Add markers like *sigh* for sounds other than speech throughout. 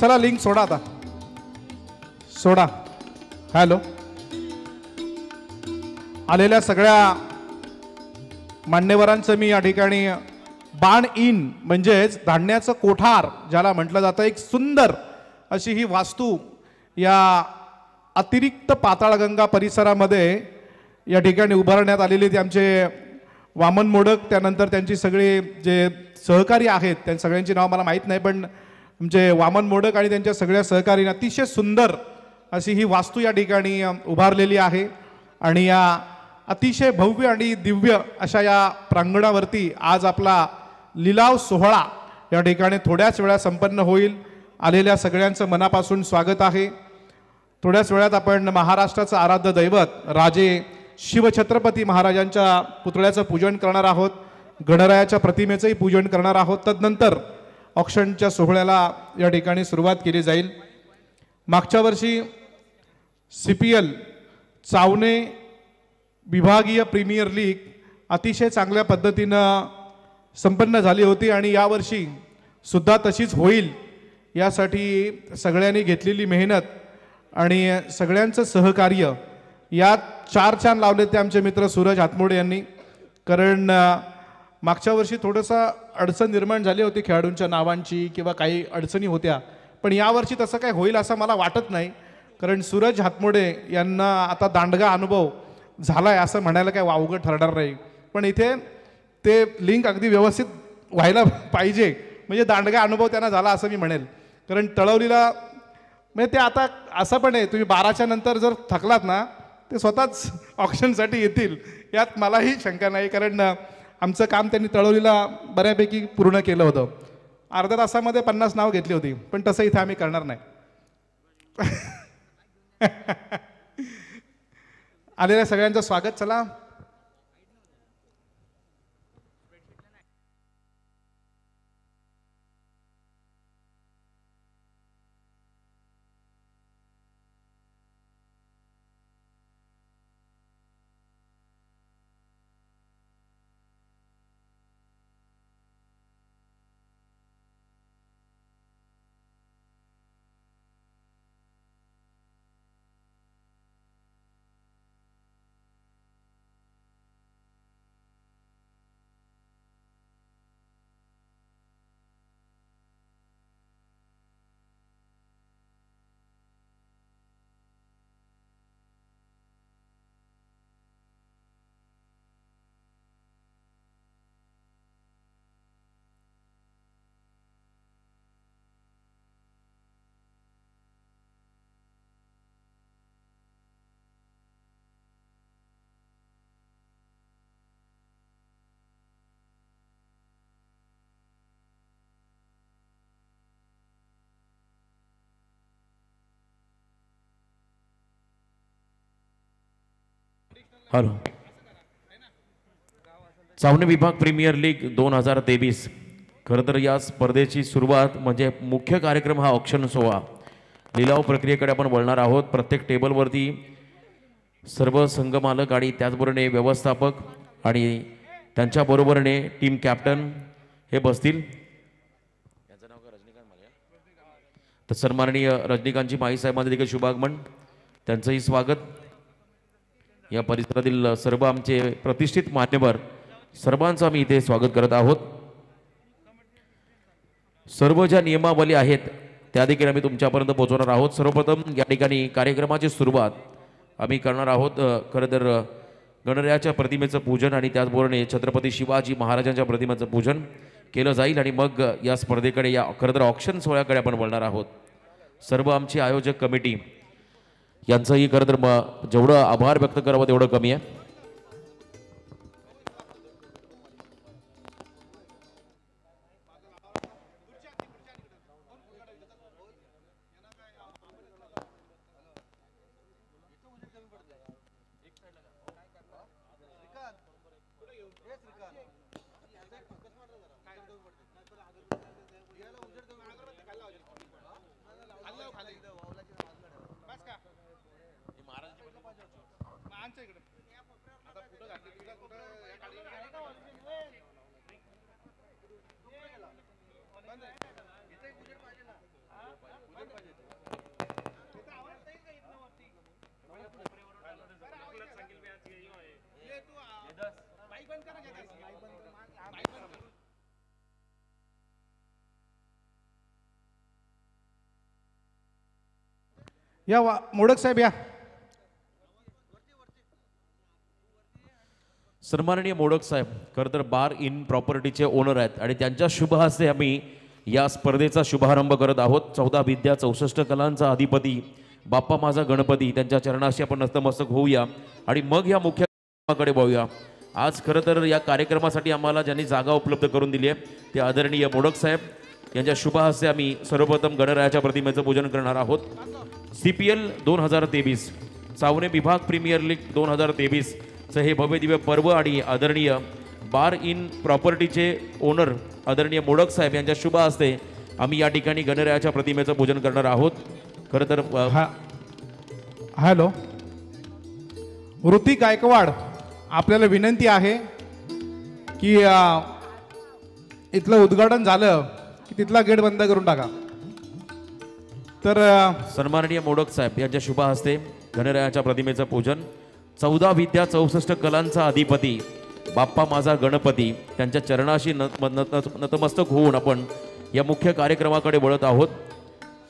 चला लिंक सोडा आता सोडा हॅलो आलेल्या सगळ्या मान्यवरांचं मी या ठिकाणी बाण इन म्हणजेच धान्याचं कोठार ज्याला म्हटलं जातं एक सुंदर अशी ही वास्तू या अतिरिक्त पाताळगंगा परिसरामध्ये या ठिकाणी उभारण्यात आलेली ते आमचे वामन मोडक त्यानंतर त्यांची सगळी जे सहकारी आहेत त्या सगळ्यांची नावं मला माहीत नाही पण म्हणजे वामन मोडक आणि त्यांच्या सगळ्या सहकार्याने अतिशय सुंदर अशी ही वास्तू या ठिकाणी उभारलेली आहे आणि या अतिशय भव्य आणि दिव्य अशा या प्रांगणावरती आज आपला लिलाव सोहळा या ठिकाणी थोड्याच वेळा संपन्न होईल आलेल्या सगळ्यांचं मनापासून स्वागत आहे थोड्याच वेळात आपण महाराष्ट्राचं आराध्य दैवत राजे शिवछत्रपती महाराजांच्या पुतळ्याचं पूजन करणार आहोत गणरायाच्या प्रतिमेचंही पूजन करणार आहोत तदनंतर ऑक्शनच्या सोहळ्याला या ठिकाणी सुरुवात केली जाईल मागच्या वर्षी सी पी एल चावणे विभागीय प्रीमियर लीग अतिशय चांगल्या पद्धतीनं संपन्न झाली होती आणि यावर्षी सुद्धा तशीच होईल यासाठी सगळ्यांनी घेतलेली मेहनत आणि सगळ्यांचं सहकार्य यात चार छान लावले ते आमचे मित्र सूरज हातमोडे यांनी कारण मागच्या वर्षी थोडंसं अडचण निर्माण झाली होती खेळाडूंच्या नावांची किंवा काही अडचणी होत्या पण यावर्षी तसं काय होईल असं मला वाटत नाही कारण सूरज हातमोडे यांना आता दांडगा अनुभव झाला आहे असं म्हणायला काय वावगं ठरणार नाही पण इथे ते लिंक अगदी व्यवस्थित व्हायला पाहिजे म्हणजे दांडगा अनुभव त्यांना झाला असं मी म्हणेल कारण तळवलीला म्हणजे ते आता असं पण आहे तुम्ही बाराच्या नंतर जर थकलात ना ते स्वतःच ऑप्शनसाठी येतील यात मलाही शंका नाही कारण आमचं काम त्यांनी तळवलीला बऱ्यापैकी पूर्ण केलं होतं अर्ध्या तासामध्ये पन्नास नाव घेतली होती पण तसं इथे आम्ही करणार नाही *laughs* आलेल्या सगळ्यांचं स्वागत चला हॅलो चावणे विभाग प्रीमियर लीग दोन हजार तेवीस खरं तर या स्पर्धेची सुरुवात म्हणजे मुख्य कार्यक्रम हा ऑप्शन सोहळा लिलाव प्रक्रियेकडे आपण वळणार आहोत प्रत्येक टेबलवरती सर्व संघमालक आणि त्याचबरोबरने व्यवस्थापक आणि त्यांच्याबरोबरने टीम कॅप्टन हे बसतील त्यांचं नाव रजनीकांत तर सन्माननीय रजनीकांतजी माई साहेबांचं देखील शुभागमन त्यांचंही स्वागत या परिसरातील सर्व आमचे प्रतिष्ठित मान्यवर सर्वांचं आम्ही इथे स्वागत करत आहोत सर्व ज्या नियमावली आहेत त्या देखील आम्ही तुमच्यापर्यंत पोहोचवणार आहोत सर्वप्रथम या ठिकाणी कार्यक्रमाची सुरुवात आम्ही करणार आहोत खरं तर गणरायाच्या प्रतिमेचं पूजन आणि त्याचबरोबर छत्रपती शिवाजी महाराजांच्या प्रतिमेचं पूजन केलं जाईल आणि मग या स्पर्धेकडे या खरं तर ऑप्शन सोहळ्याकडे आपण वळणार आहोत सर्व आमची आयोजक कमिटी यांचंही खरं तर म जेवढं आभार व्यक्त करावं तेवढं कमी आहे या वा मोडक साहेब या सन्माननीय मोडक साहेब खरंतर बार इन प्रॉपर्टीचे ओनर आहेत आणि त्यांच्या शुभ हस्ते आम्ही या स्पर्धेचा शुभारंभ करत आहोत चौदा विद्या चौसष्ट कलांचा अधिपती बाप्पा माझा गणपती त्यांच्या चरणाशी आपण नतमस्तक होऊया आणि मग या मुख्य बघूया पाहूया आज खरं तर या कार्यक्रमासाठी आम्हाला ज्यांनी जागा उपलब्ध करून दिली आहे ते आदरणीय मोडक साहेब यांच्या शुभहस्ते आम्ही सर्वप्रथम गणरायाच्या प्रतिमेचं पूजन करणार आहोत सी पी एल दोन हजार तेवीस सावने विभाग प्रीमियर लीग दोन हजार तेवीसचं हे भव्य दिव्य पर्व आणि आदरणीय बार इन प्रॉपर्टीचे ओनर आदरणीय मोडक साहेब यांच्या शुभ असते आम्ही या ठिकाणी गणरायाच्या प्रतिमेचं पूजन करणार आहोत खरं तर हॅलो ऋतिक गायकवाड आपल्याला विनंती आहे की इथलं उद्घाटन झालं की तिथला गेट बंद करून टाका तर सन्माननीय मोडक साहेब यांच्या शुभा हस्ते गणरायाच्या प्रतिमेचं पूजन चौदा विद्या चौसष्ट कलांचा अधिपती बाप्पा माझा गणपती त्यांच्या चरणाशी नतमस्तक होऊन आपण या मुख्य कार्यक्रमाकडे वळत आहोत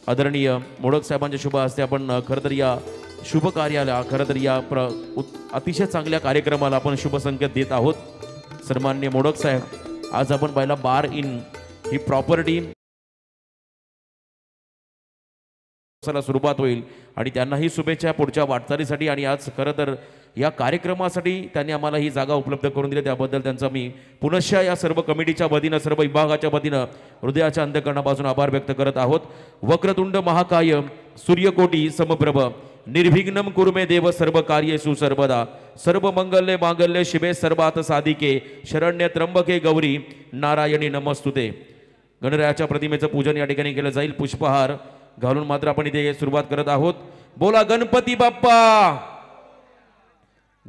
आदरणीय मोडक साहेबांच्या शुभ हस्ते आपण खरं तर या शुभ कार्याला खरं तर या प्र अतिशय चांगल्या कार्यक्रमाला आपण शुभ संकेत देत आहोत सन्माननीय मोडक साहेब आज आपण पाहिला बार इन ही प्रॉपर्टी सुरुवात होईल आणि त्यांनाही शुभेच्छा पुढच्या वाटचालीसाठी आणि आज खरं तर या कार्यक्रमासाठी त्यांनी आम्हाला ही जागा उपलब्ध करून दिली त्याबद्दल त्यांचा मी पुनश्च या सर्व कमिटीच्या वतीनं सर्व विभागाच्या वतीनं हृदयाच्या अंधकरणापासून आभार व्यक्त करत आहोत वक्रतुंड महाकाय सूर्यकोटी समप्रभ निर्विघ्नम कुरुमे देव सर्व कार्य सर्वदा सर्व मंगल्य मांगल्य शिवे सर्वात साधिके शरण्य त्र्यंबके गौरी नारायणी नमस्तुते गणरायाच्या प्रतिमेचं पूजन या ठिकाणी केलं जाईल पुष्पहार घालून मात्र आपण इथे सुरुवात करत आहोत बोला गणपती बाप्पा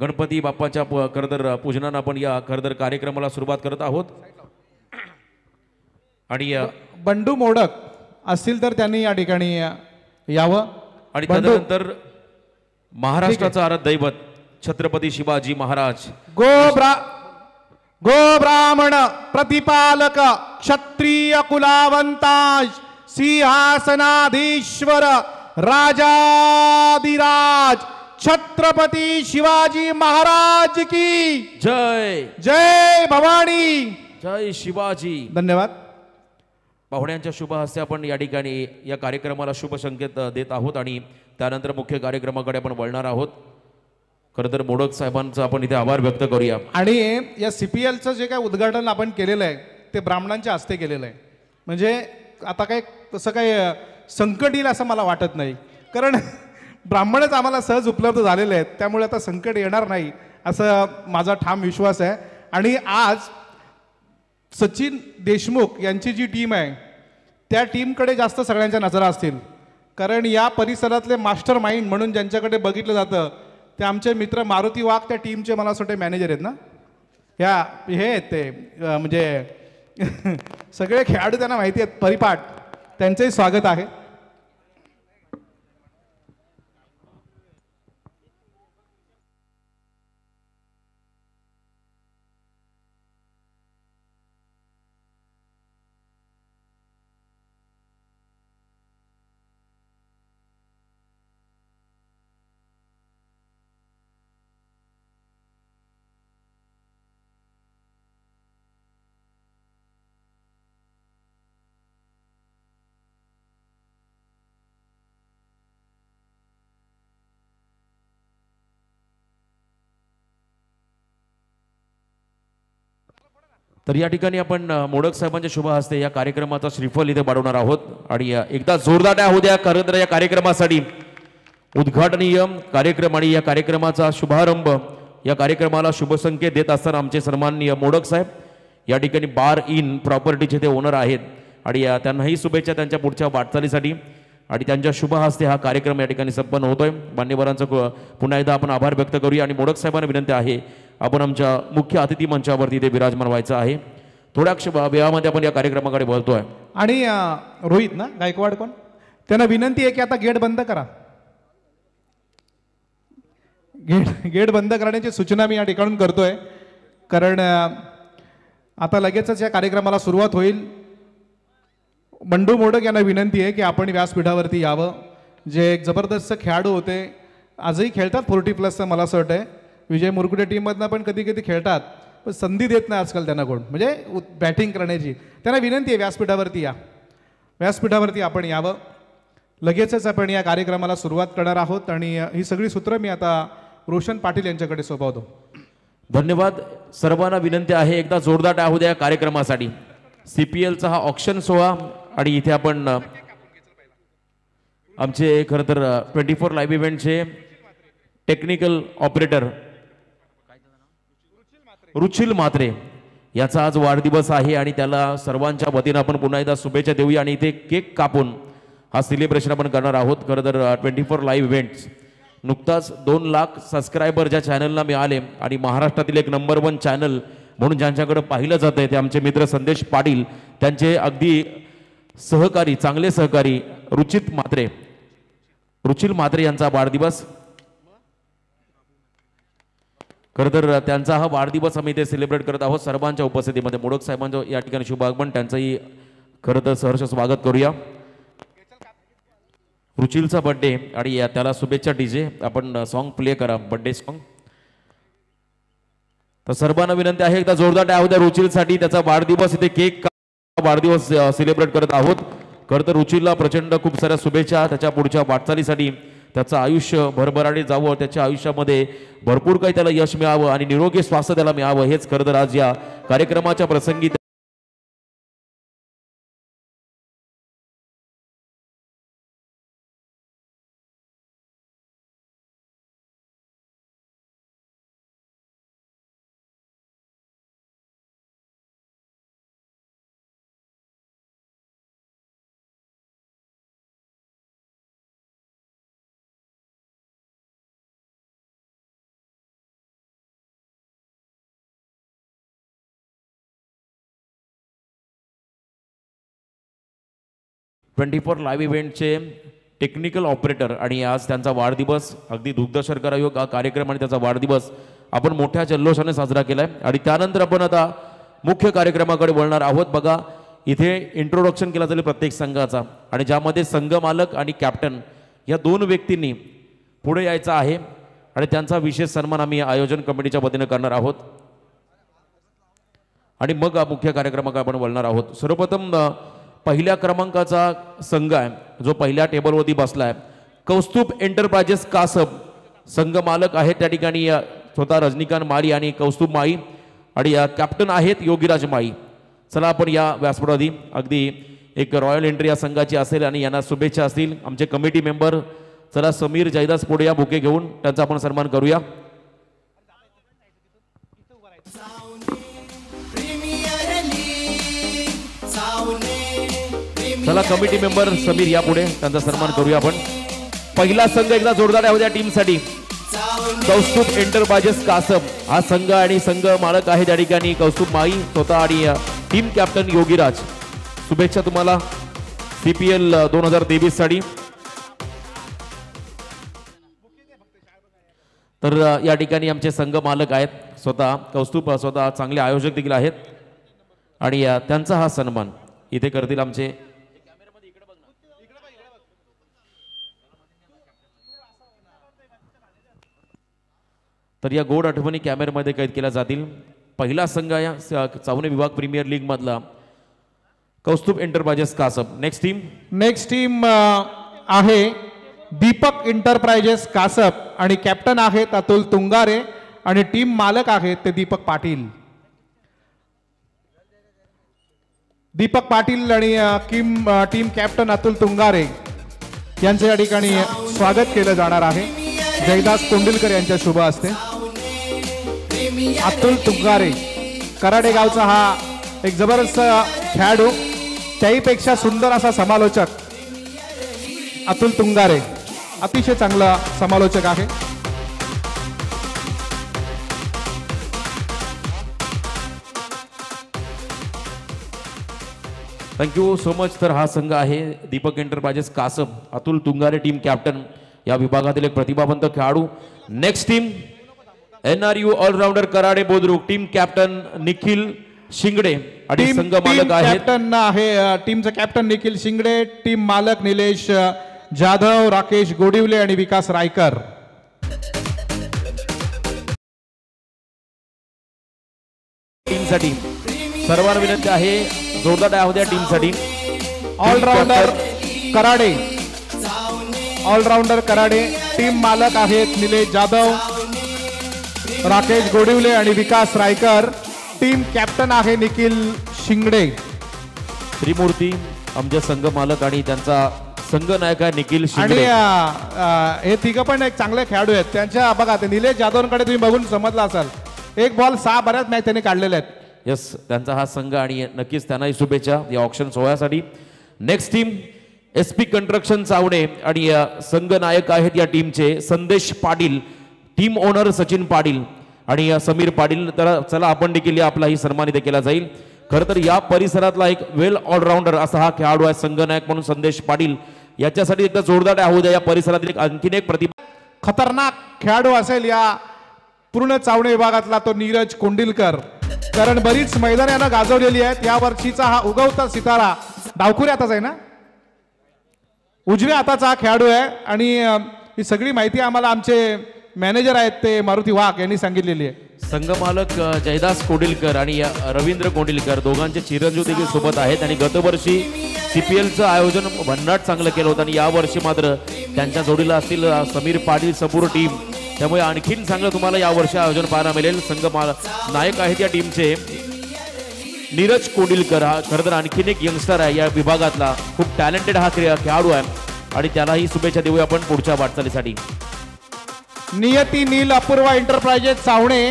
गणपती बाप्पाच्या खरंतर पूजनानं आपण या खरंतर कार्यक्रमाला सुरुवात करत आहोत आणि बंडू मोडक असतील तर त्यांनी या ठिकाणी यावं आणि त्यानंतर महाराष्ट्राचा आराध दैवत छत्रपती शिवाजी महाराज गो ब्रा गो ब्राह्मण प्रतिपालक क्षत्रिय कुलावंताज सिंहासनाधीश्वर राजाधिराज छत्रपती शिवाजी महाराज की जय जय भवानी जय शिवाजी धन्यवाद पाहुण्यांच्या शुभ हस्ते आपण या ठिकाणी या कार्यक्रमाला शुभ संकेत देत आहोत आणि त्यानंतर मुख्य कार्यक्रमाकडे आपण वळणार आहोत खरं तर मोडक साहेबांचा आपण इथे आभार व्यक्त करूया आणि या सीपीएलचं जे काय उद्घाटन आपण केलेलं आहे ते ब्राह्मणांच्या हस्ते केलेलं आहे म्हणजे आता काय तसं काही संकट येईल असं मला वाटत नाही कारण *laughs* ब्राह्मणच आम्हाला सहज उपलब्ध झालेले आहेत त्यामुळे आता संकट येणार नाही असं माझा ठाम विश्वास आहे आणि आज सचिन देशमुख यांची जी टीम आहे त्या टीमकडे जास्त सगळ्यांच्या नजरा असतील कारण या परिसरातले मास्टर माइंड म्हणून ज्यांच्याकडे बघितलं जातं ते आमचे मित्र मारुती वाघ त्या टीमचे मला असं मॅनेजर आहेत ना ह्या हे ते म्हणजे *laughs* सगळे खेळाडू त्यांना माहिती आहेत परिपाठ त्यांचंही स्वागत आहे तर या ठिकाणी आपण मोडक साहेबांच्या शुभ हस्ते या कार्यक्रमाचा श्रीफल इथे वाढवणार आहोत आणि एकदा जोरदार द्या होत्या तर या कार्यक्रमासाठी उद्घाटनीय कार्यक्रम आणि या कार्यक्रमाचा शुभारंभ या कार्यक्रमाला शुभसंकेत देत असताना आमचे सन्माननीय मोडक साहेब या ठिकाणी बार इन प्रॉपर्टीचे ते ओनर आहेत आणि त्यांनाही शुभेच्छा त्यांच्या पुढच्या वाटचालीसाठी आणि त्यांच्या शुभ हस्ते हा कार्यक्रम या ठिकाणी संपन्न होतोय मान्यवरांचं पुन्हा एकदा आपण आभार व्यक्त करूया आणि मोडक साहेबांना विनंती आहे आपण आमच्या मुख्य अतिथी मंचावरती ते विराजमान व्हायचं आहे थोड्या क्ष वेळामध्ये आपण या कार्यक्रमाकडे बोलतो आहे आणि रोहित ना गायकवाड कोण त्यांना विनंती आहे की आता गेट बंद करा गेट गेट बंद करण्याची सूचना मी या ठिकाणून करतोय कारण आता लगेचच या कार्यक्रमाला सुरुवात होईल मंडू मोडक यांना विनंती आहे की आपण व्यासपीठावरती यावं जे एक जबरदस्त खेळाडू होते आजही खेळतात फोर्टी प्लसचं मला असं वाटतं विजय मुरकुटे टीममधनं पण कधी कधी खेळतात पण संधी देत नाही आजकाल त्यांना कोण म्हणजे बॅटिंग करण्याची त्यांना विनंती आहे व्यासपीठावरती या व्यासपीठावरती आपण यावं लगेचच आपण या कार्यक्रमाला सुरुवात करणार आहोत आणि ही सगळी सूत्र मी आता रोशन पाटील यांच्याकडे सोपवतो धन्यवाद सर्वांना विनंती आहे एकदा जोरदार टाहू द्या कार्यक्रमासाठी सी पी एलचा हा ऑप्शन सोहळा आणि इथे आपण आमचे खरं तर ट्वेंटी फोर लाईव्ह इव्हेंटचे टेक्निकल ऑपरेटर रुचिल मात्रे याचा आज वाढदिवस आहे आणि त्याला सर्वांच्या वतीनं आपण पुन्हा एकदा शुभेच्छा देऊया आणि इथे केक कापून हा सेलिब्रेशन आपण करणार आहोत खरं तर ट्वेंटी फोर लाईव्ह इव्हेंट्स नुकताच दोन लाख सबस्क्रायबर ज्या चॅनलला मिळाले आणि महाराष्ट्रातील एक नंबर वन चॅनल म्हणून ज्यांच्याकडे पाहिलं जातं ते आमचे मित्र संदेश पाटील त्यांचे अगदी सहकारी चांगले सहकारी रुचित मात्रे रुचिल मात्रे यांचा वाढदिवस खरं तर त्यांचा हा वाढदिवस आम्ही इथे सेलिब्रेट करत आहोत सर्वांच्या उपस्थितीमध्ये मोडक साहेबांचं या ठिकाणी शुभागमन त्यांचंही खरं तर सहर्ष स्वागत करूया रुचिलचा बड्डे आणि त्याला शुभेच्छा डीजे आपण सॉन्ग प्ले करा बड्डे सॉन्ग तर सर्वांना विनंती आहे एकदा जोरदार टाळ्या होत्या रुचिलसाठी त्याचा वाढदिवस इथे केक वाढदिवस सेलिब्रेट करत आहोत खरं तर रुचिलला प्रचंड खूप साऱ्या शुभेच्छा त्याच्या पुढच्या वाटचालीसाठी त्याचं आयुष्य भरभराटी जावं त्याच्या आयुष्यामध्ये भरपूर काही त्याला यश मिळावं आणि निरोगी स्वास्थ्य त्याला मिळावं हेच खरं तर आज या कार्यक्रमाच्या प्रसंगी ट्वेंटी फोर लाईव्ह इव्हेंटचे टेक्निकल ऑपरेटर आणि आज त्यांचा वाढदिवस अगदी दुग्ध करायोग हा कार्यक्रम आणि त्याचा वाढदिवस आपण मोठ्या जल्लोषाने साजरा केला आहे आणि त्यानंतर आपण आता मुख्य कार्यक्रमाकडे वळणार आहोत बघा इथे इंट्रोडक्शन केला जाईल प्रत्येक संघाचा आणि ज्यामध्ये संघ मालक आणि कॅप्टन या दोन व्यक्तींनी पुढे यायचं आहे आणि त्यांचा विशेष सन्मान आम्ही आयोजन कमिटीच्या वतीनं करणार आहोत आणि मग मुख्य कार्यक्रमाकडे आपण वळणार आहोत सर्वप्रथम पहिल्या क्रमांकाचा संघ आहे जो पहिल्या टेबलवरती बसला आहे कौस्तुभ एंटरप्राइजेस कासब संघ मालक आहेत त्या ठिकाणी स्वतः रजनीकांत माळी आणि कौस्तुभ माई आणि या कॅप्टन आहेत योगीराज माई चला आपण या व्यासपीठाधी अगदी एक रॉयल एंट्री या संघाची असेल आणि यांना शुभेच्छा असतील आमचे कमिटी मेंबर चला समीर जयदास पुढे या बुके घेऊन त्यांचा आपण सन्मान करूया चला कमिटी मेंबर समीर यापुढे त्यांचा सन्मान करूया आपण पहिला संघ एकदा जोरदार आहे त्या टीमसाठी कौस्तुभ एंटरप्राइजेस कासम हा संघ आणि संघ मालक आहे त्या ठिकाणी कौस्तुभ माई स्वतः आणि टीम कॅप्टन योगीराज शुभेच्छा तुम्हाला सीपीएल दोन हजार तेवीस साठी तर या ठिकाणी आमचे संघ मालक आहेत स्वतः कौस्तुभ स्वतः चांगले आयोजक देखील आहेत आणि त्यांचा हा सन्मान इथे करतील आमचे तर या गोड आठवणी कॅमेऱ्यामध्ये कैद केल्या जातील पहिला संघ या चावणे विभाग प्रीमियर लीगमधला Kaustubh enterprises Kasap next team next team आहे दीपक एंटरप्राइजेस कासप आणि कॅप्टन आहेत अतुल तुंगारे आणि टीम मालक आहेत ते दीपक पाटील दीपक पाटील आणि किम टीम कॅप्टन अतुल तुंगारे यांचं या ठिकाणी स्वागत केलं जाणार आहे जयदास कोंडिलकर यांच्या शुभ असते अतुल तुंगारे कराडे गावचा हा एक जबरदस्त खेळाडू पेक्षा सुंदर असा समालोचक अतुल तुंगारे अतिशय चांगला समालोचक आहे थँक्यू सो मच तर हा संघ आहे Deepak enterprises Kasam Atul Tungare team captain या विभागातील एक प्रतिभावंत खेळाडू नेक्स्ट टीम एनआरयू allrounder Karade Budruk team captain Nikhil Shingade आणि संघ मालक आहे कॅप्टन आहे टीमचा कॅप्टन निखिल शिंगडे टीम मालक निलेश जाधव राकेश गोडिवले आणि विकास रायकर टीमसाठी सर्वांना विनंती आहे जोरदार डाव द्या टीमसाठी allrounder Karade allrounder Karade team मालक आहेत निलेश जाधव राकेश गोडिवले आणि विकास रायकर टीम कॅप्टन आहे निखिल शिंगडे त्रिमूर्ती आमचे संघ मालक आणि त्यांचा संघ नायक आहे निखिल शिंगडे हे तिघ पण एक चांगले खेळाडू आहेत त्यांच्या बघा ते निलेश जाधवकडे तुम्ही बघून समजला असाल एक बॉल सहा बऱ्याच मॅच त्यांनी काढलेले आहेत यस त्यांचा हा संघ आणि नक्कीच त्यांनाही शुभेच्छा या ऑप्शन सोहळ्यासाठी next team S P construction Chavane आणि संघनायक संघ नायक आहेत या टीमचे संदेश पाटील टीम ओनर सचिन पाटील आणि समीर पाटील तर चला आपण देखील आपला आपलाही सन्मान इथे केला जाईल खरं तर या परिसरातला एक वेल ऑलराऊंडर असा हा खेळाडू आहे संघनायक म्हणून संदेश पाटील याच्यासाठी एकदा जोरदार आहोत या परिसरातील आणखीन एक प्रतिभा खतरनाक खेळाडू असेल या पूर्ण चावणे विभागातला तो नीरज कोंडिलकर कारण बरीच मैदान यानं गाजवलेली आहेत या वर्षीचा हा उगवता सितारा डावखुऱ्या आताच आहे ना उजव्या आताचा हा खेळाडू आहे आणि ही सगळी माहिती आम्हाला आमचे मॅनेजर आहेत ते मारुती वाघ यांनी सांगितलेली आहे मालक जयदास कोंडिलकर आणि रवींद्र कोंडिलकर दोघांचे चिरंजीव देखील सोबत आहेत आणि गतवर्षी सी पी एलचं आयोजन भन्नाट चांगलं केलं होतं आणि यावर्षी मात्र त्यांच्या जोडीला असतील समीर पाटील सपूर टीम त्यामुळे आणखीन चांगलं तुम्हाला यावर्षी आयोजन पाहायला मिळेल संघमाल नायक आहेत या टीमचे नीरज कोंडिलकर हा खरं तर आणखीन एक यंगस्टर आहे या विभागातला खूप टॅलेंटेड हा खेळाडू आहे आणि त्यालाही शुभेच्छा देऊया आपण पुढच्या वाटचालीसाठी नियती नील अपूर्वा एंटरप्राइजेस सावणे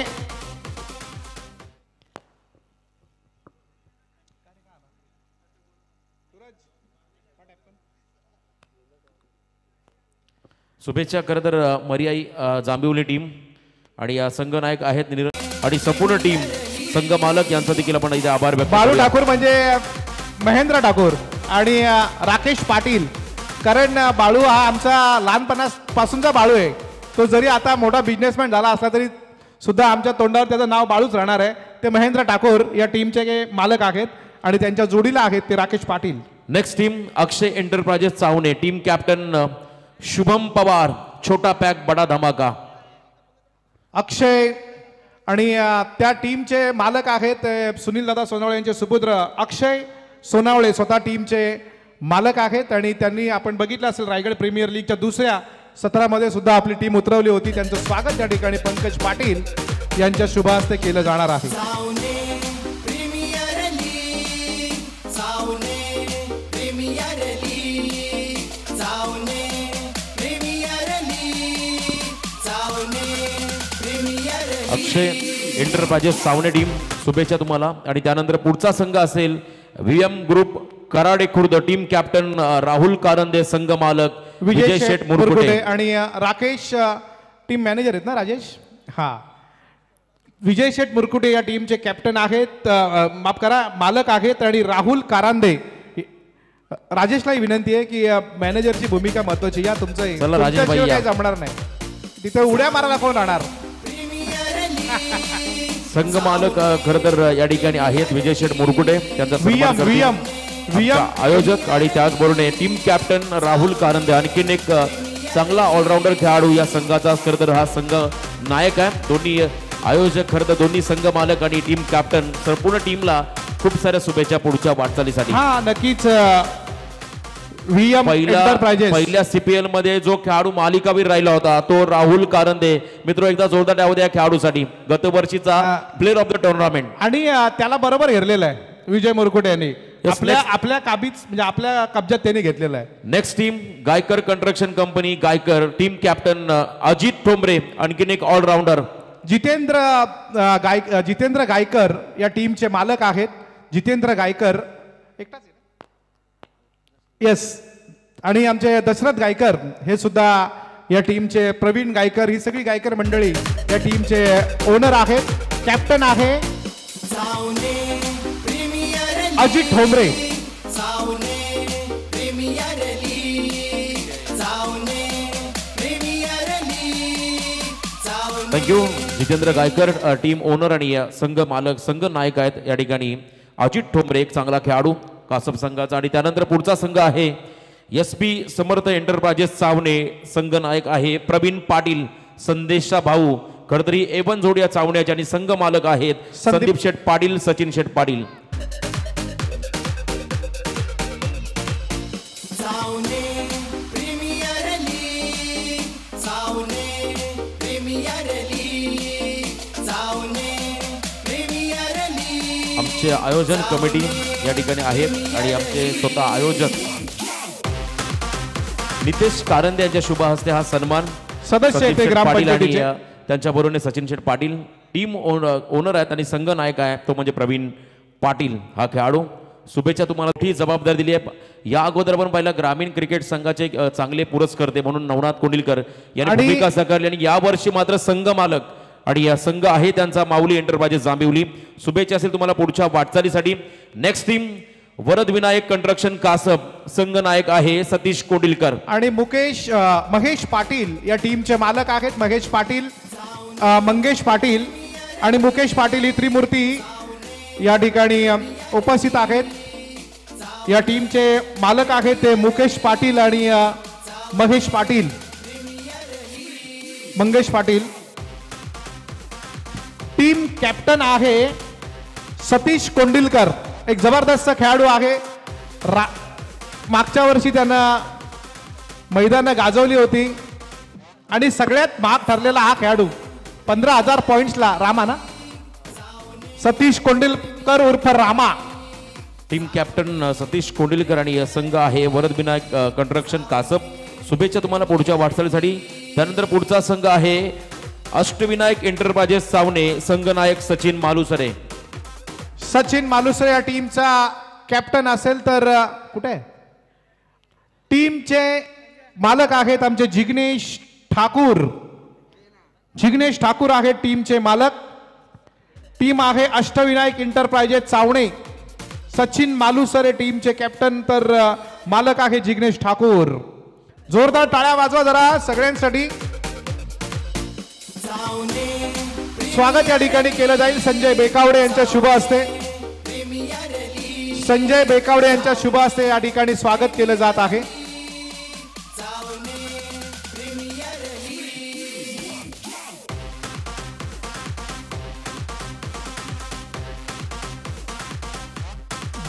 शुभेच्छा खरं तर मर्याई जांबिवली टीम आणि या संघनायक आहेत निर आणि संपूर्ण टीम संघ मालक यांचा देखील आपण इथे आभार व्यक्त बाळू ठाकूर म्हणजे महेंद्र ठाकूर आणि राकेश पाटील कारण बाळू हा आमचा लहानपणापासूनचा बाळू आहे तो जरी आता मोठा बिझनेसमॅन झाला असला तरी सुद्धा आमच्या तोंडावर त्याचं नाव बाळूच राहणार आहे ते महेंद्र ठाकूर या टीमचे मालक आहेत आणि त्यांच्या जोडीला आहेत ते Rakesh Patil next team Akshay enterprises Chavane team captain Shubham Pawar छोटा पॅक बडा धमाका अक्षय आणि त्या टीमचे मालक आहेत सुनील दादा सोनावळे यांचे सुपुत्र अक्षय सोनावळे स्वतः टीमचे मालक आहेत आणि त्यांनी आपण बघितलं असेल रायगड प्रीमियर लीगच्या दुसऱ्या सतरामध्ये सुद्धा आपली टीम उतरवली होती त्यांचं स्वागत त्या ठिकाणी पंकज पाटील यांच्या हस्ते केलं जाणार आहे अक्षय एंटरप्राइजेस सावणे टीम शुभेच्छा तुम्हाला आणि त्यानंतर पुढचा संघ असेल V M group Karade Khurd team captain Rahul Karande संघ मालक विजय शेठ मुरकुटे आणि राकेश टीम मॅनेजर आहेत ना राजेश हा विजय शेठ मुरकुटे या टीमचे कॅप्टन आहेत माफ करा मालक आहेत आणि राहुल कारांदे राजेशलाही विनंती आहे की मॅनेजरची भूमिका महत्वाची या तुमचं काही जमणार नाही तिथे उड्या मारायला कोण राहणार संघ मालक खर तर या ठिकाणी आहेत विजय शेठ मुरकुटे त्यांचा आयोजक आणि त्याचबरोबर टीम कॅप्टन राहुल कारंदे आणखीन एक चांगला ऑलराऊंडर खेळाडू या संघाचा खरं तर हा संघ नायक आहे दोन्ही आयोजक खरं दोन्ही संघ मालक आणि टीम कॅप्टन संपूर्ण टीमला खूप साऱ्या शुभेच्छा पुढच्या वाटचालीसाठी हा नक्कीच पहिल्या पहिल्या सीपीएल मध्ये जो खेळाडू मालिकावीर राहिला होता तो राहुल कारंदे मित्र एकदा जोरदार द्यावं त्या खेळाडूसाठी गतवर्षीचा प्लेअर ऑफ द टुर्नामेंट आणि त्याला बरोबर घेरलेला आहे विजय मुरकुटे यांनी आपल्या आपल्या काबीज म्हणजे आपल्या कब्जात त्याने घेतलेला आहे next team Gaikar construction company Gaikar team captain Ajit Thombare आणखीन एक ऑलराऊंडर जितेंद्र uh, गाय uh, जितेंद्र गायकर या टीमचे मालक आहेत जितेंद्र गायकर एकटाच येस आणि आमचे दशरथ गायकर हे सुद्धा या टीमचे प्रवीण गायकर ही सगळी गायकर मंडळी या टीमचे ओनर आहेत कॅप्टन आहे अजित ठोंबरे यू जितेंद्र गायकर टीम ओनर आणि संघ मालक संघ नायक आहेत या ठिकाणी अजित ठोंबरे एक चांगला खेळाडू कासप संघाचा आणि त्यानंतर पुढचा संघ आहे S P Samarth enterprises Chavane संघ नायक आहे प्रवीण पाटील संदेशा भाऊ खरतरी एवन जोडिया चावण्याचे आणि संघ मालक आहेत संदीप शेठ पाटील सचिन शेठ पाटील आमचे आयोजन कमिटी या ठिकाणी आहेत आणि आमचे स्वतः आयोजक नितेश कारंदे यांच्या शुभ हस्ते हा सन्मान सदस्य त्यांच्याबरोबर त्यांच्या बरोबर सचिन शेठ पाटील टीम ओनर आहेत आणि संघ नायक आहे तो म्हणजे प्रवीण पाटील हा खेळाडू शुभेच्छा तुम्हाला ती जबाबदारी दिली आहे या अगोदर पण पहिला ग्रामीण क्रिकेट संघाचे चांगले पुरस्कर्ते म्हणून नवनाथ कोंडिलकर यांनी विकास साकारली आणि या वर्षी मात्र संघ मालक आणि या संघ आहे त्यांचा माऊली एंटरप्राइजेस जांबिवली शुभेच्छा असेल तुम्हाला पुढच्या वाटचालीसाठी next team Varad Vinayak construction Kasap संघ नायक आहे सतीश कोडिलकर आणि मुकेश महेश पाटील या टीमचे मालक आहेत महेश पाटील मंगेश पाटील आणि मुकेश पाटील ही त्रिमूर्ती या ठिकाणी उपस्थित आहेत या टीमचे मालक आहेत ते मुकेश पाटील आणि महेश पाटील मंगेश पाटील टीम कॅप्टन आहे सतीश कोंडिलकर एक जबरदस्त खेळाडू आहे मागच्या वर्षी त्यांना मैदानं गाजवली होती आणि सगळ्यात भाग ठरलेला हा खेळाडू पंधरा हजार पॉईंट्सला रामा ना सतीश कोंडिलकर उर्फ रामा टीम कॅप्टन सतीश कोंडिलकर आणि संघ आहे वरद विनायक कंस्ट्रक्शन कासप शुभेच्छा तुम्हाला पुढच्या वाटचालीसाठी त्यानंतर पुढचा संघ आहे अष्टविनायक एंटरप्राइजेस सावने संघनायक सचिन मालुसरे सचिन मालुसरे या टीमचा कॅप्टन असेल तर कुठे टीमचे मालक आहेत आमचे जिग्नेश ठाकूर जिग्नेश ठाकूर आहेत टीमचे मालक टीम आहे अष्टविनायक इंटरप्राइजेस चावणे सचिन मालुसरे टीमचे कॅप्टन तर मालक आहे जिग्नेश ठाकूर जोरदार टाळ्या वाजवा जरा सगळ्यांसाठी स्वागत या ठिकाणी केलं जाईल संजय बेकावडे यांच्या शुभ असते संजय बेकावडे यांच्या शुभ असते या ठिकाणी स्वागत केलं जात आहे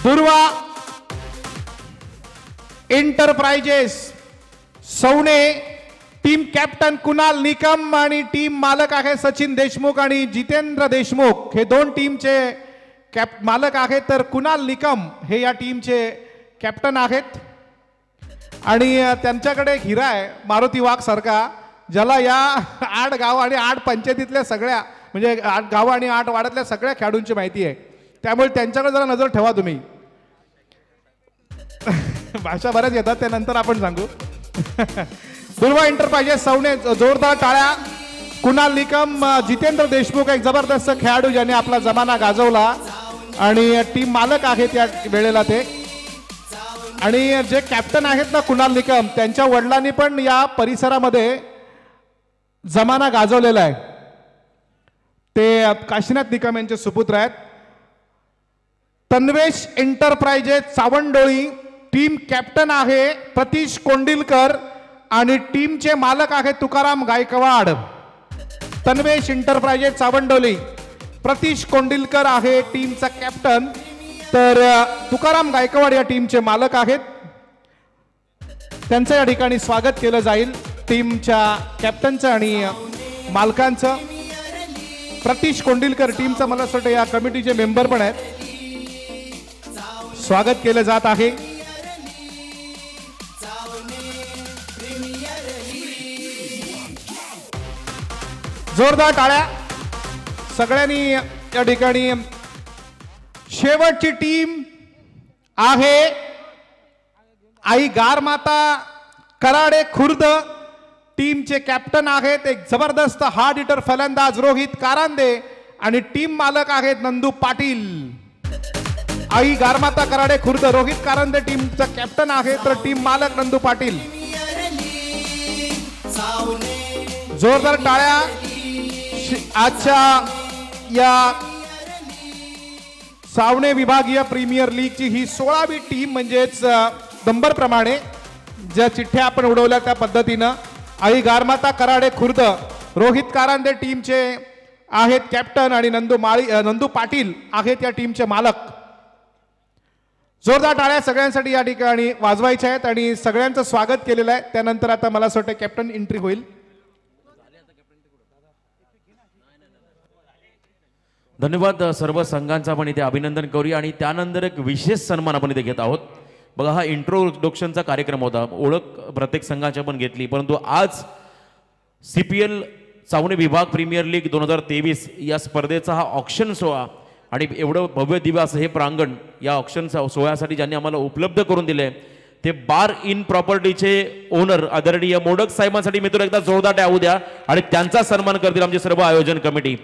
Durva enterprises Saune team captain Kunal Nikam आणि टीम मालक आहे सचिन देशमुख आणि जितेंद्र देशमुख हे दोन टीमचे कॅप मालक आहेत तर कुणाल निकम हे या टीमचे कॅप्टन आहेत आणि त्यांच्याकडे एक हिरा आहे मारुती वाघ सारखा ज्याला या आठ गाव आणि आठ पंचायतीतल्या सगळ्या म्हणजे आठ गाव आणि आठ वाड्यातल्या सगळ्या खेळाडूंची माहिती आहे त्यामुळे त्यांच्याकडे जरा नजर ठेवा तुम्ही *laughs* भाषा बऱ्याच येतात त्यानंतर आपण सांगू *laughs* दुर्वा एंटरप्राइजेस सौने जोरदार टाळ्या कुणाल निकम जितेंद्र देशमुख एक जबरदस्त खेळाडू ज्याने आपला जमाना गाजवला आणि टीम मालक आहेत त्या वेळेला ते आणि जे कॅप्टन आहेत ना कुणाल निकम त्यांच्या वडिलांनी पण या परिसरामध्ये जमाना गाजवलेला आहे ते काशीनाथ निकम यांचे सुपुत्र आहेत Tanvesh enterprises Savandoli team captain आहे प्रतीश कोंडिलकर आणि टीमचे मालक आहेत तुकाराम गायकवाड तन्वेश इंटरप्राइजेस सावंडोली प्रतीश कोंडिलकर आहे टीमचा कॅप्टन तर तुकाराम गायकवाड या टीमचे मालक आहेत त्यांचं या ठिकाणी स्वागत केलं जाईल टीमच्या कॅप्टनचं आणि मालकांचं प्रतीश कोंडिलकर टीमचं मला असं वाटतं या कमिटीचे मेंबर पण आहेत स्वागत केलं जात आहे जोरदार टाळ्या सगळ्यांनी या ठिकाणी शेवटची टीम आहे आई गारमाता कराडे खुर्द टीमचे कॅप्टन आहेत एक जबरदस्त हार्ड इटर फलंदाज रोहित कारांदे आणि टीम मालक आहेत नंदू पाटील आई गारमाता कराडे खुर्द रोहित कारांदे टीमचा कॅप्टन आहे तर टीम मालक नंदू पाटील जोरदार टाळ्या आजच्या या सावणे विभागीय प्रीमियर लीगची ही सोळावी टीम म्हणजेच प्रमाणे ज्या चिठ्ठ्या आपण उडवल्या त्या पद्धतीनं आई गारमाता कराडे खुर्द रोहित कारांदे टीमचे आहेत कॅप्टन आणि नंदू माळी नंदू पाटील आहेत या टीमचे मालक जोरदार टाळ्या सगळ्यांसाठी या ठिकाणी वाजवायच्या आहेत आणि सगळ्यांचं स्वागत केलेलं आहे त्यानंतर आता मला असं वाटतं कॅप्टन एंट्री होईल धन्यवाद सर्व संघांचं आपण इथे अभिनंदन करूया आणि त्यानंतर एक विशेष सन्मान आपण इथे घेत आहोत बघा हा इंट्रोडक्शनचा कार्यक्रम होता ओळख प्रत्येक संघाची आपण घेतली परंतु आज सी पी एल चावणे विभाग प्रीमियर लीग दोन हजार तेवीस या स्पर्धेचा हा ऑक्शन सोहळा आणि एवढं भव्य दिवस हे प्रांगण या ऑक्शन सोहळ्यासाठी ज्यांनी आम्हाला उपलब्ध करून दिले आहे ते बार इन प्रॉपर्टीचे ओनर आदरणीय मोडक साहेबांसाठी मित्र एकदा जोरदार टाळू द्या आणि त्यांचा सन्मान करतील आमची सर्व आयोजन कमिटी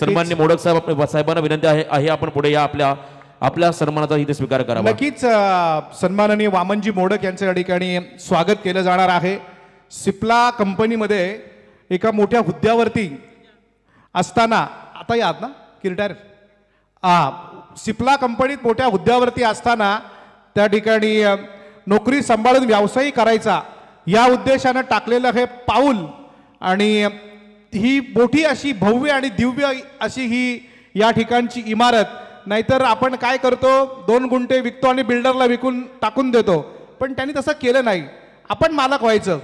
सन्मान्य मोडक साहेब साहेबांना विनंती आहे आपण पुढे या आपल्या आपल्या सन्मानाचा इथे स्वीकार करा नक्कीच सन्माननीय वामनजी मोडक यांचं या ठिकाणी स्वागत केलं जाणार आहे सिप्ला कंपनीमध्ये एका मोठ्या हुद्द्यावरती असताना आता यात ना किरटार रिटायर सिप्ला कंपनीत मोठ्या हुद्द्यावरती असताना त्या ठिकाणी नोकरी सांभाळून व्यवसायही करायचा या उद्देशानं टाकलेलं हे पाऊल आणि ही मोठी अशी भव्य आणि दिव्य अशी ही या ठिकाणची इमारत नाहीतर आपण काय करतो दोन गुंठे विकतो आणि बिल्डरला विकून टाकून देतो पण त्यांनी तसं केलं नाही आपण मालक व्हायचं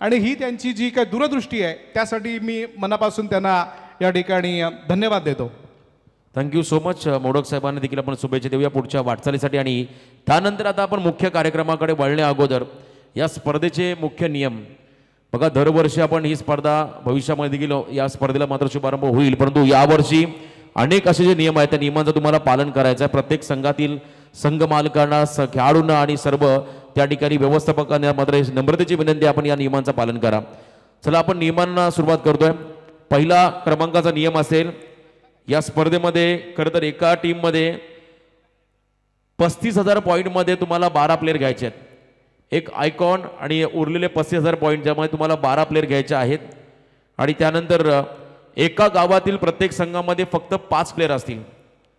आणि ही त्यांची जी काही दूरदृष्टी आहे त्यासाठी मी मनापासून त्यांना या ठिकाणी धन्यवाद देतो थँक्यू सो मच मोडक साहेबांना देखील आपण शुभेच्छा देऊया पुढच्या वाटचालीसाठी आणि त्यानंतर आता आपण मुख्य कार्यक्रमाकडे वळण्या अगोदर या स्पर्धेचे मुख्य नियम बघा दरवर्षी आपण ही स्पर्धा भविष्यामध्ये देखील या स्पर्धेला मात्र शुभारंभ होईल परंतु यावर्षी अनेक असे जे नियम आहेत त्या नियमांचं तुम्हाला पालन करायचं आहे प्रत्येक संघातील संघ मालकांना स खेळाडूंना आणि सर्व त्या ठिकाणी व्यवस्थापकांना मात्र नम्रतेची विनंती आपण या नियमांचं पालन करा चला आपण नियमांना सुरुवात करतोय पहिला क्रमांकाचा नियम असेल या स्पर्धेमध्ये खरं तर एका टीममध्ये पस्तीस हजार पॉईंटमध्ये तुम्हाला बारा प्लेअर घ्यायचे आहेत एक आयकॉन आणि उरलेले पस्तीस हजार पॉईंट ज्यामध्ये तुम्हाला बारा प्लेअर घ्यायचे आहेत आणि त्यानंतर एका गावातील प्रत्येक संघामध्ये फक्त पाच प्लेअर असतील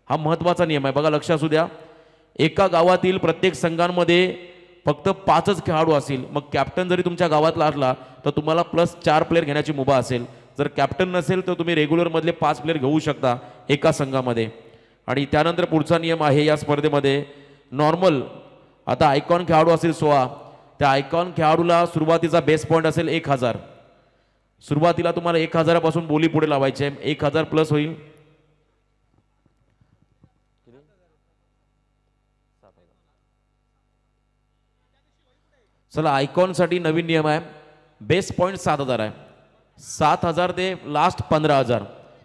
हा महत्त्वाचा नियम आहे बघा लक्ष असू द्या एका गावातील प्रत्येक संघांमध्ये फक्त पाचच खेळाडू असतील मग कॅप्टन जरी तुमच्या गावातला असला तर तुम्हाला प्लस चार प्लेअर घेण्याची मुभा असेल जर कॅप्टन नसेल तर तुम्ही रेग्युलरमधले पाच प्लेअर घेऊ शकता एका संघामध्ये आणि त्यानंतर पुढचा नियम आहे या स्पर्धेमध्ये नॉर्मल आता आयकॉन खेळाडू असेल सोळा त्या आयकॉन खेळाडूला सुरुवातीचा बेस पॉईंट असेल एक हजार सुरुवातीला तुम्हाला एक हजारापासून बोली पुढे लावायचे एक हजार प्लस होईल चला आयकॉनसाठी नवीन नियम आहे बेस पॉईंट सात हजार आहे सात हजार ते लास्ट पंधरा हजार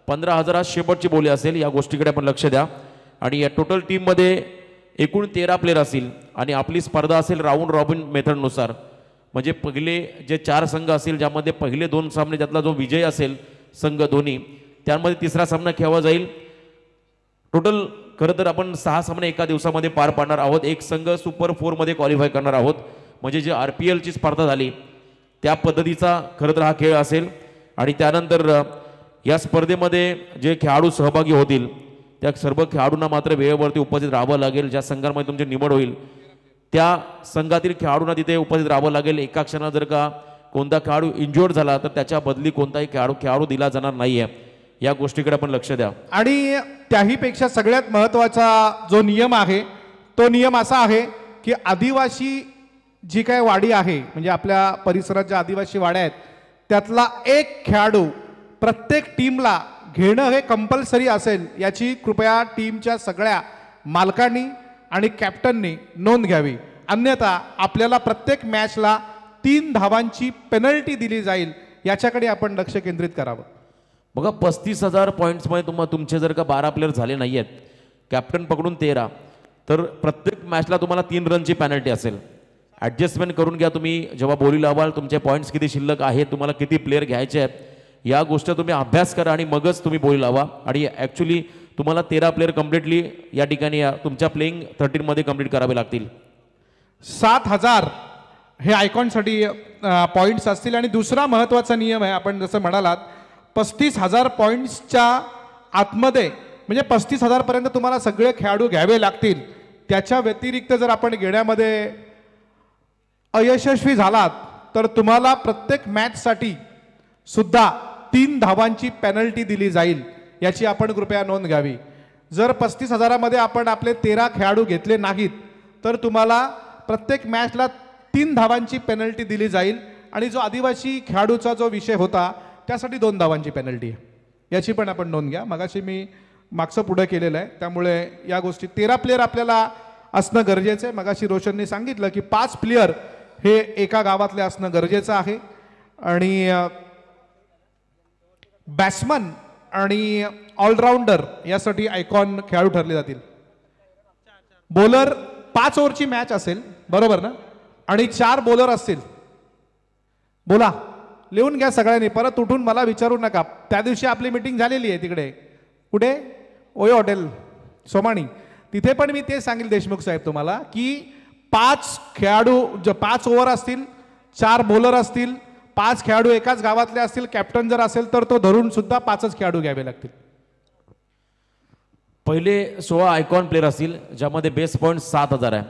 पंधरा हजारात शेवटची बोली असेल या गोष्टीकडे आपण लक्ष द्या आणि या टोटल टीममध्ये एकूण तेरा प्लेअर असतील आणि आपली स्पर्धा असेल राऊंड रॉबिन मेथडनुसार म्हणजे पहिले जे चार संघ असेल ज्यामध्ये पहिले दोन सामने ज्यातला जो विजय असेल संघ दोन्ही त्यामध्ये तिसरा सामना खेळवा जाईल टोटल खरं तर आपण सहा सामने एका दिवसामध्ये पार पाडणार आहोत एक संघ सुपर फोरमध्ये क्वालिफाय करणार आहोत म्हणजे जे आर पी एलची स्पर्धा झाली त्या पद्धतीचा खरं तर हा खेळ असेल आणि त्यानंतर या स्पर्धेमध्ये जे खेळाडू सहभागी होतील त्या सर्व खेळाडूंना मात्र वेळेवरती उपस्थित राहावं लागेल ज्या संघांमध्ये तुमची निवड होईल त्या संघातील खेळाडूंना तिथे उपस्थित राहावं लागेल एका क्षणात जर का कोणता खेळाडू इंजुअर्ड झाला तर त्याच्या बदली कोणताही खेळाडू खेळाडू दिला जाणार नाही आहे या गोष्टीकडे आपण लक्ष द्या आणि त्याहीपेक्षा सगळ्यात महत्त्वाचा जो नियम आहे तो नियम असा आहे की आदिवासी जी काय वाडी आहे म्हणजे आपल्या परिसरात ज्या आदिवासी वाड्या आहेत त्यातला एक खेळाडू प्रत्येक टीमला घेणं हे कंपल्सरी असेल याची कृपया टीमच्या सगळ्या मालकांनी आणि कॅप्टननी नोंद घ्यावी अन्यथा आपल्याला प्रत्येक मॅचला तीन धावांची पेनल्टी दिली जाईल याच्याकडे आपण लक्ष केंद्रित करावं बघा पस्तीस हजार पॉईंट्समध्ये तुम्हाला तुमचे जर का बारा प्लेअर झाले नाही आहेत कॅप्टन पकडून तेरा तर प्रत्येक मॅचला तुम्हाला तीन रनची पेनल्टी असेल ॲडजस्टमेंट करून घ्या तुम्ही जेव्हा बोली लावाल तुमचे पॉईंट्स किती शिल्लक आहेत तुम्हाला किती प्लेअर घ्यायचे आहेत या गोष्ट तुम्ही अभ्यास करा आणि मगच तुम्ही बोली लावा आणि ॲक्च्युली तुम्हाला तेरा प्लेअर कम्प्लिटली या ठिकाणी या तुमच्या प्लेईंग थर्टीनमध्ये कम्प्लीट करावे लागतील सात हजार हे आयकॉनसाठी पॉईंट्स असतील आणि दुसरा महत्त्वाचा नियम आहे आपण जसं म्हणालात पस्तीस हजार पॉईंट्सच्या आतमध्ये म्हणजे पस्तीस हजारपर्यंत तुम्हाला सगळे खेळाडू घ्यावे लागतील त्याच्या व्यतिरिक्त जर आपण घेण्यामध्ये अयशस्वी झालात तर तुम्हाला प्रत्येक मॅचसाठी सुद्धा तीन धावांची पेनल्टी दिली जाईल याची आपण कृपया नोंद घ्यावी जर पस्तीस हजारामध्ये आपण आपले तेरा खेळाडू घेतले नाहीत तर तुम्हाला प्रत्येक मॅचला तीन धावांची पेनल्टी दिली जाईल आणि जो आदिवासी खेळाडूचा जो विषय होता त्यासाठी दोन धावांची पेनल्टी आहे याची पण आपण नोंद घ्या मगाशी मी मागचं पुढं केलेलं आहे त्यामुळे या गोष्टी तेरा प्लेयर आपल्याला असणं गरजेचं आहे मगाशी रोशननी सांगितलं की पाच प्लेयर हे एका गावातले असणं गरजेचं आहे आणि बॅट्समन आणि ऑलराऊंडर यासाठी आयकॉन खेळाडू ठरले जातील बॉलर पाच ओव्हरची मॅच असेल बरोबर ना आणि चार बॉलर असतील बोला लिहून घ्या सगळ्यांनी परत उठून मला विचारू नका त्या दिवशी आपली मिटिंग झालेली आहे तिकडे कुठे ओय हॉटेल सोमाणी तिथे पण मी ते सांगेल देशमुख साहेब तुम्हाला की पाच खेळाडू ज पाच ओव्हर असतील चार बॉलर असतील पाच खेळाडू एकाच गावातले असतील कॅप्टन जर असेल तर तो धरून सुद्धा पाचच खेळाडू घ्यावे लागतील पहिले सोळा आयकॉन प्लेअर असतील ज्यामध्ये बेस पॉईंट सात हजार आहे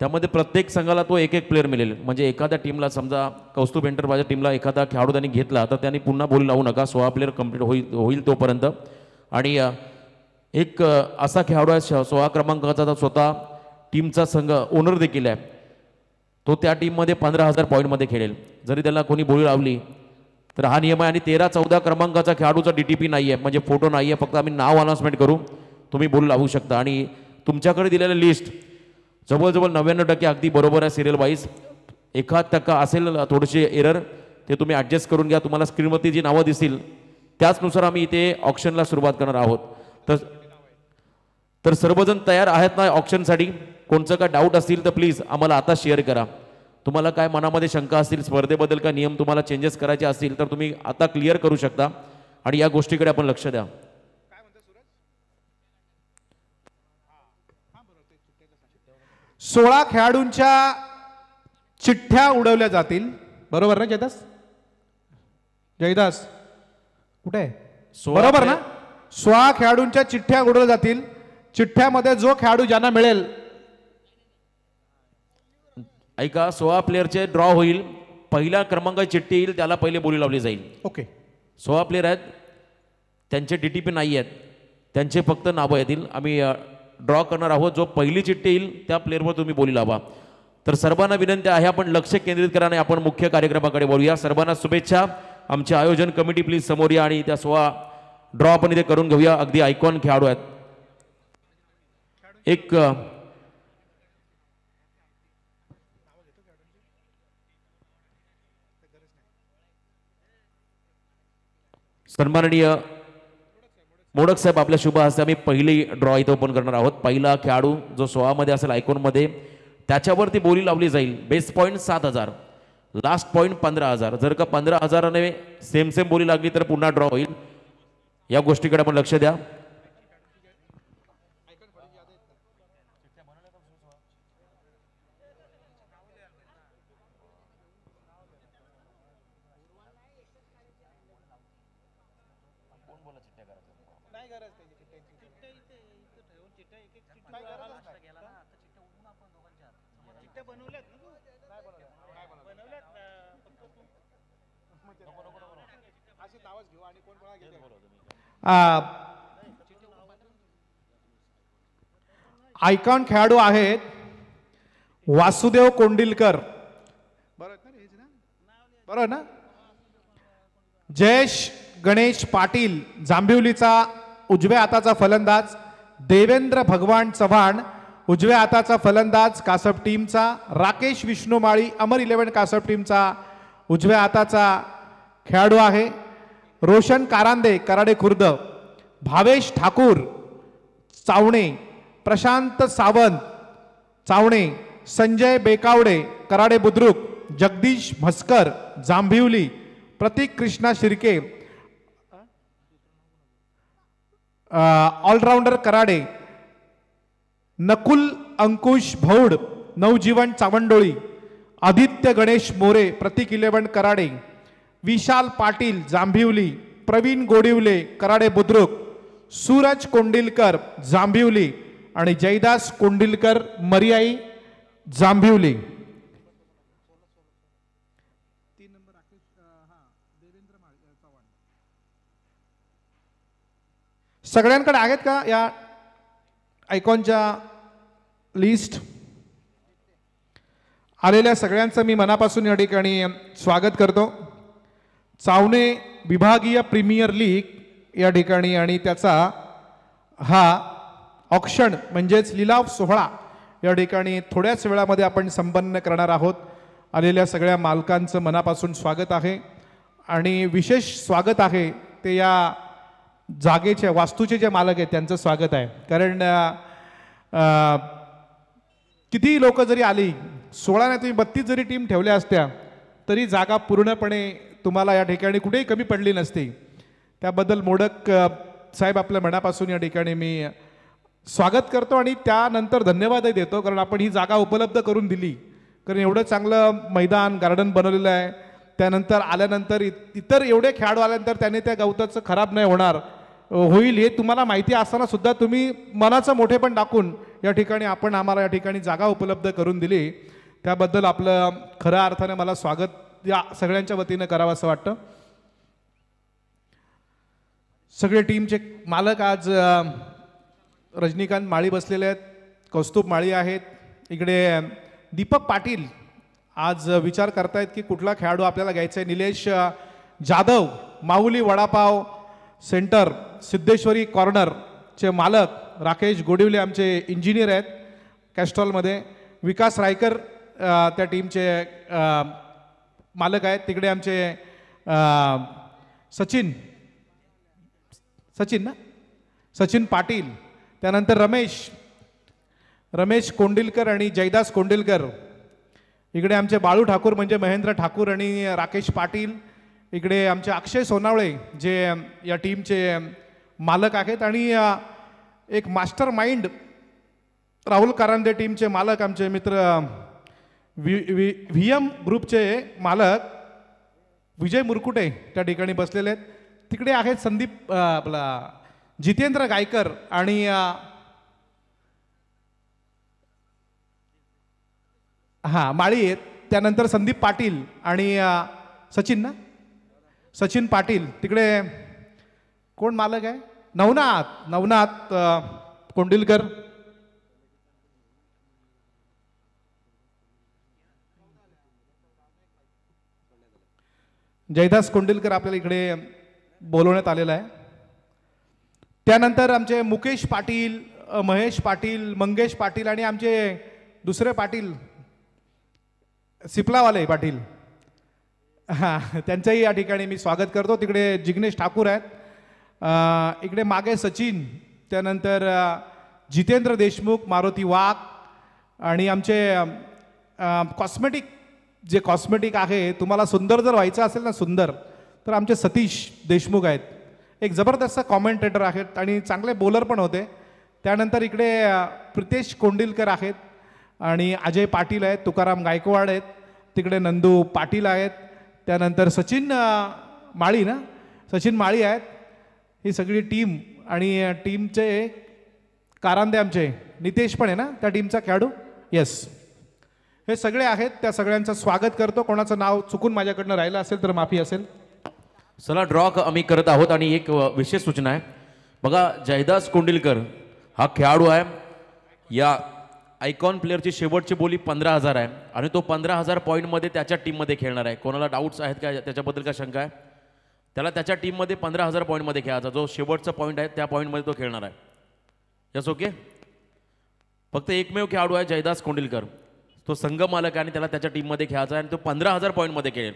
त्यामध्ये प्रत्येक संघाला तो एक एक प्लेअर मिळेल म्हणजे एखाद्या टीमला समजा कौस्तुभ माझ्या टीमला एखादा खेळाडू त्यांनी घेतला तर त्यांनी पुन्हा बोल लावू नका सोळा प्लेअर कंप्लीट होईल होईल तोपर्यंत आणि एक असा खेळाडू आहे सोळा क्रमांकाचा स्वतः टीमचा संघ ओनर देखील आहे तो त्या टीममध्ये पंधरा हजार पॉईंटमध्ये खेळेल जरी त्याला कोणी बोळी लावली तर हा नियम आहे आणि तेरा चौदा क्रमांकाचा खेळाडूचा डी टी पी नाही आहे म्हणजे फोटो नाही आहे फक्त आम्ही नाव अनाउन्समेंट करू तुम्ही बोलू लावू शकता आणि तुमच्याकडे दिलेलं लिस्ट जवळजवळ नव्याण्णव टक्के अगदी बरोबर आहे सिरियल वाईज एखाद टक्का असेल थोडेसे एरर ते तुम्ही ॲडजस्ट करून घ्या तुम्हाला स्क्रीनवरती जी नावं दिसतील त्याचनुसार आम्ही इथे ऑप्शनला सुरुवात करणार आहोत तर तर सर्वजण तयार आहेत ना ऑप्शनसाठी कोणचं का डाऊट असतील तर प्लीज आम्हाला आता शेअर करा तुम्हाला काय मनामध्ये शंका असतील स्पर्धेबद्दल का नियम तुम्हाला चेंजेस करायचे असतील तर तुम्ही आता क्लिअर करू शकता आणि या गोष्टीकडे आपण लक्ष द्या सोळा खेळाडूंच्या चिठ्ठ्या उडवल्या जातील बरोबर ना जयदास जयदास कुठे बरोबर ना सोळा खेळाडूंच्या चिठ्ठ्या उडवल्या जातील चिठ्ठ्यामध्ये जो खेळाडू ज्यांना मिळेल ऐका सोळा प्लेअरचे ड्रॉ होईल पहिला क्रमांक चिठ्ठी येईल त्याला पहिले बोली लावली जाईल ओके सोळा प्लेअर आहेत त्यांचे डी टी पी नाही आहेत त्यांचे फक्त नावं येतील आम्ही ड्रॉ करणार आहोत जो पहिली चिठ्ठी येईल त्या प्लेअरवर तुम्ही बोली लावा तर सर्वांना विनंती आहे आपण लक्ष केंद्रित करा आणि आपण मुख्य कार्यक्रमाकडे बोलूया सर्वांना शुभेच्छा आमची आयोजन कमिटी प्लीज समोर या आणि त्या सोळा ड्रॉ आपण इथे करून घेऊया अगदी आयकॉन खेळाडू आहेत एक सन्माननीय मोडक साहेब आपल्या शुभ हस्ते आम्ही पहिली ड्रॉ इथं ओपन करणार आहोत पहिला खेळाडू जो सोळामध्ये असेल आयकोनमध्ये त्याच्यावरती बोली लावली जाईल बेस्ट पॉईंट सात हजार लास्ट पॉईंट पंधरा हजार जर का पंधरा हजाराने सेम सेम बोली लागली तर पुन्हा ड्रॉ होईल या गोष्टीकडे आपण लक्ष द्या आयकॉन खेळाडू आहेत वासुदेव कोंडिलकर बरोबर ना जयेश गणेश पाटील जांभिवलीचा उजव्या हाताचा फलंदाज देवेंद्र भगवान चव्हाण उजव्या हाताचा फलंदाज कासप टीमचा राकेश विष्णू माळी अमर इलेव्हन कासप टीमचा उजव्या हाताचा खेळाडू आहे रोशन कारांदे कराडे खुर्द भावेश ठाकूर चावणे प्रशांत सावंत चावणे संजय बेकावडे कराडे बुद्रुक जगदीश भस्कर जांभिवली प्रतीक कृष्णा शिर्के ऑलराऊंडर कराडे नकुल अंकुश भौड नवजीवन चावंडोळी आदित्य गणेश मोरे प्रतीक इलेवन कराडे विशाल पाटील जांभिवली प्रवीण गोडिवले कराडे बुद्रुक सूरज कोंडिलकर जांभिवली आणि जयदास कोंडिलकर मरियाई जांभिवली सगळ्यांकडे आहेत का या आयकॉनच्या लिस्ट आलेल्या सगळ्यांचं मी मनापासून या ठिकाणी स्वागत करतो चावणे विभागीय प्रीमियर लीग या ठिकाणी आणि त्याचा हा ऑक्शन म्हणजेच लिलाव सोहळा या ठिकाणी थोड्याच वेळामध्ये आपण संपन्न करणार आहोत आलेल्या सगळ्या मालकांचं मनापासून स्वागत आहे आणि विशेष स्वागत आहे ते या जागेचे वास्तूचे जे मालक आहेत त्यांचं स्वागत आहे कारण किती लोक जरी आली सोळा नाही तुम्ही बत्तीस जरी टीम ठेवल्या असत्या तरी जागा पूर्णपणे तुम्हाला या ठिकाणी कुठेही कमी पडली नसती त्याबद्दल मोडक साहेब आपल्या मनापासून या ठिकाणी मी स्वागत करतो आणि त्यानंतर धन्यवादही देतो कारण आपण ही जागा उपलब्ध करून दिली कारण एवढं चांगलं मैदान गार्डन बनवलेलं आहे त्यानंतर आल्यानंतर इतर एवढे खेळाडू आल्यानंतर त्याने त्या गवताचं खराब नाही होणार होईल हे तुम्हाला माहिती असतानासुद्धा सुद्धा तुम्ही मनाचं मोठेपण टाकून या ठिकाणी आपण आम्हाला या ठिकाणी जागा उपलब्ध करून दिली त्याबद्दल आपलं खऱ्या अर्थाने मला स्वागत या सगळ्यांच्या वतीनं करावं असं वाटतं सगळे टीमचे मालक आज रजनीकांत माळी बसलेले आहेत कौस्तुभ माळी आहेत इकडे दीपक पाटील आज विचार करतायत की कुठला खेळाडू आपल्याला घ्यायचा आहे निलेश जाधव माऊली वडापाव सेंटर सिद्धेश्वरी कॉर्नरचे मालक राकेश गोडिवले आमचे इंजिनियर आहेत कॅस्ट्रॉलमध्ये विकास रायकर त्या टीमचे मालक आहेत तिकडे आमचे सचिन सचिन ना सचिन पाटील त्यानंतर रमेश रमेश कोंडिलकर आणि जयदास कोंडिलकर इकडे आमचे बाळू ठाकूर म्हणजे महेंद्र ठाकूर आणि राकेश पाटील इकडे आमचे अक्षय सोनावळे जे या टीमचे मालक आहेत आणि एक मास्टर माइंड राहुल कारांदे टीमचे मालक आमचे मित्र व्ही व्ही ग्रुपचे मालक विजय मुरकुटे त्या ठिकाणी बसलेले आहेत तिकडे आहेत संदीप आपला जितेंद्र गायकर आणि हां माळी आहेत त्यानंतर संदीप पाटील आणि सचिन ना सचिन पाटील तिकडे कोण मालक आहे नवनाथ नवनाथ कोंडिलकर जयदास कोंडिलकर आपल्याला इकडे बोलवण्यात आलेला आहे त्यानंतर आमचे मुकेश पाटील महेश पाटील मंगेश पाटील आणि आमचे दुसरे पाटील सिपलावाले पाटील हां त्यांचंही या ठिकाणी मी स्वागत करतो तिकडे जिग्नेश ठाकूर आहेत इकडे मागे सचिन त्यानंतर जितेंद्र देशमुख मारुती वाघ आणि आमचे कॉस्मेटिक जे कॉस्मेटिक आहे तुम्हाला सुंदर जर व्हायचं असेल ना सुंदर तर आमचे सतीश देशमुख आहेत एक जबरदस्त कॉमेंटेटर आहेत आणि चांगले बोलर पण होते त्यानंतर इकडे प्रितेश कोंडिलकर आहेत आणि अजय पाटील आहेत तुकाराम गायकवाड आहेत तिकडे नंदू पाटील आहेत त्यानंतर सचिन माळी ना सचिन माळी आहेत ही सगळी टीम आणि टीमचे कारांदे आमचे नितेश पण आहे ना त्या टीमचा खेळाडू येस हे सगळे आहेत त्या सगळ्यांचं स्वागत करतो कोणाचं नाव चुकून माझ्याकडनं राहिलं असेल तर माफी असेल चला ड्रॉ आम्ही करत आहोत आणि एक विशेष सूचना आहे बघा जयदास कोंडिलकर हा खेळाडू आहे या आयकॉन प्लेअरची शेवटची बोली पंधरा हजार आहे आणि तो पंधरा हजार पॉईंटमध्ये त्याच्या टीममध्ये खेळणार आहे कोणाला डाऊट्स आहेत का त्याच्याबद्दल काय शंका आहे त्याला त्याच्या टीममध्ये पंधरा हजार पॉईंटमध्ये खेळायचा जो शेवटचा पॉईंट आहे त्या पॉईंटमध्ये तो खेळणार आहे यस ओके फक्त एकमेव खेळाडू आहे जयदास कोंडिलकर तो संघ मालक आणि त्याला त्याच्या टीममध्ये खेळायचा आहे आणि तो पंधरा हजार पॉईंटमध्ये खेळेल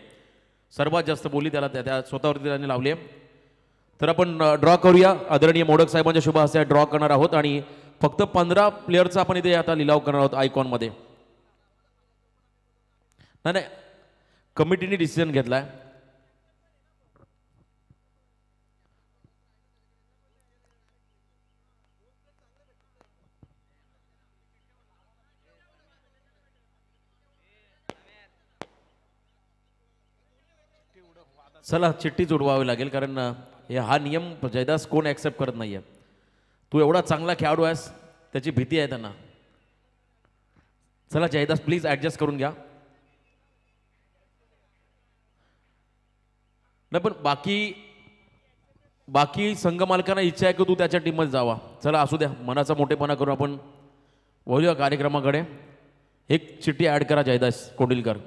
सर्वात जास्त बोली त्याला त्या त्या स्वतःवरती त्यांनी लावली आहे तर आपण ड्रॉ करूया आदरणीय मोडक साहेबांच्या शुभ हस्ते ड्रॉ करणार आहोत आणि फक्त पंधरा प्लेअरचा आपण इथे आता लिलाव करणार आहोत आयकॉनमध्ये नाही नाही कमिटीने डिसिजन घेतला आहे चला चिठ्ठी जुडवावी लागेल कारण हे हा नियम जयदास कोण ॲक्सेप्ट करत नाही आहे तू एवढा चांगला खेळाडू आहेस त्याची भीती आहे त्यांना चला जयदास प्लीज ॲडजस्ट करून घ्या नाही पण बाकी बाकी संघ मालकांना इच्छा आहे की तू त्याच्या टीममध्ये जावा चला असू द्या मनाचा मोठेपणा करू आपण वळूया कार्यक्रमाकडे एक चिठ्ठी ॲड करा जयदास कोंडिलकर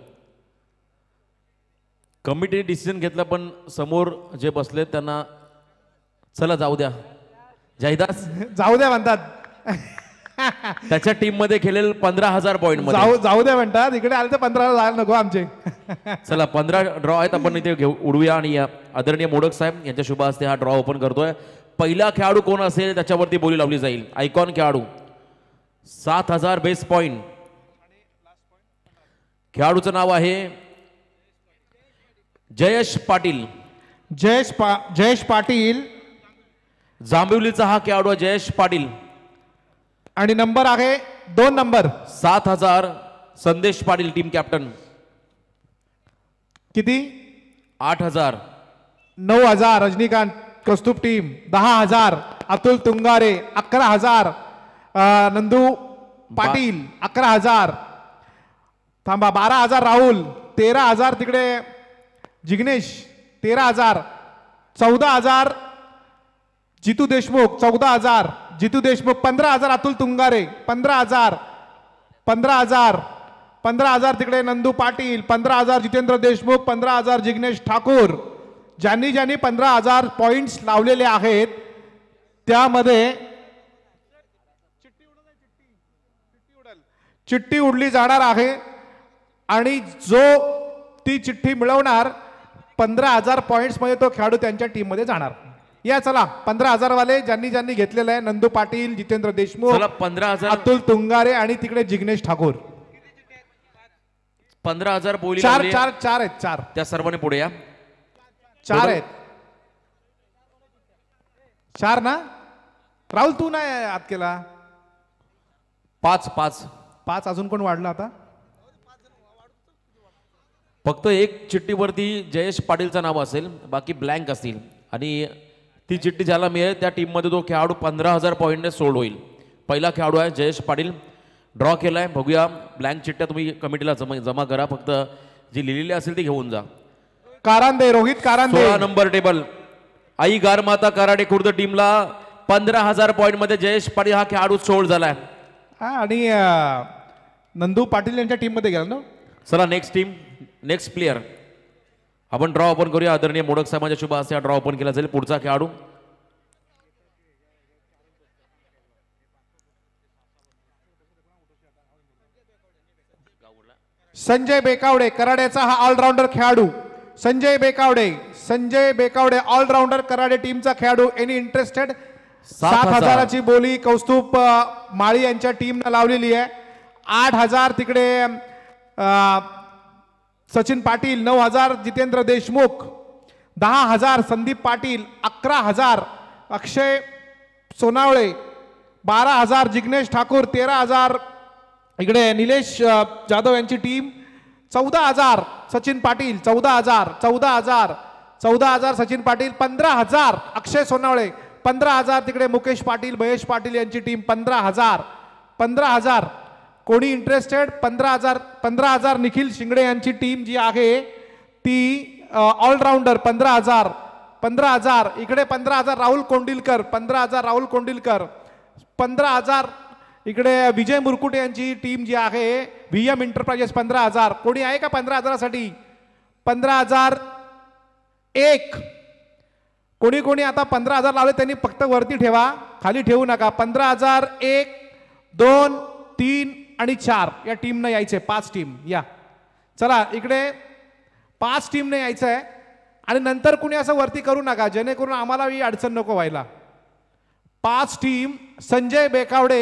कमिटीने डिसिजन घेतला पण समोर जे बसले त्यांना चला जाऊ द्या जाहिदास *laughs* जाऊ द्या म्हणतात त्याच्या टीम मध्ये खेळेल पंधरा हजार पॉईंट जाऊ जाऊ द्या म्हणतात इकडे आले तर पंधरा हजार नको आमचे *laughs* चला पंधरा ड्रॉ आहेत आपण इथे घेऊ उडूया आणि या आदरणीय मोडक साहेब यांच्या शुभ हस्ते हा ड्रॉ ओपन करतोय पहिला खेळाडू कोण असेल त्याच्यावरती बोली लावली जाईल आयकॉन खेळाडू सात हजार बेस पॉईंट खेळाडूचं नाव आहे जयेश पाटील जयेश पा जयेश पाटील जांभिवलीचा हा खेळाडू जयेश पाटील आणि नंबर आहे दोन नंबर सात हजार संदेश पाटील टीम कॅप्टन किती आठ हजार नऊ हजार रजनीकांत कस्तुप टीम दहा हजार अतुल तुंगारे अकरा हजार नंदू पाटील अकरा हजार थांबा बारा हजार राहुल तेरा हजार तिकडे जिग्नेश तेरा हजार चौदा हजार जितू देशमुख चौदा हजार जितू देशमुख पंधरा हजार अतुल तुंगारे पंधरा हजार पंधरा हजार पंधरा हजार तिकडे नंदू पाटील पंधरा हजार जितेंद्र देशमुख पंधरा हजार जिग्नेश ठाकूर ज्यांनी ज्यांनी पंधरा हजार पॉईंट्स लावलेले आहेत त्यामध्ये चिठ्ठी उडली जाणार आहे आणि जो ती चिठ्ठी मिळवणार पंधरा हजार मध्ये तो खेळाडू त्यांच्या टीम मध्ये जाणार या चला पंधरा वाले ज्यांनी ज्यांनी घेतलेले आहे नंदू पाटील जितेंद्र देशमुख पंधरा हजार अतुल तुंगारे आणि तिकडे जिग्नेश ठाकूर पंधरा हजार बोली चार चार चार आहेत चार त्या सर्वांनी पुढे या चार आहेत चार ना राहुल तू नाही आत केला पाच पाच पाच अजून कोण वाढला आता फक्त एक चिठ्ठीवरती जयेश पाटीलचं नाव असेल बाकी ब्लँक असतील आणि ती चिठ्ठी ज्याला मिळेल त्या टीममध्ये तो खेळाडू पंधरा हजार पॉईंटने सोल्ड होईल पहिला खेळाडू आहे जयेश पाटील ड्रॉ केला आहे बघूया ब्लँक चिठ्ठ्या तुम्ही कमिटीला जमा जमा करा फक्त जी लिहिलेली असेल ती घेऊन जा कारांदे रोहित कारांदे नंबर टेबल आई माता कराडे खुर्द टीमला पंधरा हजार पॉईंट मध्ये जयेश पाटील हा खेळाडू सोड झालाय आणि नंदू पाटील यांच्या टीममध्ये गेला ना चला नेक्स्ट टीम नेक्स्ट प्लेयर आपण ड्रॉ ओपन करूया आदरणीय मोडक साहेबांच्या शुभ असे ड्रॉ ओपन केला जाईल पुढचा खेळाडू संजय बेकावडे कराड्याचा हा ऑलराऊंडर खेळाडू संजय बेकावडे संजय बेकावडे ऑलराऊंडर कराडे टीमचा खेळाडू एनी इंटरेस्टेड सात हजाराची बोली कौस्तुभ माळी यांच्या टीमनं लावलेली आहे आठ हजार तिकडे सचिन पाटील नऊ हजार जितेंद्र देशमुख दहा हजार संदीप पाटील अकरा हजार अक्षय सोनावळे बारा हजार जिग्नेश ठाकूर तेरा हजार इकडे निलेश जाधव यांची टीम चौदा हजार सचिन पाटील चौदा हजार चौदा हजार चौदा हजार सचिन पाटील पंधरा हजार अक्षय सोनावळे पंधरा हजार तिकडे मुकेश पाटील महेश पाटील यांची टीम पंधरा हजार पंधरा हजार कोणी इंटरेस्टेड पंधरा हजार पंधरा हजार निखिल शिंगडे यांची टीम जी आहे ती ऑलराऊंडर पंधरा हजार पंधरा हजार इकडे पंधरा हजार राहुल कोंडिलकर पंधरा हजार राहुल कोंडिलकर पंधरा हजार इकडे विजय मुरकुटे यांची टीम जी आहे व्ही एम इंटरप्राइजेस पंधरा हजार कोणी आहे का पंधरा हजारासाठी पंधरा हजार एक कोणी कोणी आता पंधरा हजार लावले त्यांनी फक्त वरती ठेवा खाली ठेवू नका पंधरा हजार एक दोन तीन आणि चार या टीमनं यायचे पाच टीम या चला इकडे पाच टीमने यायचं आहे आणि नंतर कुणी असं वरती करू नका जेणेकरून आम्हाला ही अडचण नको व्हायला पाच टीम संजय बेकावडे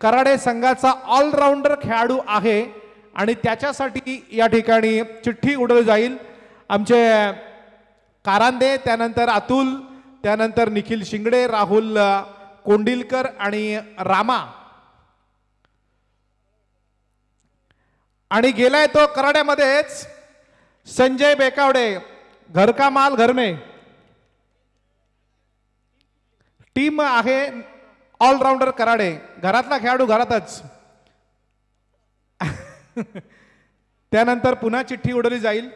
कराडे संघाचा ऑलराऊंडर खेळाडू आहे आणि त्याच्यासाठी या ठिकाणी चिठ्ठी उडवली जाईल आमचे कारांदे त्यानंतर अतुल त्यानंतर निखिल शिंगडे राहुल कोंडिलकर आणि रामा आणि गेलाय तो कराड्यामध्येच संजय बेकावडे घर का माल घरमे टीम आहे ऑलराऊंडर कराडे घरातला खेळाडू घरातच *laughs* त्यानंतर पुन्हा चिठ्ठी उडवली जाईल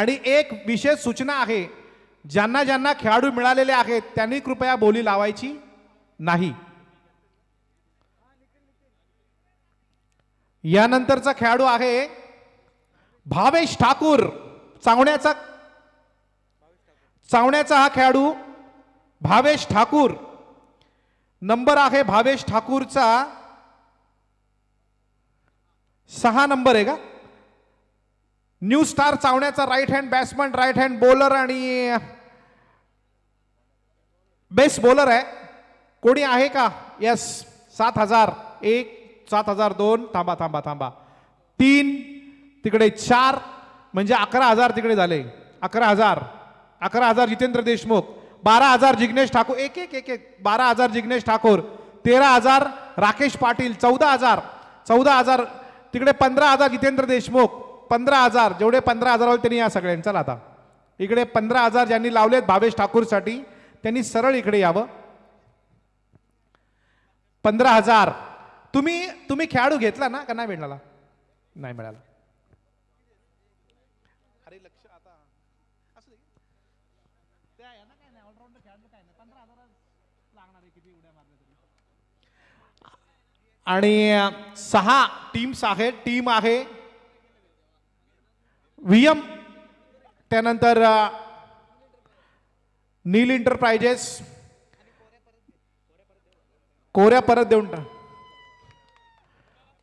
आणि एक विशेष सूचना आहे ज्यांना ज्यांना खेळाडू मिळालेले आहेत त्यांनी कृपया बोली लावायची नाही यानंतरचा खेळाडू आहे भावेश ठाकूर चावण्याचा चावण्याचा हा खेळाडू भावेश ठाकूर नंबर आहे भावेश ठाकूरचा सहा नंबर आहे का न्यू स्टार चावण्याचा right hand batsman right hand bowler आणि बेस्ट बॉलर आहे कोणी आहे का यस सात हजार एक सात हजार दोन थांबा थांबा थांबा तीन तिकडे चार म्हणजे अकरा हजार तिकडे झाले अकरा हजार अकरा हजार जितेंद्र देशमुख बारा हजार जिग्नेश ठाकूर एक एक एक एक बारा हजार जिग्नेश ठाकूर तेरा हजार राकेश पाटील चौदा हजार चौदा हजार तिकडे पंधरा हजार जितेंद्र देशमुख पंधरा हजार जेवढे पंधरा हजार त्यांनी या सगळ्यांचा आता इकडे पंधरा हजार ज्यांनी लावलेत भावेश ठाकूरसाठी त्यांनी सरळ इकडे यावं पंधरा हजार तुम्ही तुम्ही खेळाडू घेतला ना का नाही मिळाला नाही मिळाला आणि सहा टीम्स आहे टीम आहे व्हीएम त्यानंतर नील इंटरप्राइजेस कोऱ्या परत देऊन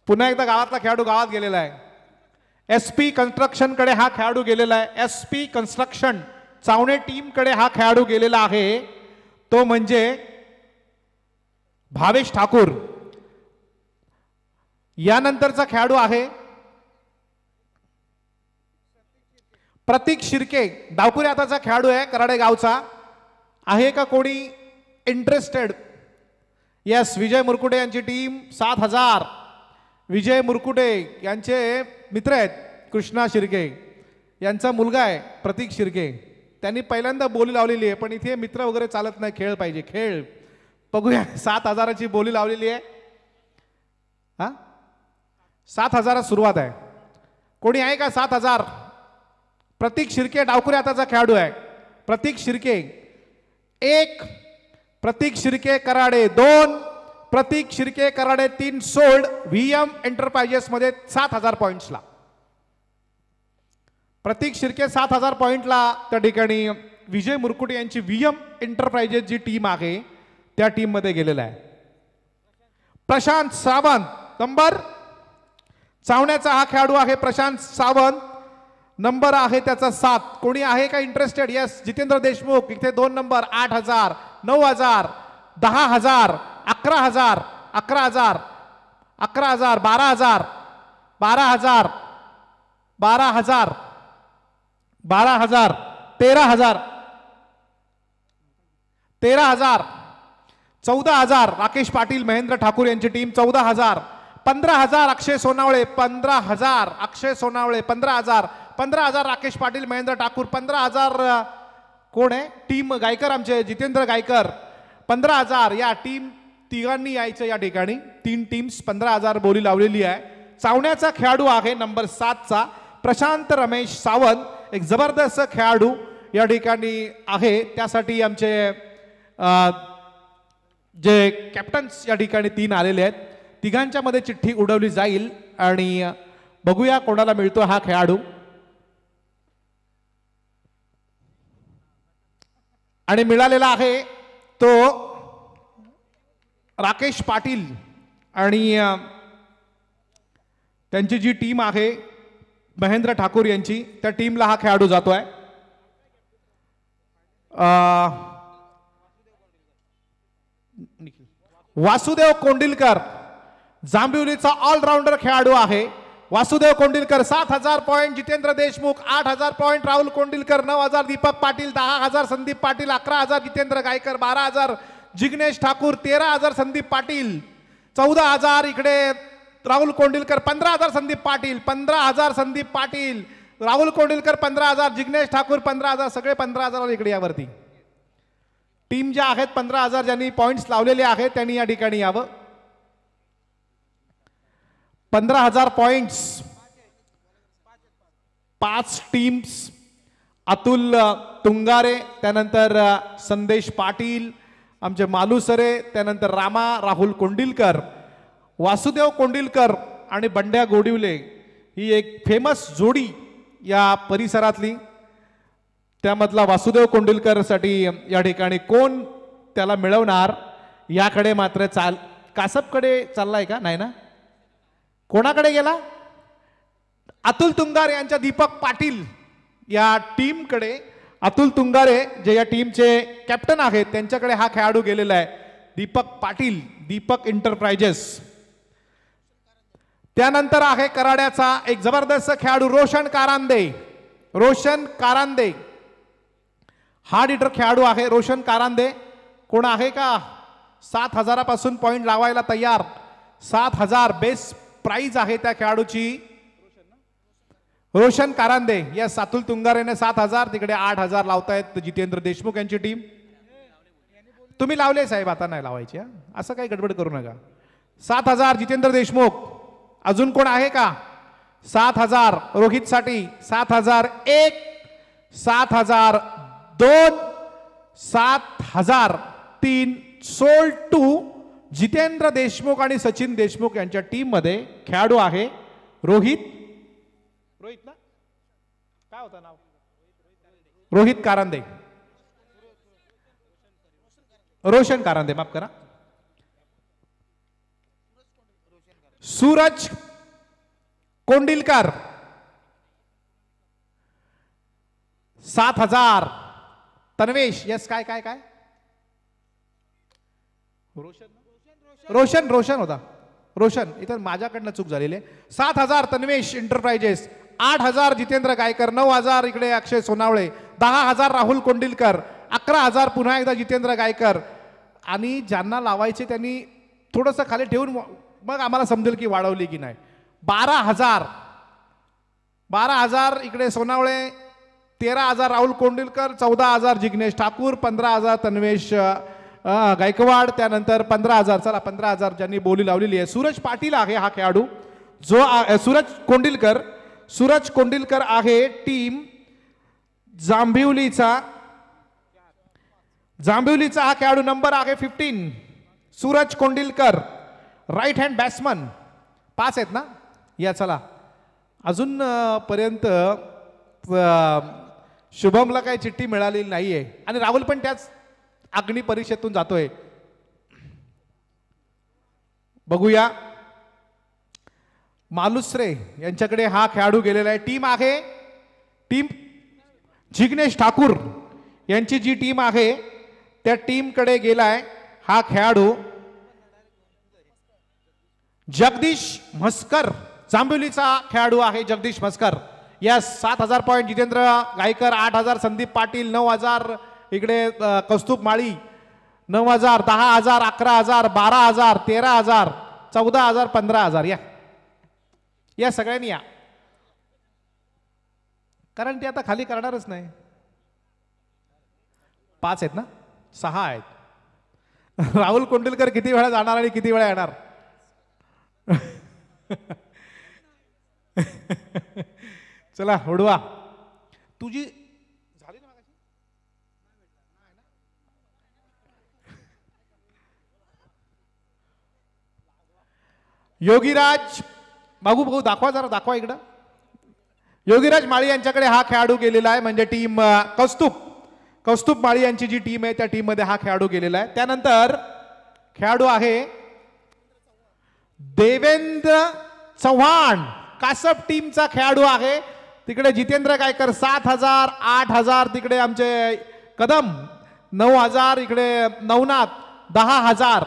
पुन्हा एकदा गावातला खेळाडू गावात गेलेला आहे एस पी कन्स्ट्रक्शनकडे हा खेळाडू गेलेला आहे एस पी कन्स्ट्रक्शन चावणे टीमकडे हा खेळाडू गेलेला आहे तो म्हणजे भावेश ठाकूर यानंतरचा खेळाडू आहे प्रतीक शिर्के डावकुरी आताचा खेळाडू आहे कराडे गावचा आहे का कोणी इंटरेस्टेड यस विजय मुरकुटे यांची टीम सात हजार विजय मुरकुटे यांचे मित्र आहेत कृष्णा शिर्के यांचा मुलगा आहे प्रतीक शिर्के त्यांनी पहिल्यांदा बोली लावलेली आहे पण इथे मित्र वगैरे चालत नाही खेळ पाहिजे खेळ बघूया सात हजाराची बोली लावलेली आहे हां सात हजारात सुरुवात आहे कोणी आहे का सात हजार प्रतीक शिर्के डावकुरे आताचा खेळाडू आहे प्रतीक शिर्के एक प्रतीक शिर्के कराडे दोन प्रतीक शिर्के कराडे तीन सोल्ड व्ही एम मध्ये सात हजार पॉईंट्सला प्रतीक शिर्के सात हजार पॉईंटला त्या ठिकाणी विजय मुरकुटे यांची व्हीएम एंटरप्राइजेस जी टीम आहे त्या टीममध्ये गेलेला आहे प्रशांत सावंत नंबर चावण्याचा हा खेळाडू आहे प्रशांत सावंत नंबर आहे त्याचा सात कोणी आहे का इंटरेस्टेड येस जितेंद्र देशमुख इथे दोन नंबर आठ हजार नऊ हजार दहा हजार अकरा हजार अकरा हजार अकरा हजार बारा हजार बारा हजार बारा हजार बारा हजार तेरा हजार तेरा हजार चौदा हजार राकेश पाटील महेंद्र ठाकूर यांची टीम चौदा हजार पंधरा हजार अक्षय सोनावळे पंधरा हजार अक्षय सोनावळे पंधरा हजार पंधरा हजार राकेश पाटील महेंद्र ठाकूर पंधरा हजार कोण आहे टीम गायकर आमचे जितेंद्र गायकर पंधरा हजार या टीम तिघांनी यायचं या ठिकाणी तीन टीम्स पंधरा हजार बोली लावलेली आहे चावण्याचा खेळाडू आहे नंबर सातचा प्रशांत रमेश सावंत एक जबरदस्त खेळाडू या ठिकाणी आहे त्यासाठी आमचे जे कॅप्टन्स या ठिकाणी तीन आलेले आहेत तिघांच्या मध्ये चिठ्ठी उडवली जाईल आणि बघूया कोणाला मिळतो हा खेळाडू आणि मिळालेला आहे तो राकेश पाटील आणि त्यांची जी टीम आहे महेंद्र ठाकूर यांची त्या टीमला हा खेळाडू जातो आहे वासुदेव कोंडिलकर जांभिवलीचा ऑलराऊंडर खेळाडू आहे वासुदेव कोंडिलकर सात हजार पॉईंट जितेंद्र देशमुख आठ हजार पॉईंट राहुल कोंडिलकर नऊ हजार दीपक पाटील दहा हजार संदीप पाटील अकरा हजार जितेंद्र गायकर बारा हजार जिग्नेश ठाकूर तेरा हजार संदीप पाटील चौदा हजार इकडे राहुल कोंडिलकर पंधरा हजार संदीप पाटील पंधरा हजार संदीप पाटील राहुल कोंडिलकर पंधरा हजार जिग्नेश ठाकूर पंधरा हजार सगळे पंधरा हजार इकडे यावरती टीम ज्या आहेत पंधरा हजार ज्यांनी पॉईंट्स लावलेले आहेत त्यांनी या ठिकाणी यावं पंधरा हजार पॉइंट्स पाच टीम्स अतुल तुंगारे त्यानंतर संदेश पाटील आमचे मालुसरे त्यानंतर रामा राहुल कोंडिलकर वासुदेव कोंडिलकर आणि बंड्या गोडिवले ही एक फेमस जोडी या परिसरातली त्यामधला वासुदेव कोंडिलकरसाठी या ठिकाणी कोण त्याला मिळवणार याकडे मात्र चाल कासपकडे चाललाय का नाही ना कोणाकडे गेला अतुल तुंगार यांच्या दीपक पाटील या टीमकडे अतुल तुंगारे जे या टीमचे कॅप्टन आहेत त्यांच्याकडे हा खेळाडू गेलेला आहे दीपक पाटील दीपक एंटरप्राइजेस त्यानंतर आहे कराड्याचा एक जबरदस्त खेळाडू रोशन कारांदे रोशन कारांदे हा डिटर खेळाडू आहे रोशन कारांदे कोण आहे का सात हजारापासून पॉईंट लावायला तयार सात हजार बेस्ट प्राईज आहे त्या खेळाडूची रोशन कारांदे या सातुल तुंगारेने सात हजार तिकडे आठ हजार लावतायत जितेंद्र देशमुख यांची टीम तुम्ही लावले साहेब आता नाही लावायची असं काही गडबड करू नका सात हजार जितेंद्र देशमुख अजून कोण आहे का सात हजार रोहितसाठी सात हजार एक सात हजार दोन सात हजार तीन सोल टू जितेंद्र देशमुख आणि सचिन देशमुख यांच्या टीममध्ये खेळाडू आहे रोहित रोहित कारंदे रोशन कारंदे माफ करा सूरज कोंडिलकर सात हजार तन्वेश यस काय काय काय रोशन रोशन रोशन होता रोशन इथं माझ्याकडनं चूक झालेली आहे सात हजार तन्वेश एंटरप्राइजेस आठ हजार जितेंद्र गायकर नऊ हजार इकडे अक्षय सोनावळे दहा हजार राहुल कोंडिलकर अकरा हजार पुन्हा एकदा जितेंद्र गायकर आणि ज्यांना लावायचे त्यांनी थोडंसं खाली ठेवून मग आम्हाला समजेल की वाढवली की नाही बारा हजार बारा हजार इकडे सोनावळे तेरा हजार राहुल कोंडिलकर चौदा हजार जिग्नेश ठाकूर पंधरा हजार तन्वेश गायकवाड त्यानंतर पंधरा हजार चला पंधरा हजार ज्यांनी बोली लावलेली आहे सूरज पाटील आहे हा खेळाडू जो सूरज कोंडिलकर सूरज कोंडिलकर आहे टीम जांभिवलीचा जांभिवलीचा हा खेळाडू नंबर आहे fifteen Suraj Kondilkar right hand batsman पाच आहेत ना या चला अजून पर्यंत शुभमला काही चिठ्ठी मिळालेली नाही आहे आणि राहुल पण त्याच अग्निपरीक्षेतून जातोय बघूया मालुसरे यांच्याकडे हा खेळाडू गेलेला आहे टीम आहे टीम जिग्नेश ठाकूर यांची जी टीम आहे त्या टीमकडे गेलाय हा खेळाडू जगदीश म्हस्कर जांबिवलीचा खेळाडू आहे जगदीश म्हस्कर या सात हजार पॉईंट जितेंद्र गायकर आठ हजार संदीप पाटील नऊ हजार इकडे कौस्तुभ माळी नऊ हजार दहा हजार अकरा हजार बारा हजार तेरा हजार चौदा हजार पंधरा हजार या या सगळ्यांनी या कारण ते आता खाली करणारच नाही पाच आहेत ना सहा आहेत *laughs* राहुल कुंडलकर किती वेळा जाणार आणि किती वेळा येणार *laughs* चला हुडवा तुझी झाली ना योगीराज मागू भाऊ दाखवा जरा दाखवा इकडं योगीराज माळी यांच्याकडे हा खेळाडू गेलेला आहे म्हणजे टीम कौस्तुभ कौस्तुभ माळी यांची जी टीम आहे त्या टीममध्ये हा खेळाडू गेलेला आहे त्यानंतर खेळाडू आहे देवेंद्र चव्हाण कासप टीमचा खेळाडू आहे तिकडे जितेंद्र गायकर सात हजार आठ हजार तिकडे आमचे कदम नऊ हजार इकडे नवनाथ दहा हजार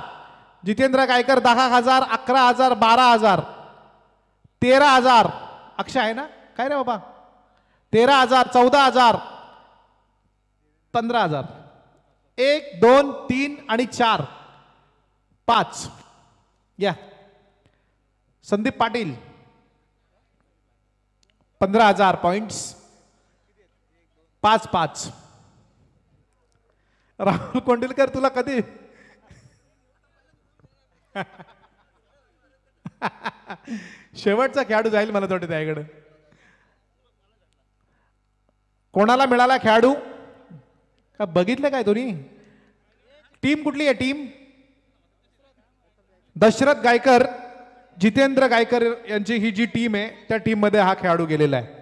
जितेंद्र गायकर दहा हजार अकरा हजार बारा हजार तेरा हजार अक्षय आहे ना काय रे बाबा तेरा हजार चौदा हजार पंधरा हजार एक दोन तीन आणि चार पाच या संदीप पाटील पंधरा हजार पॉइंट्स पाच पाच राहुल कोंडिलकर तुला कधी *laughs* शेवटचा खेळाडू जाईल मला वाटतं त्याकडे कोणाला मिळाला खेळाडू का बघितलं काय तुम्ही टीम कुठली आहे टीम दशरथ गायकर जितेंद्र गायकर यांची ही जी टीम आहे त्या टीम मध्ये हा खेळाडू गेलेला आहे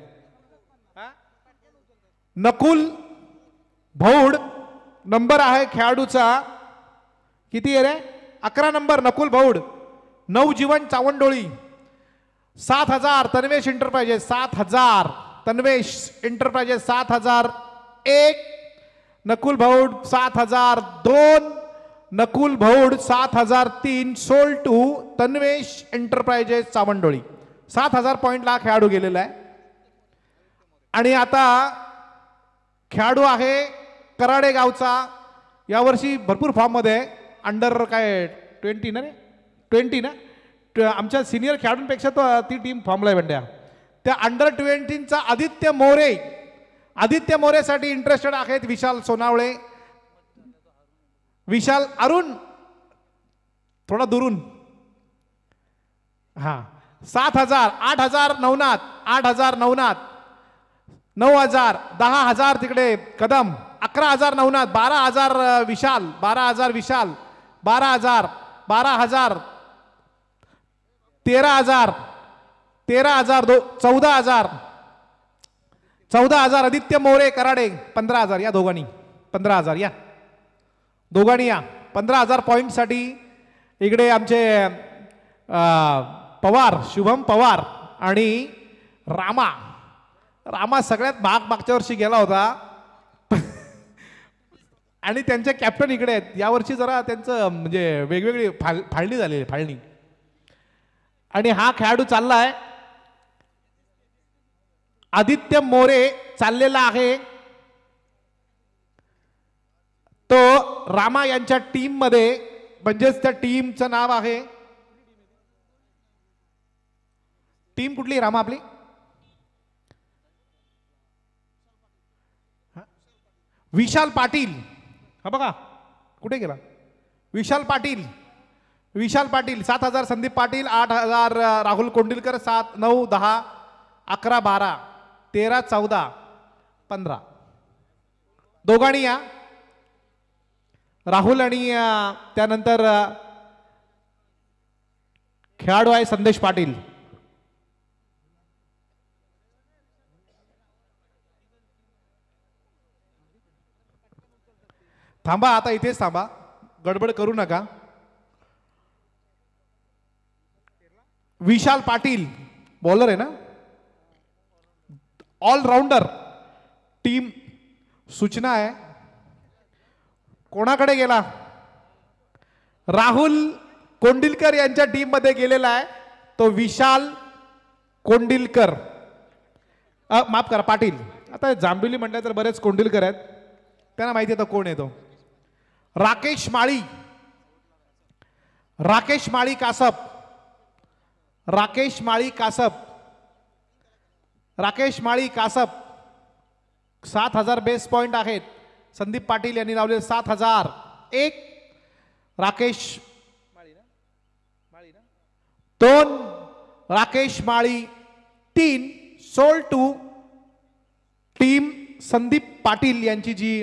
नकुल भौड नंबर आहे खेळाडूचा किती आहे रे अकरा नंबर नकुल भौड जीवन चावंडोळी सात हजार तन्वेश इंटरप्राइजेस सात हजार तन्वेश इंटरप्राइजेस सात हजार एक नकुल भौड सात हजार दोन नकुल भौड सात हजार तीन sold to Tanvesh enterprises Savandoli सात हजार पॉईंटला खेळाडू गेलेला आहे आणि आता खेळाडू आहे कराडे गावचा यावर्षी भरपूर फॉर्ममध्ये अंडर काय ट्वेंटी ना रे ट्वेंटी ना आमच्या सिनियर खेळाडूंपेक्षा तो ती टीम फॉर्मला आहे त्या अंडर ट्वेंटीचा आदित्य मोरे आदित्य मोरेसाठी इंटरेस्टेड आहेत विशाल सोनावळे विशाल अरुण थोडा दुरून हा सात हजार आठ हजार नवनाथ आठ हजार नवनाथ नऊ हजार दहा हजार तिकडे कदम अकरा हजार नवनाथ बारा हजार विशाल बारा हजार विशाल बारा हजार बारा हजार तेरा हजार तेरा हजार दो चौदा हजार चौदा हजार आदित्य मोरे कराडे पंधरा हजार या दोघांनी पंधरा हजार या दोघांनी या पंधरा हजार पॉईंटसाठी इकडे आमचे पवार शुभम पवार आणि रामा रामा सगळ्यात भाग मागच्या वर्षी गेला होता आणि त्यांचे कॅप्टन इकडे आहेत यावर्षी जरा त्यांचं म्हणजे वेगवेगळी फाळ फाळणी झालेली फाळणी आणि हा खेळाडू चाललाय आदित्य मोरे चाललेला आहे तो रामा यांच्या टीम मध्ये म्हणजेच त्या टीमचं नाव आहे टीम कुठली रामा आपली विशाल पाटील हा बघा कुठे गेला विशाल पाटील विशाल पाटील सात हजार संदीप पाटील आठ हजार राहुल कोंडिलकर सात नऊ दहा अकरा बारा तेरा चौदा पंधरा दोघांनी या राहुल आणि त्यानंतर खेळाडू आहे संदेश पाटील थांबा आता इथेच थांबा गडबड करू नका विशाल पाटील बॉलर आहे ना ऑलराऊंडर टीम सूचना आहे कोणाकडे गेला राहुल कोंडिलकर यांच्या टीममध्ये गेलेला आहे तो विशाल कोंडिलकर माफ करा पाटील आता जांभिली म्हटलं तर बरेच कोंडिलकर आहेत त्यांना माहिती आहे कोण येतो राकेश माळी राकेश माळी कासप राकेश माळी कासप राकेश माळी कासप सात हजार बेस पॉइंट आहेत संदीप पाटील यांनी लावले सात हजार एक राकेश माळी दोन राकेश माळी तीन sold to team Sandeep Patil यांची जी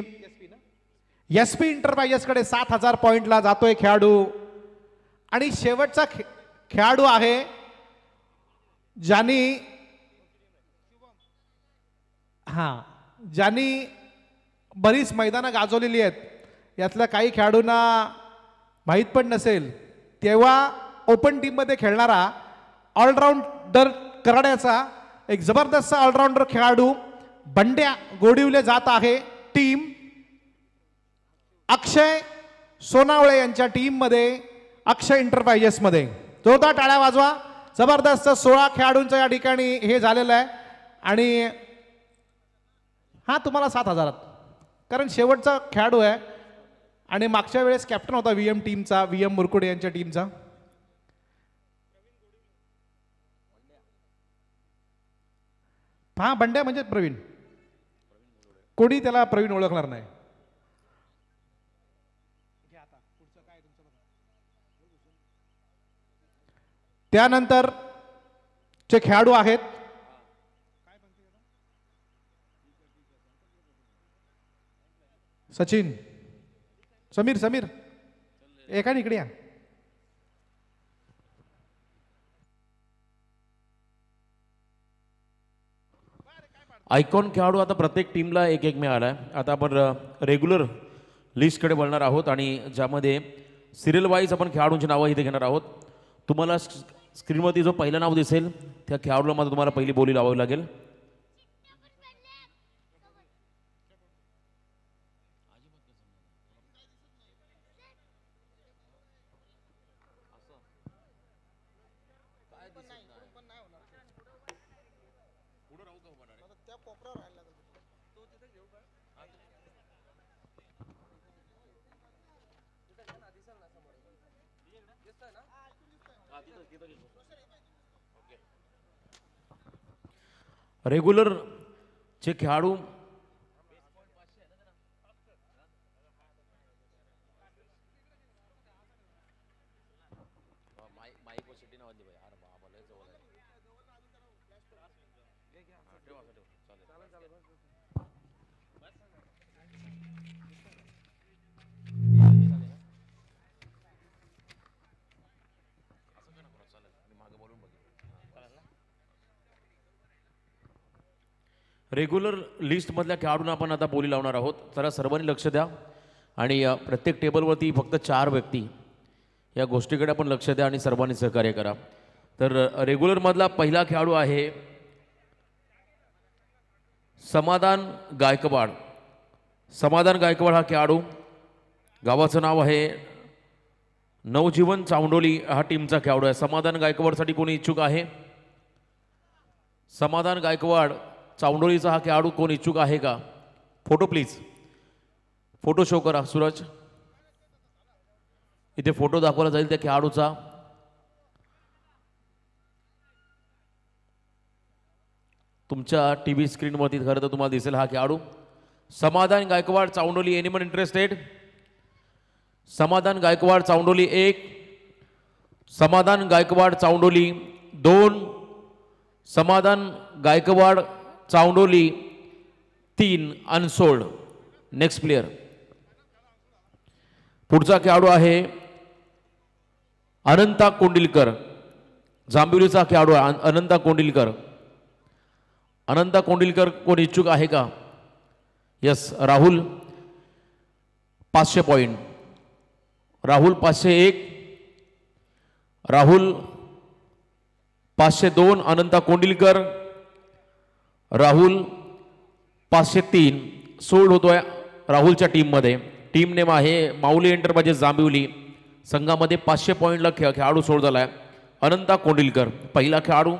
एस पी कडे सात हजार पॉइंटला जातोय खेळाडू आणि शेवटचा खेळाडू आहे ज्यांनी हां ज्यांनी बरीच मैदानं गाजवलेली आहेत यातल्या काही खेळाडूंना माहीत पण नसेल तेव्हा ओपन टीममध्ये खेळणारा ऑलराऊंडर कराड्याचा एक जबरदस्त ऑलराऊंडर खेळाडू बंड्या गोडिवले जात आहे टीम अक्षय सोनावळे यांच्या टीममध्ये अक्षय इंटरप्राइजेसमध्ये जोरदार टाळ्या वाजवा जबरदस्त सोळा खेळाडूंचं या ठिकाणी हे झालेलं आहे आणि हां तुम्हाला सात हजारात कारण शेवटचा खेळाडू आहे आणि मागच्या वेळेस कॅप्टन होता व्ही एम टीमचा व्ही एम मुरकुडे यांच्या टीमचा हां बंड्या म्हणजे प्रवीण कोणी त्याला प्रवीण ओळखणार नाही त्यानंतर जे खेळाडू आहेत सचिन समीर समीर एका इकडे या आयकॉन खेळाडू आता प्रत्येक टीमला एक एक मिळाला आहे आता आपण रेग्युलर लिस्टकडे बोलणार आहोत आणि ज्यामध्ये सिरियल वाईज आपण खेळाडूंची नावं इथे घेणार आहोत तुम्हाला स्क्रीनवरती जो पहिलं नाव दिसेल त्या खेळाडूला मात्र तुम्हाला पहिली बोली लावावी लागेल रेग्युलर जे खेळाडू रेग्युलर लिस्टमधल्या खेळाडूंना आपण आता बोली लावणार आहोत जरा सर्वांनी लक्ष द्या आणि प्रत्येक टेबलवरती फक्त चार व्यक्ती या गोष्टीकडे आपण लक्ष द्या आणि सर्वांनी सहकार्य करा तर रेग्युलरमधला पहिला खेळाडू आहे समाधान गायकवाड समाधान गायकवाड हा खेळाडू गावाचं नाव आहे नवजीवन चावंडोली हा टीमचा खेळाडू आहे समाधान गायकवाडसाठी कोणी इच्छुक आहे समाधान गायकवाड चावंडोळीचा हा खेळाडू कोण इच्छुक आहे का फोटो प्लीज फोटो शो करा सूरज इथे फोटो दाखवला जाईल त्या खेळाडूचा तुमच्या टी व्ही स्क्रीनवरती खरं तर तुम्हाला दिसेल हा खेळाडू समाधान गायकवाड चावंडोली एनिमल इंटरेस्टेड समाधान गायकवाड चावंडोली एक समाधान गायकवाड चावंडोली दोन समाधान गायकवाड चावडोली तीन अनसोल्ड नेक्स्ट प्लेयर पुढचा खेळाडू आहे अनंता कोंडिलकर जांबिवलीचा खेळाडू आहे अनंता कोंडिलकर अनंता कोंडिलकर कोण इच्छुक आहे का यस राहुल पाचशे पॉईंट राहुल पाचशे एक राहुल पाचशे दोन अनंता कोंडिलकर राहुल पाचशे तीन सोल्ड होतो आहे राहुलच्या टीममध्ये टीम नेम आहे माऊली एंटरप्राइजेस म्हणजे जांबिवली संघामध्ये पाचशे पॉईंटला खेळ खेळाडू सोड झाला आहे अनंता कोंडिलकर पहिला खेळाडू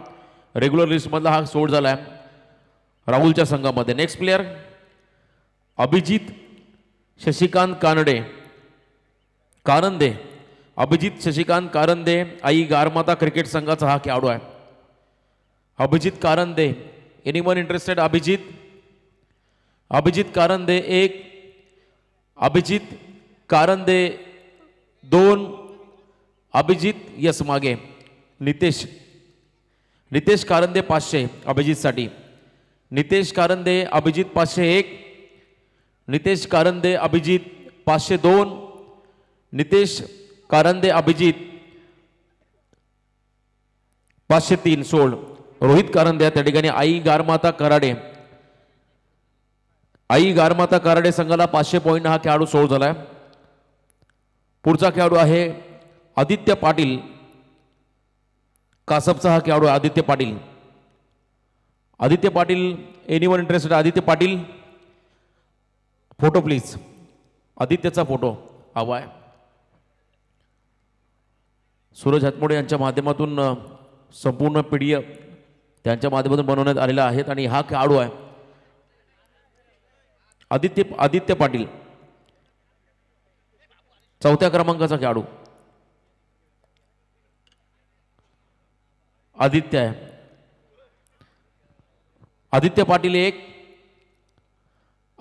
रेग्युलर लिस्टमधला हा सोड झाला आहे राहुलच्या संघामध्ये next player Abhijit Shashikant Kanade Karande Abhijit Shashikant Karande Aai गारमाता cricket संघाचा हा खेळाडू आहे Abhijit Karande any one interested Abhijit Abhijit Karande एक अभिजीत कारंदे दोन अभिजीत यस मागे नितेश नितेश कारंदे पाचशे साठी नितेश कारंदे अभिजीत पाचशे एक नितेश कारंदे अभिजीत पाचशे दोन नितेश कारंदे अभिजीत पाचशे तीन सोळ रोहित कारंदे त्या ठिकाणी आई गारमाता कराडे आई गारमाता कराडे संघाला पाचशे पॉईंट हा खेळाडू सोळ झाला आहे पुढचा खेळाडू आहे आदित्य पाटील कासपचा हा खेळाडू आहे Aditya Patil Aditya Patil any one interested Aditya Patil photo please आदित्यचा फोटो हवा आहे सूरज हातमोडे यांच्या माध्यमातून संपूर्ण पी त्यांच्या माध्यमातून बनवण्यात आलेला आहे आणि हा खेळाडू आहे आदित्य आदित्य पाटील चौथ्या क्रमांकाचा खेळाडू आदित्य आहे आदित्य पाटील एक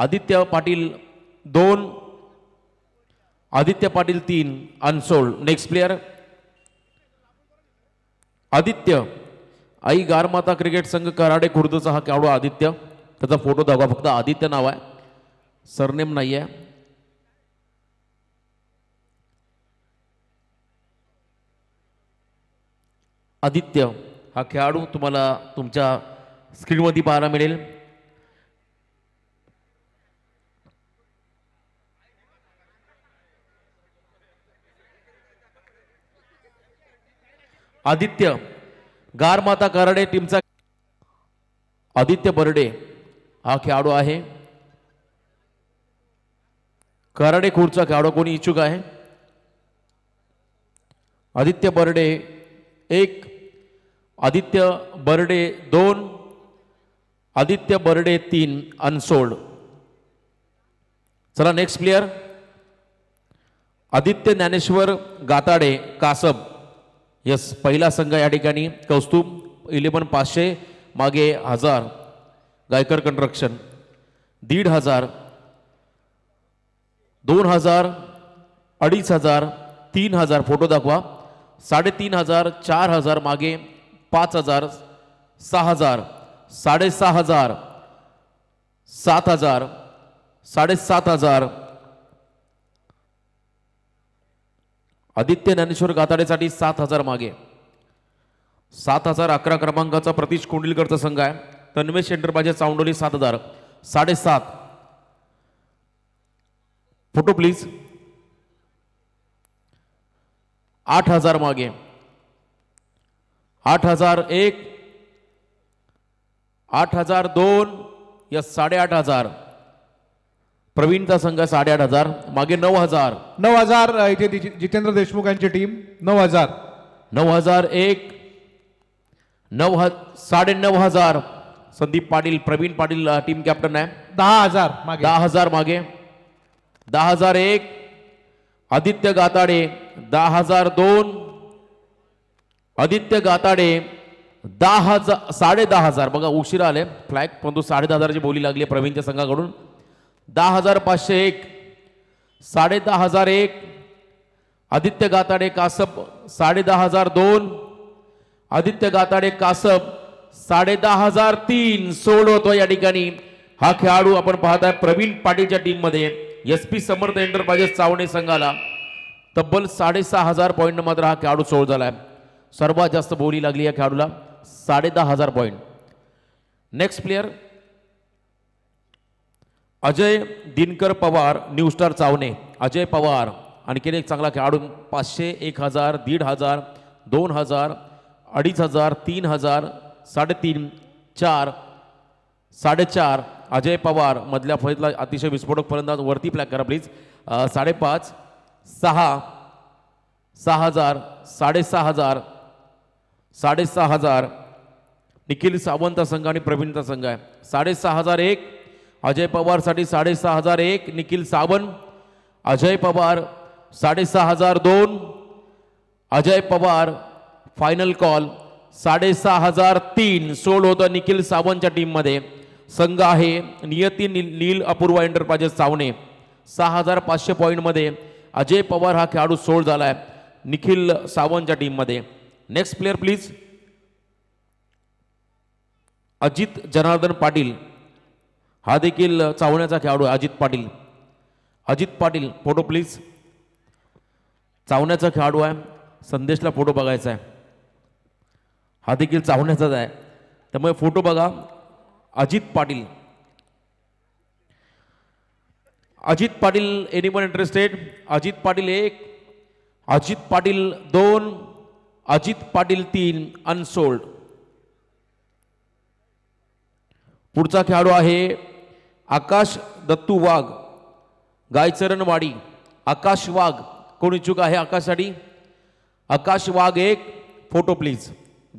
आदित्य पाटील दोन आदित्य पाटील तीन unsold next player Aditya Aai गारमाता cricket संघ कराडे खुर्दचा हा खेळाडू आदित्य त्याचा फोटो दाखवा फक्त आदित्य नाव आहे सरनेम नाही आहे आदित्य हा खेळाडू तुम्हाला तुमच्या स्क्रीनमध्ये पाहायला मिळेल आदित्य गार माता कराडे टीमचा आदित्य बर्डे हा खेळाडू आहे कराडे खूरचा खेळाडू कोणी इच्छुक आहे आदित्य बर्डे एक आदित्य बर्डे दोन आदित्य बर्डे तीन अनसोल्ड चला next player Aditya Dnyaneshwar Gatade Kasab yes पहिला संघ या ठिकाणी कौस्तुभ इलेवन पाचशे मागे हजार गायकर कंट्रक्शन दीड हजार दोन हजार अडीच हजार तीन हजार फोटो दाखवा साडेतीन हजार चार हजार मागे पाच हजार सहा हजार साडेसहा हजार सात हजार साडेसात हजार आदित्य ज्ञानेश्वर गाताडेसाठी सात हजार मागे सात हजार अकरा क्रमांकाचा प्रतीश कोंडिलकरचा संघ आहे तन्मेश शेंटरबाजे चावंडोली सात हजार साडेसात फोटो प्लीज आठ हजार मागे आठ हजार एक आठ हजार दोन या साडेआठ हजार प्रवीणचा संघ साडेआठ हजार मागे नऊ हजार नऊ हजार इथे जितेंद्र देशमुख यांची टीम नऊ हजार नऊ हजार एक नऊ हजार साडे नऊ हजार संदीप पाटील प्रवीण पाटील टीम कॅप्टन आहे दहा हजार मागे दहा हजार मागे दहा हजार एक आदित्य गाताडे दहा हजार दोन आदित्य गाताडे दहा हजार साडे दहा हजार बघा उशिरा आले फ्लॅग परंतु साडे दहा हजारची बोली लागली प्रवीणच्या संघाकडून दहा हजार पाचशे एक साडे दहा हजार एक आदित्य गाताडे कासप साडे दहा हजार दोन आदित्य गाताडे कासप साडे दहा हजार तीन सोड होतो या ठिकाणी हा खेळाडू आपण पाहताय प्रवीण पाटीलच्या टीममध्ये S P Samarth enterprises Chavane संघाला तब्बल साडेसहा हजार पॉईंट मात्र हा खेळाडू सोड झाला आहे सर्वात जास्त बोली लागली या खेळाडूला साडे दहा हजार point next player Ajay Dinkar Pawar new star Chavane Ajay Pawar आणखीन एक चांगला खेळाडू पाचशे एक हजार दीड हजार दोन हजार अडीच हजार तीन हजार साडेतीन चार साडेचार अजय पवार मधल्या फैतला अतिशय विस्फोटक फलंदाज वरती प्लॅक करा प्लीज साडेपाच सहा सहा हजार साडेसहा हजार साडेसहा हजार निखिल सावंत संघ आणि प्रवीणचा संघ आहे साडेसहा हजार एक अजय पवारसाठी साडेसहा हजार एक निखिल सावंत अजय पवार साडेसहा हजार दोन अजय पवार फायनल कॉल साडेसहा हजार तीन सोड होतं निखिल सावंतच्या टीममध्ये संघ आहे नियती नील अपूर्वा एंटरप्राइजेस सावणे सहा हजार पाचशे पॉईंटमध्ये अजय पवार हा खेळाडू सोड झाला आहे निखिल सावंतच्या टीममध्ये next player please Ajit Janardan Patil हा देखील चावण्याचा खेळाडू अजित पाटील अजित पाटील फोटो प्लीज चावण्याचा खेळाडू आहे संदेशला फोटो बघायचा आहे हा देखील चावण्याचाच आहे त्यामुळे फोटो बघा अजित पाटील अजित पाटील एनिमन इंटरेस्टेड अजित पाटील एक अजित पाटील दोन अजित पाटील तीन अनसोल्ड पुढचा खेळाडू आहे आकाश दत्तू वाघ गायचरणवाडी आकाश वाघ कोण इच्छुक आहे आकाशसाठी आकाश वाघ एक फोटो प्लीज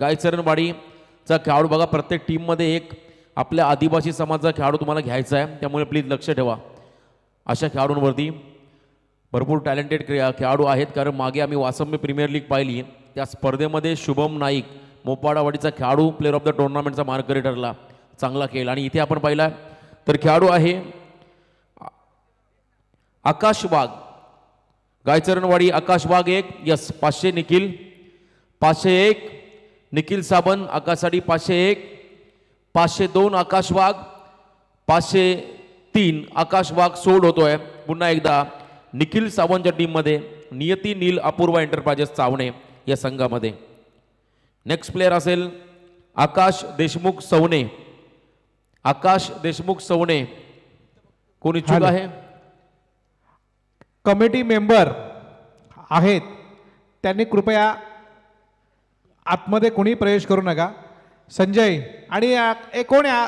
गायचरणवाडीचा खेळाडू बघा प्रत्येक टीममध्ये एक आपल्या आदिवासी समाजाचा खेळाडू तुम्हाला घ्यायचा आहे त्यामुळे प्लीज लक्ष ठेवा अशा खेळाडूंवरती भरपूर टॅलेंटेड खेळाडू आहेत कारण मागे आम्ही वासम्य प्रीमियर लीग पाहिली त्या स्पर्धेमध्ये शुभम नाईक मोपाडावाडीचा खेळाडू प्लेअर ऑफ द टुर्नामेंटचा मार्करी ठरला चांगला खेळ आणि इथे आपण पाहिला तर खेळाडू आहे आकाश वाघ गायचरणवाडी आकाश वाघ एक यस पाचशे निखिल पाचशे एक निखिल साबण आकाशवाडी पाचशे एक पाचशे दोन आकाश वाघ पाचशे तीन आकाश वाघ सोड होतोय पुन्हा एकदा निखिल सावंतच्या टीममध्ये नियती नील अपूर्वा एंटरप्राइजेस चावणे या संघामध्ये नेक्स्ट प्लेयर असेल आकाश देशमुख सवणे आकाश देशमुख सवणे कोणी इच्छुक आहे कमिटी मेंबर आहेत त्यांनी कृपया आतमध्ये कोणी प्रवेश करू नका संजय आणि कोण कोण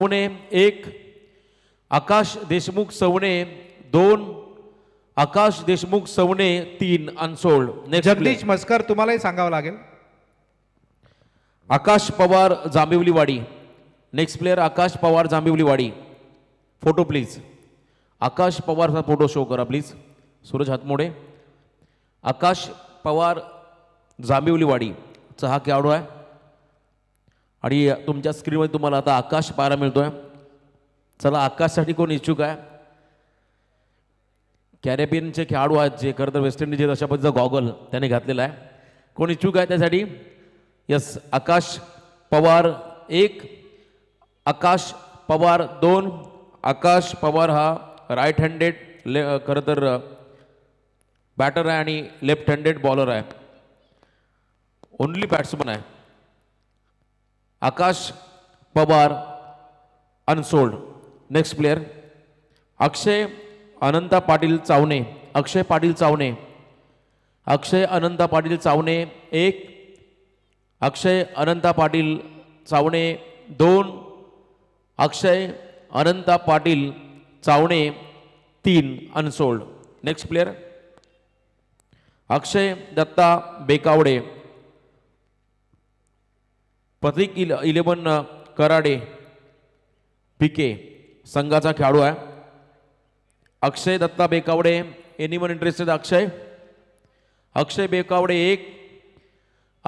पुणे एक आकाश देशमुख सवणे दोन आकाश देशमुख सवणे तीन अनसोल्ड जगदीश मस्कर तुम्हालाही सांगावं लागेल Akash Pawar Jambivliwadi next player Akash Pawar Jambivliwadi photo please Akash पवारचा फोटो शो करा प्लीज सूरज हातमोडे आकाश पवार वाडीचा हा खेळाडू आहे आणि तुमच्या स्क्रीनमध्ये तुम्हाला आता आकाश पाहायला मिळतोय चला आकाशसाठी कोण इच्छुक आहे कॅरेबियनचे खेळाडू आहेत जे खरं तर वेस्ट इंडिज अशा पद्धतीचा गॉगल त्याने घातलेला आहे कोणी चूक आहे त्यासाठी यस आकाश पवार एक आकाश पवार दोन आकाश पवार हा राईट हँडेड ले खरं तर बॅटर आहे आणि लेफ्ट हँडेड बॉलर आहे ओनली बॅट्समन आहे Akash Pawar unsold next player Akshay Ananta Patil Chavane Akshay Patil Chavane Akshay Ananta Patil Chavane एक अक्षय अनंता पाटील चावणे दोन अक्षय अनंता पाटील चावणे तीन unsold next player Akshay Datta Bekawade Pratik eleven Karade P K संघाचा खेळाडू आहे अक्षय दत्ता बेकावडे एनिमन इंटरेस्टेड अक्षय अक्षय बेकावडे एक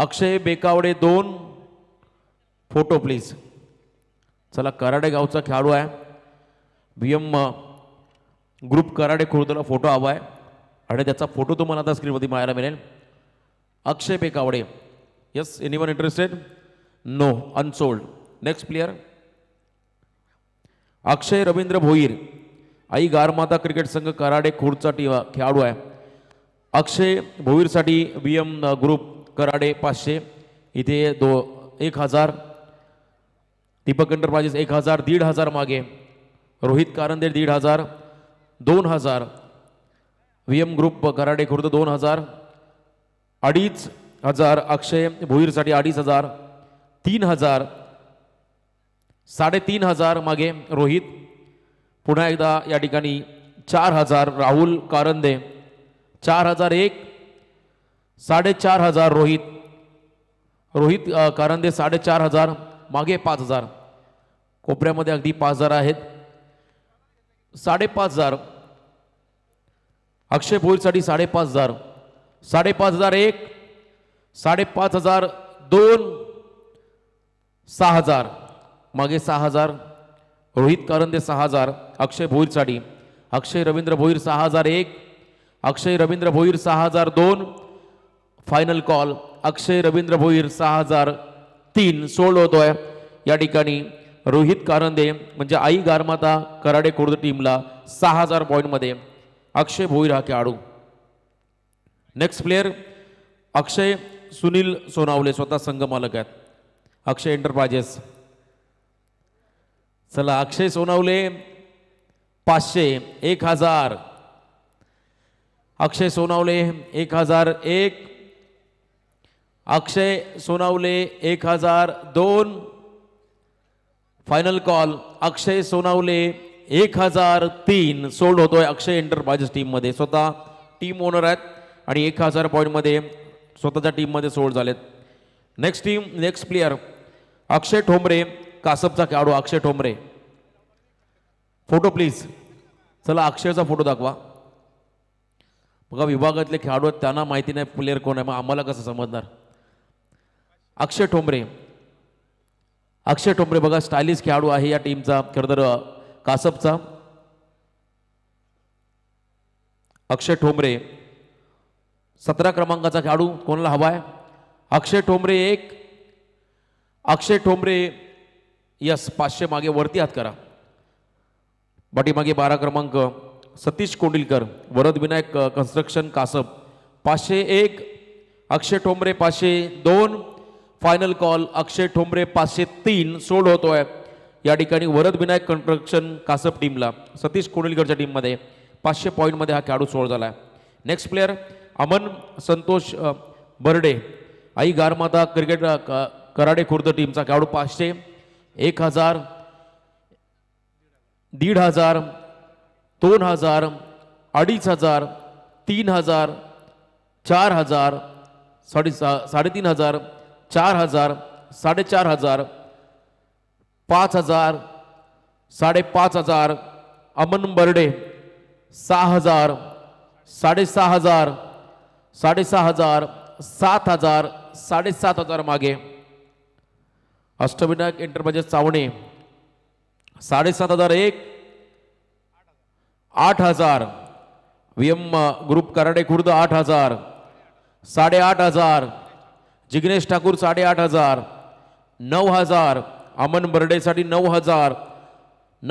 अक्षय बेकावडे दोन फोटो प्लीज चला कराडे गावचा खेळाडू आहे बी एम ग्रुप कराडे खुर्दला फोटो हवा आहे आणि त्याचा फोटो तुम्हाला आता स्क्रीनमध्ये पाहायला मिळेल Akshay Bekawade yes anyone interested no unsold next player Akshay Ravindra Bhoir Aai गारमाता cricket संघ कराडे खुर्चा टी खेळाडू आहे अक्षय भोईरसाठी बी एम ग्रुप कराडे पाचशे इथे दो एक हजार दीपक पाजेस एक हजार दीड हजार मागे रोहित कारंदे दीड हजार दोन हजार V M group Karade Khurd दोन हजार अडीच हजार अक्षय भोईरसाठी अडीच हजार तीन हजार साडेतीन हजार मागे रोहित पुन्हा एकदा या ठिकाणी चार हजार राहुल कारंदे चार हजार एक साडेचार हजार रोहित रोहित कारंदे साडेचार हजार मागे पाच हजार कोपऱ्यामध्ये अगदी पाच हजार आहेत साडेपाच हजार अक्षय भोईरसाठी साडेपाच हजार साडेपाच हजार एक साडेपाच हजार दोन सहा हजार मागे सहा हजार रोहित कारंदे सहा हजार अक्षय भोईर साडी अक्षय रवींद्र भोईर सहा हजार एक अक्षय रवींद्र भोईर सहा हजार दोन फायनल कॉल अक्षय रवींद्र भोईर सहा हजार तीन सोल्ड होतोय या ठिकाणी रोहित कारंदे म्हणजे आई गारमाता कराडे खुर्द टीमला सहा हजार पॉईंटमध्ये अक्षय भोईर हा खेळाडू नेक्स्ट प्लेयर अक्षय सुनील सोनावले स्वतः संघ मालक आहेत अक्षय एंटरप्राइजेस चला अक्षय सोनावले पाचशे एक हजार अक्षय सोनावले एक हजार एक अक्षय सोनावले एक हजार दोन फायनल कॉल अक्षय सोनावले एक हजार तीन सोल्ड होतोय अक्षय एंटरप्राइजेस टीममध्ये स्वतः टीम ओनर आहेत आणि एक हजार पॉईंटमध्ये स्वतःच्या टीममध्ये सोल्ड झालेत next team next player Akshay Thombare कासपचा खेळाडू अक्षय ठोंबरे फोटो प्लीज चला अक्षयचा फोटो दाखवा बघा विभागातले खेळाडू आहेत त्यांना माहिती नाही प्लेअर कोण आहे मग आम्हाला कसं समजणार अक्षय ठोंबरे अक्षय ठोंबरे बघा स्टायलिश खेळाडू आहे या टीमचा खरं तर कासपचा अक्षय ठोंबरे सतरा क्रमांकाचा खेळाडू कोणाला हवा आहे अक्षय ठोंबरे एक अक्षय ठोंबरे यस पाचशे मागे वरती हात करा पाठीमागे बारा क्रमांक सतीश कोंडिलकर वरद विनायक कन्स्ट्रक्शन कासप पाचशे एक अक्षय ठोंबरे पाचशे दोन फायनल कॉल अक्षय ठोंबरे पाचशे तीन सोड होतो आहे या ठिकाणी वरद विनायक कन्स्ट्रक्शन कासप टीमला सतीश कोंडिलकरच्या टीममध्ये पाचशे पॉईंटमध्ये हा खेळाडू सोड झाला आहे next player Aman Santosh Barde Aai गारमाता cricket Karade Khurd टीमचा खेळाडू पाचशे एक हजार दीड हजार दोन हजार अडीच हजार तीन हजार चार हजार साडे साडेतीन हजार चार हजार साडेचार हजार पाच हजार साडेपाच हजार अमन बर्डे सहा हजार साडेसहा हजार साडेसहा हजार सात हजार साडेसात हजार मागे अष्टविनायक एंटरप्राइजेस चावणे साडेसात हजार एक आठ हजार एम ग्रुप कराडे खुर्द आठ हजार साडेआठ हजार जिग्नेश ठाकूर साडेआठ हजार नऊ हजार अमन बर्डेसाठी नऊ हजार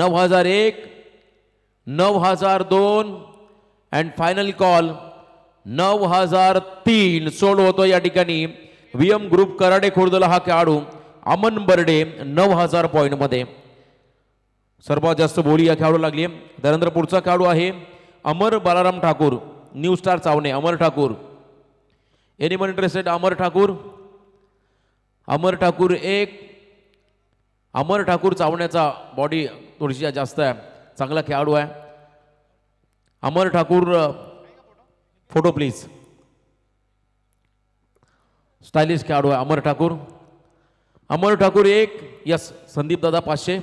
नऊ हजार एक नऊ हजार दोन अँड फायनल कॉल नऊ हजार तीन सोड होतो या ठिकाणी व्हीएम ग्रुप कराडे खुर्दला हा खेळाडू अमन बर्डे नऊ हजार पॉईंटमध्ये सर्वात जास्त बोली या खेळाडू लागली आहे पुढचा खेळाडू आहे Amar Balaram Thakur new star Chavane Amar Thakur anyone interested Amar Thakur Amar Thakur एक अमर ठाकूर चावण्याचा बॉडी थोडीशी जास्त आहे चांगला खेळाडू आहे Amar Thakur photo please stylish खेळाडू आहे अमर ठाकूर अमर ठाकूर एक यस संदीप दादा पाचशे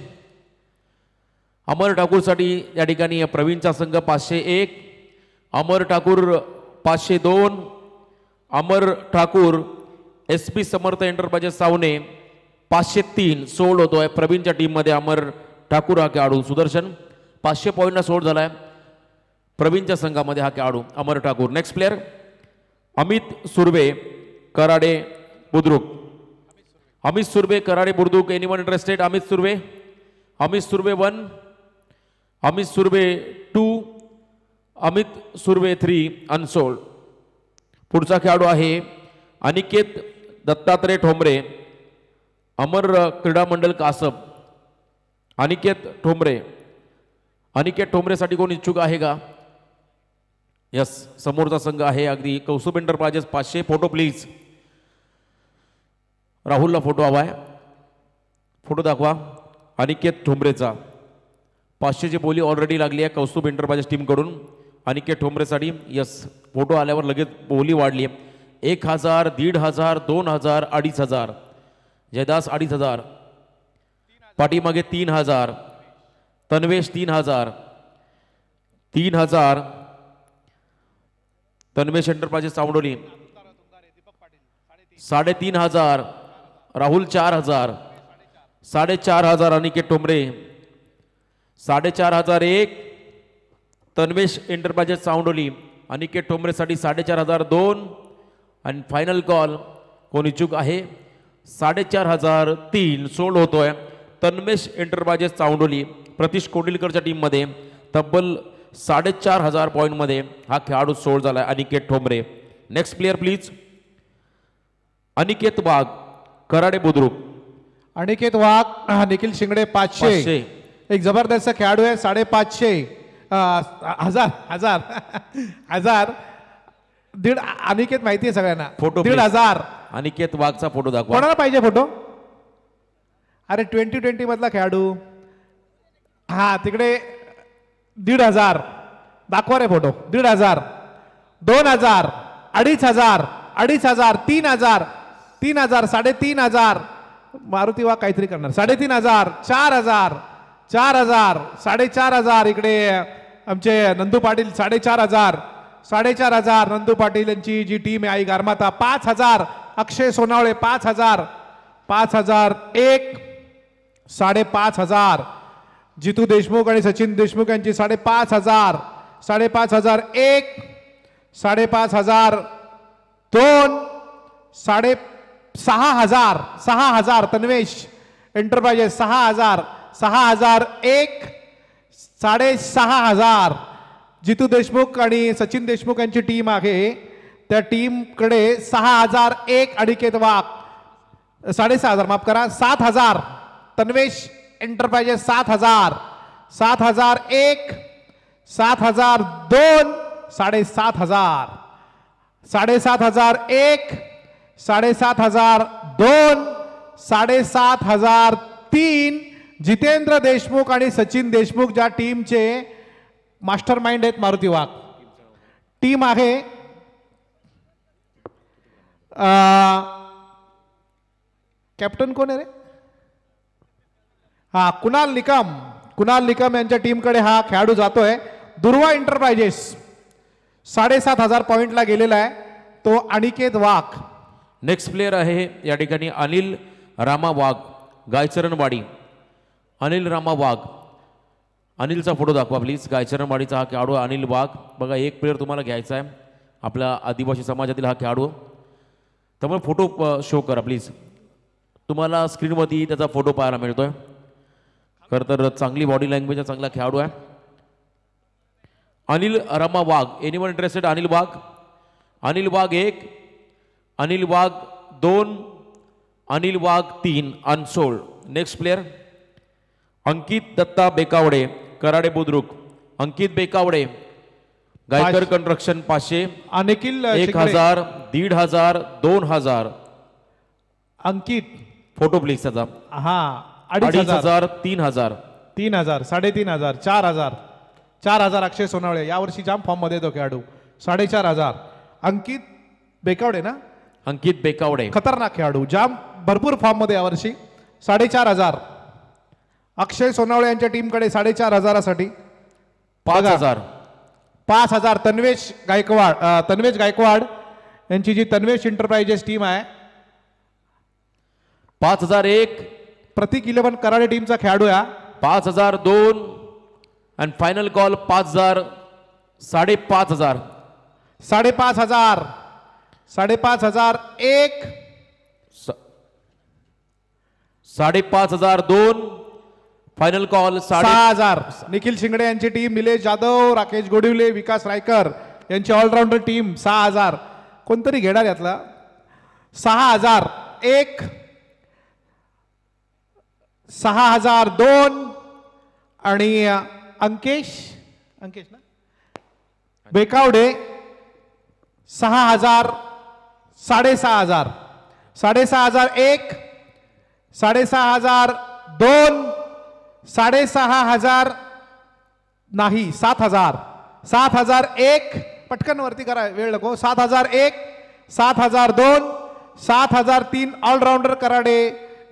अमर ठाकूरसाठी या ठिकाणी प्रवीणचा संघ पाचशे एक अमर ठाकूर पाचशे दोन Amar Thakur S P Samarth enterprises Savane पाचशे तीन सोड होतो आहे प्रवीणच्या टीममध्ये अमर ठाकूर हा खेळाडू सुदर्शन पाचशे पॉईंटला सोल झाला आहे प्रवीणच्या संघामध्ये हा खेळाडू Amar Thakur next player Amit Surve Karade Budruk Amit Surve Karade Budruk one interested Amit Surve Amit Surve one Amit Surve two Amit Surve three unsold पुढचा खेळाडू आहे अनिकेत दत्तात्रय ठोंबरे अमर क्रीडा मंडल कासब अनिकेत ठोंबरे अनिकेत ठोंबरेसाठी कोण इच्छुक आहे का यस समोरचा संघ आहे अगदी कौसुब एंटरप्राइजेस पाचशे फोटो प्लीज राहुलला फोटो हवा आहे फोटो दाखवा अनिकेत ठोंबरेचा पाचशेची बोली ऑलरेडी लागली आहे कौस्तुभ एंटरप्राइजेस टीमकडून अनिकेत ठोंबरेसाठी यस फोटो आल्यावर लगेच बोली वाढली आहे एक हजार दीड हजार दोन हजार अडीच हजार जयदास अडीच हजार पाठीमागे तीन हजार तन्वेश तीन हजार तीन हजार तन्वेश एंटरप्राइजेस चावडोली साडेतीन हजार राहुल चार हजार साडेचार हजार अनिकेत टोंबरे साडेचार हजार एक तन्मेश एंटरप्राइजेस चावडोली अनिकेत ठोंबरेसाठी साडेचार हजार दोन आणि फायनल कॉल कोण इच्छुक आहे साडेचार हजार तीन सोड आहे तन्मेश एंटरप्राइजेस चावडोली प्रतीश कोंडिलकरच्या टीममध्ये तब्बल साडेचार हजार पॉईंटमध्ये हा खेळाडू सोड झाला आहे Aniket Thombare next player please Aniket Wagh Karade Budruk Aniket Wagh Nikhil Shingade पाचशे एक जबरदस्त खेळाडू आहे साडेपाचशे हजार हजार हजार दीड अनिकेत माहिती आहे सगळ्यांना फोटो दीड हजार अनिकेत वाघचा फोटो दाखवा कोणाला पाहिजे फोटो अरे ट्वेंटी ट्वेंटी मधला खेळाडू हा तिकडे दीड हजार दाखवा रे फोटो दीड हजार दोन हजार अडीच हजार अडीच हजार तीन हजार तीन हजार साडेतीन हजार मारुती वाघ काहीतरी करणार साडेतीन हजार चार हजार चार हजार साडेचार हजार इकडे आमचे नंदू पाटील साडेचार हजार साडेचार हजार नंदू पाटील यांची जी टीम आहे आई गारमाता पाच हजार अक्षय सोनावळे पाच हजार पाच हजार एक साडेपाच हजार जितू देशमुख आणि सचिन देशमुख यांची साडेपाच हजार साडेपाच हजार एक साडेपाच हजार दोन साडे सहा हजार सहा हजार तन्वेश एंटरप्राइजेस सहा हजार सहा हजार एक साडेसहा हजार जितू देशमुख आणि सचिन देशमुख यांची टीम आहे त्या टीमकडे सहा हजार एक अडिकेत वाघ साडेसहा हजार माफ करा सात हजार तन्वेश एंटरप्राइजेस सात हजार सात हजार एक सात हजार दोन साडेसात हजार साडेसात हजार एक साडेसात हजार दोन साडेसात हजार तीन जितेंद्र देशमुख आणि सचिन देशमुख ज्या टीमचे मास्टर माइंड आहेत मारुती वाघ टीम आहे कॅप्टन कोण आहे रे हा कुणाल निकम कुणाल निकम यांच्या टीमकडे हा खेळाडू जातोय दुर्वा एंटरप्राइजेस साडेसात हजार पॉईंटला गेलेला आहे तो अनिकेत वाघ नेक्स्ट प्लेयर आहे या ठिकाणी अनिल रामा वाघ गायचरणवाडी अनिल रामा वाघ अनिलचा फोटो दाखवा प्लीज गायचरणवाडीचा हा खेळाडू अनिल वाघ बघा एक प्लेअर तुम्हाला घ्यायचा आहे आपल्या आदिवासी समाजातील हा खेळाडू त्यामुळे फोटो शो करा प्लीज तुम्हाला स्क्रीनवरती त्याचा फोटो पाहायला मिळतो आहे खरं तर चांगली बॉडी लँग्वेज चांगला खेळाडू आहे अनिल रमा वाघ एनिवन इंटरेस्टेड अनिल वाघ अनिल वाघ एक अनिल वाघ दोन अनिल वाघ तीन unsold next player Ankit Datta Bekawade Karade Budruk Ankit Bekawade Gaikar construction पाचशे अनिखिल एक हजार दीड हजार दोन हजार अंकित फोटो प्लीज हा अडीच हजार तीन हजार तीन हजार साडेतीन हजार चार हजार चार हजार अक्षय सोनावळे वर्षी जाम मध्ये येतो खेळाडू साडेचार हजार अंकित बेकावडे ना अंकित बेकावडे खतरनाक खेळाडू जाम भरपूर फॉर्म मध्ये यावर्षी साडेचार हजार अक्षय सोनावळे यांच्या टीमकडे साडेचार हजारासाठी पाच हजार पाच हजार तन्वेश गायकवाड तन्वेश गायकवाड यांची जी तन्वेश एंटरप्राइजेस टीम आहे पाच हजार एक प्रतीक इलेव्हन कराडे टीमचा खेळाडू या पाच हजार दोन आणि फायनल कॉल पाच हजार साडेपाच हजार साडेपाच हजार साडेपाच हजार एक साडेपाच हजार दोन फायनल कॉल सहा हजार निखिल शिंगडे यांची टीम निलेश जाधव राकेश गोडिवले विकास रायकर यांची ऑलराऊंडर टीम सहा हजार कोणतरी घेणार यातला सहा हजार एक सहा हजार दोन आणि अंकेश अंकेश ना बेकावडे सहा हजार साडेसहा हजार साडेसहा हजार एक साडेसहा हजार दोन साडेसहा हजार नाही सात हजार सात हजार एक पटकन वरती करा वेळ नको सात हजार एक सात हजार दोन सात हजार तीन ऑलराऊंडर कराडे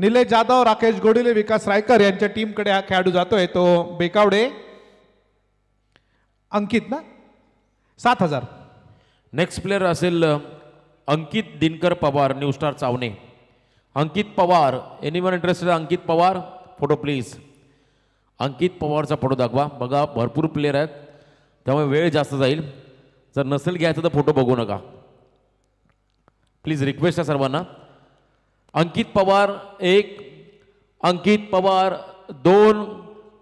निलेश जाधव राकेश गोडिले विकास रायकर यांच्या टीमकडे हा खेळाडू जातोय तो बेकावडे अंकित ना सात हजार नेक्स्ट प्लेअर असेल Ankit Dinkar Pawar new star Chavane Ankit Pawar anyone interested Ankit Pawar photo please Ankit पवारचा फोटो दाखवा बघा भरपूर प्लेयर आहेत त्यामुळे वेळ जास्त जाईल जर नसेल घ्यायचा तर फोटो बघू नका प्लीज रिक्वेस्ट आहे सर्वांना अंकित पवार एक अंकित पवार दोन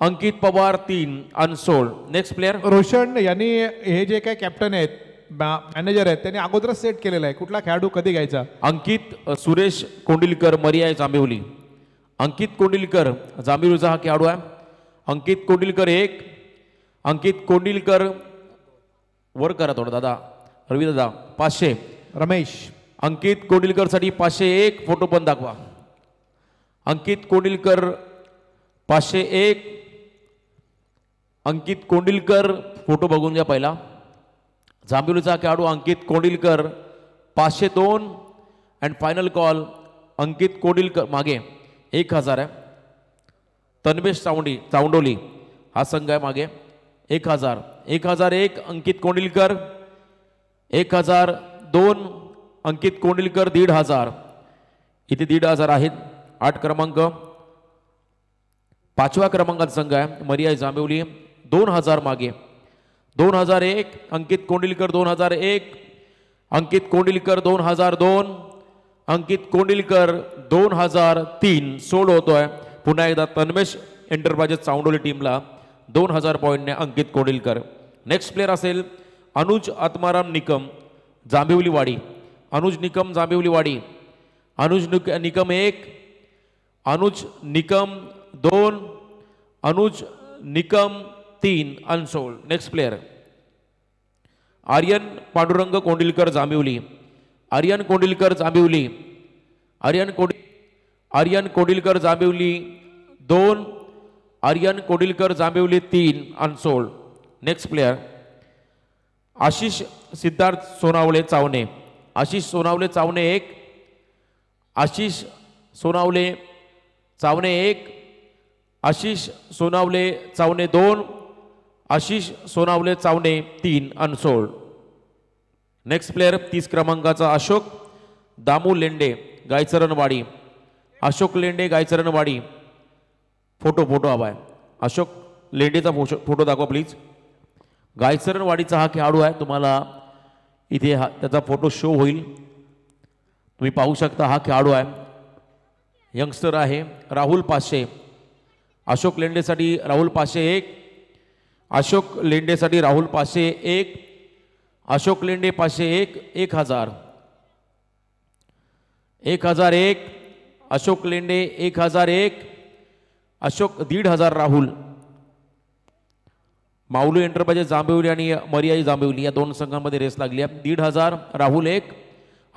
अंकित पवार तीन अनसोल्ड नेक्स्ट प्लेअर रोशन यांनी हे जे काही कॅप्टन आहेत मॅनेजर आहेत त्यांनी अगोदरच सेट केलेला आहे कुठला खेळाडू कधी घ्यायचा अंकित सुरेश कोंडिलकर मरिया जांभिवली अंकित कोंडिलकर जांभिवलीचा हा खेळाडू आहे अंकित कोंडिलकर एक अंकित कोंडिलकर वर करा थोडं दादा रवी दादा पाचशे रमेश अंकित कोंडिलकरसाठी पाचशे एक फोटो पण दाखवा अंकित कोंडिलकर पाचशे एक अंकित कोंडिलकर फोटो बघून घ्या पहिला जांबिलूचा खेळाडू अंकित कोंडिलकर पाचशे दोन and final call Ankit Kondilkar मागे एक हजार आहे तन्मेश चावंडी चावंडोली हा संघ आहे मागे एक हजार एक हजार एक अंकित कोंडिलकर एक हजार दोन अंकित कोंडिलकर दीड हजार इथे दीड हजार आहेत आठ क्रमांक पाचव्या क्रमांकाचा संघ आहे मरिया जांबिवली दोन हजार मागे दोन हजार एक अंकित कोंडिलकर दोन हजार एक अंकित कोंडिलकर दोन हजार दोन अंकित कोंडिलकर दोन हजार तीन सोड आहे पुन्हा एकदा तन्मेश एंटरप्राइजेस चावडोली टीमला दोन हजार पॉईंटने अंकित कोडिलकर नेक्स्ट प्लेअर असेल अनुज आत्माराम निकम वाडी अनुज निकम वाडी अनुज निक निकम एक अनुज निकम दोन अनुज निकम तीन unsold next player Aryan Pandurang Kondilkar Jambhivli Aryan Kondilkar Jambhivli Aryan Kondil Aryan Kodilkar Jambivli दोन आर्यन कोडिलकर जांबिवली तीन unsold next player Ashish Siddharth Sonawale Chavane Ashish Sonawale Chavane एक आशिष सोनावले चावणे एक आशिष सोनावले चावणे दोन आशिष सोनावले चावणे तीन अनसोळ नेक्स्ट प्लेयर तीस क्रमांकाचा अशोक दामू लेंडे गायचरणवाडी अशोक लेंडे गायचरणवाडी फोटो फोटो हवा आहे अशोक लेंडेचा फोशो फोटो दाखवा प्लीज गायचरणवाडीचा हा खेळाडू आहे तुम्हाला इथे हा त्याचा फोटो शो होईल तुम्ही पाहू शकता हा खेळाडू आहे यंगस्टर आहे राहुल पाचशे अशोक लेंडेसाठी राहुल पाचशे एक अशोक लेंडेसाठी राहुल पाचशे एक अशोक लेंडे पाचशे एक एक हजार एक हजार एक अशोक लेंडे एक हजार एक अशोक दीड हजार राहुल माऊली एंटरप्राइजेस जांभेवली आणि मरियाई जांभेवली या दोन संघांमध्ये रेस लागली आहे दीड हजार राहुल एक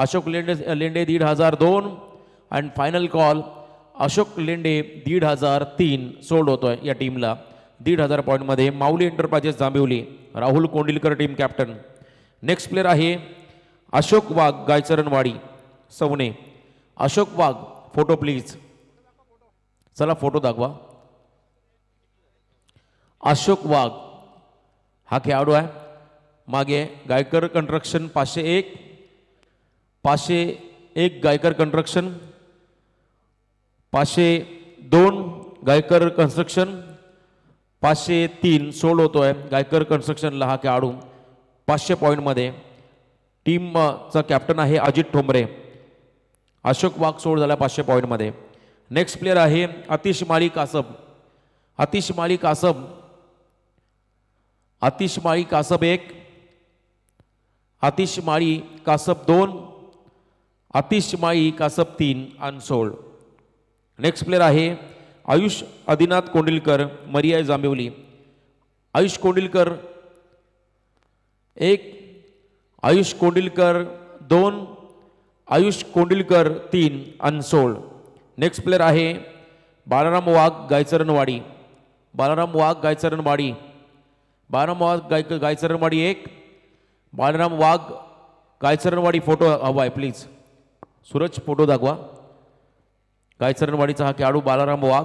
अशोक लेंडे लेंडे दीड हजार दोन and final call Ashok Lende दीड हजार तीन सोल्ड होतोय या टीमला दीड हजार पॉईंटमध्ये Mauli enterprises Jambhivli Rahul Kondilkar team captain next player आहे अशोक वाघ गायचरणवाडी सवणे अशोक वाघ फोटो प्लीज चला फोटो दाखवा अशोक वाघ हा खेळाडू आहे मागे गायकर कंट्रक्शन पाचशे एक पाचशे एक गायकर कंट्रक्शन पाचशे दोन गायकर कन्स्ट्रक्शन पाचशे तीन सोड होतो आहे गायकर कन्स्ट्रक्शनला हा खेळाडू पाचशे पॉईंटमध्ये टीमचा कॅप्टन आहे अजित ठोंबरे अशोक वाघ सोळ झाला पाचशे पॉईंटमध्ये नेक्स्ट प्लेअर आहे अतिश माळी कासब अतिश माळी कासब अतिश माळी कासब एक अतिश माळी कासब दोन अतिश माळी कासब तीन सोळ नेक्स्ट प्लेअर आहे आयुष आदिनाथ कोंडिलकर मरिया जांबिवली आयुष कोंडिलकर एक आयुष कोंडिलकर दोन आयुष कोंडिलकर तीन सोळ नेक्स्ट प्लेअर आहे बालाराम वाघ गायचरणवाडी बालाराम वाघ गायचरणवाडी बालाराम वाघ गाय गायचरणवाडी एक बालाराम वाघ गायचरणवाडी फोटो हवा आहे प्लीज सूरज फोटो दाखवा गायचरणवाडीचा हा खेळाडू बालाराम वाघ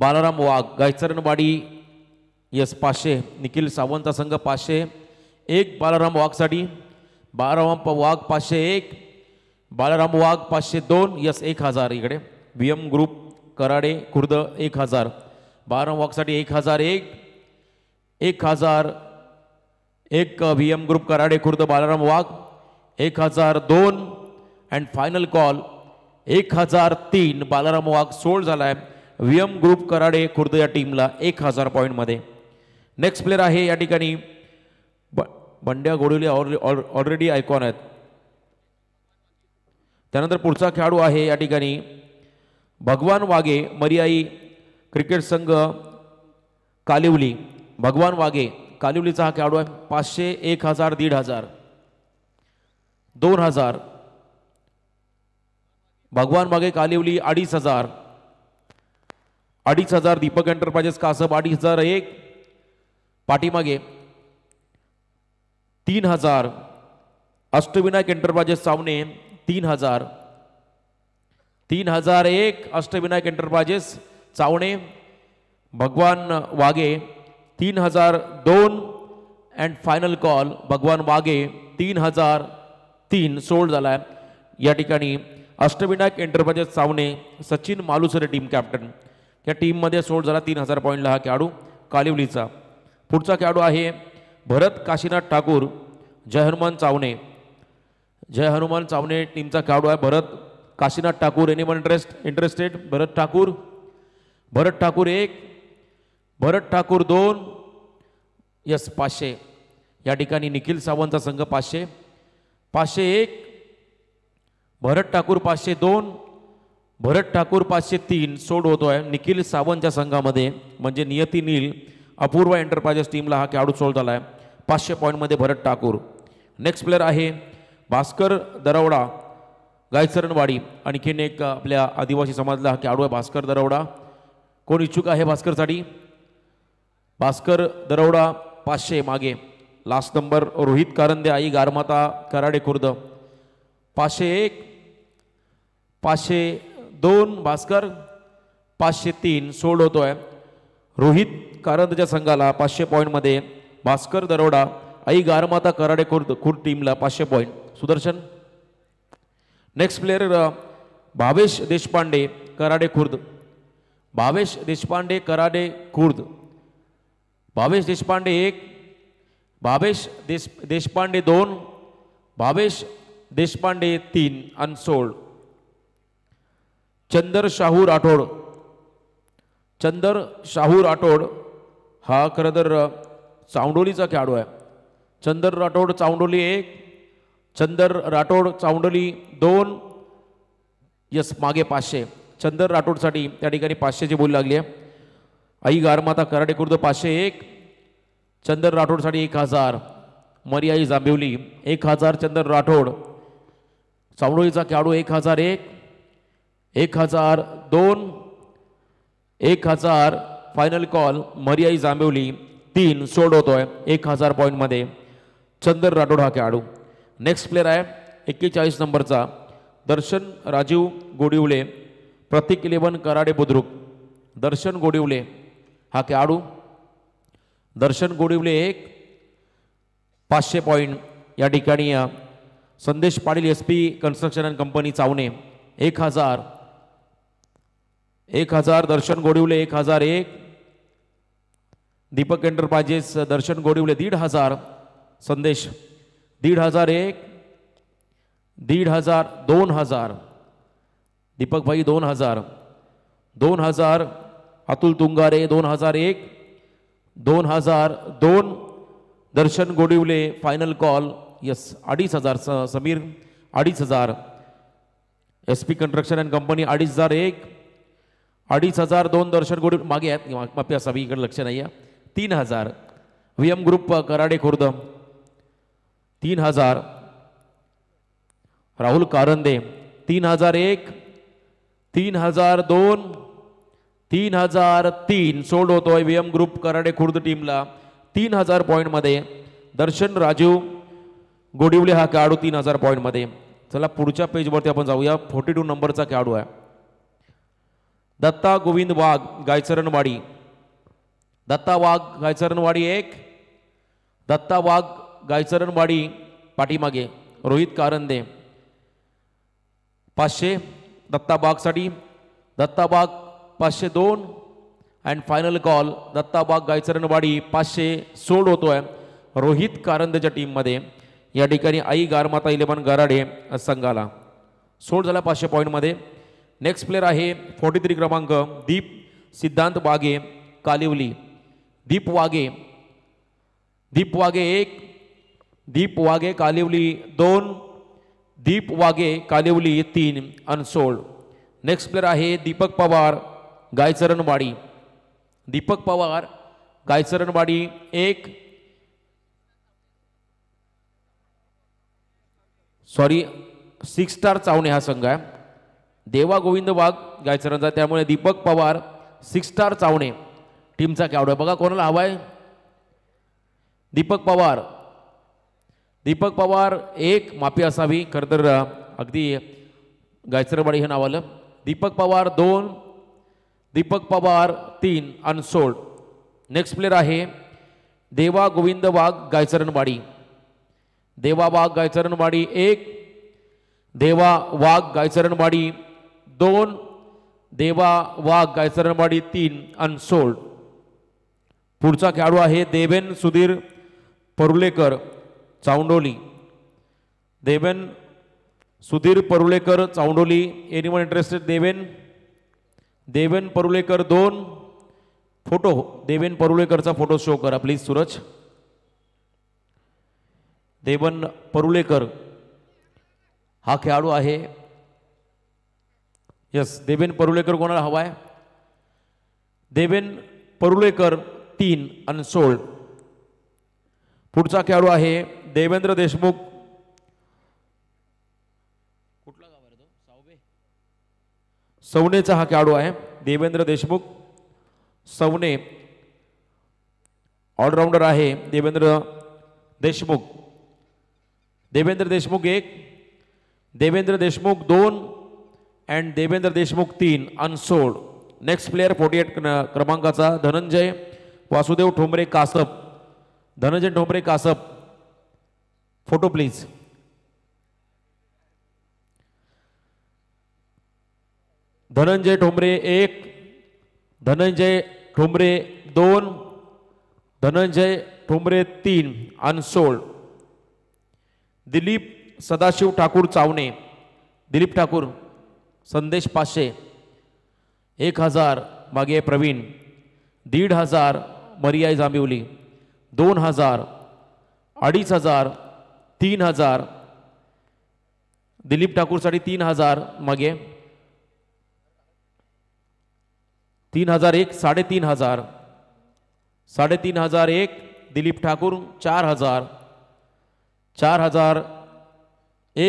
बालाराम वाघ गायचरणवाडी यस पाचशे निखिल सावंतचा संघ पाचशे एक बालाराम वाघसाठी बालाराम वाघ पाचशे एक बालाराम वाघ पाचशे दोन यस एक हजार इकडे V M group Karade Khurd एक हजार बालाराम वाघसाठी एक हजार एक एक हजार एक V M group Karade Khurd Balaram Wagh एक हजार दोन अँड फायनल कॉल एक हजार तीन बालाराम वाघ सोळ झाला आहे V M group Karade Khurd या टीमला एक हजार पॉईंटमध्ये नेक्स्ट प्लेअर आहे या ठिकाणी ब बंड्या गोडुले ऑलरेडी आयकॉन आहेत त्यानंतर पुढचा खेळाडू आहे या ठिकाणी भगवान वागे मर्याई क्रिकेट संघ कालिवली भगवान वागे कालिवलीचा हा खेळाडू आहे पाचशे एक हजार दीड हजार दोन हजार भगवान वागे कालिवली अडीच हजार अडीच हजार दीपक एंटरप्राइजेस कासब अडीच हजार एक पाठीमागे तीन हजार अष्टविनायक एंटरप्राइजेस सामने तीन हजार तीन हजार एक अष्टविनायक एंटरप्राइजेस चावणे भगवान वागे तीन हजार दोन अँड फायनल कॉल भगवान वागे तीन हजार तीन सोल्ड झाला आहे या ठिकाणी Ashtavinayak enterprises Savane Sachin Malusare team captain या टीममध्ये सोल्ड झाला तीन हजार पॉईंटला हा खेळाडू कालिवलीचा पुढचा खेळाडू आहे भरत काशीनाथ ठाकूर जय हनुमान चावणे जय हनुमान चावणे टीमचा खेळाडू आहे Bharat Kashinath Thakur anyone interest interested Bharat Thakur Bharat Thakur एक भरत ठाकूर दोन यस पाचशे या ठिकाणी निखिल सावंतचा संघ पाचशे पाचशे एक भरत ठाकूर पाचशे दोन भरत ठाकूर पाचशे तीन सोड होतो आहे निखिल सावंतच्या संघामध्ये म्हणजे नियती नील अपूर्व एंटरप्राइजेस टीमला हा खेळाडू सोल झाला आहे पाचशे पॉईंटमध्ये भरत ठाकूर नेक्स्ट प्लेअर आहे भास्कर दरवडा गायसरणवाडी आणखीन एक आपल्या आदिवासी समाजला हा खेळाडू आहे भास्कर दरवडा कोण इच्छुक आहे भास्करसाठी भास्कर दरवडा पाचशे मागे लास्ट नंबर रोहित कारंदे आई गारमाता कराडे खुर्द पाचशे एक पाचशे दोन भास्कर पाचशे तीन सोड होतो आहे रोहित कारंदच्या संघाला पाचशे पॉईंटमध्ये भास्कर दरोडा आई गारमाता कराडे खुर्द खुर्द टीमला पाचशे point Sudarshan next player Bhavesh Deshpande Karade Khurd Bhavesh Deshpande Karade Khurd Bhavesh Deshpande एक भावेश देश देशपांडे दोन भावेश देशपांडे तीन अनसोळ चंदर शाहूर राठोड चंदर शाहूर राठोड हा खरं तर चांडोलीचा खेळाडू आहे चंदर राठोड चावडोली एक चंदर राठोड चावडोली दोन यस मागे पाचशे चंदर राठोडसाठी त्या ठिकाणी पाचशेची बोली लागली आहे आई गारमाता कराडे खुर्द पाचशे एक चंदर राठोडसाठी एक हजार मर्याई जांभिवली एक हजार चंदर राठोड चावडोलीचा खेळाडू एक हजार एक एक हजार दोन एक हजार फायनल कॉल मरियाई जांबिवली तीन सोड होतोय एक हजार पॉईंटमध्ये चंदर राठोड हा खेळाडू नेक्स्ट प्लेअर आहे एक्केचाळीस नंबरचा दर्शन राजीव गोडिवले प्रतीक इलेवन कराडे बुद्रुक दर्शन गोडिवले हा खेळाडू दर्शन गोडिवले एक पाचशे पॉईंट या ठिकाणी Sandesh Patil S P construction company Chavane एक हजार एक हजार दर्शन गोडिवले एक हजार एक दीपक एंटरप्राइजेस दर्शन गोडिवले दीड हजार संदेश दीड हजार एक दीड हजार दोन हजार दीपक भाई दोन हजार दोन हजार अतुल तुंगारे दोन हजार एक दोन हजार दोन Darshan Godivale final call yes अडीच हजार स समीर अडीच हजार S P construction and company अडीच हजार एक अडीच हजार दोन दर्शन गोडिवले मागे आहेत माफी मी इकडे लक्ष नाही आहे तीन हजार एम ग्रुप कराडे खुर्द तीन हजार राहुल कारंदे तीन हजार एक तीन हजार दोन तीन हजार तीन सोल्ड होतोय V M group Karade Khurd टीमला तीन हजार पॉईंटमध्ये दर्शन राजीव गोडिवले हा खेळाडू तीन हजार पॉईंटमध्ये चला पुढच्या पेजवरती आपण जाऊया फोर्टी टू नंबरचा खेळाडू आहे दत्ता गोविंद वाघ गायचरणवाडी दत्ता वाघ गायचरणवाडी एक दत्ता वाघ गायचरणवाडी पाठीमागे रोहित कारंदे पाचशे दत्ता बागसाठी दत्ता बाग पाचशे दोन अँड फायनल कॉल दत्ता बाग गायचरणवाडी पाचशे सोड होतो आहे रोहित कारंदेच्या टीममध्ये या ठिकाणी आई गारमाता इलेवन गराडे संघाला सोड झाला पाचशे पॉईंटमध्ये नेक्स्ट प्लेअर आहे फोर्टी थ्री क्रमांक दीप सिद्धांत बागे कालिवली दीप वागे दीप वागे एक दीप वागे कालिवली दोन दीप वागे कालिवली तीन अनसोळ नेक्स्ट प्लेअर आहे दीपक पवार गायचरणवाडी दीपक पवार गायचरणवाडी एक सॉरी सिक्स स्टार चावणे हा संघ आहे देवा गोविंद वाघ गायचरणचा त्यामुळे दीपक पवार सिक्स स्टार चावणे टीमचा आहे बघा कोणाला हवा आहे दीपक पवार दीपक पवार एक माफी असावी खरं तर अगदी गायचरवाडी हे नाव आलं दीपक पवार दोन दीपक पवार तीन अनसोल्ड नेक्स्ट प्लेअर आहे देवा गोविंद वाघ गायचरणवाडी देवा वाघ गायचरणवाडी एक देवा वाघ गायचरणवाडी दोन देवा वाघ गायचरणवाडी तीन अनसोल्ड पुढचा खेळाडू आहे देवेन सुधीर परुलेकर चावंडोली देवेन सुधीर परुलेकर चावंडोली एनिमल इंटरेस्टेड देवेन देवेन परुलेकर दोन फोटो देवेन परुलेकरचा फोटो शो करा प्लीज सूरज देवन परुलेकर हा खेळाडू आहे यस देवेन परुलेकर कोणाला हवा आहे देवेन परुलेकर तीन अनसोल्ड पुढचा खेळाडू आहे देवेंद्र देशमुख कुठला सावबे सवनेचा हा खेळाडू आहे देवेंद्र देशमुख सवने ऑलराऊंडर आहे देवेंद्र देशमुख देवेंद्र देशमुख एक देवेंद्र देशमुख दोन अँड देवेंद्र देशमुख तीन unsold next player forty eight क्रमांकाचा धनंजय वासुदेव ठोंबरे कासप धनंजय ठोंबरे कासप फोटो प्लीज धनंजय ठोंबरे एक धनंजय ठोंबरे दोन धनंजय ठोंबरे तीन अनसोळ दिलीप सदाशिव ठाकूर चावणे दिलीप ठाकूर संदेश पाचशे एक हजार मागे प्रवीण दीड हजार मरिया जांबिवली दोन हजार अडीच हजार तीन हजार दिलीप ठाकूरसाठी तीन हजार मागे तीन हजार एक साडेतीन हजार साडेतीन हजार एक दिलीप ठाकूर चार हजार चार हजार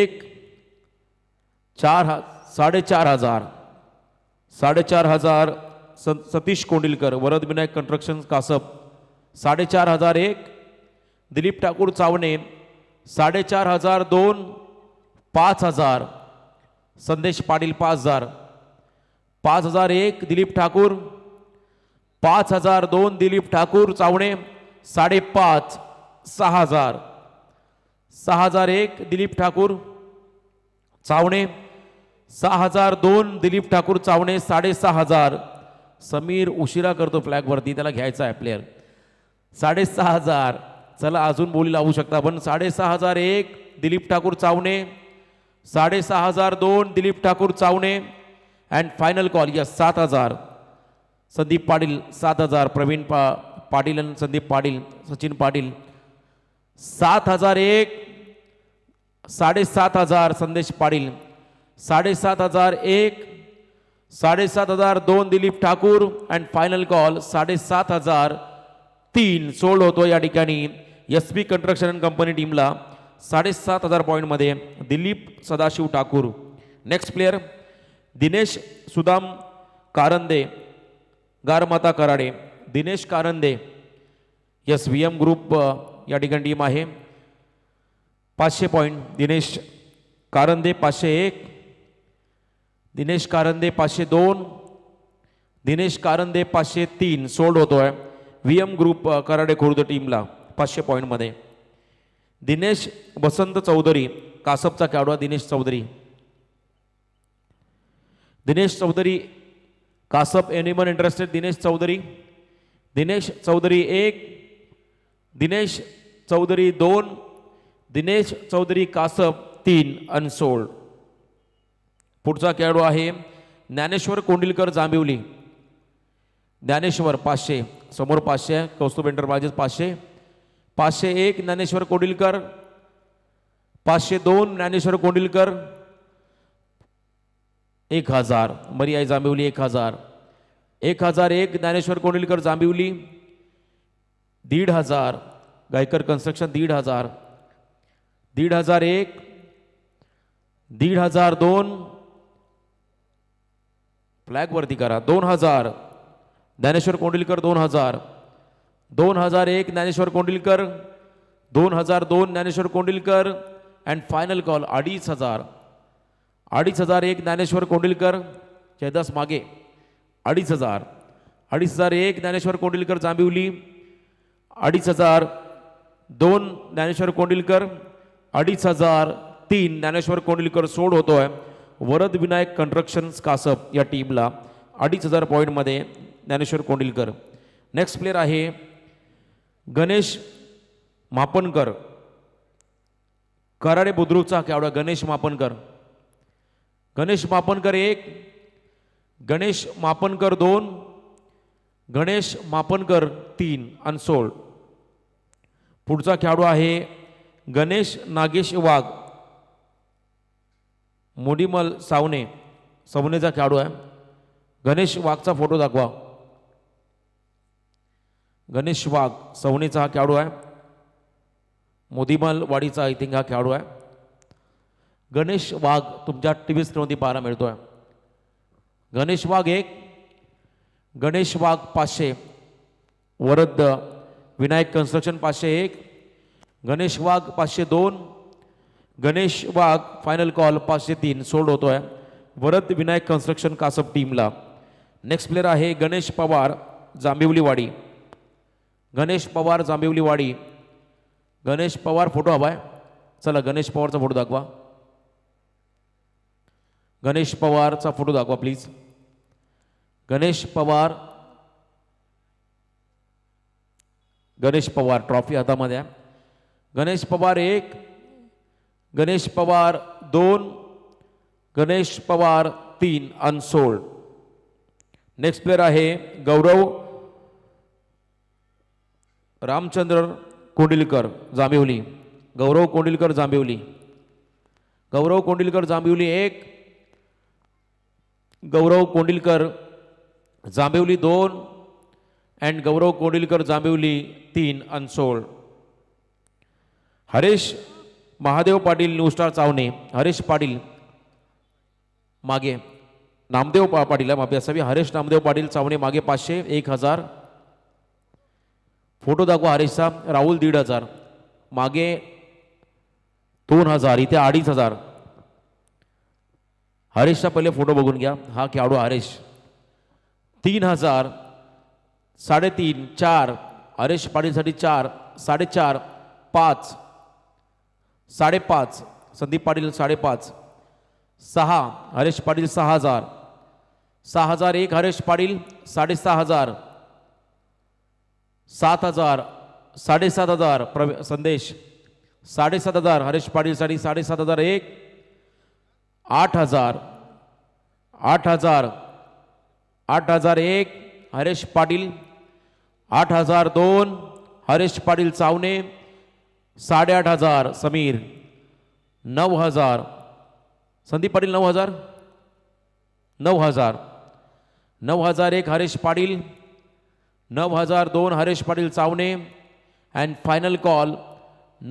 एक चार हा साडेचार हजार साडेचार हजार स सतीश कोंडिलकर वरद विनायक कन्स्ट्रक्शन कासप साडेचार हजार एक दिलीप ठाकूर चावणे साडेचार हजार दोन पाच हजार संदेश पाटील पाच हजार पाच हजार एक दिलीप ठाकूर पाच हजार दोन दिलीप ठाकूर चावणे साडेपाच सहा हजार सहा हजार एक दिलीप ठाकूर चावणे सहा हजार दोन दिलीप ठाकूर चावणे साडेसहा हजार समीर उशिरा करतो फ्लॅगवरती त्याला घ्यायचा आहे प्लेअर साडेसहा हजार चला अजून बोली लावू शकता पण साडेसहा हजार एक दिलीप ठाकूर चावणे साडेसहा हजार दोन Dilip Thakur Chavane and final call या सात हजार संदीप पाटील सात हजार प्रवीण पा पाटील आणि संदीप पाटील सचिन पाटील सात हजार एक साडेसात हजार संदेश पाटील साडेसात हजार एक साडेसात हजार दोन Dilip Thakur and final call साडेसात हजार तीन सोल्ड होतो या ठिकाणी एस पी कन्स्ट्रक्शन कंपनी टीमला साडेसात हजार पॉईंटमध्ये Dilip Sadashiv Thakur next player Dinesh Sudam Karande Garmata Karade Dinesh Karande yes V M group या ठिकाणी टीम आहे पाचशे पॉईंट दिनेश कारंदे पाचशे एक दिनेश कारंदे पाचशे दोन दिनेश कारंदे पाचशे तीन सोल्ड होतो आहे V M group Karade Khurd टीमला पाचशे पॉईंटमध्ये दिनेश वसंत चौधरी कासपचा खेळाडू दिनेश चौधरी दिनेश चौधरी कासप एनिमल इंटरेस्टेड दिनेश चौधरी दिनेश चौधरी एक दिनेश चौधरी दोन दिनेश चौधरी कासप तीन अनसोल्ड पुढचा खेळाडू आहे ज्ञानेश्वर कोंडिलकर जांभिवली ज्ञानेश्वर पाचशे समोर पाचशे कौस्तुभ एंटरप्राइजेस पाचशे पाचशे एक ज्ञानेश्वर कोंडिलकर पाचशे दोन ज्ञानेश्वर कोंडिलकर एक हजार मरियाई जांभिवली एक हजार एक हजार एक ज्ञानेश्वर कोंडिलकर जांभिवली दीड हजार गायकर कन्स्ट्रक्शन दीड हजार दीड हजार एक दीड हजार दोन फ्लॅगवरती करा दोन हजार ज्ञानेश्वर कोंडिलकर दोन हजार दोन हजार एक ज्ञानेश्वर कोंडिलकर दोन हजार दोन Dnyaneshwar Kondilkar and final call अडीच हजार अडीच हजार एक ज्ञानेश्वर कोंडिलकर जयदास मागे अडीच हजार अडीच हजार एक ज्ञानेश्वर कोंडिलकर जांबिवली अडीच हजार दोन ज्ञानेश्वर कोंडिलकर अडीच हजार तीन ज्ञानेश्वर कोंडिलकर सोड होतो आहे वरद विनायक कन्स्ट्रक्शन्स कासप या टीमला अडीच हजार पॉईंटमध्ये ज्ञानेश्वर कोंडिलकर नेक्स्ट प्लेअर आहे गणेश मापनकर कराडे बुद्रुकचा खेळाडू गणेश मापनकर गणेश मापनकर एक गणेश मापनकर दोन गणेश मापनकर तीन आणि सोळ पुढचा खेळाडू आहे गणेश नागेश वाघ मोडीमल सावने सवनेचा खेळाडू आहे गणेश वाघचा फोटो दाखवा गणेश वाघ सवनेचा हा खेळाडू आहे मोदीमल वाडीचा आय थिंक हा खेळाडू आहे गणेश वाघ तुमच्या टी व्ही स्क्रीनमध्ये पाहायला मिळतो आहे गणेश वाघ एक गणेश वाघ पाचशे वरद विनायक कन्स्ट्रक्शन पाचशे एक गणेश वाघ पाचशे दोन गणेश वाघ फायनल कॉल पाचशे तीन सोड होतोय वरद विनायक कन्स्ट्रक्शन कासप टीमला नेक्स्ट प्लेअर आहे गणेश पवार जांबिवलीवाडी गणेश पवार जांबिवलीवाडी गणेश पवार फोटो हवा आहे चला गणेश पवारचा फोटो दाखवा गणेश पवारचा फोटो दाखवा प्लीज गणेश पवार गणेश पवार ट्रॉफी हातामध्ये आहे गणेश पवार एक गणेश पवार दोन गणेश पवार तीन अनसोल्ड नेक्स्ट प्लेअर आहे गौरव रामचंद्र कोंडिलकर जांभिवली गौरव कोंडिलकर जांबिवली गौरव कोंडिलकर जांभिवली एक गौरव कोंडिलकर जांबिवली दोन अँड गौरव कोंडिलकर जांबिवली तीन unsold Harish Mahadev Patil new star Chavane Haresh Patil मागे नामदेव पा पाटील माफी असावी हरेश नामदेव पाटील चावणे मागे पाचशे एक हजार फोटो दाखवा हरेशचा राहुल दीड हजार मागे दोन हजार इथे अडीच हजार हरेशचा पहिले फोटो बघून घ्या हा खेळाडू हरेश तीन हजार साडेतीन चार हरेश पाटीलसाठी चार साडेचार पाच साडेपाच संदीप पाटील साडेपाच सहा हरेश पाटील सहा हजार सहा हजार एक हरेश पाटील साडेसहा हजार सात हजार साडेसात हजार प्रवे संदेश साडेसात हजार हरेश पाटील साडी साडेसात हजार एक आठ हजार आठ हजार आठ हजार एक हरेश पाटील आठ हजार दोन हरेश पाटील चावणे साडेआठ हजार समीर नऊ हजार संदीप पाटील नऊ हजार नऊ हजार नऊ हजार एक हरेश पाटील नऊ हजार दोन Haresh Patil Chavane and final call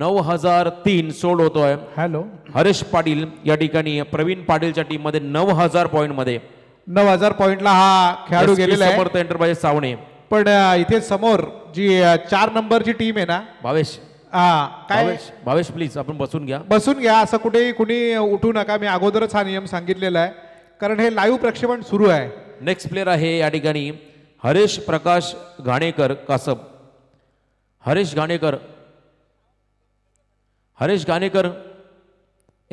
नऊ हजार तीन सोड आहे हॅलो हरेश पाटील या ठिकाणी प्रवीण पाटीलच्या टीममध्ये नऊ हजार पॉईंटमध्ये नऊ हजार पॉईंटला हा खेळाडू गेलेला आहे चावणे पण इथे समोर जी चार नंबरची टीम आहे ना भावेश हा काय भावेश भावेश प्लीज आपण बसून घ्या बसून घ्या असं कुठेही कुणी उठू नका मी अगोदरच हा नियम सांगितलेला आहे कारण हे लाईव्ह प्रक्षेपण सुरू आहे नेक्स्ट प्लेअर आहे या ठिकाणी हरेश प्रकाश घाणेकर कासब हरेश घाणेकर हरेश घाणेकर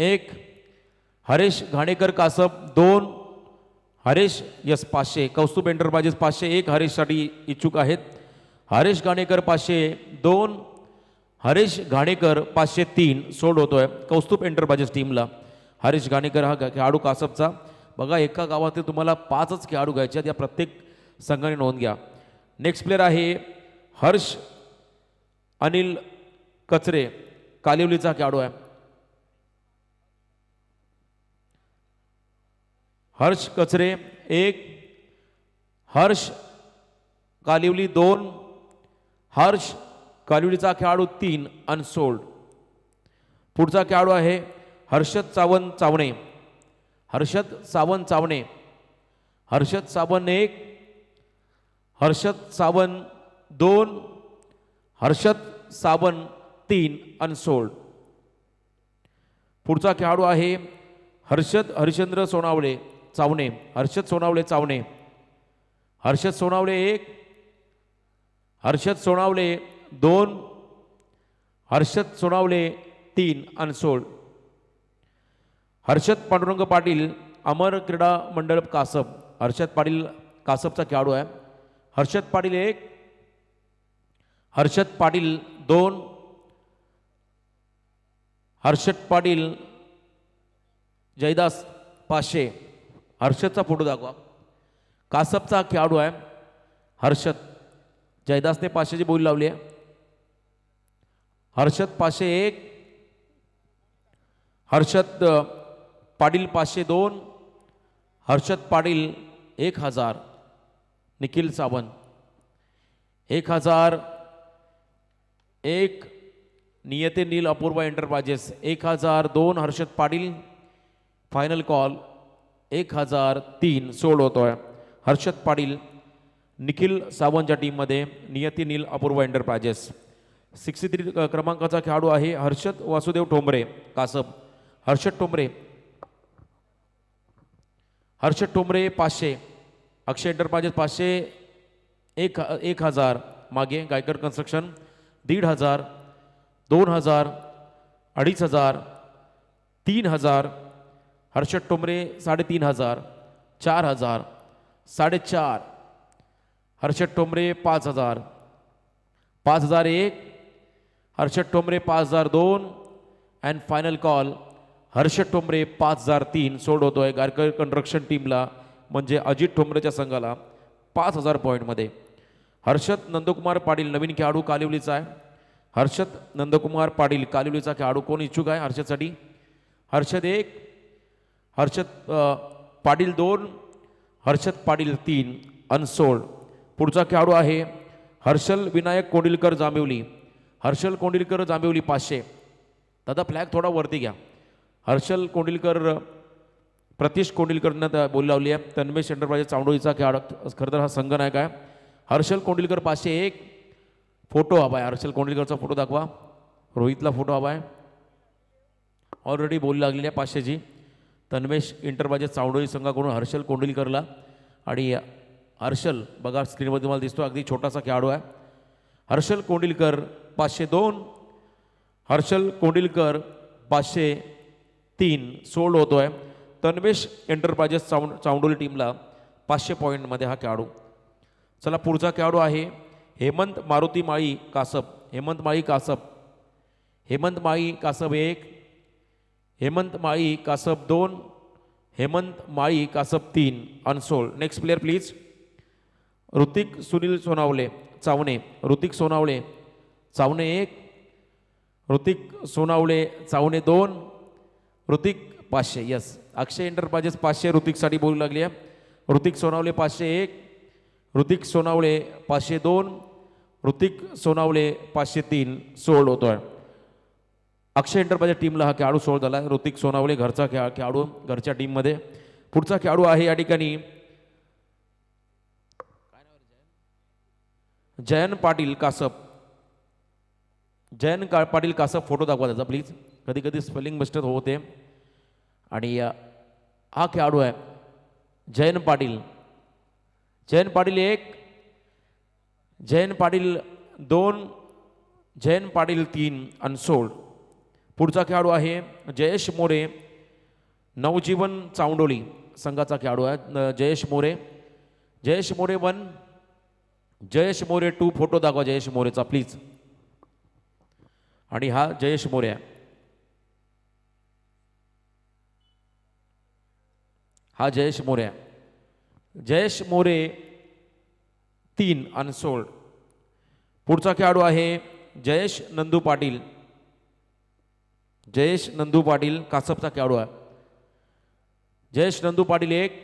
एक हरेश घाणेकर कासब दोन हरेश यस पाचशे कौस्तुभ एंटरप्राइजेस पाचशे एक हरेशसाठी इच्छुक आहेत हरेश घाणेकर पाचशे दोन हरीश घाणेकर पाचशे तीन सोड आहे कौस्तुभ एंटरप्राइजेस टीमला हरीश घाणेकर हा खेळाडू कासपचा बघा एका गावातील तुम्हाला पाचच खेळाडू घ्यायचे आहेत या प्रत्येक संघाने नोंद घ्या नेक्स्ट प्लेअर आहे हर्ष अनिल कचरे कालिवलीचा खेळाडू आहे हर्ष कचरे एक हर्ष कालिवली दोन हर्ष कालिवलीचा खेळाडू तीन अनसोल्ड पुढचा खेळाडू आहे हर्षद सावंत चावणे हर्षद सावंत चावणे हर्षद सावंत एक हर्षद सावंत दोन हर्षद सावंत तीन अनसोल्ड पुढचा खेळाडू आहे हर्षद हरिश्चंद्र सोनावळे चावणे हर्षद सोनावळे चावणे हर्षद सोनावळे एक हर्षद सोनावळे दोन हर्षद सोनावले तीन अनसोड हर्षद पांडुरंग पाटील अमर क्रीडा मंडळ कासप हर्षद पाटील कासपचा खेळाडू आहे हर्षद पाटील एक हर्षद पाटील दोन हर्षद पाटील जयदास पाचशे हर्षदचा फोटो दाखवा कासपचा खेळाडू आहे हर्षद जयदासने पाचशेची बोली लावली आहे हर्षद पाचशे एक हर्षद पाटील पाचशे दोन हर्षद पाटील एक हजार निखिल सावंत एक हजार एक नियते नील अपूर्वा एंटरप्राइजेस एक हजार दोन हर्षद पाटील फायनल कॉल एक हजार तीन सोड होतोय हर्षद पाटील निखिल सावंतच्या टीममध्ये Niyati Neel Apurva enterprises sixty three क्रमांकाचा खेळाडू आहे हर्षद वासुदेव टोंबरे कासब हर्षद टोंबरे हर्षद टोंबरे पाचशे अक्षय एंटरप्राइजेस पाचशे एक एक हजार मागे गायकर कन्स्ट्रक्शन दीड हजार दोन हजार अडीच हजार तीन हजार हर्षद टोंबरे साडेतीन हजार चार हजार साडेचार हर्षद टोंबरे पाच हजार पाच हजार एक हर्षद टोमरे पाच हजार दोन and final call Harshad Tomare पाच हजार तीन सोडवतो आहे गारकर कन्स्ट्रक्शन टीमला म्हणजे अजित ठोंबरेच्या संघाला पाच हजार पॉईंटमध्ये हर्षद नंदकुमार पाटील नवीन खेळाडू कालिवलीचा आहे हर्षद नंदकुमार पाटील कालिवलीचा खेळाडू कोण इच्छुक आहे हर्षदसाठी हर्षद एक हर्षद पाटील दोन हर्षद पाटील तीन अनसोल्ड पुढचा खेळाडू आहे हर्षल विनायक कोंडिलकर जामिवली हर्षल कोंडिलकर जांभिवली पाचशे दादा फ्लॅग थोडा वरती घ्या हर्षल कोंडिलकर प्रतीश कोंडिलकरनं बोल लावली आहे तन्मेश एंटरप्राइजेस चांडोळीचा खेळाडू खरं तर हा संघ नाही काय हर्षल कोंडिलकर पाचशे एक फोटो हवा आहे हर्षल कोंडिलकरचा फोटो दाखवा रोहितला फोटो हवा आहे ऑलरेडी बोल लागलेली आहे पाचशेची तन्मेश इंटरप्राइजेस चावडोळी संघाकडून हर्षल कोंडिलकरला आणि हर्षल बघा स्क्रीनमध्ये तुम्हाला दिसतो अगदी छोटासा खेळाडू आहे हर्षल कोंडिलकर पाचशे दोन हर्षल कोंडिलकर पाचशे तीन सोल्ड होतो आहे तन्वेश एंटरप्राइजेस चाव चावडोली टीमला पाचशे पॉईंटमध्ये हा खेळाडू चला पुढचा खेळाडू आहे हेमंत मारुती माळी कासप हेमंत माळी कासप हेमंत माळी कासप एक हेमंत माळी कासप दोन हेमंत माळी कासप तीन unsold next player please Hrithik Sunil Sonawale Chavane Hrithik Sonawale Chavane एक ऋतिक सोनावळे चावणे दोन ऋतिक पाचशे यस अक्षय एंटरप्राइजेस पाचशे ऋतिकसाठी बोलू लागली आहे ऋतिक सोनावले पाचशे एक ऋतिक सोनावळे पाचशे दोन ऋतिक सोनावले पाचशे तीन सोळ होतो आहे अक्षय एंटरप्राइजेस टीमला हा खेळाडू सोळ झाला ऋतिक सोनावले घरचा खेळा खेळाडू घरच्या टीममध्ये पुढचा खेळाडू आहे या ठिकाणी जयन पाटील कासप जयन का पाटील कासप फोटो दाखवा त्याचा प्लीज कधी कधी स्पेलिंग मिस्टेक होते आणि हा खेळाडू आहे जयन पाटील जयन पाटील एक जयन पाटील दोन जयन पाटील तीन सोळ पुढचा खेळाडू आहे जयेश मोरे नवजीवन चावंडोली संघाचा खेळाडू आहे Jayesh More Jayesh More one Jayesh More two photo दाखवा जयेश मोरेचा प्लीज आणि हा जयेश मोरे हा जयेश मोरे जयेश मोरे तीन अनसोल्ड पुढचा खेळाडू आहे जयेश नंदू पाटील जयेश नंदू पाटील कासपचा खेळाडू आहे जयेश नंदू पाटील एक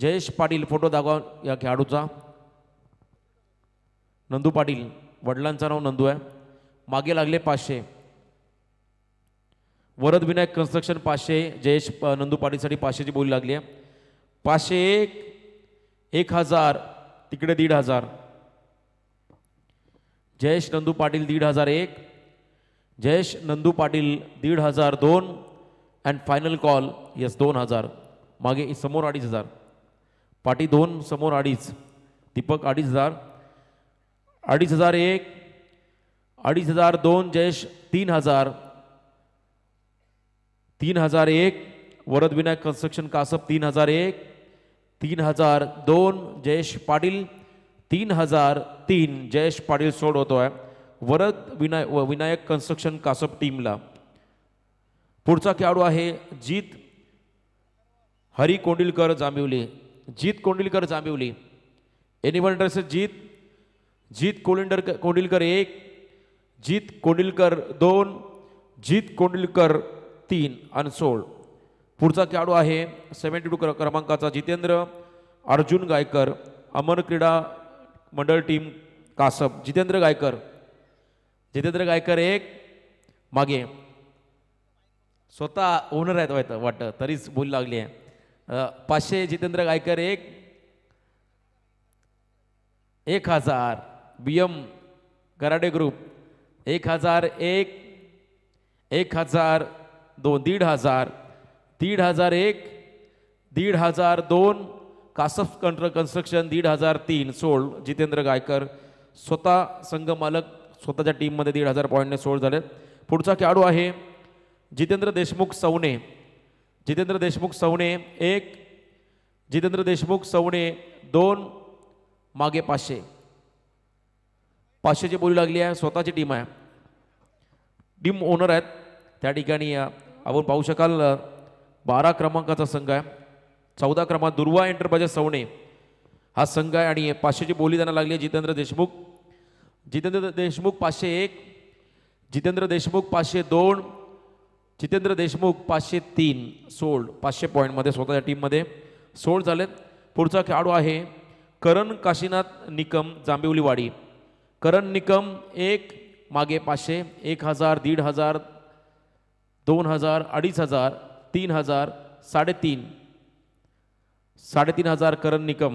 जयेश पाटील फोटो दाखवा या खेळाडूचा नंदू पाटील वडिलांचं नाव नंदू आहे मागे लागले पाचशे वरद विनायक कन्स्ट्रक्शन पाचशे जयेश नंदू पाटीलसाठी पाचशेची बोली लागली आहे पाचशे एक एक हजार तिकडे दीड हजार जयेश नंदू पाटील दीड हजार एक जयेश नंदू पाटील दीड हजार दोन अँड फायनल कॉल यस दोन हजार मागे समोर अडीच हजार पाटी दोन समोर अडीच दीपक अडीच हजार अडीच हजार एक अडीच हजार दोन जयेश तीन हजार तीन हजार एक वरद विनायक कन्स्ट्रक्शन कासप तीन हजार एक तीन हजार दोन जयेश पाटील तीन हजार तीन जयेश पाटील सोड होतो आहे वरद विनाय विनायक कन्स्ट्रक्शन कासप टीमला पुढचा खेळाडू आहे जीत हरी कोंडिलकर जांभिवली जीत कोंडिलकर जांभिवली एनिमल ड्रेसेस जीत जीत कोलिंडर कोंडिलकर एक जीत कोंडिलकर दोन जीत कोंडिलकर तीन अनसोळ पुढचा खेळाडू आहे सेव्हन्टी टू क्रमांकाचा जितेंद्र अर्जुन गायकर अमर क्रीडा मंडळ टीम कासप जितेंद्र गायकर जितेंद्र गायकर एक मागे स्वतः ओनर आहेत वाटतं वाटतं तरीच बोल लागली आहे पाचशे जितेंद्र गायकर एक एक हजार बी एम गराडे ग्रुप एक हजार एक एक हजार दोन दीड हजार दीड हजार एक दीड हजार दोन कासफ कंट्र कन्स्ट्रक्शन दीड हजार तीन सोळ जितेंद्र गायकर स्वतः संघ मालक स्वतःच्या टीममध्ये दीड हजार पॉईंटने सोळ झाले पुढचा खेळाडू आहे जितेंद्र देशमुख सवणे जितेंद्र देशमुख सवणे एक जितेंद्र देशमुख सवणे दोन मागे पाचशे पाचशेची बोली लागली आहे स्वतःची टीम आहे टीम ओनर आहेत त्या ठिकाणी आपण पाहू शकाल बारा क्रमांकाचा संघ आहे चौदा क्रमांक दुर्वा एंटरप्राइजेस सवणे हा संघ आहे आणि पाचशेची बोली त्यांना लागली आहे जितेंद्र देशमुख जितेंद्र देशमुख पाचशे एक जितेंद्र देशमुख पाचशे दोन जितेंद्र देशमुख पाचशे तीन सोल्ड पाचशे पॉईंटमध्ये स्वतःच्या टीममध्ये सोल्ड झालेत पुढचा खेळाडू आहे करण काशीनाथ निकम जांबिवलीवाडी करण निकम एक मागे पाचशे एक हजार दीड हजार दोन हजार अडीच हजार तीन हजार साडेतीन साडेतीन हजार करण निकम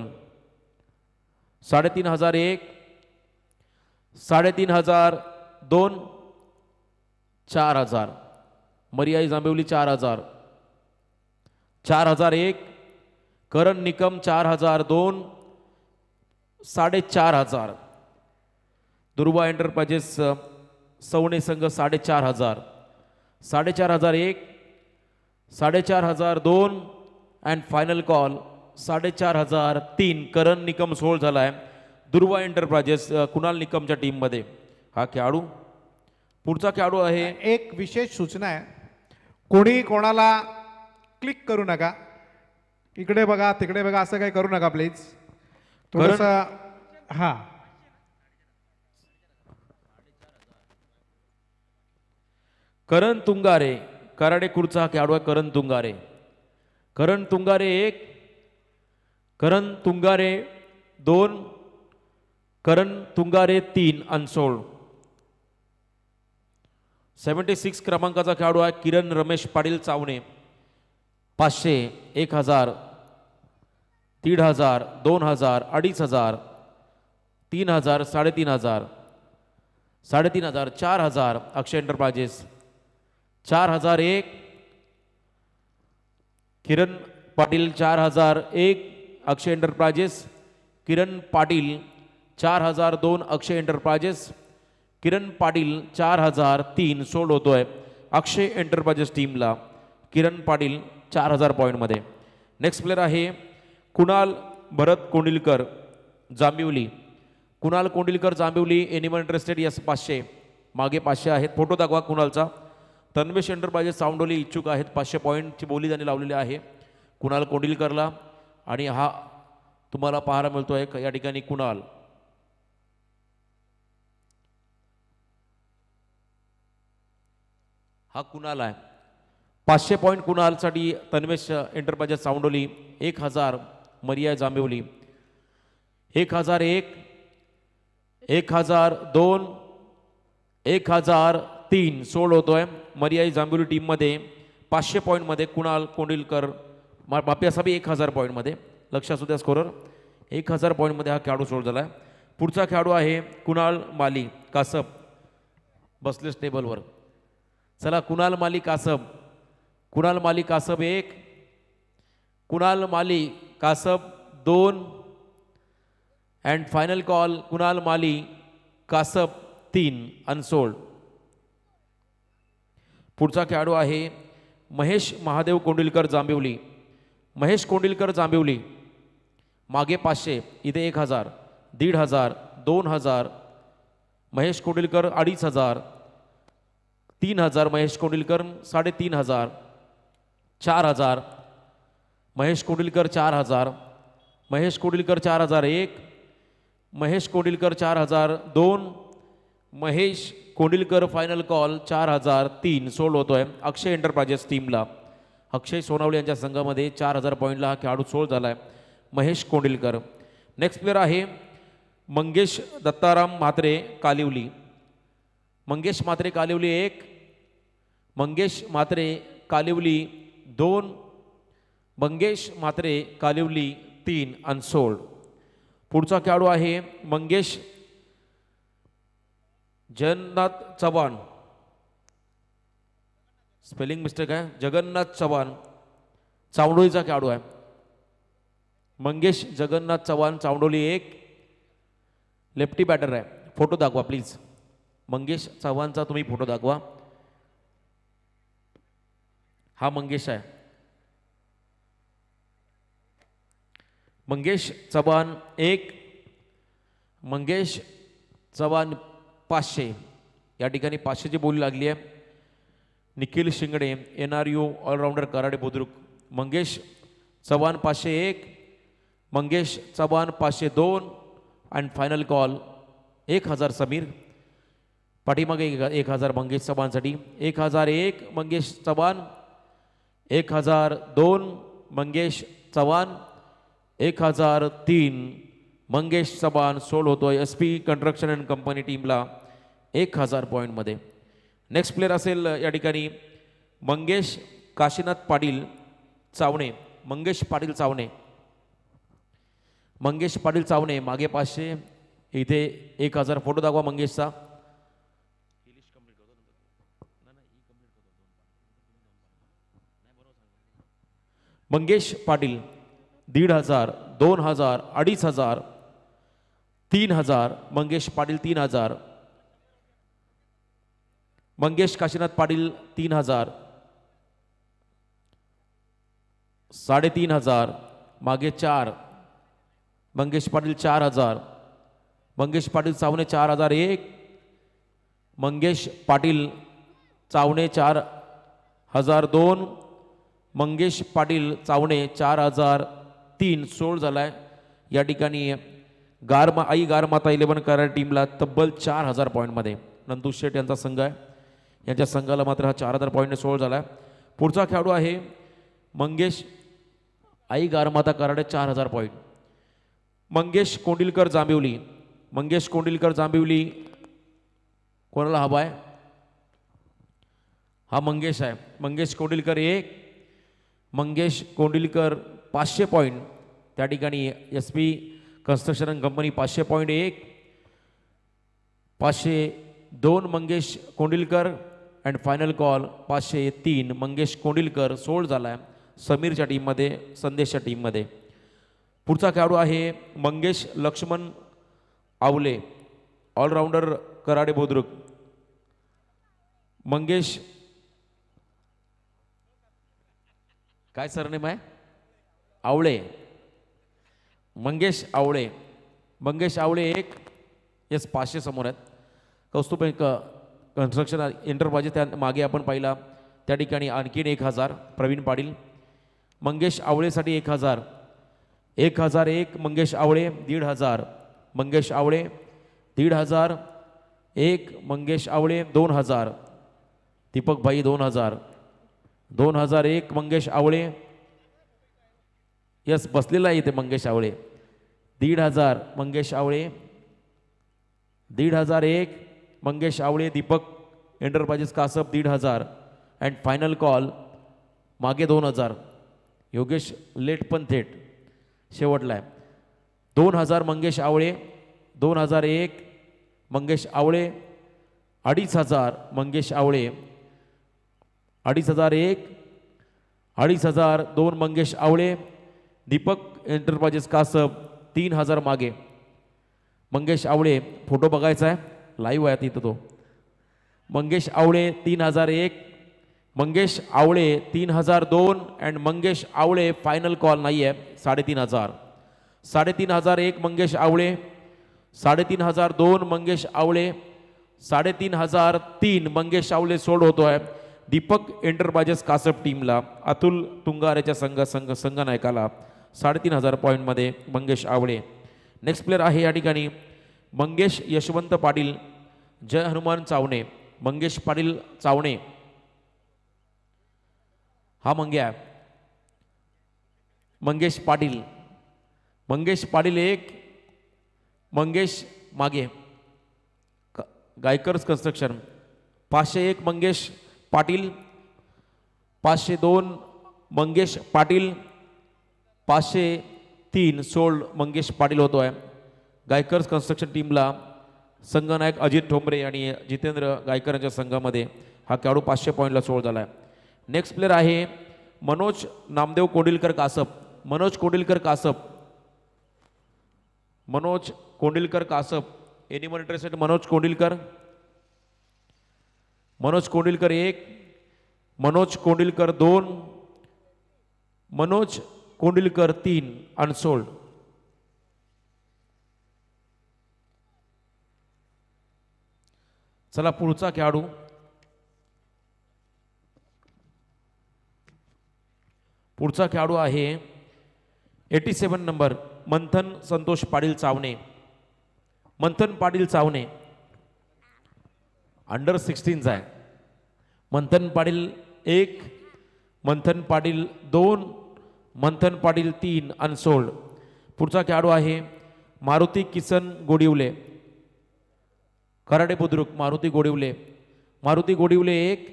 साडेतीन हजार एक साडेतीन हजार दोन चार हजार मर्यादी जांबिवली चार हजार चार हजार एक करण निकम चार हजार दोन साडेचार हजार दुर्वा एंटरप्राइजेस सवणे संघ साडेचार हजार साडेचार हजार एक साडेचार हजार दोन अँड फायनल कॉल साडेचार हजार तीन करण निकम सोळ झाला आहे दुर्वा एंटरप्राइजेस कुणाल निकमच्या टीममध्ये हा खेळाडू पुढचा खेळाडू आहे एक विशेष सूचना आहे कोणी कोणाला क्लिक करू नका इकडे बघा तिकडे बघा असं काही करू नका प्लीज तर हां करण तुंगारे कराडे कुरचा हा खेळाडू आहे करण तुंगारे करण तुंगारे एक करण तुंगारे दोन करण तुंगारे तीन अनसोळ सेवन्टी सिक्स क्रमांकाचा खेळाडू आहे किरण रमेश पाटील चावणे पाचशे एक हजार दीड हजार दोन हजार अडीच हजार तीन हजार साडेतीन हजार साडेतीन हजार चार हजार अक्षय एंटरप्राइजेस चार हजार एक किरण पाटील चार हजार एक अक्षय एंटरप्राइजेस किरण पाटील चार हजार दोन अक्षय एंटरप्राइजेस किरण पाटील चार हजार तीन सोड आहे अक्षय एंटरप्राइजेस टीमला किरण पाटील चार हजार पॉईंटमध्ये नेक्स्ट प्लेअर आहे कुणाल भरत कोंडिलकर जांबिवली कुणाल कोंडिलकर जांबिवली एनिमल इंटरेस्टेड यस पाचशे मागे पाचशे आहेत फोटो दाखवा कुणालचा तन्वे पाहिजे सावंडोली इच्छुक आहेत पाचशे पॉईंटची बोली त्यांनी लावलेली आहे कुणाल कोंडिलकरला आणि हा तुम्हाला पाहायला मिळतो आहे या ठिकाणी कुणाल हा कुणाल आहे पाचशे पॉईंट कुणालसाठी तन्वेश एंटरप्राइजेस सावंडोली एक हजार मरिया जांबिवली एक हजार एक एक हजार दोन एक हजार तीन सोड आहे मरियाई जांभुली टीममध्ये पाचशे पॉईंटमध्ये कुणाल कोंडिलकर मा असाबी एक हजार पॉईंटमध्ये लक्ष असू द्या स्कोरर एक हजार पॉईंटमध्ये हा खेळाडू सोड झाला आहे पुढचा खेळाडू आहे कुणाल माली कासब बसलेस टेबलवर चला कुणाल माली कासब कुणाल माली कासब एक कुणाल माली कासब दोन and final call Kunal Mali Kasab तीन अनसोल्ड पुढचा खेळाडू आहे महेश महादेव कोंडिलकर जांबिवली महेश कोंडिलकर जांबिवली मागे पाचशे इथे एक हजार दीड हजार दोन हजार महेश कोंडिलकर अडीच हजार तीन हजार महेश कोंडिलकर साडेतीन हजार चार हजार महेश कोंडिलकर चार हजार महेश कोंडिलकर चार हजार एक महेश कोंडिलकर चार हजार दोन महेश कोंडिलकर फायनल कॉल चार हजार तीन आहे अक्षय एंटरप्राइजेस टीमला अक्षय सोनावले यांच्या संघामध्ये चार हजार पॉईंटला हा खेळाडू सोळ झाला आहे महेश कोंडिलकर नेक्स्ट प्लेअर आहे मंगेश दत्ताराम म्हात्रे कालिवली मंगेश म्हात्रे कालिवली एक मंगेश म्हात्रे कालिवली दोन मंगेश म्हात्रे कालिवली तीन सोळ पुढचा खेळाडू आहे मंगेश जगन्नाथ चव्हाण स्पेलिंग मिस्टेक आहे जगन्नाथ चव्हाण चावडोळीचा खेळाडू आहे मंगेश जगन्नाथ चव्हाण चावडोली एक लेफ्टी बॅटर आहे फोटो दाखवा प्लीज मंगेश चव्हाणचा तुम्ही फोटो दाखवा हा मंगेश आहे मंगेश चव्हाण एक मंगेश चव्हाण पाचशे या ठिकाणी पाचशेची बोली लागली आहे Nikhil Shingade N R U all-rounder Karade Budruk Mangesh Chavan पाचशे एक मंगेश चव्हाण पाचशे दोन अँड फायनल कॉल एक हजार समीर पाठीमागे एक एक हजार मंगेश चव्हाणसाठी एक हजार एक मंगेश चव्हाण एक हजार दोन मंगेश चव्हाण एक हजार तीन मंगेश चव्हाण सोल होतो S P construction and company टीमला एक हजार पॉईंटमध्ये नेक्स्ट प्लेअर असेल या ठिकाणी मंगेश काशीनाथ पाटील चावणे मंगेश पाटील चावणे मंगेश पाटील चावणे मागे पाचशे इथे एक हजार फोटो दाखवा मंगेशचा मंगेश पाटील दीड हजार दोन हजार अडीच हजार तीन हजार मंगेश पाटील तीन हजार मंगेश काशीनाथ पाटील तीन हजार साडेतीन हजार मागे चार मंगेश पाटील चार हजार मंगेश पाटील चावणे चार हजार एक मंगेश पाटील चावणे चार हजार दोन मंगेश पाटील चावणे चार हजार तीन सोळ झाला आहे या ठिकाणी गारमा आई गारमाता इलेवन करार टीमला तब्बल चार हजार पॉईंटमध्ये नंदू शेठ यांचा संघ आहे यांच्या संघाला मात्र हा चार हजार पॉईंटने सोळ झाला आहे पुढचा खेळाडू आहे मंगेश आई गारमाता कराडे चार हजार पॉईंट मंगेश कोंडिलकर जांबिवली मंगेश कोंडिलकर जांबिवली कोणाला हवा आहे हा मंगेश आहे मंगेश कोंडिलकर एक मंगेश कोंडिलकर पाचशे पॉईंट त्या ठिकाणी एस पी कन्स्ट्रक्शन कंपनी पाचशे पॉईंट एक पाचशे दोन Mangesh Kondilkar and final call पाचशे तीन मंगेश कोंडिलकर सोळ झाला आहे समीरच्या टीममध्ये संदेशच्या टीममध्ये पुढचा खेळाडू आहे मंगेश लक्ष्मण आवले ऑलराऊंडर कराडे बोद्रुक मंगेश काय सरनेम आहे आवळे मंगेश आवळे मंगेश आवळे एक येस पाचशे समोर आहेत कौस्तुभ एक कन्स्ट्रक्शन एंटरप्राइजेस त्या मागे आपण पाहिला त्या ठिकाणी आणखीन एक हजार प्रवीण पाटील मंगेश आवळेसाठी एक हजार एक हजार एक मंगेश आवळे दीड हजार मंगेश आवळे दीड हजार एक मंगेश आवळे दोन हजार दीपकभाई दोन हजार दोन हजार एक मंगेश आवळे यस बसलेला आहे इथे मंगेश आवळे दीड हजार मंगेश आवळे दीड हजार एक मंगेश आवळे दीपक एंटरप्राइजेस कासप दीड हजार अँड फायनल कॉल मागे दोन हजार योगेश लेट पण थेट शेवटला आहे दोन हजार मंगेश आवळे दोन हजार एक मंगेश आवळे अडीच हजार मंगेश आवळे अडीच हजार एक अडीच हजार दोन मंगेश आवळे दीपक एंटरप्राइजेस कासब तीन हजार मागे मंगेश आवळे फोटो बघायचा आहे लाईव्ह आहे तिथं तो मंगेश आवळे तीन हजार एक मंगेश आवळे तीन हजार दोन and Mangesh Awale final call नाही आहे साडेतीन हजार साडेतीन हजार एक मंगेश आवळे साडेतीन हजार दोन मंगेश आवळे साडेतीन हजार तीन मंगेश आवळे सोड होतो आहे दीपक एंटरप्राइजेस कासप टीमला अतुल तुंगारेच्या संघ संघ संघनायकाला साडेतीन हजार पॉईंटमध्ये मंगेश आवळे नेक्स्ट प्लेअर आहे या ठिकाणी मंगेश यशवंत पाटील जय हनुमान चावणे मंगेश पाटील चावणे हा मंग्या मंगेश पाटील मंगेश पाटील एक मंगेश मागे गायकर्स कन्स्ट्रक्शन पाचशे एक मंगेश पाटील पाचशे दोन मंगेश पाटील पाचशे तीन सोल्ड मंगेश पाटील होतो आहे गायकर्स कन्स्ट्रक्शन टीमला संघनायक अजित ठोंबरे आणि जितेंद्र गायकर यांच्या संघामध्ये हा खेळाडू पाचशे पॉईंटला सोळ झाला आहे नेक्स्ट प्लेअर आहे मनोज नामदेव कोंडिलकर कासप मनोज कोंडिलकर कासप मनोज कोंडिलकर कासप एनिमल इंटरेस्टेड मनोज कोंडिलकर मनोज कोंडिलकर एक मनोज कोंडिलकर दोन मनोज कोंडिलकर तीन अनसोल्ड चला पुढचा खेळाडू पुढचा खेळाडू आहे eighty seven number Manthan Santosh Patil Chavane Manthan Patil Chavane under सिक्स्टीनचा आहे मंथन पाटील एक मंथन पाटील दोन मंथन पाटील तीन अनसोल्ड पुढचा खेळाडू आहे मारुती किसन गोडिवले कराडे बुद्रुक मारुती गोडिवले मारुती गोडिवले एक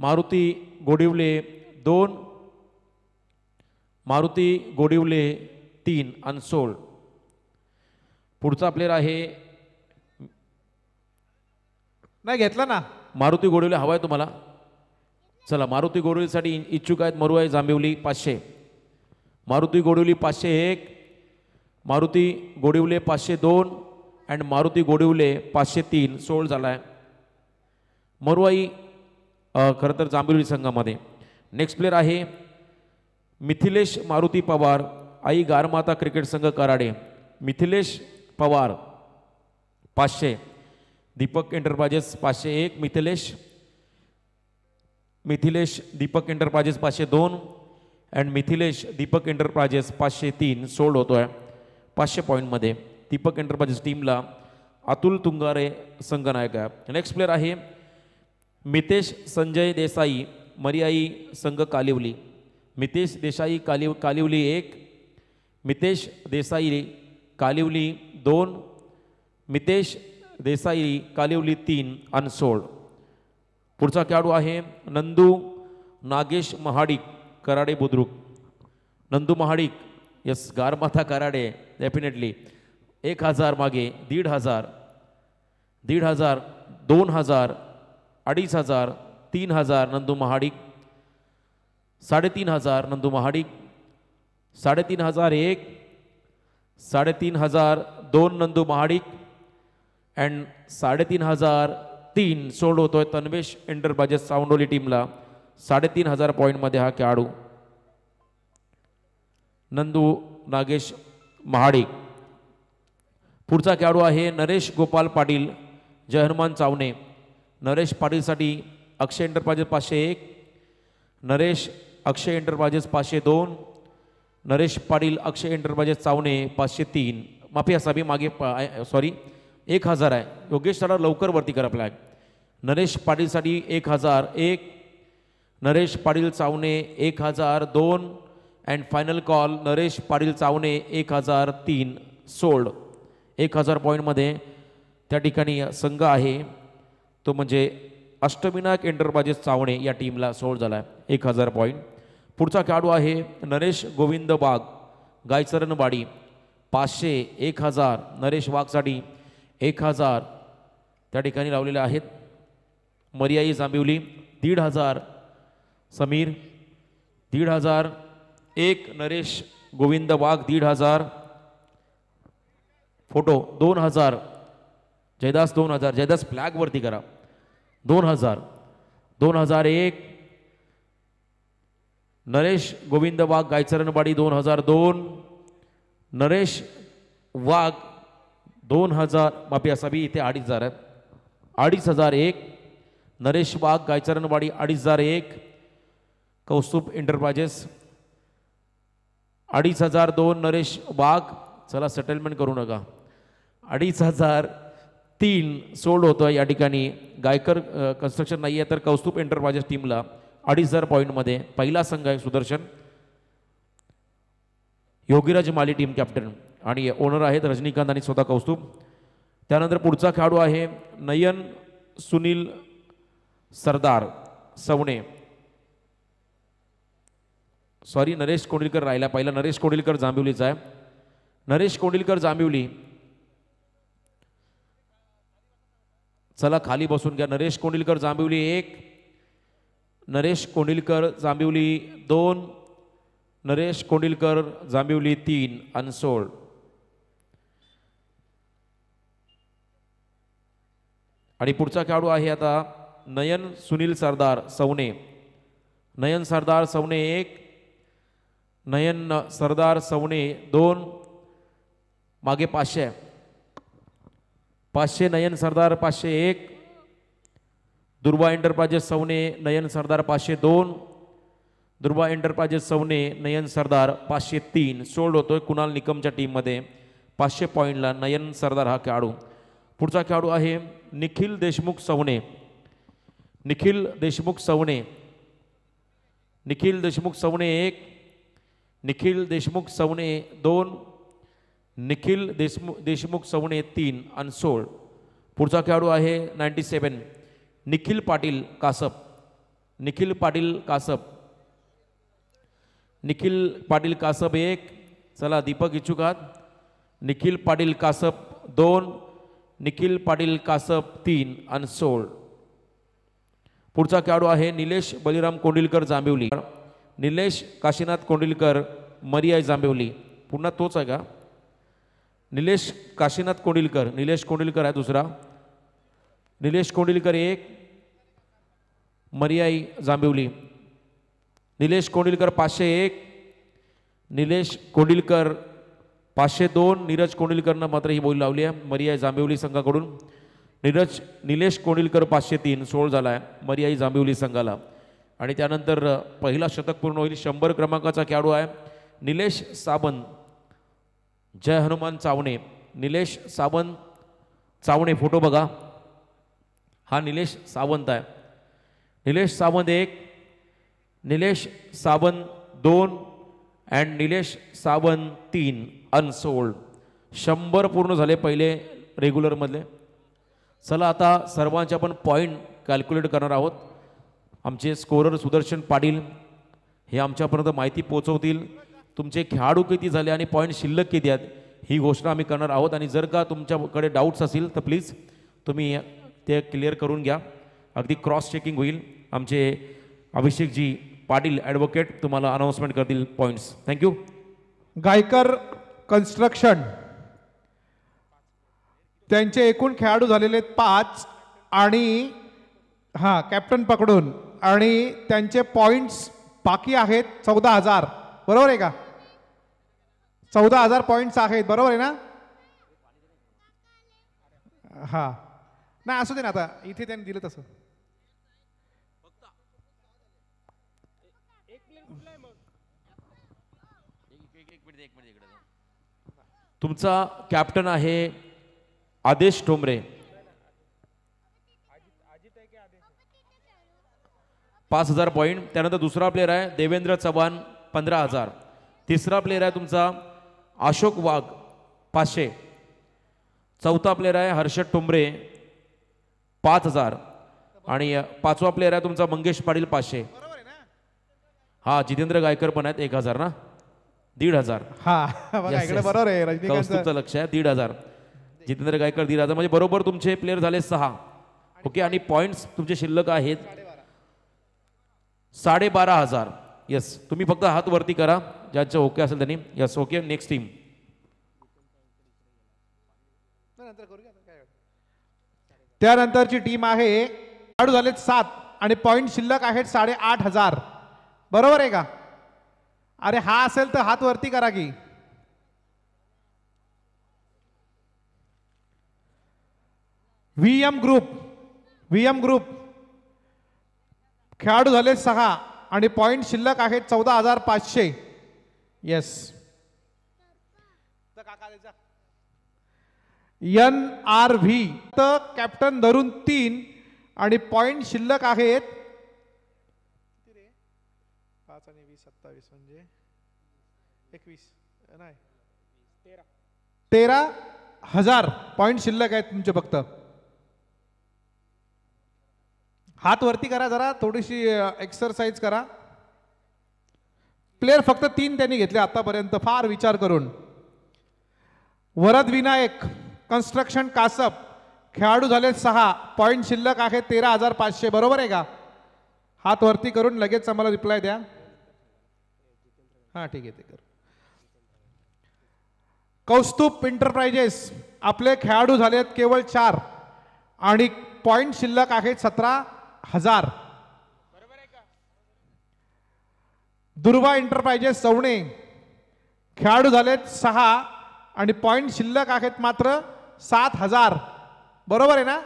मारुती गोडिवले दोन मारुती गोडिवले तीन अनसोल्ड पुढचा प्लेअर आहे नाही घेतला ना मारुती गोडिवले हवा आहे तुम्हाला चला मारुती गोडिवलीसाठी इच्छुक आहेत मरुआई जांबिवली पाचशे मारुती गोडिवली पाचशे एक मारुती गोडिवले पाचशे दोन अँड मारुती गोडिवले पाचशे तीन सोळ झाला आहे मरुवाई खरं तर जांभिवली संघामध्ये नेक्स्ट प्लेअर आहे मिथिलेश मारुती पवार आई गारमाता क्रिकेट संघ कराडे मिथिलेश पवार पाचशे दीपक एंटरप्राइजेस पाचशे एक मिथिलेश मिथिलेश दीपक एंटरप्राइजेस पाचशे दोन अँड मिथिलेश दीपक एंटरप्राइजेस पाचशे तीन सोल्ड होतो आहे पाचशे पॉईंटमध्ये दीपक एंटरप्राइजेस टीमला अतुल तुंगारे संघनायक आहे नेक्स्ट प्लेअर आहे मितेश संजय देसाई मरियाई संघ कालिवली मितेश देसाई कालिव कालिवली एक मितेश देसाई कालिवली दोन मितेश देसाई कालिवली तीन अनसोल्ड पुढचा खेळाडू आहे नंदू नागेश महाडिक कराडे बुद्रुक नंदू महाडिक यस गारमाथा कराडे डेफिनेटली एक हजार मागे दीड हजार दीड हजार दोन हजार अडीच हजार तीन हजार नंदू महाडिक साडेतीन हजार नंदू महाडिक साडेतीन हजार एक साडेतीन हजार दोन नंदू महाडिक अँड साडेतीन हजार तीन सोड होतोय तन्वेश एंटरप्राइजेस सावंडोली टीमला साडेतीन हजार पॉईंटमध्ये हा खेळाडू नंदू नागेश महाडे पुढचा खेळाडू आहे नरेश गोपाल पाटील जय चावणे नरेश पाटीलसाठी अक्षय एंटरप्राइजेस पाचशे एक नरेश अक्षय एंटरप्राइजेस पाचशे दोन नरेश पाटील अक्षय एंटरप्राइजेस चावणे पाचशे तीन माफी असावी मागे सॉरी एक हजार आहे योगेश सरा लवकर वरती करा आहे नरेश पाटीलसाठी एक हजार एक नरेश पाटील चावणे एक हजार दोन and final call Naresh Patil Chavane एक हजार तीन सोड एक हजार पॉईंटमध्ये त्या ठिकाणी संघ आहे तो म्हणजे अष्टविनायक एंटरप्राइजेस चावणे या टीमला सोड झाला आहे एक हजार पॉईंट पुढचा खेळाडू आहे नरेश गोविंद बाग गायचरणवाडी पाचशे एक हजार नरेश वाघसाठी एक हजार त्या ठिकाणी लावलेल्या आहेत मर्याई जांबिवली दीड हजार समीर दीड हजार एक नरेश गोविंद वाघ दीड हजार फोटो दोन हजार जयदास दोन हजार जयदास फ्लॅगवरती करा दोन हजार दोन हजार एक नरेश गोविंद वाघ गायचरणवाडी दोन हजार दोन नरेश वाघ दोन हजार बापी असा बी इथे अडीच हजार आहेत अडीच हजार एक नरेश वाघ गायचरणवाडी अडीच हजार एक कौस्तुभ एंटरप्राइजेस अडीच हजार दोन नरेश वाघ चला सेटलमेंट करू नका अडीच हजार तीन सोल्ड होतो या ठिकाणी गायकर कन्स्ट्रक्शन नाही आहे तर कौस्तुभ एंटरप्राइजेस टीमला अडीच हजार पॉईंटमध्ये पहिला संघ आहे सुदर्शन योगीराज माली टीम कॅप्टन आणि ओनर आहेत रजनीकांत आणि स्वतः कौस्तुभ त्यानंतर पुढचा खेळाडू आहे नयन सुनील सरदार सवणे सॉरी नरेश कोंडिलकर राहिला पहिला नरेश कोंडिलकर जांभिवलीचा आहे नरेश कोंडिलकर जांभिवली चला खाली बसून घ्या नरेश कोंडिलकर जांभिवली एक नरेश कोंडिलकर जांभिवली दोन नरेश कोंडिलकर जांभिवली तीन अनसोळ आणि पुढचा खेळाडू आहे आता नयन सुनील सरदार सवणे नयन सरदार सवणे एक नयन सरदार सवणे दोन मागे पाचशे पाचशे नयन सरदार पाचशे एक दुर्बा एंटरप्राइजेस सवणे नयन सरदार पाचशे दोन दुर्बा एंटरप्राइजेस सवणे नयन सरदार पाचशे तीन सोल्ड होतोय कुणाल निकमच्या टीममध्ये पाचशे पॉईंटला नयन सरदार हा खेळाडू पुढचा खेळाडू आहे निखिल देशमुख सवणे निखिल देशमुख सवणे निखिल देशमुख सवणे एक निखिल देशमुख सवणे दोन निखिल देशमुख देशमुख सवणे तीन आणि सोळ पुढचा खेळाडू आहे नाईन्टी सेवन निखिल पाटील कासप निखिल पाटील कासप निखिल पाटील कासप एक चला दीपक इच्छुकात निखिल पाटील कासप दोन निखिल पाटील कासप तीन आणि सोळ पुढचा खेळाडू आहे निलेश बलिराम कोंडिलकर जांबिवली निलेश काशीनाथ कोंडिलकर मरिया जांबिवली पुन्हा तोच आहे का निलेश काशीनाथ कोंडिलकर निलेश कोंडिलकर आहे दुसरा निलेश कोंडिलकर एक मरियाई जांबिवली निलेश कोंडिलकर पाचशे एक निलेश कोंडिलकर पाचशे दोन नीरज कोंडिलकरनं मात्र ही बोली लावली आहे मरियाई जांबिवली संघाकडून नीरज निलेश कोंडिलकर पाचशे तीन सोळ झाला आहे मरियाई जांबिवली संघाला आणि त्यानंतर पहिला शतक पूर्ण होईल शंभर क्रमांकाचा खेळाडू आहे निलेश साबंत जय हनुमान चावणे निलेश सावंत चावणे फोटो बघा हा निलेश सावंत आहे निलेश सावंत एक निलेश सावंत दोन अँड निलेश सावंत तीन अनसोल्ड शंभर पूर्ण झाले पहिले रेग्युलरमधले चला आता सर्वांचे आपण पॉईंट कॅल्क्युलेट करणार आहोत आमचे स्कोरर सुदर्शन पाटील हे आमच्यापर्यंत माहिती पोचवतील तुमचे खेळाडू किती झाले आणि पॉईंट शिल्लक किती आहेत ही घोषणा आम्ही करणार आहोत आणि जर का तुमच्याकडे डाऊट्स असतील तर प्लीज तुम्ही ते क्लिअर करून घ्या अगदी क्रॉस चेकिंग होईल आमचे अभिषेकजी पाटील ॲडव्होकेट तुम्हाला अनाऊन्समेंट करतील पॉईंट्स थँक्यू गायकर कन्स्ट्रक्शन त्यांचे एकूण खेळाडू झालेले आहेत पाच आणि हां कॅप्टन पकडून आणि त्यांचे पॉईंट्स बाकी आहेत चौदा हजार बरोबर आहे का चौदा हजार पॉईंट्स आहेत बरोबर आहे ना हा नाही असू दे ना आता इथे त्यांनी दिलं तसं तुमचा कॅप्टन आहे आदेश टोमरे पाच हजार पॉईंट त्यानंतर दुसरा प्लेअर आहे देवेंद्र चव्हाण पंधरा हजार तिसरा प्लेअर आहे तुमचा अशोक वाघ पाचशे चौथा प्लेअर आहे हर्षद टुंबरे पाच हजार आणि पाचवा प्लेअर आहे तुमचा मंगेश पाटील पाचशे हा जितेंद्र गायकर पण आहेत एक हजार ना दीड हजार हा बरोबर आहे लक्ष आहे दीड हजार जितेंद्र गायकर दीड हजार म्हणजे बरोबर तुमचे प्लेअर झाले सहा ओके आणि पॉईंट्स तुमचे शिल्लक आहेत साडेबारा हजार येस तुम्ही फक्त हात वरती करा ज्याचं ओके असेल त्यांनी यस ओके नेक्स्ट टीम त्यानंतरची टीम आहे खेळाडू झालेत सात आणि पॉईंट शिल्लक आहेत साडेआठ हजार बरोबर आहे का अरे हा असेल तर हात वरती करा की V M group V M group खेळाडू झाले सहा आणि पॉईंट शिल्लक आहेत चौदा हजार पाचशे येस एन आर व्ही तर कॅप्टन धरून तीन आणि पॉइंट शिल्लक आहेत पाच आणि वीस सत्तावीस म्हणजे एकवीस नाही तेरा तेरा हजार पॉइंट शिल्लक आहेत तुमचे फक्त हात वरती करा जरा थोडीशी एक्सरसाइज करा प्लेयर फक्त तीन त्यांनी घेतले आतापर्यंत फार विचार करून वरद विनायक कन्स्ट्रक्शन कासप खेळाडू झाले सहा पॉईंट शिल्लक आहे तेरा हजार पाचशे बरोबर आहे का हात वरती करून लगेच आम्हाला रिप्लाय द्या हां ठीक आहे ते कर कौस्तुभ इंटरप्राइजेस आपले खेळाडू झालेत केवळ चार आणि पॉईंट शिल्लक आहेत सतरा हजार दुर्वा एंटरप्राइजेस सवणे खेळाडू झालेत सहा आणि पॉईंट शिल्लक आहेत मात्र सात हजार बरोबर आहे ना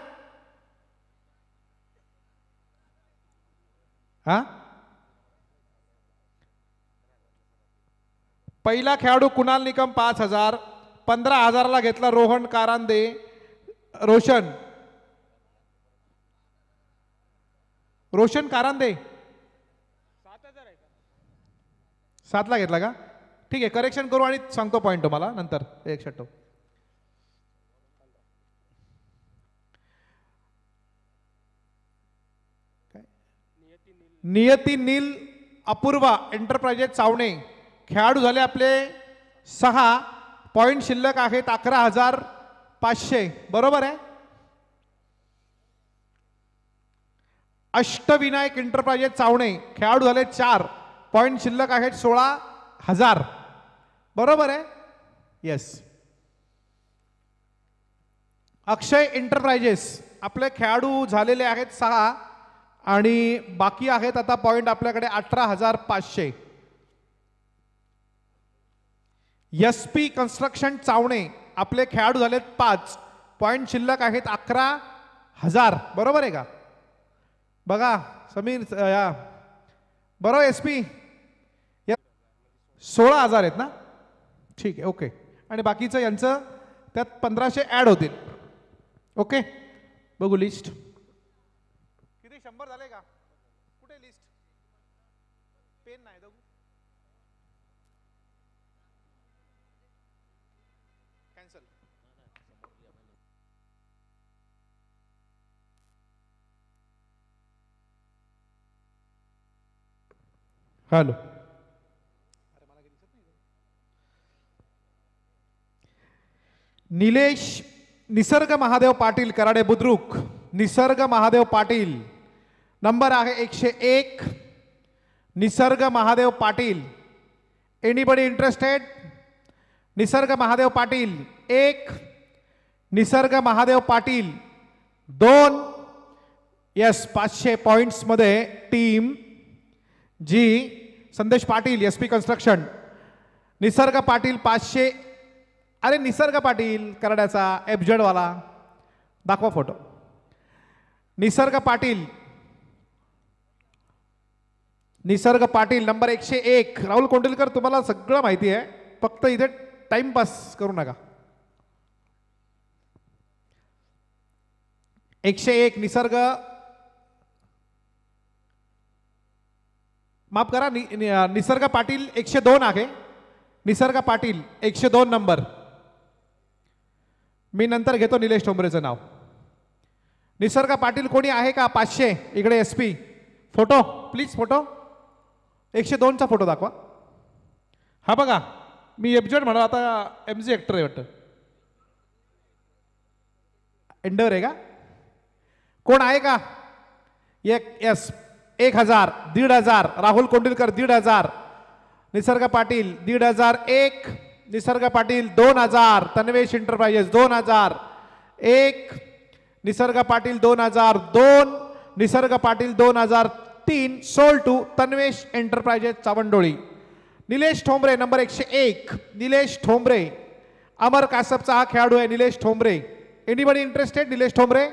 हा पहिला खेळाडू कुणाल निकम पाच हजार पंधरा हजाराला घेतला रोहन कारांदे रोशन रोशन सात सातला घेतला का ठीक आहे करेक्शन करू आणि सांगतो पॉईंट तुम्हाला नंतर एक शटो नियती नील अपूर्वा एंटरप्राइजेस चावणे खेळाडू झाले आपले सहा पॉईंट शिल्लक आहेत अकरा हजार पाचशे बरोबर आहे अष्टविनायक एंटरप्राइजेस चावणे खेळाडू झाले चार पॉईंट शिल्लक आहेत सोळा हजार बरोबर आहे येस अक्षय एंटरप्राइजेस आपले खेळाडू झालेले आहेत सहा आणि बाकी आहेत आता पॉईंट आपल्याकडे अठरा हजार पाचशे एस पी कन्स्ट्रक्शन चावणे आपले खेळाडू झालेत पाच पॉईंट शिल्लक आहेत अकरा हजार बरोबर आहे का बघा समीर या बरं एस पी या सोळा हजार आहेत ना ठीक आहे ओके आणि बाकीचं यांचं त्यात पंधराशे ॲड होतील ओके बघू लिस्ट किती शंभर झाले का हॅलो निलेश निसर्ग महादेव पाटील कराडे बुद्रुक निसर्ग महादेव पाटील नंबर आहे एकशे एक निसर्ग महादेव पाटील एनीबडी इंटरेस्टेड निसर्ग महादेव पाटील एक निसर्ग महादेव पाटील दोन यस पाचशे पॉईंट्समध्ये टीम जी संदेश पाटील एस पी कन्स्ट्रक्शन निसर्ग पाटील पाचशे अरे निसर्ग पाटील करड्याचा एफजेडवाला दाखवा फोटो निसर्ग पाटील निसर्ग पाटील नंबर एकशे एक राहुल कोंडलकर तुम्हाला सगळं माहिती आहे फक्त इथे टाइमपास करू नका एकशे एक निसर्ग माफ करा नि, नि, निसर्ग पाटील एकशे दोन आहे निसर्ग पाटील एकशे दोन नंबर मी नंतर घेतो निलेश टोंबरेचं नाव निसर्ग पाटील कोणी आहे का पाचशे इकडे S P photo please photo एकशे दोनचा फोटो दाखवा हा बघा मी एफजेड म्हणा आता एम जी ॲक्टर आहे वाटतं एंडर आहे का कोण आहे का एक यस एक हजार दीड हजार राहुल कोंडीलकर दीड हजार निसर्ग पाटील दीड हजार एक निसर्ग पाटील दोन हजार तन्वेश इंटरप्राइजेस दोन हजार एक निसर्ग पाटील दोन हजार दोन निसर्ग पाटील दोन हजार तीन sold to Tanvesh enterprises Chavandoli Nilesh Thombare number एकशे एक निलेश ठोंबरे अमर कासपचा हा खेळाडू आहे Nilesh Thombare anybody interested Nilesh Thombare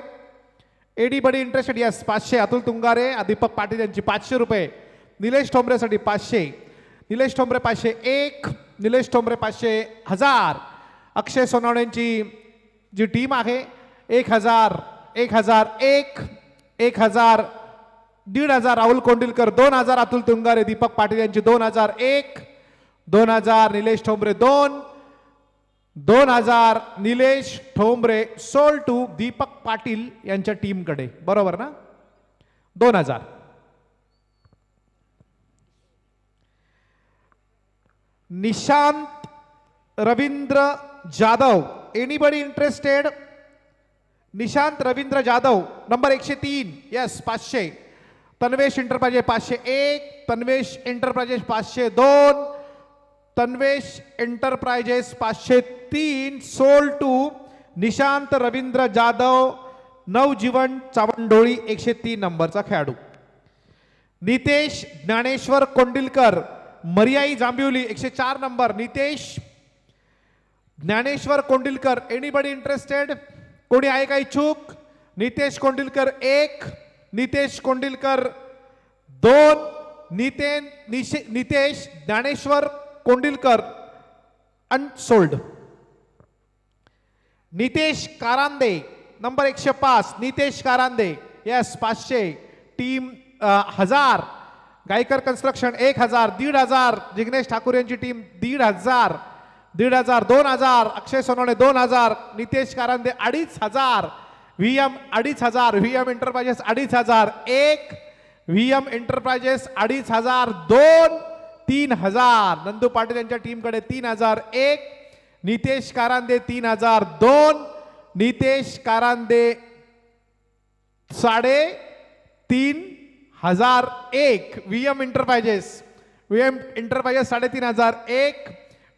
anybody interested yes पाचशे अतुल तुंगारे दीपक पाटील यांची पाचशे रुपये निलेश ठोंबरेसाठी पाचशे निलेश ठोंबरे पाचशे एक निलेश ठोंबरे पाचशे हजार अक्षय यांची जी टीम आहे एक हजार एक हजार एक एक हजार दीड हजार राहुल कोंडिलकर दोन हजार अतुल तुंगारे दीपक पाटील यांची दोन हजार एक दोन हजार निलेश ठोंबरे दोन दोन हजार निलेश ठोंबरे सोल टू दीपक पाटील यांच्या टीमकडे बरोबर ना दोन हजार Nishant Ravindra Jadhav anybody interested Nishant Ravindra Jadhav number एकशे तीन यस पाचशे तन्वेश इंटरप्राइजेस पाचशे एक तन्वेश इंटरप्राइजेस पाचशे दोन तन्वेश एंटरप्राइजेस पाचशे तीन सोल टू निशांत रवींद्र जाधव नवजीवन चावंडोळी एकशे तीन नंबरचा खेळाडू नितेश ज्ञानेश्वर कोंडिलकर मरियाई जांबिवली एकशे चार number Nitesh Dnyaneshwar Kondilkar anybody interested कोणी आहे का इच्छुक नितेश कोंडिलकर एक नितेश कोंडिलकर दोन नितेन निशे नितेश ज्ञानेश्वर कोंडिलकर अनसोल्ड नितेश कारांदे नंबर एकशे पाच नितेश कारांदे यस पाचशे टीम हजार गायकर कन्स्ट्रक्शन एक हजार दीड हजार जिग्नेश ठाकूर यांची टीम दीड हजार दीड हजार दोन हजार अक्षय सोनवणे दोन हजार नितेश कारांदे अडीच हजार व्ही एम अडीच हजार व्ही एम एंटरप्राइजेस अडीच हजार एक व्ही एम एंटरप्राइजेस अडीच हजार दोन तीन हजार नंदू पाटील यांच्या टीमकडे तीन हजार एक नितेश कारांदे तीन हजार दोन नितेश कारांदे साडे तीन हजार एक V M enterprises V M enterprises साडेतीन हजार एक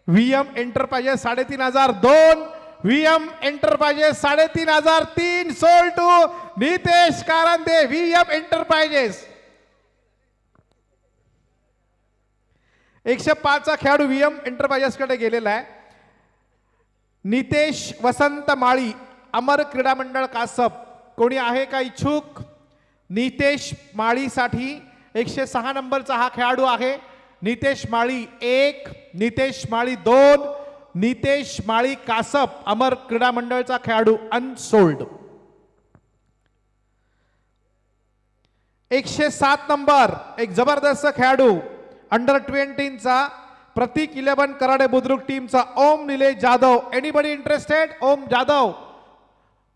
व्ही एम एंटरप्राइजेस साडेतीन हजार दोन व्ही एम एंटरप्राइजेस साडेतीन हजार तीन sold to Nitesh Karande V M enterprises एकशे पाचचा खेळाडू व्ही एम एंटरप्राइजेसकडे गेलेला आहे नितेश वसंत माळी अमर क्रीडा मंडळ कासप कोणी आहे का इच्छुक नितेश माळीसाठी एकशे सहा नंबरचा हा खेळाडू आहे नितेश माळी एक नितेश माळी दोन नितेश माळी कासप अमर क्रीडा मंडळचा खेळाडू अनसोल्ड एकशे सात नंबर एक जबरदस्त खेळाडू अंडर ट्वेंटीचा प्रतीक इलेवन कराडे बुद्रुक टीमचा ओम निलेश जाधव एनीबडी इंटरेस्टेड ओम जाधव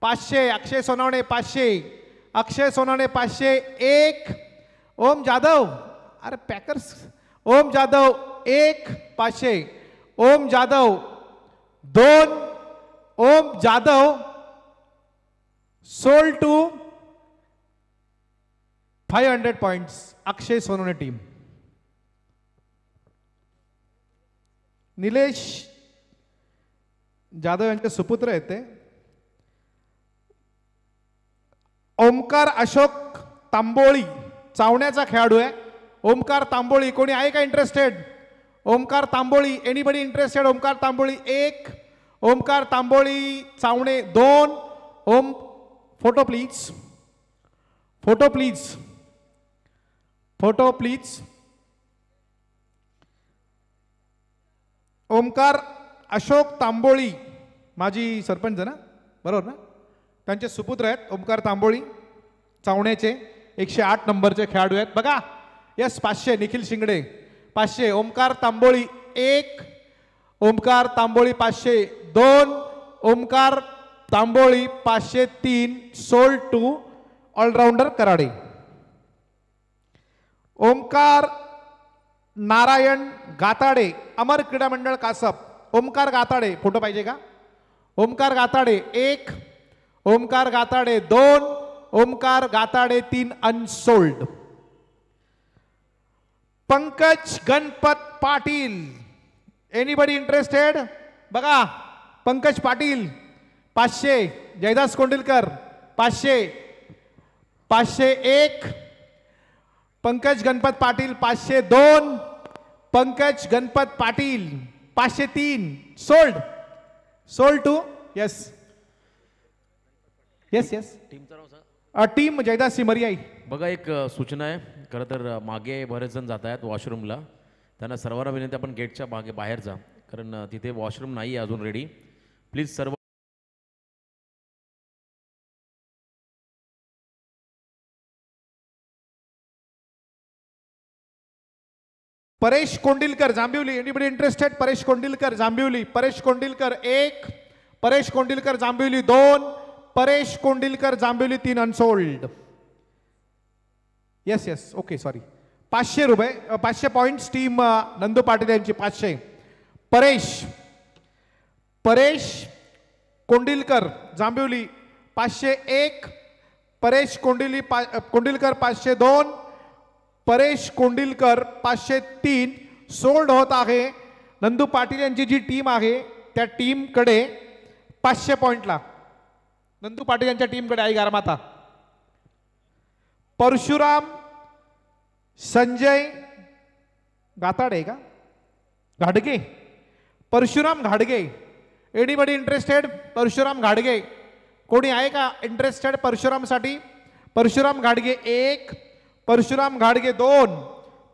पाचशे अक्षय सोनावणे पाचशे अक्षय सोनावणे पाचशे एक ओम जाधव अरे पॅकर्स ओम जाधव एक पाचशे ओम जाधव दोन Om Jadhav sold to five hundred points Akshay Sonawane team Nilesh Jadhav यांचे सुपुत्र आहेत ते ओमकार अशोक तांबोळी चावण्याचा खेळाडू आहे ओमकार तांबोळी कोणी आहे का interested Omkar Tamboli anybody interested Omkar Tamboli एक ओमकार तांबोळी चावणे दोन Om photo please photo please photo please Omkar Ashok Tamboli माजी सरपंच ना बरोबर ना त्यांचे सुपुत्र आहेत ओमकार तांबोळी चावण्याचे एकशे आठ नंबरचे खेळाडू आहेत बघा यस पाचशे निखिल शिंगडे पाचशे ओमकार तांबोळी एक ओमकार तांबोळी पाचशे दोन ओमकार तांबोळी पाचशे तीन sold to allrounder Karade Omkar Narayan Gatade Amar क्रीडा मंडळ कासप ओमकार गाताडे फोटो पाहिजे का ओमकार गाताडे एक ओमकार गाताडे दोन ओमकार गाताडे तीन unsold Pankaj Ganpat Patil anybody interested बघा पंकज पाटील पाचशे जयदास कोंडिलकर पाचशे पाचशे एक पंकज गणपत पाटील पाचशे दोन पंकज गणपत पाटील पाचशे तीन sold sold to yes yes yes team नाव टीम जयदास सिमरियाई बघा एक सूचना आहे खरं तर मागे बरेच जण जात आहेत वॉशरूमला त्यांना सर्वांना विनंती आपण गेटच्या मागे बाहेर जा कारण तिथे वॉशरूम नाही आहे अजून रेडी प्लीज सर्व परेश कोंडिलकर जांभिवली एनिबडी इंटरेस्टेड परेश कोंडिलकर जांभिवली परेश कोंडिलकर एक परेश कोंडिलकर जांभिवली दोन परेश कोंडिलकर जांभिवली तीन unsold yes yes okay sorry पाचशे रुपये पाचशे पॉईंट्स टीम नंदू पाटील यांची पाचशे परेश परेश कोंडिलकर जांभिवली पाचशे एक परेश कोंडिली पा कोंडिलकर पाचशे दोन परेश कोंडिलकर पाचशे तीन सोल्ड होत आहे नंदू पाटील यांची जी टीम आहे त्या टीमकडे पाचशे पॉईंटला नंदू पाटील यांच्या टीमकडे आई गारमाता परशुराम संजय गाताडे का घाडगे परशुराम घाडगे एडीबडी इंटरेस्टेड परशुराम घाडगे कोणी आहे का इंटरेस्टेड परशुरामसाठी परशुराम घाडगे एक परशुराम घाडगे दोन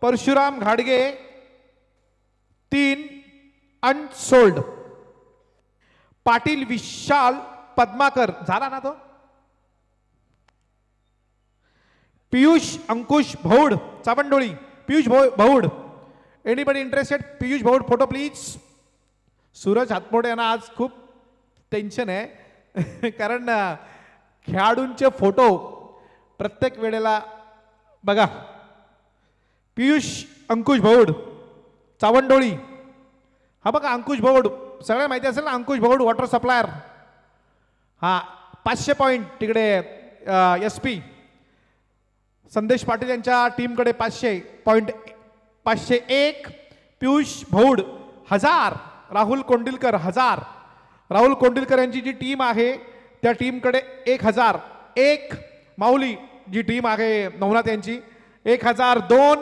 परशुराम घाडगे तीन अनसोल्ड पाटील विशाल पद्माकर झाला ना तो Piyush Ankush Bhaud Chavandoli Piyush Bhaud anybody interested Piyush Bhaud photo please Suraj Hatmode यांना आज खूप टेन्शन आहे *laughs* कारण खेळाडूंचे फोटो प्रत्येक वेळेला बघा पियुष अंकुश भाऊड चावंडोळी हा बघा अंकुश भाऊड सगळ्या माहिती असेल ना अंकुश भोड वॉटर सप्लायर हां पाचशे पॉईंट तिकडे एस पी संदेश पाटील यांच्या टीमकडे पाचशे पॉईंट पाचशे एक पियुष भौड हजार राहुल कोंडिलकर हजार राहुल कोंडिलकर यांची जी टीम आहे त्या टीमकडे एक हजार एक माऊली जी टीम आहे नवनाथ यांची एक हजार दोन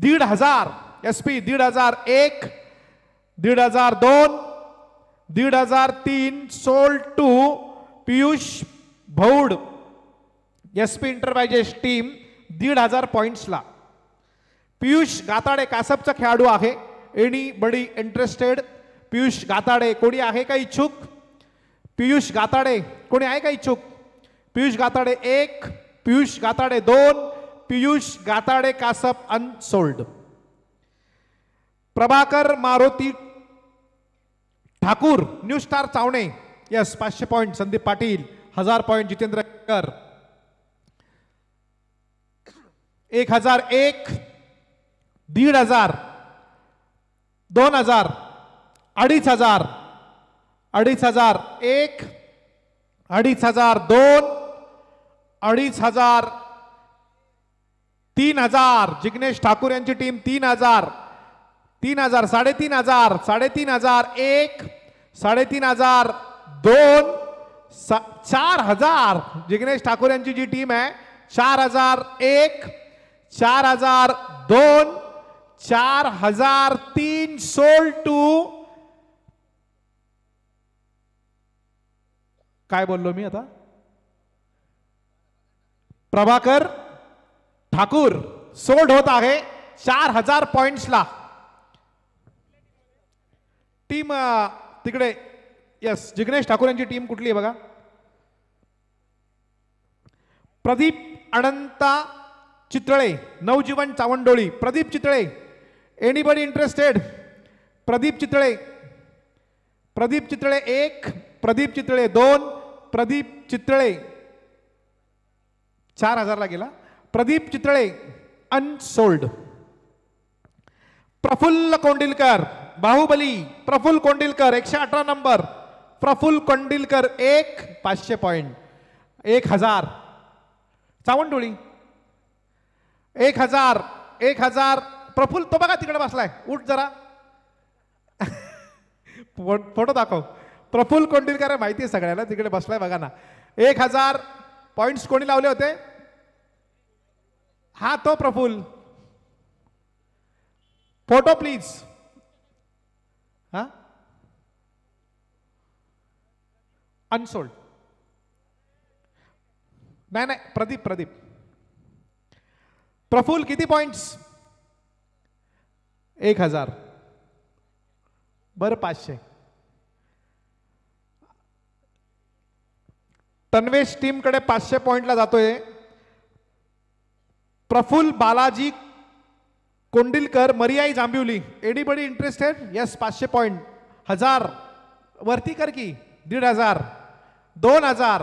दीड हजार एस पी दीड हजार एक दीड हजार दोन दीड हजार तीन sold to Piyush Bhaud S P enterprises team दीड हजार पॉईंट्सला पियुष गाताडे कासपचा खेळाडू आहे anybody interested Piyush Gatade कोणी आहे का इच्छुक पियुष गाताडे कोणी आहे का इच्छुक पियुष गाताडे एक पियुष गाताडे दोन Piyush Gatade Kasap unsold Prabhakar Maruti Thakur new star Chavane yes पाचशे पॉइंट, संदीप पाटील हजार पॉइंट, जितेंद्र कर एक हजार एक दीड हजार दोन हजार अडीच हजार अडीच हजार एक अडीच हजार दोन अडीच हजार तीन हजार जिग्नेश ठाकूर यांची टीम तीन हजार तीन हजार साडेतीन हजार साडेतीन हजार एक साडेतीन हजार दोन चार हजार जिग्नेश ठाकूर यांची जी टीम आहे चार हजार एक चार हजार दोन चार हजार तीन सोल टू काय बोललो मी आता प्रभाकर ठाकूर सोड होत आहे चार हजार पॉइंट्सला टीम तिकडे यस जिग्नेश ठाकूर यांची टीम कुठली आहे बघा प्रदीप अनंता चितळे नवजीवन चावंडोळी प्रदीप चितळे एनीबडी इंटरेस्टेड प्रदीप चितळे प्रदीप चितळे एक प्रदीप चितळे दोन प्रदीप चितळे चार हजारला गेला प्रदीप चितळे अनसोल्ड प्रफुल्ल कोंडिलकर बाहुबली प्रफुल्ल कोंडिलकर एकशे अठरा नंबर प्रफुल्ल कोंडिलकर एक पाचशे पॉइंट एक हजार सावंतुळी एक हजार एक हजार प्रफुल्ल तो बघा तिकडे बसलाय उठ जरा *laughs* फोटो दाखव प्रफुल कोंडीलकर माहिती आहे सगळ्याला तिकडे बसलाय बघा ना एक हजार पॉइंट्स कोणी लावले होते हा तो प्रफुल फोटो प्लीज हा अनसोल्ड नाही नाही प्रदीप प्रदीप प्रफुल किती पॉइंट्स एक हजार बरं पाचशे तन्वेश टीमकडे पाचशे पॉईंटला जातोय Praful Balaji Kondilkar Mariyai Jambhivli anybody interested yes पाचशे पॉईंट हजार वरती कर की दीड हजार दोन हजार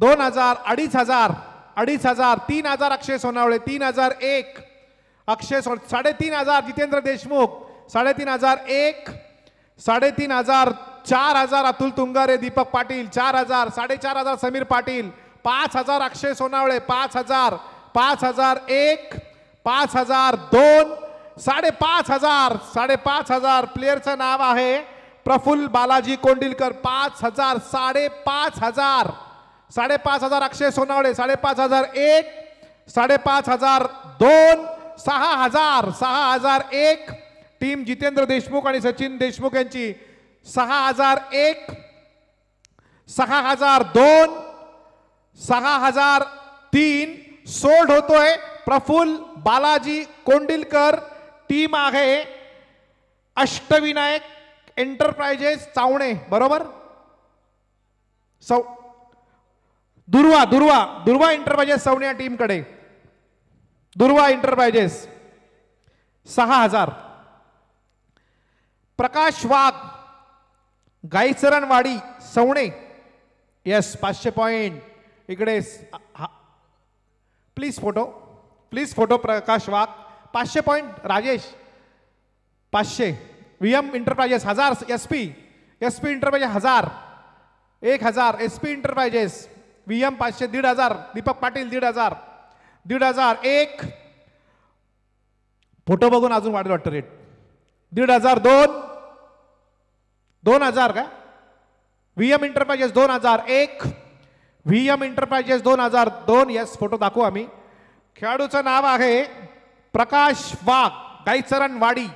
दोन हजार अडीच हजार अडीच हजार तीन हजार अक्षय सोनावळे तीन हजार एक अक्षय सोन साडेतीन हजार जितेंद्र देशमुख साडेतीन हजार एक साडेतीन हजार चार हजार अतुल तुंगारे दीपक पाटील चार हजार साडेचार हजार समीर पाटील पाच हजार अक्षय सोनावळे पाच हजार पाच हजार एक पाच हजार दोन साडेपाच हजार साडेपाच हजार प्लेअरचं नाव आहे प्रफुल्ल बालाजी कोंडिलकर पाच हजार साडेपाच हजार साडेपाच हजार अक्षय सोनावळे साडेपाच हजार एक साडेपाच हजार दोन सहा हजार सहा हजार एक टीम जितेंद्र देशमुख आणि सचिन देशमुख यांची सहा हजार एक सहा हजार दोन सहा हजार तीन सोल्ड होतोय प्रफुल बालाजी कोंडिलकर टीम आहे अष्टविनायक एंटरप्राइजेस चावणे बरोबर सौ दुर्वा दुर्वा दुर्वा एंटरप्राइजेस सवणे टीमकडे दुर्वा एंटरप्राइजेस सहा हजार प्रकाश वाघ गाईचरणवाडी सवणे येस पाचशे पॉईंट इकडे please photo please photo Prakash Wagh पाचशे पॉईंट राजेश पाचशे व्ही एम इंटरप्राइजेस हजार S P S P enterprises हजार एक हजार S P enterprises V M पाचशे दीड हजार दीपक पाटील दीड हजार दीड हजार एक फोटो बघून अजून वाढेल वाटतं रेट दीड हजार दोन दोन हजार का व्हीएम इंटरप्राइजेस दोन हजार एक व्हीएम इंटरप्राइजेस दोन हजार दोन यस फोटो दाखवू आम्ही खेळाडूचं नाव आहे प्रकाश वाघ गाईचरण वाडी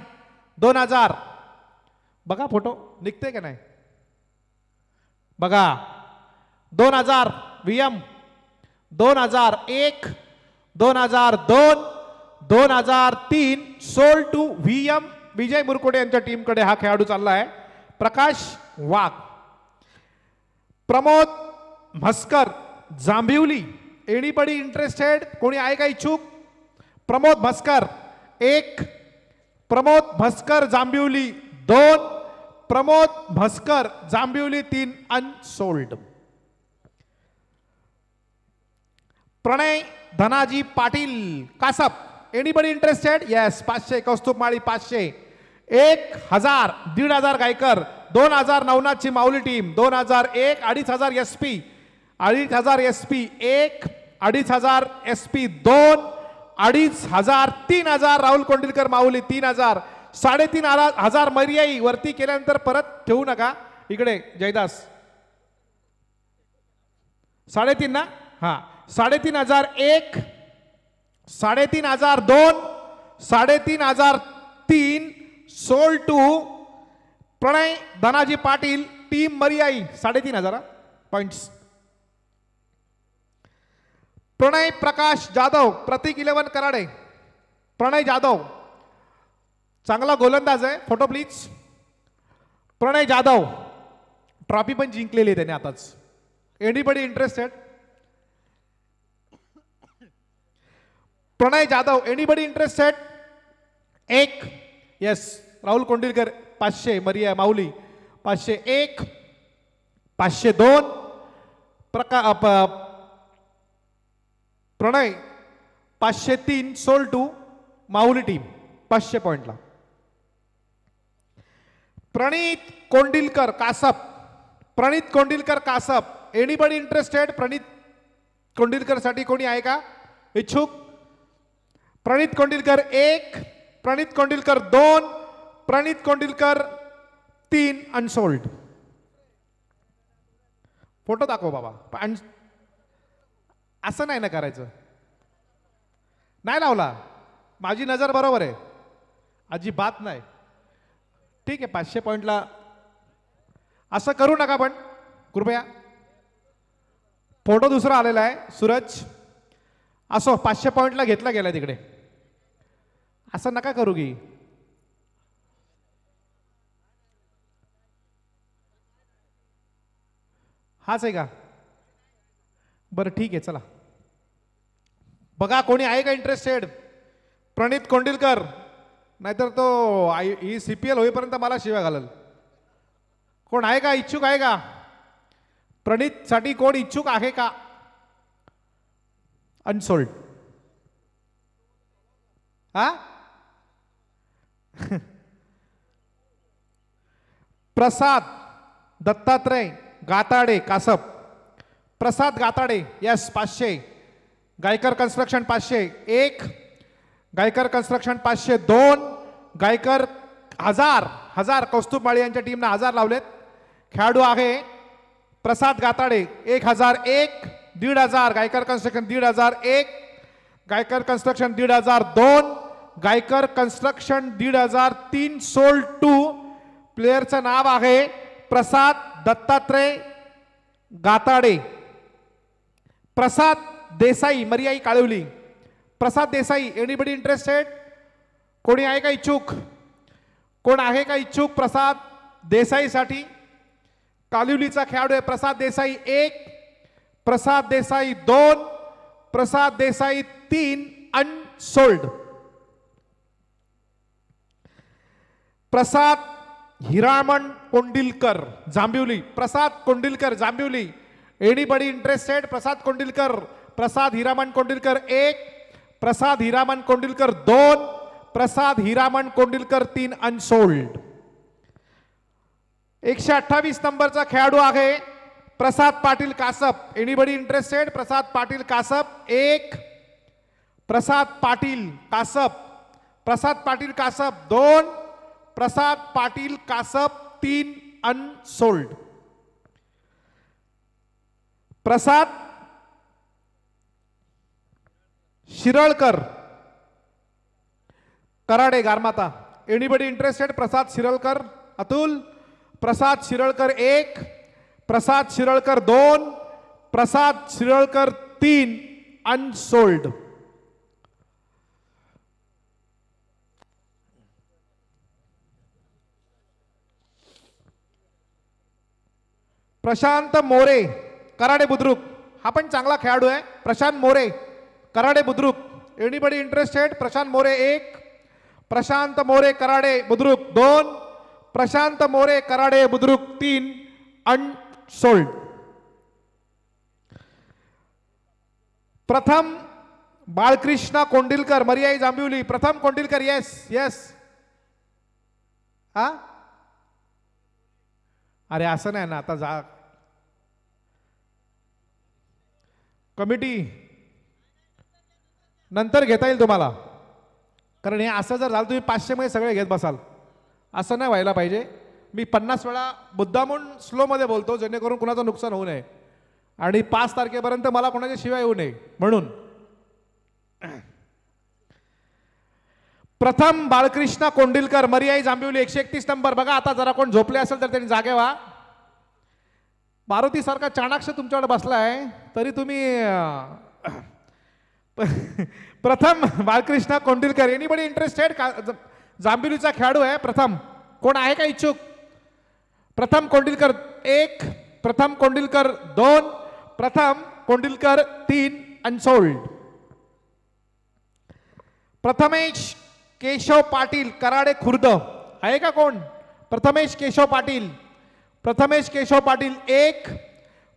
दोन हजार बघा फोटो निघते का नाही बघा दोन हजार व्हीएम दोन हजार एक दोन हजार दोन दोन हजार तीन sold to VM Vijay Murkote यांच्या टीमकडे हा खेळाडू चालला आहे प्रकाश वाघ प्रमोद भस्कर जांभिवली एनीबडी इंटरेस्टेड कोणी आहे इच्छुक प्रमोद भस्कर एक प्रमोद भस्कर जांभिवली दोन प्रमोद भस्कर जांभिवली तीन unsold Pranay Dhanaji Patil Kasap anybody interested yes पाचशे कौस्तुभ माळी पाचशे एक हजार दीड हजार गायकर दोन हजार नवनाथची माऊली टीम दोन हजार एक अडीच हजार एस पी अडीच हजार एस पी एक अडीच हजार एस पी दोन अडीच हजार तीन हजार राहुल कोंडिलकर माऊली तीन हजार साडेतीन हजार मर्याई वरती केल्यानंतर परत ठेवू नका इकडे जयदास साडेतीन ना हां साडेतीन हजार एक साडेतीन हजार दोन साडेतीन हजार sold to Pranay Dhanaji Patil team Mariyai साडेतीन हजार पॉइंट प्रणय प्रकाश जाधव प्रतीक इलेवन कराडे प्रणय जाधव चांगला गोलंदाज आहे photo please Pranay Jadhav trophy पण जिंकलेली आहे त्याने आताच anybody interested Pranay Jadhav anybody interested एक येस राहुल कोंडिलकर पाचशे मरिया माऊली पाचशे एक पाचशे दोन प्रका प्रणय पाचशे तीन सोल टू माऊली टीम पाचशे पॉइंटला प्रणित कोंडिलकर कासप प्रणित कोंडिलकर कासप एनीबडी इंटरेस्टेड प्रणित कोंडिलकर साठी कोणी आहे का इच्छुक प्रणित कोंडिलकर एक प्रणित कोंडिलकर दोन प्रणित कोंडिलकर तीन अनसोल्ड फोटो दाखव बाबा असं नाही ना करायचं नाही लावला माझी नजर बरोबर आहे बात नाही ठीक आहे पाचशे पॉईंटला असं करू नका पण कृपया फोटो दुसरा आलेला आहे सूरज असो पाचशे पॉईंटला घेतला गेला तिकडे असं नका करू की हाच आहे का बरं ठीक आहे चला बघा कोणी आहे का इंटरेस्टेड प्रणित कोंडिलकर नाहीतर तो आई ही सी पी एल होईपर्यंत मला शिव्या घालेल कोण आहे का इच्छुक आहे का प्रणितसाठी कोण इच्छुक आहे का अनसोल्ड हा *laughs* प्रसाद दत्तात्रय गाताडे कासप प्रसाद गाताडे यस पाचशे गायकर कन्स्ट्रक्शन पाचशे एक गायकर कन्स्ट्रक्शन पाचशे दोन गायकर हजार हजार कौस्तुभ माळी यांच्या टीमनं हजार लावलेत खेळाडू आहे प्रसाद गाताडे एक हजार एक दीड हजार गायकर कन्स्ट्रक्शन दीड हजार एक गायकर कन्स्ट्रक्शन दीड हजार दोन गायकर कन्स्ट्रक्शन दीड हजार तीन सोल टू प्लेयरचं नाव आहे प्रसाद दत्तात्रय गाताडे प्रसाद देसाई मर्याई काळवली प्रसाद देसाई एनीबडी इंटरेस्टेड कोणी आहे का इच्छुक कोण आहे का इच्छुक प्रसाद देसाईसाठी कालिवलीचा खेळाडू आहे प्रसाद देसाई एक प्रसाद देसाई दोन प्रसाद देसाई तीन unsold Prasad Hiraman Kondilkar Jambhivli Prasad Kondilkar Jambhivli anybody interested Prasad Kondilkar Prasad Hiraman Kondilkar एक प्रसाद हिरामन कोंडिलकर दोन प्रसाद हिरामण कोंडिलकर तीन अनसोल्ड एकशे अठ्ठावीस नंबरचा खेळाडू आहे प्रसाद पाटील कासप एनीबडी इंटरेस्टेड प्रसाद पाटील कासप एक प्रसाद पाटील कासप प्रसाद पाटील कासप दोन प्रसाद पाटील कासप तीन unsold Prasad Shiralkar Karade Garmata anybody interested Prasad Shiralkar Atul Prasad Shiralkar एक प्रसाद शिरळकर दोन प्रसाद शिरळकर तीन अनसोल्ड प्रशांत मोरे कराडे बुद्रुक हा पण चांगला खेळाडू आहे प्रशांत मोरे कराडे बुद्रुक एनिबडी इंटरेस्टेड प्रशांत मोरे एक प्रशांत मोरे कराडे बुद्रुक दोन प्रशांत मोरे कराडे बुद्रुक तीन अनसोल्ड प्रथम बाळकृष्णा कोंडिलकर मरियाई जांभिवली प्रथम कोंडिलकर येस येस हा अरे असं नाही ना आता जा कमिटी नंतर घेता येईल तुम्हाला कारण हे असं जर झालं तुम्ही पाचशेमध्ये सगळे घेत बसाल असं नाही व्हायला पाहिजे मी पन्नास वेळा मुद्दामून स्लोमध्ये बोलतो जेणेकरून कुणाचं नुकसान होऊ नये आणि पाच तारखेपर्यंत मला कोणाच्या शिवाय येऊ नये म्हणून प्रथम बाळकृष्ण कोंडिलकर मर्याई जांभिवली एकशे एकतीस नंबर बघा आता जरा कोण झोपले असेल तर त्यांनी जागे व्हा मारुतीसारखा चाणाक्ष तुमच्याकडे बसला आहे तरी तुम्ही *clears throat* प्रथम बाळकृष्णा कोंडिलकर यांनी इंटरेस्टेड का जांबिलीचा खेळाडू आहे प्रथम कोण आहे का इच्छुक प्रथम कोंडिलकर एक प्रथम कोंडिलकर दोन प्रथम कोंडिलकर तीन अनसोल्ड प्रथमेश केशव पाटील कराडे खुर्द आहे का कोण प्रथमेश केशव पाटील प्रथमेश केशव पाटील एक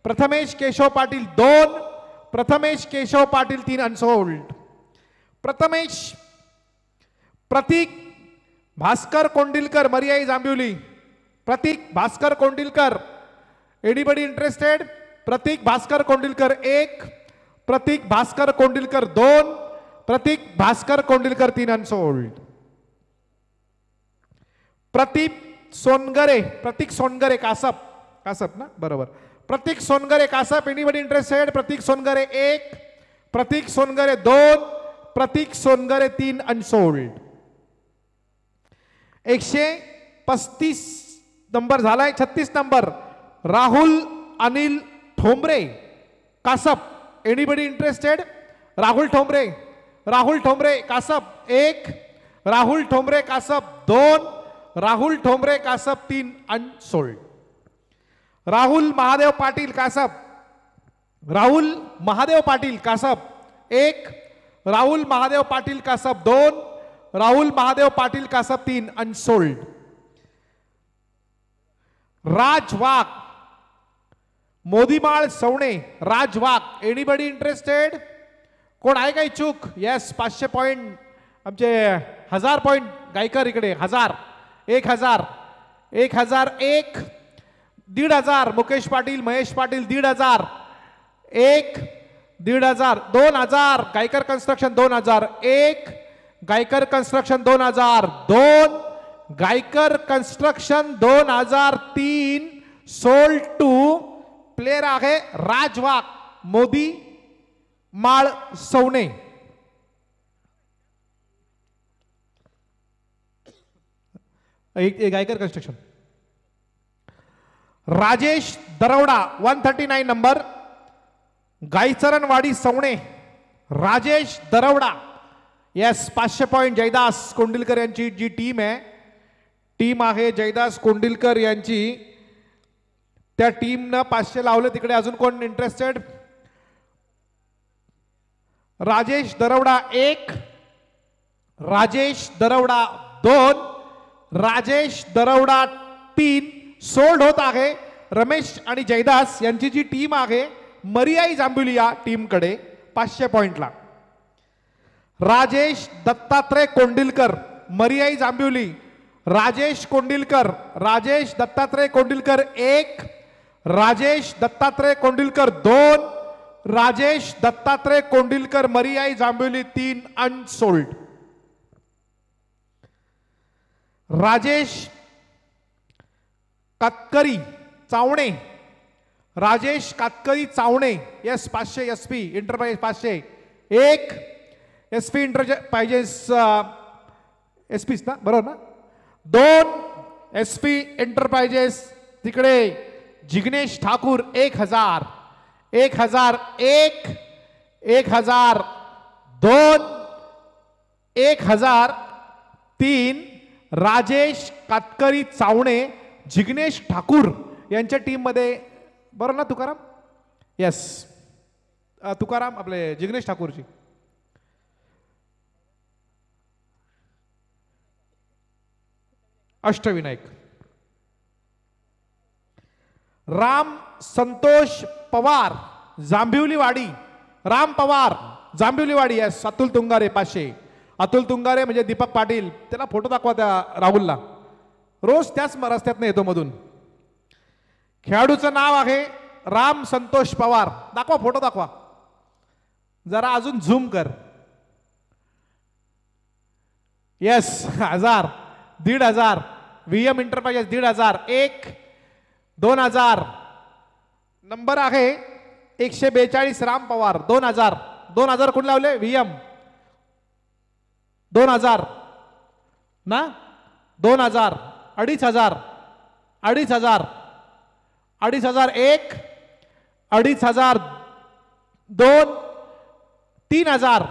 प्रथमेश केशव पाटील दोन प्रथमेश केशव पाटील तीन unsold Prathamesh Pratik Bhaskar Kondilkar Mariyai Jambhivali Pratik Bhaskar Kondilkar anybody interested Pratik Bhaskar Kondilkar एक प्रतीक भास्कर कोंडिलकर दोन प्रतीक भास्कर कोंडिलकर तीन अनसोल्ड प्रतीक सोनगरे प्रतीक सोनगरे कासप कासप ना बरोबर प्रतीक सोनगरे कासप एनिबडी इंटरेस्टेड प्रतीक सोनगरे एक प्रतीक सोनगरे दोन प्रतीक सोनगरे तीन अनसोल्ड एकशे पस्तीस नंबर झालाय छत्तीस number Rahul Anil Thombare Kasap anybody interested Rahul Thombare Rahul Thombare Kasap एक राहुल ठोंबरे कासप दोन राहुल ठोंबरे कासप तीन अनसोल्ड राहुल महादेव पाटील कासब राहुल महादेव पाटील कासप एक राहुल महादेव पाटील कासप दोन राहुल महादेव पाटील कासप तीन unsold Raj Wak Modimal Savane Raj Wak anybody interested कोण आहे का इच्छुक येस पाचशे पॉईंट आमचे हजार पॉइंट गायकर इकडे हजार एक हजार एक हजार एक दीड हजार मुकेश पाटील महेश पाटील दीड हजार एक दीड हजार दोन हजार गायकर कन्स्ट्रक्शन दोन हजार एक गायकर कन्स्ट्रक्शन दोन हजार दोन गायकर कन्स्ट्रक्शन दोन हजार तीन सोल टू प्लेयर आहे राजवाक मोदी माळ सवणे एक Gaykar construction Rajesh Darwada one thirty nine number Gaycharanwadi Savane Rajesh Darwada yes पाचशे पॉईंट जयदास कोंडिलकर यांची जी टीम आहे टीम आहे जयदास कोंडिलकर यांची त्या टीमनं पाचशे लावले तिकडे अजून कोण इंटरेस्टेड राजेश दरवडा एक राजेश दरवडा दोन राजेश दरवडा तीन सोल्ड होत आहे रमेश आणि जयदास यांची जी टीम आहे मरियाई या टीमकडे पाचशे पॉइंटला राजेश दत्तात्रय कोंडिलकर मरियाई जांबिवली राजेश कोंडिलकर राजेश दत्तात्रय कोंडिलकर एक राजेश दत्तात्रय कोंडिलकर दोन राजेश दत्तात्रय कोंडिलकर मरियाई जांभुली तीन अनसोल्ड राजेश कातकरी चावणे राजेश कातकरी चावणे एस पाचशे एस पी इंटरप्राईज पाचशे एक एस पी इंटर पाहिजे एस पीच ना बरोबर ना दोन एस पी एंटरप्राइजेस तिकडे जिग्नेश ठाकूर एक हजार एक हजार एक एक हजार दोन एक हजार तीन राजेश कातकरी चावणे जिग्नेश ठाकूर यांच्या टीममध्ये बरोबर ना तुकाराम येस तुकाराम आपले जिग्नेश ठाकूरची अष्टविनायक राम संतोष पवार जांभिवलीवाडी राम पवार जांभिवलीवाडी येस अतुल तुंगारे पाशे अतुल तुंगारे म्हणजे दीपक पाटील त्याला फोटो दाखवा त्या राहुलला रोज त्याच रस्त्यातनं येतो मधून खेळाडूचं नाव आहे राम संतोष पवार दाखवा फोटो दाखवा जरा अजून झूम कर येस हजार दीड हजार एम इंटरप्राइजेस दीड हजार एक दोन हजार नंबर आहे एकशे बेचाळीस राम पवार दोन हजार दोन हजार कुठे लावले एम दोन हजार ना दोन हजार अडीच हजार अडीच हजार अडीच हजार एक अडीच हजार दोन तीन हजार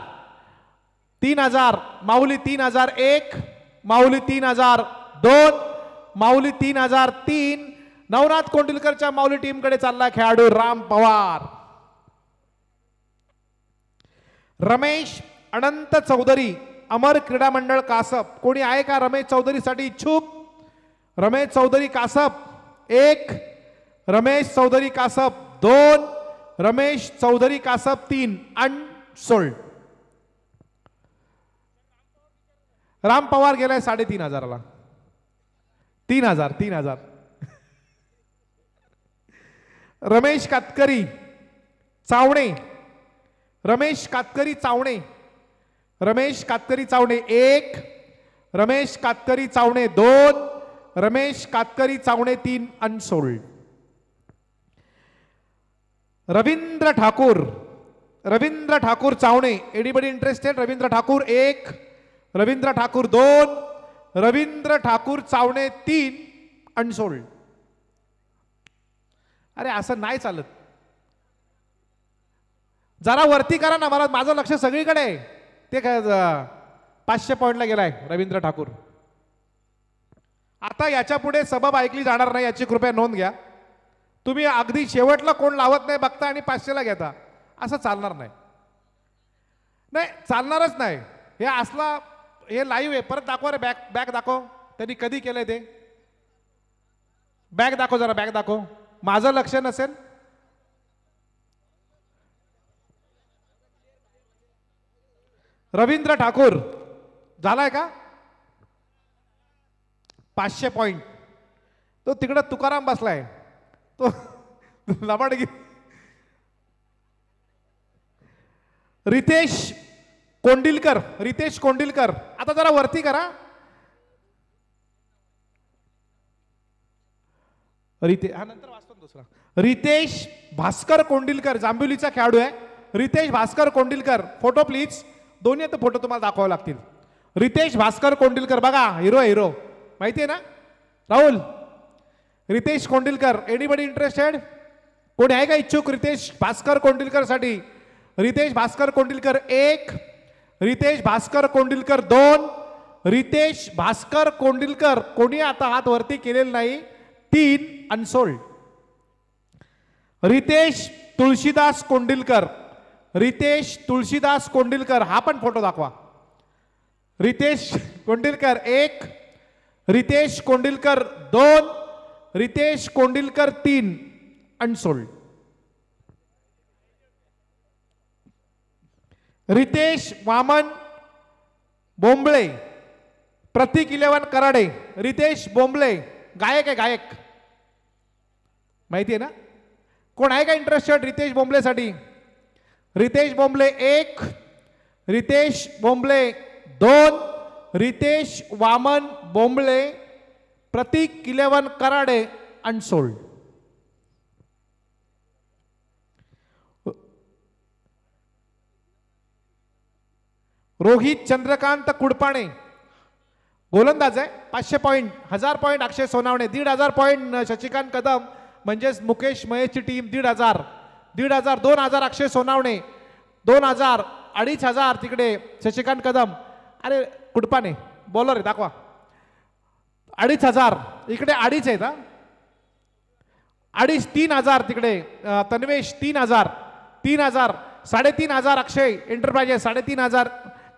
तीन हजार माऊली तीन हजार एक माऊली तीन हजार दोन माऊली तीन हजार तीन नवनाथ कोंडिलकरच्या माऊली टीमकडे चालला खेळाडू राम पवार रमेश अनंत चौधरी अमर क्रीडा मंडळ कासप कोणी आहे का रमेश चौधरीसाठी इच्छुक रमेश चौधरी कासप एक रमेश चौधरी कासप दोन रमेश चौधरी कासप तीन अनसोल्ड राम पवार गेलाय साडेतीन हजाराला तीन हजार तीन हजार रमेश कातकरी चावणे रमेश कातकरी चावणे रमेश कातकरी चावणे एक रमेश कातकरी चावणे दोन रमेश कातकरी चावणे तीन unsold Ravindra Thakur Ravindra Thakur Chavane anybody interested Ravindra Thakur एक रवींद्र ठाकूर दोन रवींद्र ठाकूर चावणे तीन अनसोल्ड अरे असं नाही चालत जरा वरती करा ना मला माझं लक्ष सगळीकडे आहे ते काय पाचशे पॉईंटला गेलाय रवींद्र ठाकूर आता याच्या पुढे सबब ऐकली जाणार नाही याची कृपया नोंद घ्या तुम्ही अगदी शेवटला कोण लावत नाही बघता आणि पाचशेला घेता असं चालणार नाही नाही चालणारच नाही हे असला हे लाईव्ह आहे परत दाखवा रे बॅग बॅग दाखव त्यांनी कधी केलंय ते बॅग दाखव जरा बॅग दाखव माझं लक्ष नसेल रवींद्र ठाकूर झालाय का पाचशे पॉइंट तो तिकडं तुकाराम बसलाय तो लबाडगी रितेश कोंडिलकर रितेश कोंडिलकर आता जरा वरती करा रिते हा नंतर वाचतो दुसरा रितेश भास्कर कोंडिलकर जांबिवलीचा खेळाडू आहे रितेश भास्कर कोंडिलकर फोटो प्लीज दोन्ही आता फोटो तुम्हाला दाखवावे लागतील रितेश भास्कर कोंडिलकर बघा हिरो हिरो माहिती आहे ना राहुल रितेश कोंडिलकर एनीबडी इंटरेस्टेड कोणी आहे का इच्छुक रितेश भास्कर साठी रितेश भास्कर कोंडिलकर एक रितेश भास्कर कोंडिलकर दोन रितेश भास्कर कोंडिलकर कोणी आता हात वरती केलेलं नाही तीन अनसोल्ड रितेश तुळशीदास कोंडिलकर रितेश तुळशीदास कोंडिलकर हा पण फोटो दाखवा रितेश कोंडिलकर एक रितेश कोंडिलकर दोन रितेश कोंडिलकर तीन अनसोल्ड रितेश वामन बोंबळे प्रतीक इलेवन कराडे रितेश बोंबळे गायक आहे गायक माहिती आहे ना कोण आहे का इंटरेस्टेड रितेश बोंबळेसाठी रितेश बोंबले एक रितेश बोंबले दोन रितेश वामन बोंबले प्रतीक इलेवन कराडे अनसोल्ड रोहित चंद्रकांत कुडपाणे गोलंदाज आहे पाचशे पॉईंट हजार पॉईंट अक्षय सोनावणे दीड हजार पॉईंट शशिकांत कदम म्हणजेच मुकेश महेशची टीम दीड हजार दीड हजार दोन हजार अक्षय सोनावणे दोन हजार अडीच हजार तिकडे शशिकांत कदम अरे कुटपाने बोलो रे दाखवा अडीच हजार इकडे अडीच आहेत हा अडीच तीन हजार तिकडे तन्वेश तीन हजार तीन हजार साडेतीन हजार अक्षय एंटरप्राइजेस साडेतीन हजार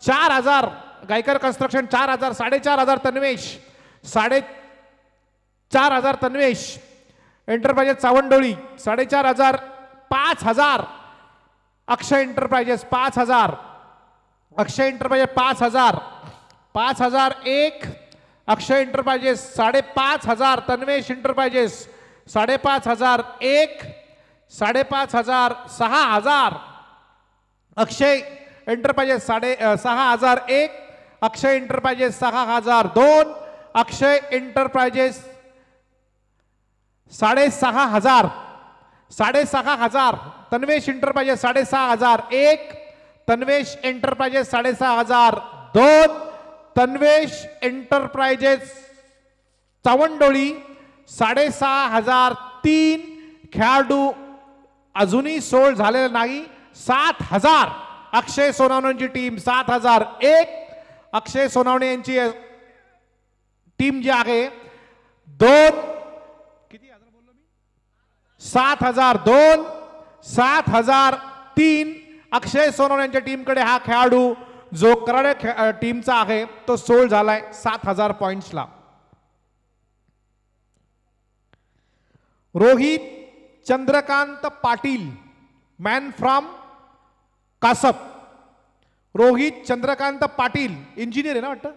चार हजार गायकर कन्स्ट्रक्शन चार हजार साडेचार हजार तन्वेश साडे चार हजार तन्वेश एंटरप्राइजेस चावंडोळी साडेचार हजार पाच हजार अक्षय एंटरप्राइजेस पाच हजार अक्षय एंटरप्राइजेस पाच हजार पाच हजार एक अक्षय एंटरप्राइजेस साडेपाच हजार तन्वेश एंटरप्राइजेस साडेपाच हजार एक साडेपाच हजार सहा हजार अक्षय एंटरप्राइजेस साडे सहा हजार एक अक्षय एंटरप्राइजेस सहा हजार दोन अक्षय एंटरप्राइजेस साडेसहा हजार साडेसहा हजार तन्वेश इंटरप्राइजेस साडेसहा हजार एक तन्वेश एंटरप्राइजेस साडेसहा हजार दोन तन्वेश एंटरप्राइजेस चावंडोळी साडेसहा हजार तीन खेळाडू अजूनही सोळ झालेला नाही सात हजार अक्षय सोनावणेची टीम सात हजार एक अक्षय सोनावणे यांची टीम जी आहे दोन सात हजार दोन सात हजार तीन अक्षय सोनवणे यांच्या टीमकडे हा खेळाडू जो कराडे टीमचा आहे तो सोल झालाय सात हजार पॉइंट्सला Rohit Chandrakant Patil man from Kasap Rohit Chandrakant Patil engineer आहे ना वाटतं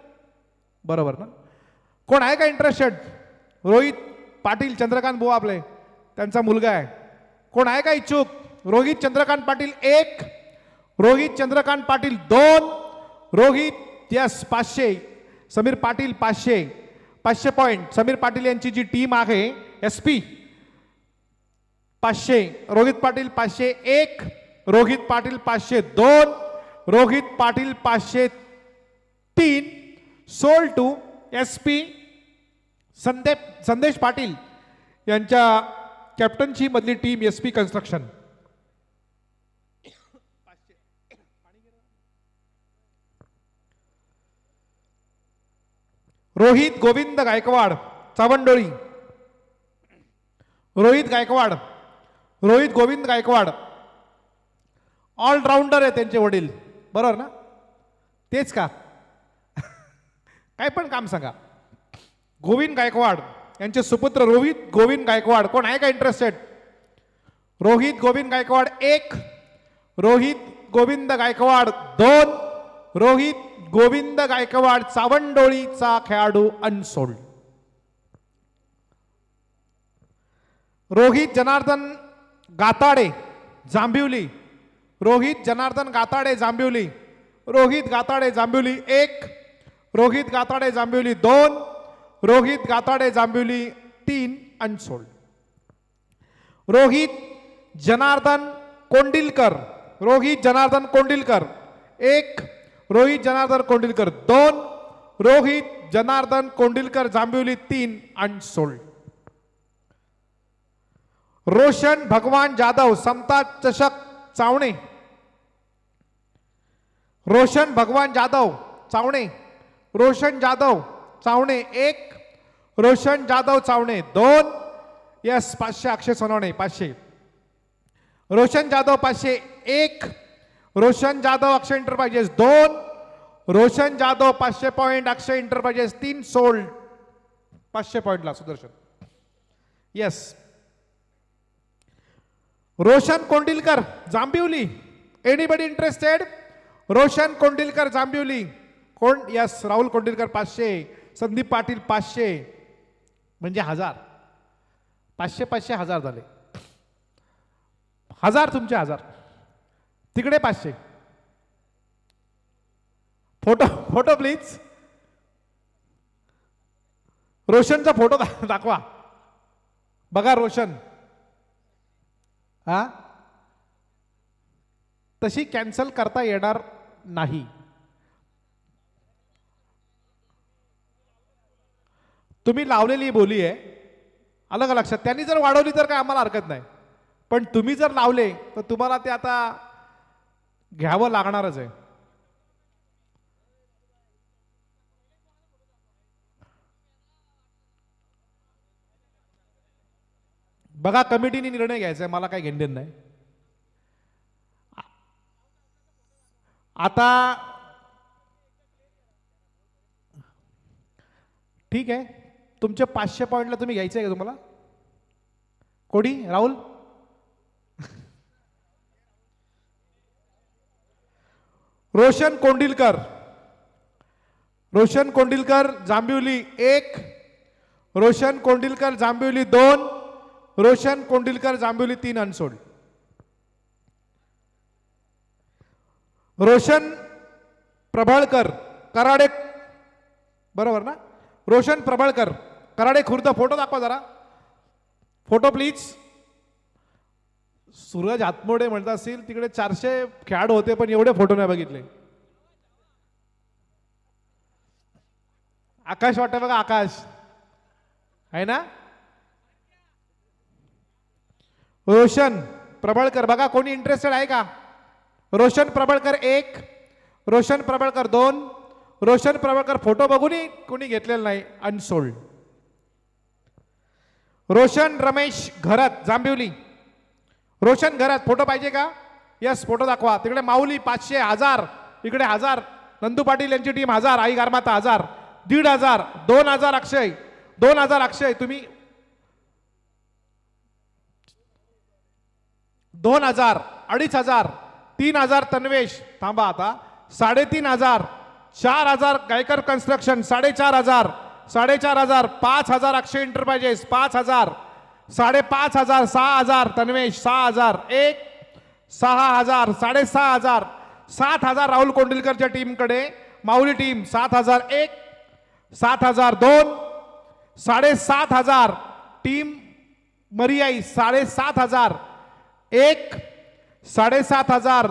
बरोबर ना कोण आहे का इंटरेस्टेड रोहित पाटील चंद्रकांत भाऊ आपले त्यांचा मुलगा आहे कोण आहे का इच्छुक रोहित चंद्रकांत पाटील एक रोहित चंद्रकांत पाटील दोन रोहित यस पाचशे समीर पाटील पाचशे पाचशे पॉईंट समीर पाटील यांची जी टीम आहे एस पी पाचशे रोहित पाटील पाचशे एक रोहित पाटील पाचशे दोन रोहित पाटील पाचशे तीन sold to S P Sandeep Sandesh Patil यांच्या कॅप्टनची मधली team S P construction Rohit Govind Gaikwad Chavandoli Rohit Gaikwad Rohit Govind Gaikwad allrounder आहे त्यांचे वडील बरोबर ना तेच का *laughs* काय पण काम सांगा गोविंद गायकवाड यांचे सुपुत्र रोहित गोविंद गायकवाड कोण आहे का इंटरेस्टेड रोहित गोविंद गायकवाड एक रोहित गोविंद गायकवाड दोन रोहित गोविंद गायकवाड चावंडोळीचा खेळाडू अनसोल्ड रोहित जनार्दन गाताडे जांभिवली रोहित जनार्दन गाताडे जांभिवली रोहित गाताडे जांभिवली एक रोहित गाताडे जांभिवली दोन रोहित गाताडे जांभिवली तीन अनसोल्ड रोहित जनार्दन कोंडिलकर रोहित जनार्दन कोंडिलकर एक रोहित जनार्दन कोंडिलकर दोन रोहित जनार्दन कोंडिलकर जांभिवली तीन अनसोल्ड रोशन भगवान जाधव समता चषक चावणे रोशन भगवान जाधव चावणे रोशन जाधव चावणे एक रोशन जाधव चावणे दोन यस पाचशे अक्षय सोनवणे पाचशे रोशन जाधव पाचशे एक रोशन जाधव अक्षय इंटरप्राइजेस दोन रोशन जाधव पाचशे पॉइंट अक्षय इंटरप्राइजेस तीन सोल्ड पाचशे पॉईंटला Sudarshan yes Roshan Kondilkar Jambivali anybody interested Roshan Kondilkar Jambivali कोण यस राहुल कोंडिलकर पाचशे संदीप पाटील पाचशे म्हणजे हजार पाचशे पाचशे हजार झाले हजार तुमचे हजार तिकडे पाचशे फोटो फोटो प्लीज रोशनचा फोटो दाखवा बघा रोशन हा तशी कॅन्सल करता येणार नाही तुम्ही लावलेली बोली आहे अलग का लक्षात त्यांनी जर वाढवली तर काय आम्हाला हरकत नाही पण तुम्ही जर लावले तर तुम्हाला ते आता घ्यावं लागणारच आहे बघा कमिटीने निर्णय घ्यायचा आहे मला काही घेणदेण नाही आता ठीक आहे तुमच्या पाचशे पॉईंटला तुम्ही घ्यायचं आहे का तुम्हाला कोणी राहुल रोशन कोंडिलकर रोशन कोंडिलकर जांबिवली एक रोशन कोंडिलकर जांबिवली दोन रोशन कोंडिलकर जांबिवली तीन अनसोड रोशन प्रभाळकर कराडे बरोबर ना रोशन प्रभाळकर कराडे खुर्द फोटो दाखवा जरा फोटो प्लीज सूरज आतमोडे म्हणत असतील तिकडे चारशे खेळाडू होते पण एवढे फोटो नाही बघितले आकाश वाटत बघा आकाश आहे ना रोशन प्रबळकर बघा कोणी इंटरेस्टेड आहे का रोशन प्रबळकर एक रोशन प्रबळकर दोन रोशन प्रबळकर फोटो बघूनही कोणी घेतलेला नाही अनसोल्ड रोशन रमेश घरत जांभिवली रोशन घरत फोटो पाहिजे का यस फोटो दाखवा तिकडे माऊली पाचशे हजार इकडे हजार नंदू पाटील यांची टीम हजार आई गारमाता हजार दीड हजार दोन हजार अक्षय दोन हजार अक्षय तुम्ही दोन हजार अडीच हजार तीन हजार तन्वेश थांबा आता साडेतीन हजार चार हजार गायकर कन्स्ट्रक्शन साडेचार हजार साडेचार हजार पाच हजार अक्षय एंटरप्राइजेस पाच हजार साडेपाच हजार सहा हजार तन्वेश सहा हजार एक सहा हजार साडेसहा हजार सात हजार राहुल कोंडिलकरच्या टीमकडे माऊली टीम सात हजार एक सात हजार दोन साडेसात हजार टीम मरियाई साडेसात हजार एक साडेसात हजार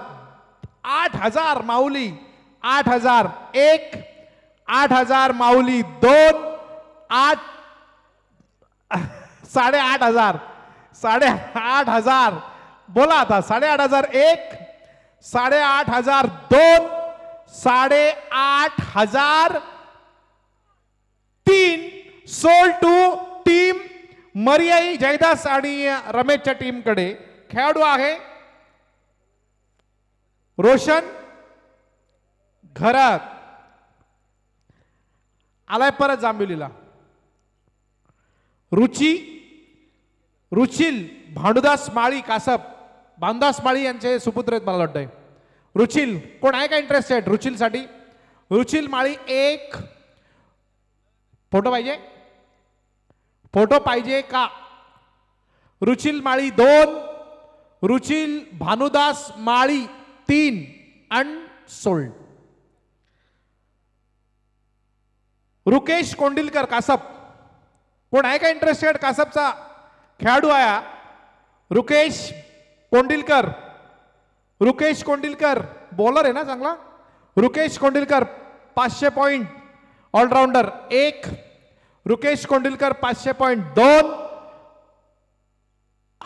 आठ हजार माऊली आठ हजार एक आठ हजार माऊली दोन आठ साडेआठ हजार साडे आठ हजार बोला आता साडेआठ हजार एक साडेआठ हजार दोन साडे आठ हजार तीन sold to team Mariyai Jaydas आणि रमेशच्या टीमकडे खेळाडू आहे रोशन घरात आलाय परत जांभिलीला रुची रुचिल भानुदास माळी कासप भानुदास माळी यांचे सुपुत्र आहेत मला वाटतंय रुचिल कोण आहे का इंटरेस्टेड रुचिलसाठी रुचिल माळी एक फोटो पाहिजे फोटो पाहिजे का रुचिल माळी दोन रुचिल भानुदास माळी तीन अँड सोल्ड रुकेश कोंडिलकर कासप कोण आहे का इंटरेस्टेड कासपचा खेळाडू आहे रुकेश कोंडिलकर रुकेश कोंडिलकर बॉलर आहे ना चांगला रुकेश कोंडिलकर पाचशे पॉईंट ऑलराऊंडर एक रुकेश कोंडिलकर पाचशे पॉईंट दोन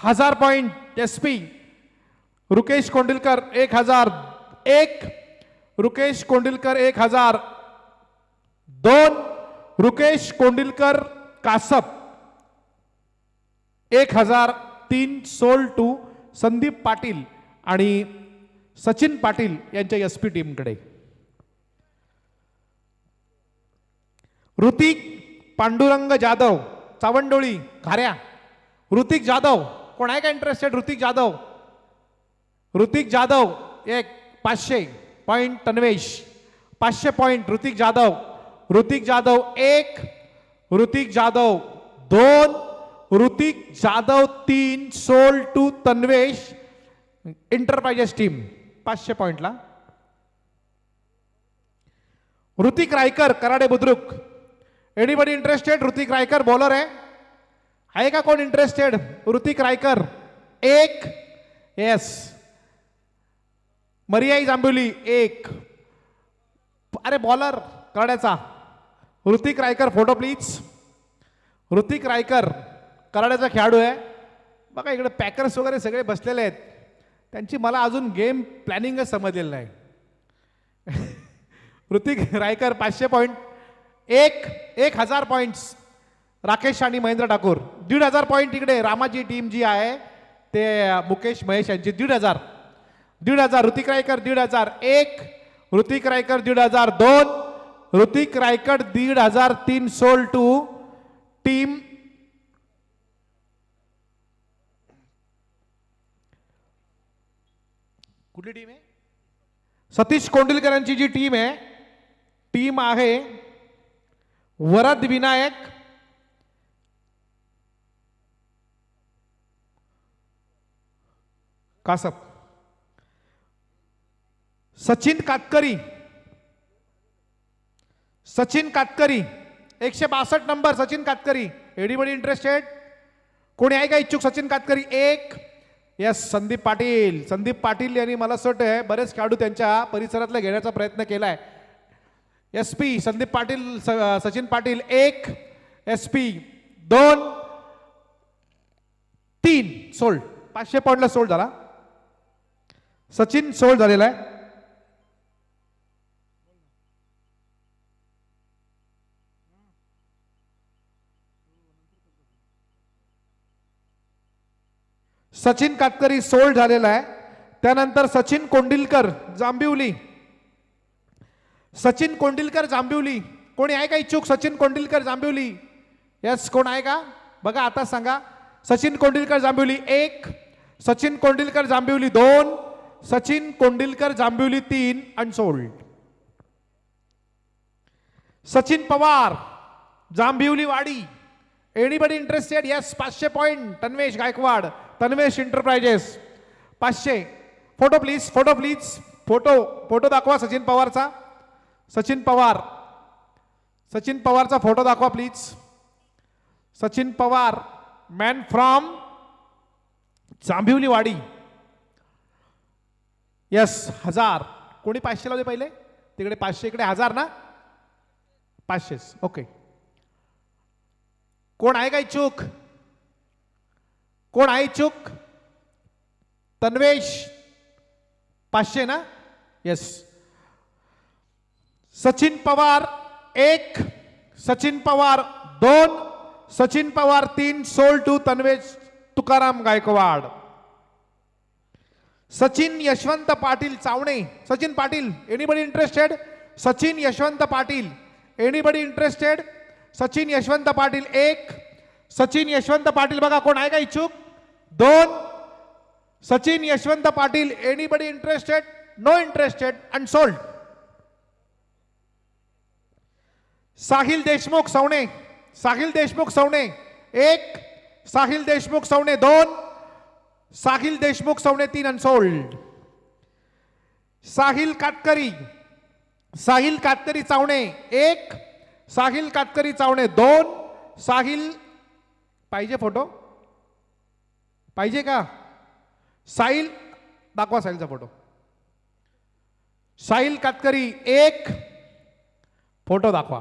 हजार point S P Rukesh Kondilkar एक हजार एक रुकेश कोंडिलकर एक हजार दोन रुकेश कोंडिलकर कासप एक हजार तीन सोल टू संदीप पाटील आणि सचिन पाटील यांच्या एस पी टीमकडे ऋतिक पांडुरंग जाधव चावंडोळी खाऱ्या ऋतिक जाधव कोण आहे का इंटरेस्टेड ऋतिक जाधव ऋतिक जाधव एक पाचशे पॉईंट तन्वेश पाचशे पॉईंट ऋतिक जाधव ऋतिक जाधव एक ऋतिक जाधव दोन ऋतिक जाधव तीन sold to Tanvesh enterprises team पाचशे पॉइंटला Hrithik Raikar Karade Budruk anybody interested Hrithik Raikar bowler आहे आहे का कोण इंटरेस्टेड ऋतिक रायकर एक येस मरियाई जांबुली एक अरे बॉलर कराड्याचा ऋतिक रायकर फोटो प्लीज ऋतिक रायकर कराड्याचा खेळाडू आहे बघा इकडे पॅकर्स वगैरे सगळे बसलेले आहेत त्यांची मला अजून गेम प्लॅनिंगच समजलेलं नाही ऋतिक *laughs* रायकर पाचशे पॉईंट एक एक हजार पॉईंट्स राकेश आणि महेंद्र ठाकूर दीड हजार पॉईंट इकडे रामाची टीम जी आहे ते मुकेश महेश यांची दीड हजार दीड हजार ऋतिक रायकर दीड हजार एक ऋतिक रायकर दीड हजार दोन ऋतिक रायकट दीड हजार तीन सोल टू टीम कुठली टीम आहे सतीश कोंडिलकरांची जी टीम आहे टीम आहे वरद विनायक कासप सचिन कातकरी सचिन कातकरी एकशे बासष्ट number Sachin Katkari anybody interested कोणी आहे का इच्छुक सचिन कातकरी एक यस संदीप पाटील संदीप पाटील यांनी मला असं वाटतं बरेच खेळाडू त्यांच्या परिसरातला घेण्याचा प्रयत्न केला आहे एस पी संदीप पाटील सचिन पाटील एक एस पी दोन तीन सोल्ड पाचशे पॉईंटला सोल्ड झाला सचिन सोल्ड झालेला आहे सचिन कातकरी सोल झालेला आहे त्यानंतर सचिन कोंडिलकर जांभिवली सचिन कोंडिलकर जांभिवली कोणी आहे का इच्छुक सचिन कोंडिलकर जांभिवली यस कोण आहे का बघा आता सांगा सचिन कोंडिलकर जांभिवली एक सचिन कोंडिलकर जांभिवली दोन सचिन कोंडिलकर जांभिवली तीन sold Sachin Pawar Jambhivali Wadi anybody interested yes पाचशे पॉइंट तन्वेश गायकवाड तन्वेश इंटरप्राइजेस पाचशे photo please photo please photo photo दाखवा सचिन पवारचा सचिन पवार सचिन पवारचा फोटो दाखवा please Sachin Pawar man from Jambhivali Wadi yes हजार कोणी पाचशे लावले पहिले तिकडे पाचशे इकडे हजार ना पाचशेच ओके कोण आहे का इच्छुक कोण आहे चूक तन्वेश पाचशे ना येस सचिन पवार एक सचिन पवार दोन सचिन पवार तीन sold to Tanvesh Tukaram Gaikwad Sachin Yashwant Patil Chavane Sachin Patil anybody interested Sachin Yashwant Patil anybody interested Sachin Yashwant Patil एक सचिन यशवंत पाटील बघा कोण आहे का इच्छुक दोन Sachin Yashwant Patil anybody interested no interested and sold Sahil Deshmukh Savane Sahil Deshmukh Savane एक साहिल देशमुख सवणे दोन साहिल देशमुख सवणे तीन अनसोल्ड साहिल कातकरी साहिल कातकरी चावणे एक साहिल कातकरी चावणे दोन साहिल पाहिजे फोटो पाहिजे का साहिल दाखवा साहिलचा फोटो साहिल कातकरी एक फोटो दाखवा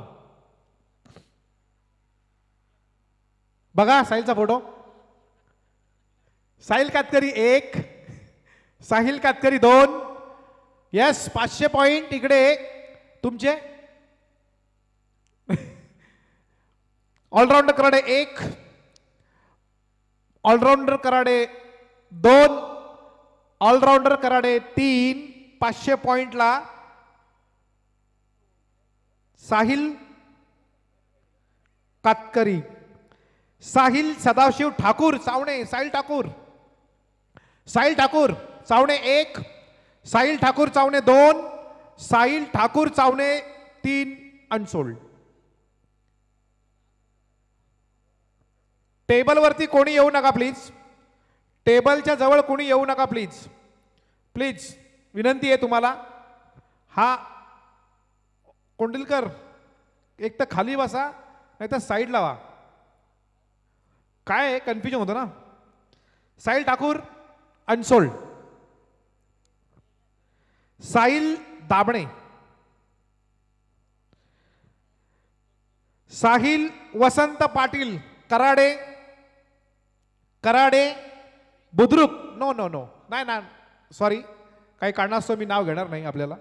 बघा साहिलचा फोटो साहिल कातकरी एक साहिल कातकरी दोन यस पाचशे पॉईंट इकडे तुमचे *laughs* कराडे एक ऑलराऊंडर कराडे दोन ऑलराऊंडर कराडे तीन पाचशे पॉइंटला साहिल कातकरी साहिल सदाशिव ठाकूर सावणे साहिल ठाकूर साहिल ठाकूर चावणे एक साहिल ठाकूर चावणे दोन साहिल ठाकूर चावणे तीन अनसोल्ड टेबलवरती कोणी येऊ नका प्लीज टेबलच्या जवळ कोणी येऊ नका प्लीज प्लीज विनंती आहे तुम्हाला हा कोंडलकर एक तर खाली बसा नाही तर साईड लावा काय कन्फ्युजन होतं ना Sahil Thakur unsold Sahil Dabane Sahil Vasant Patil Karade Karade Budruk no no no नाही ना सॉरी काही कारणास्तव मी नाव घेणार नाही आपल्याला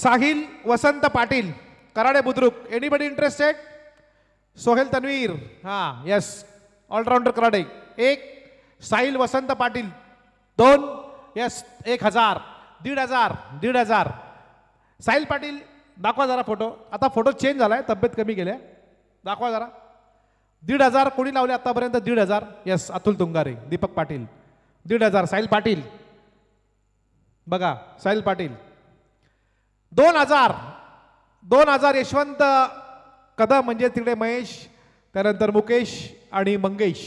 साहिल वसंत पाटील कराडे बुद्रुक एनीबडी इंटरेस्टेड सोहेल तन्वीर हां येस ऑलराऊंडर कराडे एक साहिल वसंत पाटील दोन येस एक हजार दीड हजार दीड हजार साहिल पाटील दाखवा जरा फोटो आता फोटो चेंज झाला आहे तब्येत कमी केल्या दाखवा जरा दीड हजार कोणी लावले आतापर्यंत दीड हजार यस अतुल तुंगारे दीपक पाटील दीड हजार साहिल पाटील बघा साहिल पाटील दोन हजार दोन हजार यशवंत कदम म्हणजे तिकडे महेश त्यानंतर मुकेश आणि मंगेश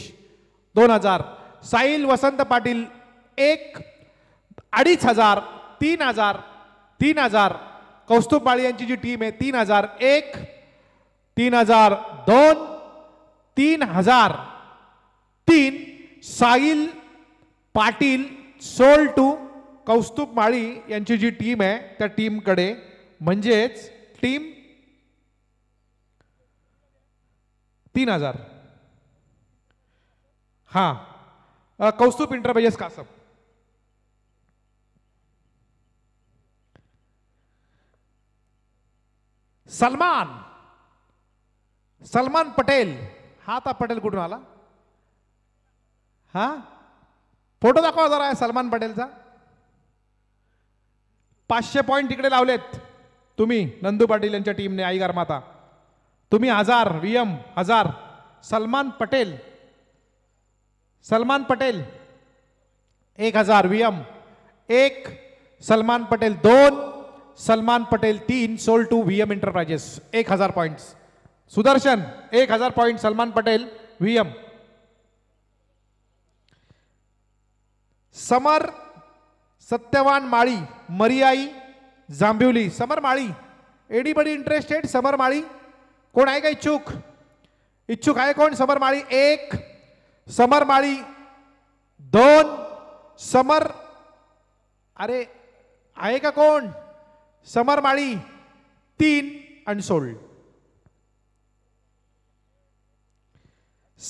दोन हजार साहिल वसंत पाटील एक अडीच हजार तीन हजार तीन हजार कौस्तुभ पाळी यांची जी टीम आहे तीन हजार एक तीन हजार दोन तीन हजार तीन साईल पाटील सोल टू कौस्तुभ माळी यांची जी टीम आहे त्या टीमकडे म्हणजेच टीम तीन हजार हा कौस्तुभ इंटरप्राइजेस कासप सलमान सलमान पटेल हा आता पटेल कुठून आला हा फोटो दाखवा जरा सलमान पटेलचा पाचशे पॉईंट तिकडे लावलेत तुम्ही नंदू पाटील यांच्या टीमने आईगार माता तुम्ही हजार वियम हजार सलमान पटेल सलमान पटेल एक हजार वियम एक सलमान पटेल दोन सलमान पटेल तीन sold to VM M enterprises एक हजार पॉईंट्स सुदर्शन एक हजार point Salman Patel VM Samar Satyavan Mali Mariyai Jambhivali Samar Mali anybody interested Samar Mali कोण आहे का इच्छुक इच्छुक आहे कोण समर माळी एक समर माळी दोन समर अरे आहे का कोण समर माळी तीन अनसोल्ड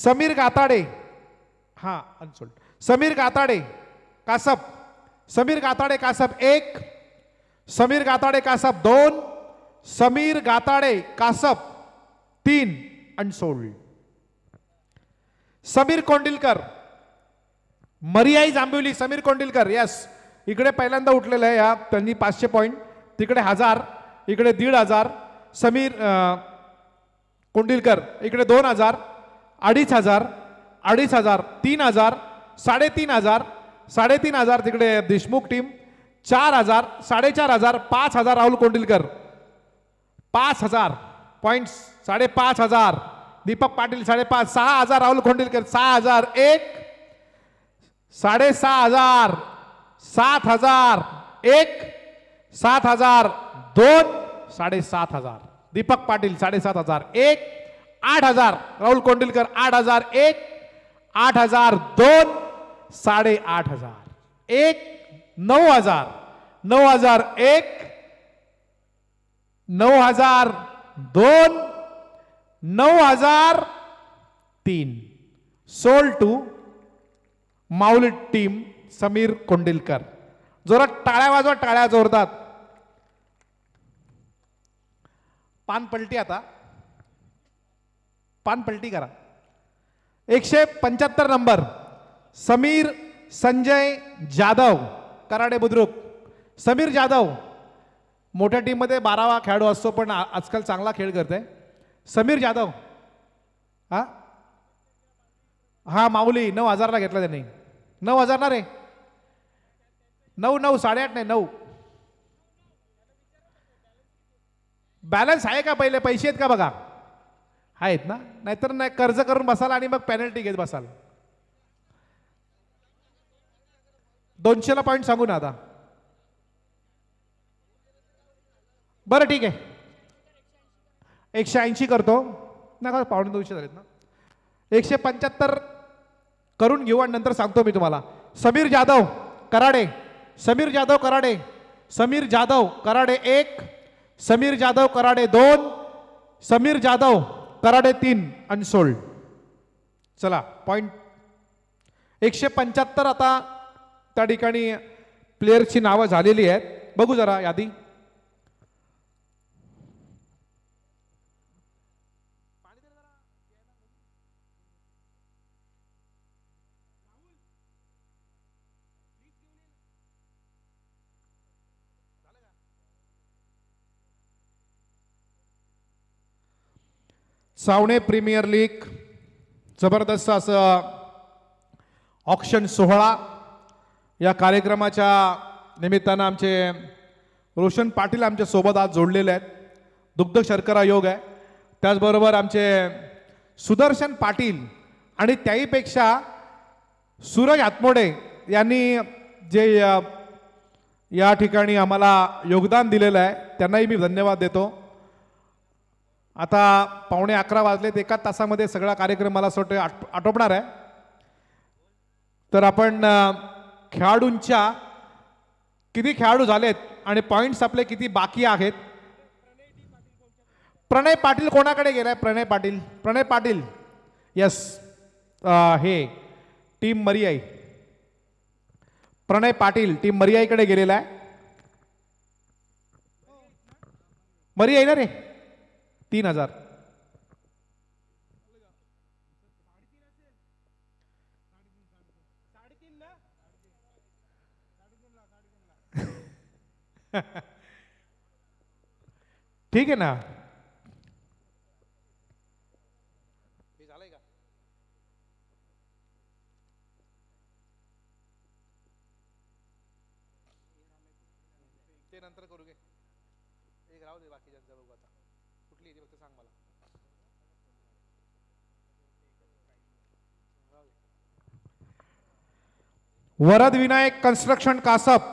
समीर गाताडे हां अनसोल्ड समीर गाताडे कासप समीर गाताडे कासप एक समीर गाताडे कासप दोन समीर गाताडे कासप तीन अनसोल्ड समीर कोंडिलकर मरियाई जांबिवली समीर कोंडिलकर यस इकडे पहिल्यांदा उठलेलं आहे या त्यांनी पाचशे पॉईंट तिकडे हजार इकडे दीड हजार समीर कोंडिलकर इकडे दोन हजार अडीच हजार अडीच हजार तीन हजार साडेतीन हजार साडेतीन हजार तिकडे देशमुख टीम चार हजार साडेचार हजार पाच हजार राहुल कोंडिलकर पाच हजार पॉईंट साडेपाच हजार दीपक पाटील साडेपाच सहा हजार राहुल कोंडिलकर सहा हजार एक साडेसहा हजार सात हजार एक सात हजार दोन साडेसात हजार दीपक पाटील साडेसात हजार एक आठ हजार राहुल कोंडिलकर आठ हजार एक आठ हजार दोन आठ हजार एक नऊ हजार नऊ हजार एक नऊ हजार दोन नऊ हजार तीन sold to Mauli team Sameer Kondilkar जोरा टाळ्या वाजवा टाळ्या जोरदार पान पलटी आता पान पलटी करा एकशे पंच्याहत्तर नंबर समीर संजय जाधव कराडे बुद्रुक समीर जाधव मोठ्या टीममध्ये बारावा खेळाडू असतो पण आजकाल चांगला खेळ करते समीर जाधव हा हां माऊली नऊ हजारला घेतला त्यांनी नऊ हजार ना रे नऊ नऊ साडेआठ नाही नऊ बॅलन्स आहे का पहिले पैसे आहेत का बघा आहेत ना नाहीतर नाही कर्ज करून बसाल आणि मग पेनल्टी घेत बसाल दोनशेला पॉईंट सांगू ना आता बरं ठीक आहे एकशे ऐंशी करतो नका पावणे दोनशे झालेत ना एकशे पंच्याहत्तर करून घेऊ आणि नंतर सांगतो मी तुम्हाला समीर जाधव कराडे समीर जाधव कराडे समीर जाधव कराडे एक समीर जाधव कराडे दोन समीर जाधव कराडे तीन अनसोल्ड चला पॉईंट एकशे पंच्याहत्तर आता त्या ठिकाणी प्लेअरची नावं झालेली आहेत बघू जरा यादी सावणे प्रीमियर लीग जबरदस्त असं ऑक्शन सोहळा या कार्यक्रमाच्या निमित्तानं आमचे रोशन पाटील आमच्या सोबत आज जोडलेले आहेत दुग्ध शर्करा योग आहे त्याचबरोबर आमचे सुदर्शन पाटील आणि त्याहीपेक्षा सूरज आतमोडे यांनी जे या ठिकाणी आम्हाला योगदान दिलेलं आहे त्यांनाही मी धन्यवाद देतो आता पावणे अकरा वाजलेत एका तासामध्ये सगळा कार्यक्रम मला असं वाटतं आटोपणार आहे तर आपण खेळाडूंच्या किती खेळाडू झालेत आणि पॉईंट्स आपले किती बाकी आहेत प्रणय पाटील कोणाकडे गेलाय प्रणय पाटील प्रणय पाटील यस हे टीम मरियाई प्रणय पाटील टीम मरियाईकडे गेलेला आहे मरियाई ना रे तीन हजार *laughs* ठीक है ना वरद विनायक कन्स्ट्रक्शन कासप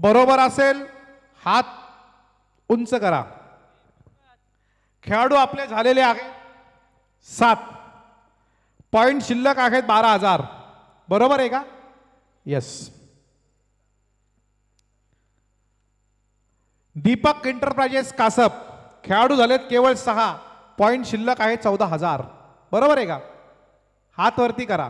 बरोबर असेल हात उंच करा खेळाडू आपले झालेले आहे सात पॉइंट शिल्लक आहेत बारा हजार बरोबर आहे का येस दीपक एंटरप्राइजेस कासप खेळाडू झालेत केवळ सहा पॉइंट शिल्लक आहे चौदा हजार बरोबर आहे का हात वरती करा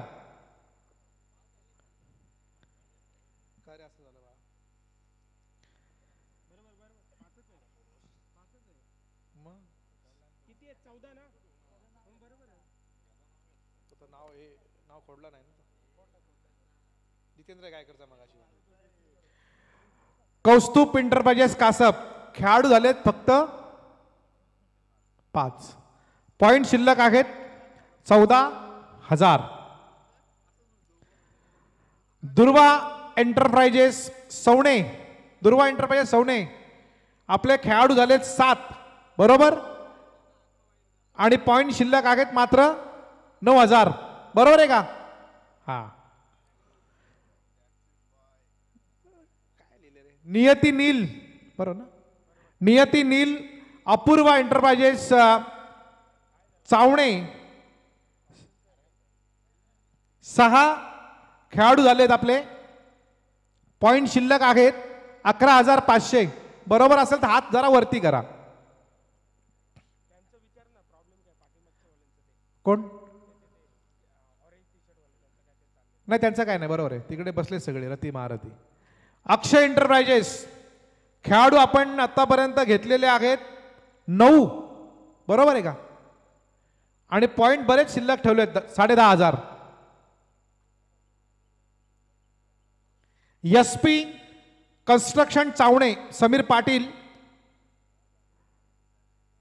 जितेंद्र गायकरचा मगाशी कौस्तुभ इंटरप्राइजेस कासप खेळाडू झालेत फक्त पाच पॉइंट शिल्लक आहेत चौदा हजार दुर्वा एंटरप्राइजेस सवणे दुर्वा एंटरप्राइजेस सवणे आपले खेळाडू झालेत सात बरोबर आणि पॉइंट शिल्लक आहेत मात्र नऊ हजार बरोबर आहे का हा नियती नील बरोबर ना नियती नील अपूर्वा एंटरप्राइजेस चावणे सहा खेळाडू झालेत आपले पॉइंट शिल्लक आहेत अकरा हजार पाचशे बरोबर असेल तर हात जरा वरती करा कोण नाही त्यांचं काय नाही बरोबर आहे तिकडे बसले सगळे रती महारथी अक्षय एंटरप्राइजेस खेळाडू आपण आत्तापर्यंत घेतलेले आहेत नऊ बरोबर आहे का आणि पॉईंट बरेच शिल्लक ठेवले आहेत साडे दहा हजार S P construction Chavane Sameer Patil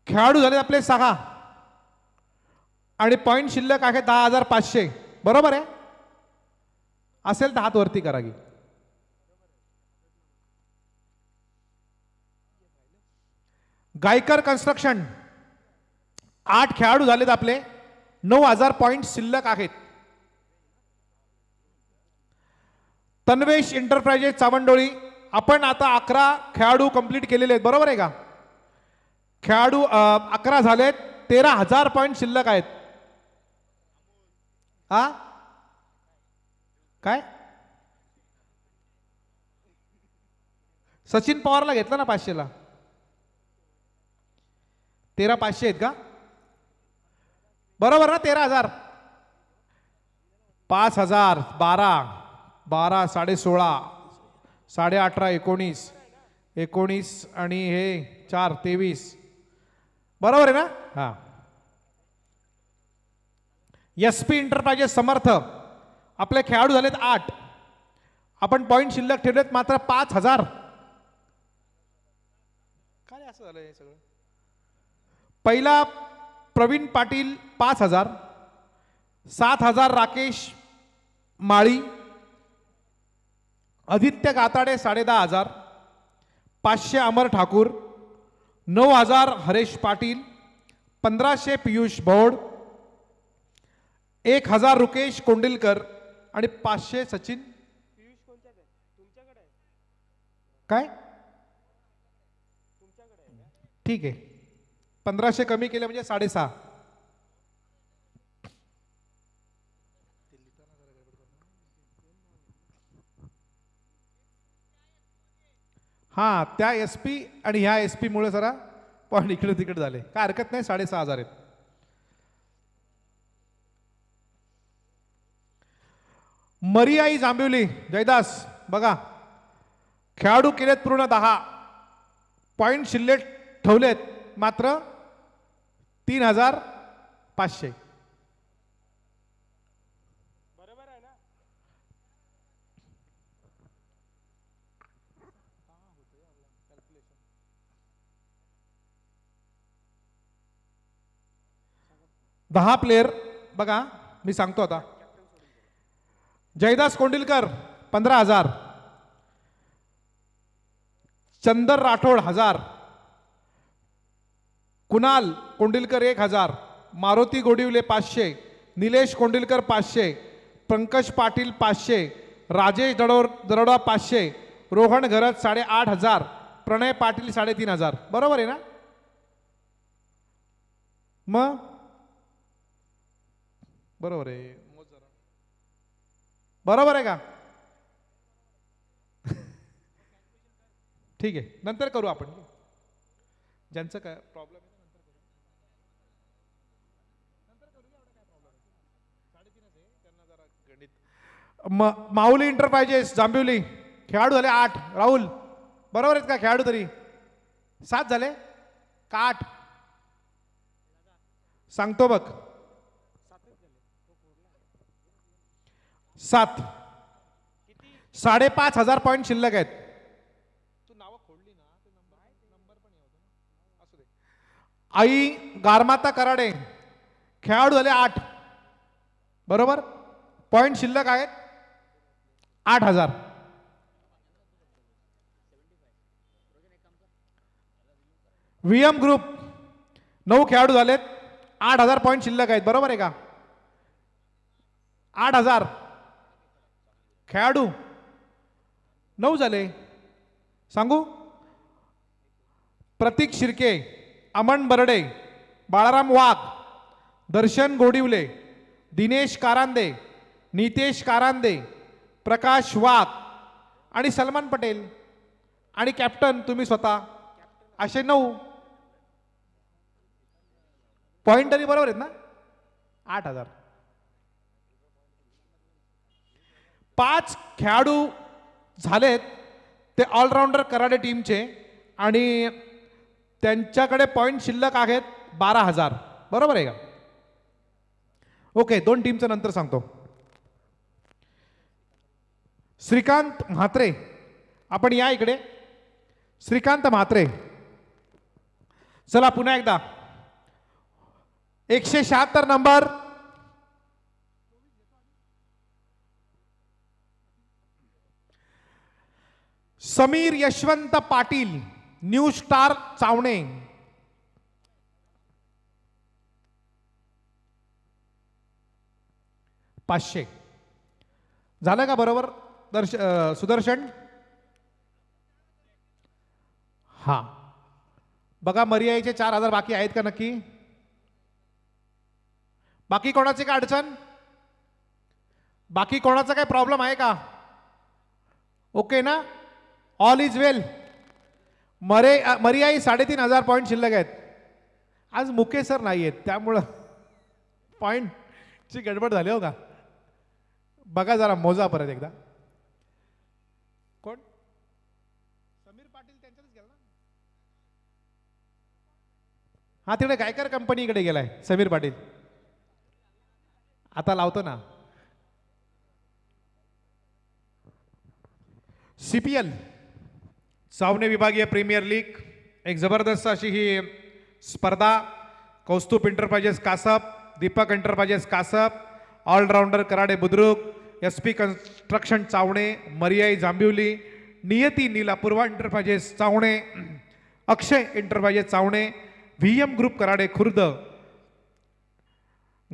खेळाडू झाले आपले सहा आणि पॉईंट शिल्लक आहे दहा हजार पाचशे बरोबर आहे असेल तर हात वरती गायकर कन्स्ट्रक्शन आठ खेळाडू झालेत आपले नऊ हजार पॉईंट शिल्लक आहेत तन्वेश एंटरप्राइजेस चावंडोळी आपण आता अकरा खेळाडू कंप्लीट केलेले आहेत बरोबर आहे का खेळाडू अकरा झालेत तेरा हजार पॉईंट शिल्लक आहेत हा काय सचिन पवारला घेतला ना पाचशेला तेरा पाचशे आहेत का बरोबर ना तेरा हजार पाच हजार बारा बारा साडे सोळा साडे अठरा एकोणीस एकोणीस आणि हे चार तेवीस बरोबर आहे ना हां एस पी इंटरप्राइजेस समर्थ आपले खेळाडू झालेत आठ आपण पॉईंट शिल्लक ठेवलेत मात्र पाच हजार काय असं झालं हे सगळं पहिला प्रवीण पाटील पाच हजार सात हजार राकेश माळी आदित्य गाताडे साडेदहा हजार पाचशे अमर ठाकूर नऊ हजार हरेश पाटील पंधराशे पियुष भोड एक हजार रुकेश कोंडिलकर आणि पाचशे सचिन काय ठीक आहे पंधराशे कमी केले म्हणजे साडेसहा हा त्या एस पी आणि ह्या एस मुळे जरा पण इकडे तिकडे झाले काय हरकत नाही साडेसहा हजार आहेत मरियाई जांभिवली जयदास बघा खेळाडू केलेत पूर्ण दहा पॉईंट शिल्लेट ठेवलेत मात्र तीन हजार पाचशे दहा प्लेयर बघा मी सांगतो आता जयदास कोंडिलकर पंधरा हजार चंदर राठोड हजार कुणाल कोंडिलकर एक हजार मारुती गोडिवले पाचशे निलेश कोंडिलकर पाचशे पंकज पाटील पाचशे राजेश दडो दरोडा पाचशे रोहन घरत साडेआठ हजार प्रणय पाटील साडेतीन हजार बरोबर आहे ना मग बरोबर आहे बरोबर आहे का ठीक आहे नंतर करू आपण ज्यांचं काय प्रॉब्लेम म माऊली इंटरप्रायजेस जांबिवली खेळाडू झाले आठ राहुल बरोबर आहेत का खेळाडू तरी सात झाले का आठ सांगतो बघ सात साडेपाच हजार पॉईंट शिल्लक आहेत आई गारमाता कराडे खेळाडू झाले आठ बरोबर पॉईंट शिल्लक आहेत आठ हजार व्हीएम ग्रुप नऊ खेळाडू झालेत आठ हजार पॉईंट शिल्लक आहेत बरोबर आहे का आठ हजार खेळाडू नऊ झाले सांगू प्रतीक शिर्के अमन बरडे बाळाराम वाघ दर्शन गोडिवले दिनेश कारांदे नितेश कारांदे प्रकाश वाघ आणि सलमान पटेल आणि कॅप्टन तुम्ही स्वतः असे नऊ पॉईंट तरी बरोबर आहेत ना आठ हजार पाच खेळाडू झालेत ते ऑलराऊंडर कराडे टीमचे आणि त्यांच्याकडे पॉईंट शिल्लक आहेत बारा हजार बरोबर आहे का ओके दोन टीमचं नंतर सांगतो श्रीकांत म्हात्रे आपण या इकडे श्रीकांत म्हात्रे चला पुन्हा एकदा एकशे शहात्तर number Sameer Yashwant Patil new star Chavane पाचशे झालं का बरोबर दर्श सुदर्शन हां बघा मरियाईचे चार हजार बाकी आहेत का नक्की बाकी कोणाची काय अडचण बाकी कोणाचा काय प्रॉब्लेम आहे का ओके ना ऑल इज वेल मरे मरियाई साडेतीन हजार पॉईंट शिल्लक आहेत आज मुकेश सर नाही आहेत त्यामुळं पॉईंटची गडबड झाली हो का बघा जरा मोजा परत एकदा हा तिकडे गायकर कंपनीकडे गेलाय समीर पाटील आता लावतो ना सी पी एल सावने विभागीय प्रीमियर लीग एक जबरदस्त अशी ही स्पर्धा Kaustubh enterprises Kasap Deepak enterprises Kasap allrounder Karade Budruk S P construction Chavane Mariyai Jambhivali Niyati Neela Purva enterprises Chavane Akshay enterprises Chavane V M group Karade Khurd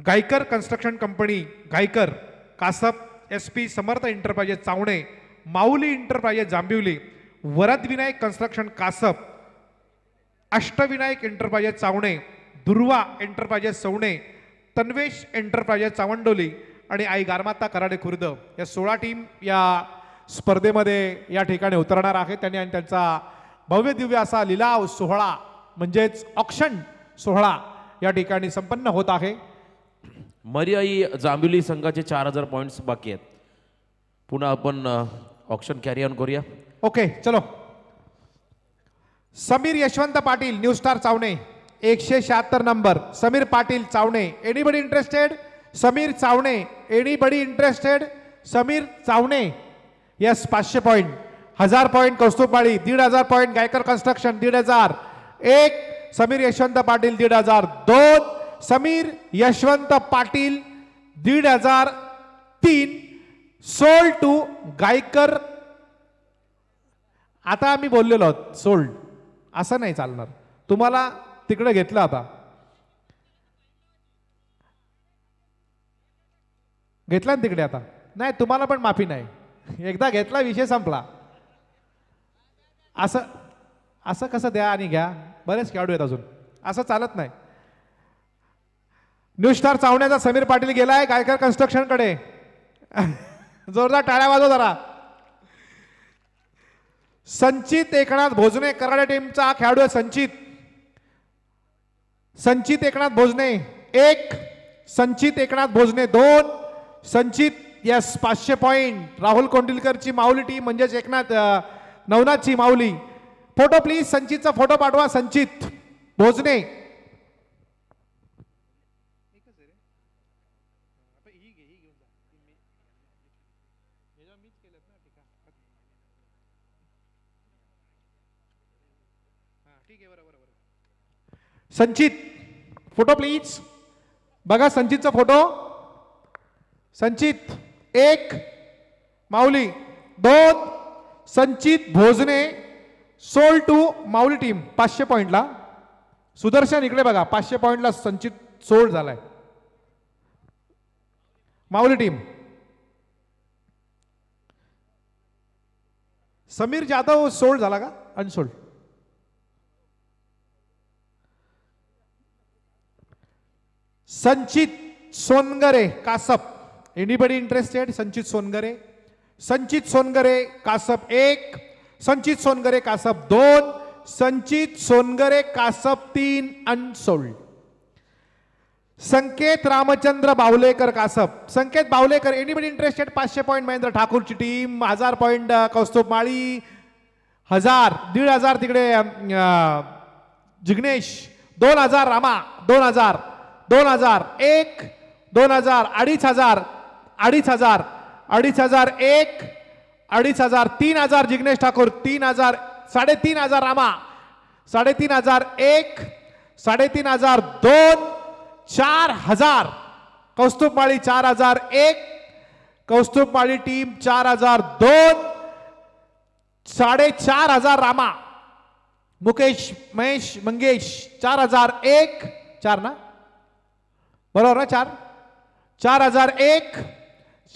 Gaykar construction company Gaykar Kasap S P Samarth enterprises Chavane Mauli enterprises Jambivali Varadvinayak construction Kasap Ashtavinayak enterprises Chavane Durva enterprises Savane Tanvesh enterprises Chavandoli आणि आई गारमाता कराडे खुर्द या सोळा टीम या स्पर्धेमध्ये या ठिकाणी उतरणार आहेत त्यांनी आणि त्यांचा भव्य दिव्य असा लिलाव सोहळा म्हणजेच ऑक्शन सोहळा या ठिकाणी संपन्न होत आहे मरियाई जांबिवली संघाचे चार हजार पॉईंट्स बाकी आहेत पुन्हा आपण ऑप्शन कॅरी ऑन करूया ओके चलो समीर यशवंत पाटील न्यू स्टार चावणे एकशे शहात्तर number Sameer Patil Chavane anybody interested Sameer Chavane anybody interested Sameer Chavane yes पाचशे पॉईंट हजार पॉईंट कौस्तुभ दीड हजार पॉईंट गायकर कन्स्ट्रक्शन दीड हजार एक समीर यशवंत पाटील दीड हजार दोन समीर यशवंत पाटील दीड हजार तीन सोल टू गायकर आता आम्ही बोललेलो आहोत सोल्ड असं नाही चालणार तुम्हाला तिकडे घेतलं आता घेतला तिकडे आता नाही तुम्हाला पण माफी नाही एकदा घेतला विषय संपला असं असं कसं द्या आणि घ्या बरेच खेळाडू आहेत अजून असं चालत नाही न्यू स्टार चावण्याचा समीर पाटील गेलाय गायकर कन्स्ट्रक्शनकडे जोरदार टाळ्या वाजव जरा संचित एकनाथ भोजने कराडा टीमचा खेळाडू आहे संचित संचित एकनाथ भोजने एक संचित एकनाथ भोजने दोन संचित यस पाचशे पॉईंट राहुल कोंडिलकरची माऊली टीम म्हणजेच एकनाथ नवनाथची माऊली फोटो प्लीज संचितचा फोटो पाठवा संचित भोजने संचित फोटो प्लीज बघा संचितचा फोटो संचित एक माऊली दोन Sanchit Bhojane sold to Mauli team पाचशे पॉईंटला सुदर्शन इकडे बघा पाचशे पॉईंटला संचित सोल झालाय माऊली टीम समीर जाधव सोल झाला का अनसोल्ड संचित सोनगरे कासप एनिबडी इंटरेस्टेड संचित सोनगरे संचित सोनगरे कासप एक संचित सोनगरे कासप दोन संचित सोनगरे कासप तीन unsold Sanket Ramchandra Bawalekar Kasap Sanket Bawalekar anybody interested पाचशे पॉईंट महेंद्र ठाकूरची टीम हजार पॉईंट कौस्तुभ माळी हजार दीड हजार तिकडे जिग्नेश दोन हजार रामा दोन हजार दोन हजार एक दोन हजार अडीच हजार अडीच हजार अडीच हजार एक अडीच हजार तीन हजार जिग्नेश ठाकूर तीन हजार साडेतीन हजार रामा साडेतीन हजार एक साडेतीन हजार दोन चार हजार कौस्तुभ माळी चार हजार एक कौस्तुभ माळी टीम चार हजार दोन साडे चार हजार रामा मुकेश महेश मंगेश चार हजार एक चार ना बरोबर ना चार चार हजार एक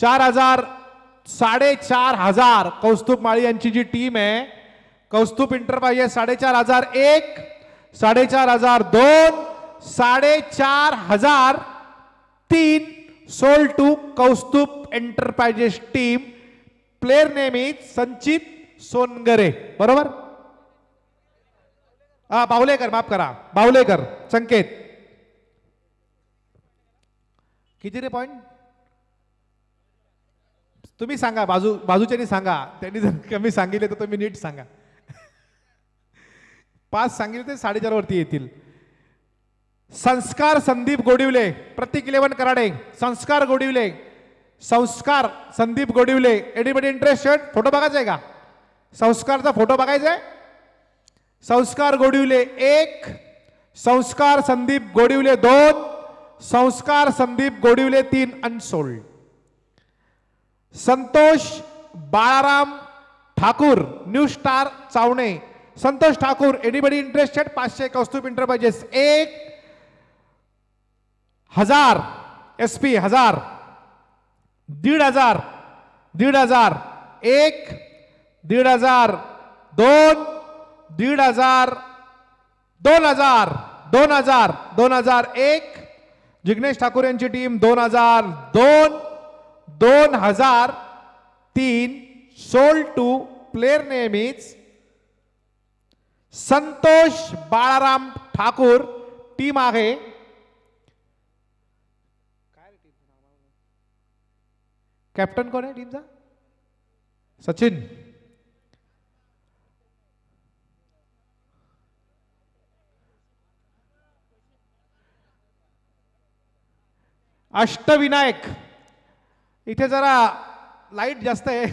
चार हजार साडेचार हजार कौस्तुभ माळी यांची जी टीम आहे कौस्तुभ इंटरप्राइजेस साडेचार हजार एक साडेचार हजार दोन साडेचार हजार तीन sold to Kaustubh enterprises team player name is Sanchit Songare बरोबर हा बावलेकर माफ करा बाहुलेकर संकेत किती रे पॉइंट तुम्ही सांगा बाजू बाजूच्यानी सांगा त्यांनी जर कमी सांगितले तर तुम्ही नीट सांगा पाच सांगितले ते वरती येतील Sanskar Sandeep Godivale Pratik eleven Karade Sanskar Godivale Sanskar Sandeep Godivale interest interested photo बघायचा आहे का संस्कारचा फोटो बघायचा आहे संस्कार गोडिवले एक संस्कार संदीप गोडिवले दोन संस्कार संदीप गोडिवले तीन unsold Santosh Balaram Thakur new star Chavane Santosh Thakur anybody interested पाचशे कौस्तुभ इंटरप्राइजेस एक हजार एस पी हजार दीड हजार दीड हजार एक दीड हजार दोन दीड हजार दोन हजार दोन हजार दोन हजार एक जिग्नेश ठाकूर यांची टीम दोन हजार दोन दोन हजार तीन sold to player name Santosh Balaram Thakur team आहे कॅप्टन कोण आहे टीमचा सचिन अष्टविनायक इथे जरा लाईट जास्त आहे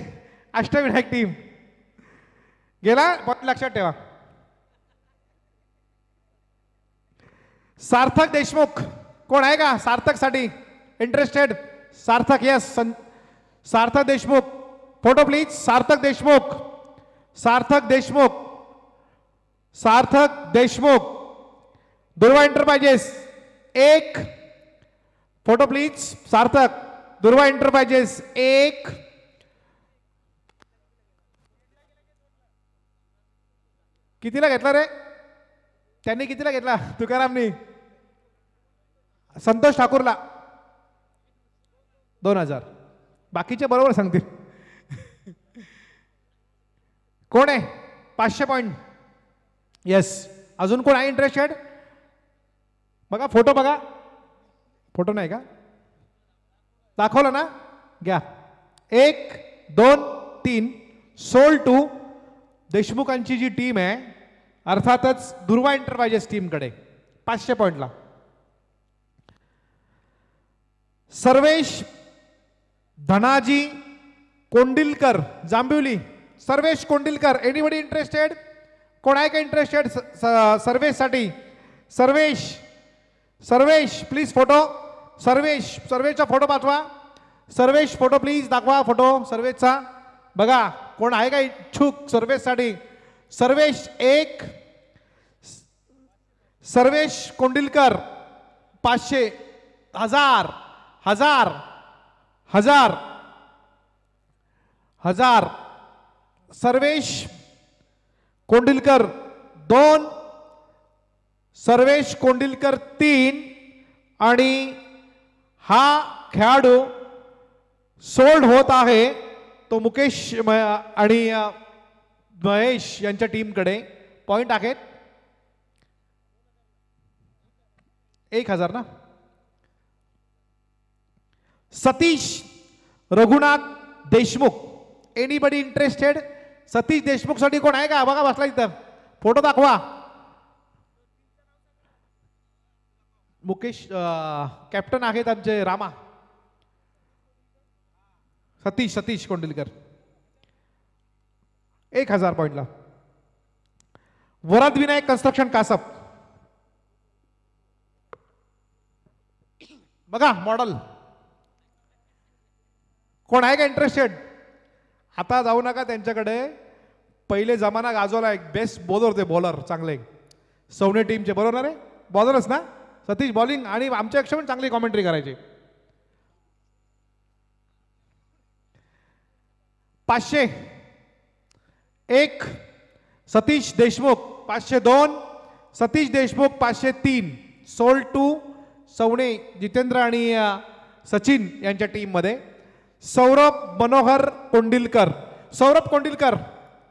अष्टविनायक टीम गेला पण लक्षात ठेवा सार्थक देशमुख कोण आहे का सार्थकसाठी इंटरेस्टेड सार्थक यस सं Sarthak Deshmukh photo please Sarthak Deshmukh Sarthak Deshmukh Sarthak Deshmukh Durva enterprises एक फोटो प्लीज सार्थक दुर्वा एंटरप्राइजेस एक कितीला घेतला रे त्यांनी कितीला घेतला तुकारामनी संतोष ठाकूरला दोन हजार बाकीचे बरोबर सांगतील *laughs* कोण आहे पाचशे पॉईंट येस अजून कोण आहे इंटरेस्टेड बघा फोटो बघा फोटो नाही का दाखवलं ना घ्या एक दोन तीन सोल टू देशमुखांची जी टीम आहे अर्थातच दुर्वा एंटरप्राइजेस टीमकडे पाचशे पॉईंटला सर्वेश धनाजी कोंडिलकर जांभिवली सर्वेश कोंडिलकर एनिबडी इंटरेस्टेड कोण आहे का इंटरेस्टेड सर्वेशसाठी सर्वेश सर्वेश प्लीज फोटो सर्वेश सर्वेचा फोटो पाठवा सर्वेश फोटो प्लीज दाखवा फोटो सर्वेचा बघा कोण आहे का इच्छुक सर्वेशसाठी सर्वेश एक सर्वेश कोंडिलकर पाचशे हजार हजार हजार हजार सर्वेश कोंडिलकर दोन सर्वेश कोंडिलकर तीन आणि हा खेळाडू सोल्ड होत आहे तो मुकेश आणि महेश यांच्या टीमकडे पॉइंट आहेत एक हजार ना सतीश रघुनाथ देशमुख एनीबडी इंटरेस्टेड सतीश देशमुख साठी कोण आहे का बघा बसला इथं फोटो दाखवा मुकेश कॅप्टन आहेत आमचे रामा सतीश सतीश कोंडलकर एक हजार पॉइंटला वरद विनायक कन्स्ट्रक्शन कासप बघा मॉडल कोण आहे का इंटरेस्टेड आता जाऊ नका त्यांच्याकडे पहिले जमाना गाजवला एक बेस्ट बॉलर ते बॉलर चांगले सवने टीमचे बरोबर रे बॉलरच ना सतीश बॉलिंग आणि आमच्या पण चांगली कॉमेंट्री करायची पाचशे एक सतीश देशमुख पाचशे दोन सतीश देशमुख पाचशे तीन सोल टू सवणे जितेंद्र आणि सचिन यांच्या टीममध्ये सौरभ मनोहर कोंडिलकर सौरभ कोंडिलकर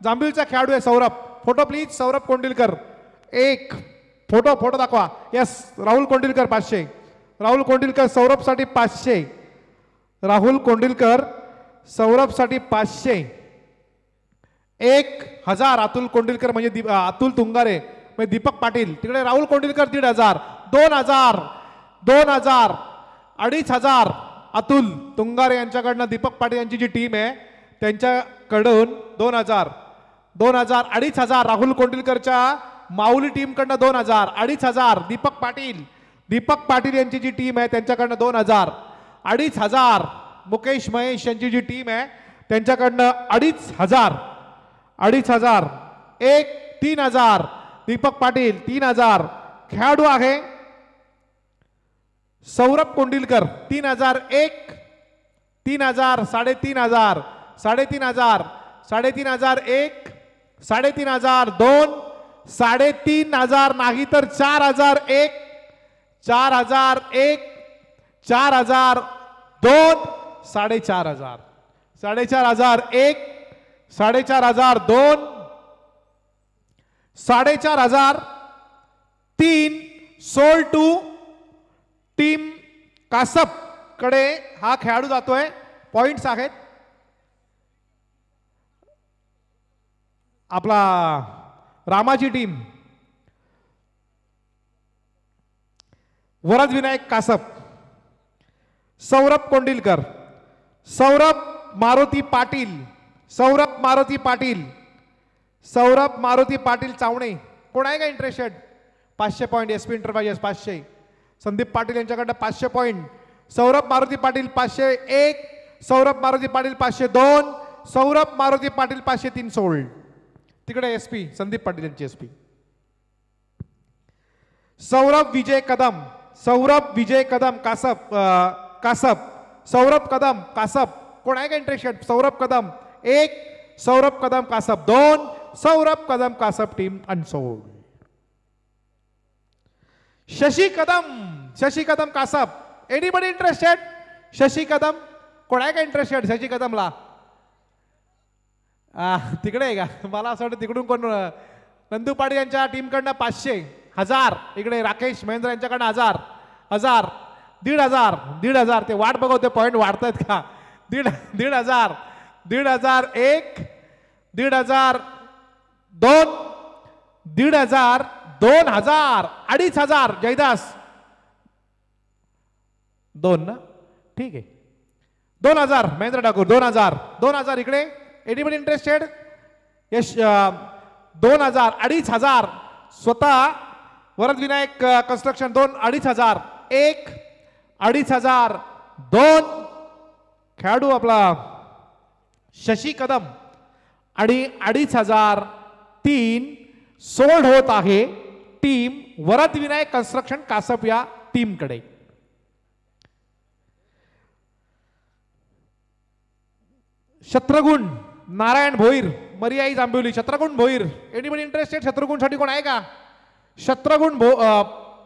जांभीलचा खेळाडू आहे सौरभ फोटो प्लीज सौरभ कोंडिलकर एक फोटो फोटो दाखवा यस राहुल कोंडिलकर पाचशे राहुल कोंडिलकर सौरभसाठी पाचशे राहुल कोंडिलकर सौरभसाठी पाचशे एक हजार अतुल कोंडिलकर म्हणजे अतुल तुंगारे म्हणजे दीपक पाटील तिकडे राहुल कोंडिलकर दीड हजार दोन हजार दोन हजार अडीच हजार अतुल तुंगारे यांच्याकडनं दीपक पाटील यांची जी टीम आहे त्यांच्याकडून दोन हजार दोन हजार अडीच हजार राहुल कोंडिलकरच्या माऊली टीमकडनं दोन हजार अडीच हजार दीपक पाटील दीपक पाटील यांची जी टीम आहे त्यांच्याकडनं दोन हजार अडीच हजार मुकेश महेश यांची जी टीम आहे त्यांच्याकडनं अडीच हजार अडीच हजार एक तीन हजार दीपक पाटील तीन हजार खेळाडू आहे सौरभ कोंडिलकर तीन हजार एक तीन हजार साडेतीन हजार साडेतीन हजार साडेतीन हजार एक साडेतीन हजार दोन साडेतीन हजार नाही तर चार हजार एक चार हजार एक चार हजार दोन साडेचार हजार साडेचार हजार एक साडेचार हजार दोन साडेचार हजार तीन सोल टू टीम कासप कडे हा खेळाडू जातोय पॉइंट्स आहेत आपला रामाची टीम वरद विनायक कासप सौरभ कोंडिलकर सौरभ मारुती पाटील सौरभ मारुती पाटील सौरभ मारुती पाटील चावणे कोण आहे का इंटरेस्टेड पाचशे पॉईंट एस पी इंटरप्राइजेस पाचशे संदीप पाटील यांच्याकडनं पाचशे पॉईंट सौरभ मारुती पाटील पाचशे एक सौरभ मारुती पाटील पाचशे दोन सौरभ मारुती पाटील पाचशे तीन सोल्ड तिकडे एस पी संदीप पाटील यांची एस पी सौरभ विजय कदम सौरभ विजय कदम कासप कासप सौरभ कदम कासप कोण आहे का इंटरेस्टेड सौरभ कदम एक सौरभ कदम कासप दोन Saurabh Kadam Kasap team unsold Shashi Kadam Shashi Kadam Kasap anybody interested Shashi Kadam कोण आहे का इंटरेस्टेड शशी कदमला तिकडे आहे का मला असं वाटतं तिकडून कोण नंदू यांच्या टीमकडनं पाचशे हजार इकडे राकेश महेंद्र यांच्याकडनं हजार हजार दीड हजार दीड हजार ते वाट बघवते पॉईंट वाढत आहेत का दीड दीड हजार दीड हजार एक दीड हजार दोन दीड हजार दोन हजार अडीच हजार जयदास दोन ना ठीक आहे दोन हजार महेंद्र ठाकूर दोन हजार दोन हजार इकडे एनिबडी इंटरेस्टेड यश दोन हजार अडीच हजार स्वतः वरद विनायक कन्स्ट्रक्शन uh, दोन अडीच हजार एक अडीच हजार दोन खेळाडू आपला शशी कदम आणि अडीच हजार तीन सोल्ड होत आहे टीम वरद विनायक कन्स्ट्रक्शन कासप या टीमकडे शत्रगुण नारायण भोईर मरियाई जांभिवली शत्रगुण भोईर एनिबडी इंटरेस्टेड साठी कोण आहे का शत्रगुण भो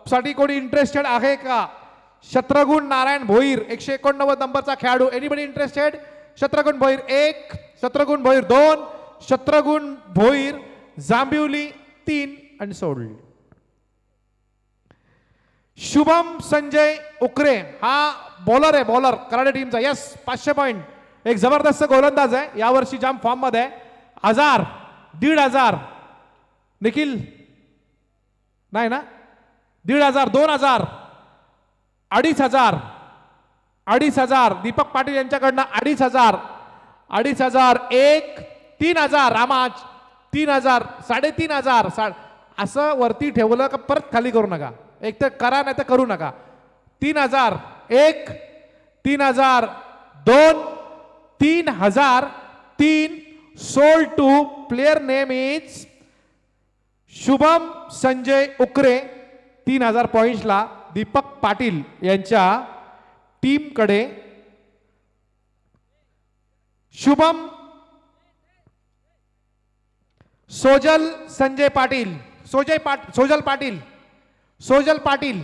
साठी कोणी इंटरेस्टेड आहे का शत्रगुण नारायण भोईर एकशे एकोणनव्वद नंबरचा खेळाडू एनिबडी इंटरेस्टेड शत्रगुण भोईर एक शत्रगुण भोईर दोन शत्रगुण भोईर जांभिवली तीन आणि सोडली शुभम संजय उकरे हा बॉलर आहे बॉलर कराडे टीमचा यस पाचशे पॉईंट एक जबरदस्त गोलंदाज आहे यावर्षी जाम फॉर्ममध्ये आहे हजार दीड हजार निखिल नाही ना दीड हजार दोन हजार अडीच हजार अडीच हजार दीपक पाटील यांच्याकडनं अडीच हजार अडीच हजार एक तीन हजार रामाज तीन हजार साडेतीन हजार सा असं वरती ठेवलं का परत खाली करू नका एक तर करा नाही तर करू नका तीन हजार एक तीन हजार दोन तीन हजार तीन sold to player name is Shubham Sanjay Ukare तीन हजार ला दीपक पाटील यांच्या टीमकडे शुभम सोजल संजय पाटील सोजय पाट सोजल पाटील सोजल पाटील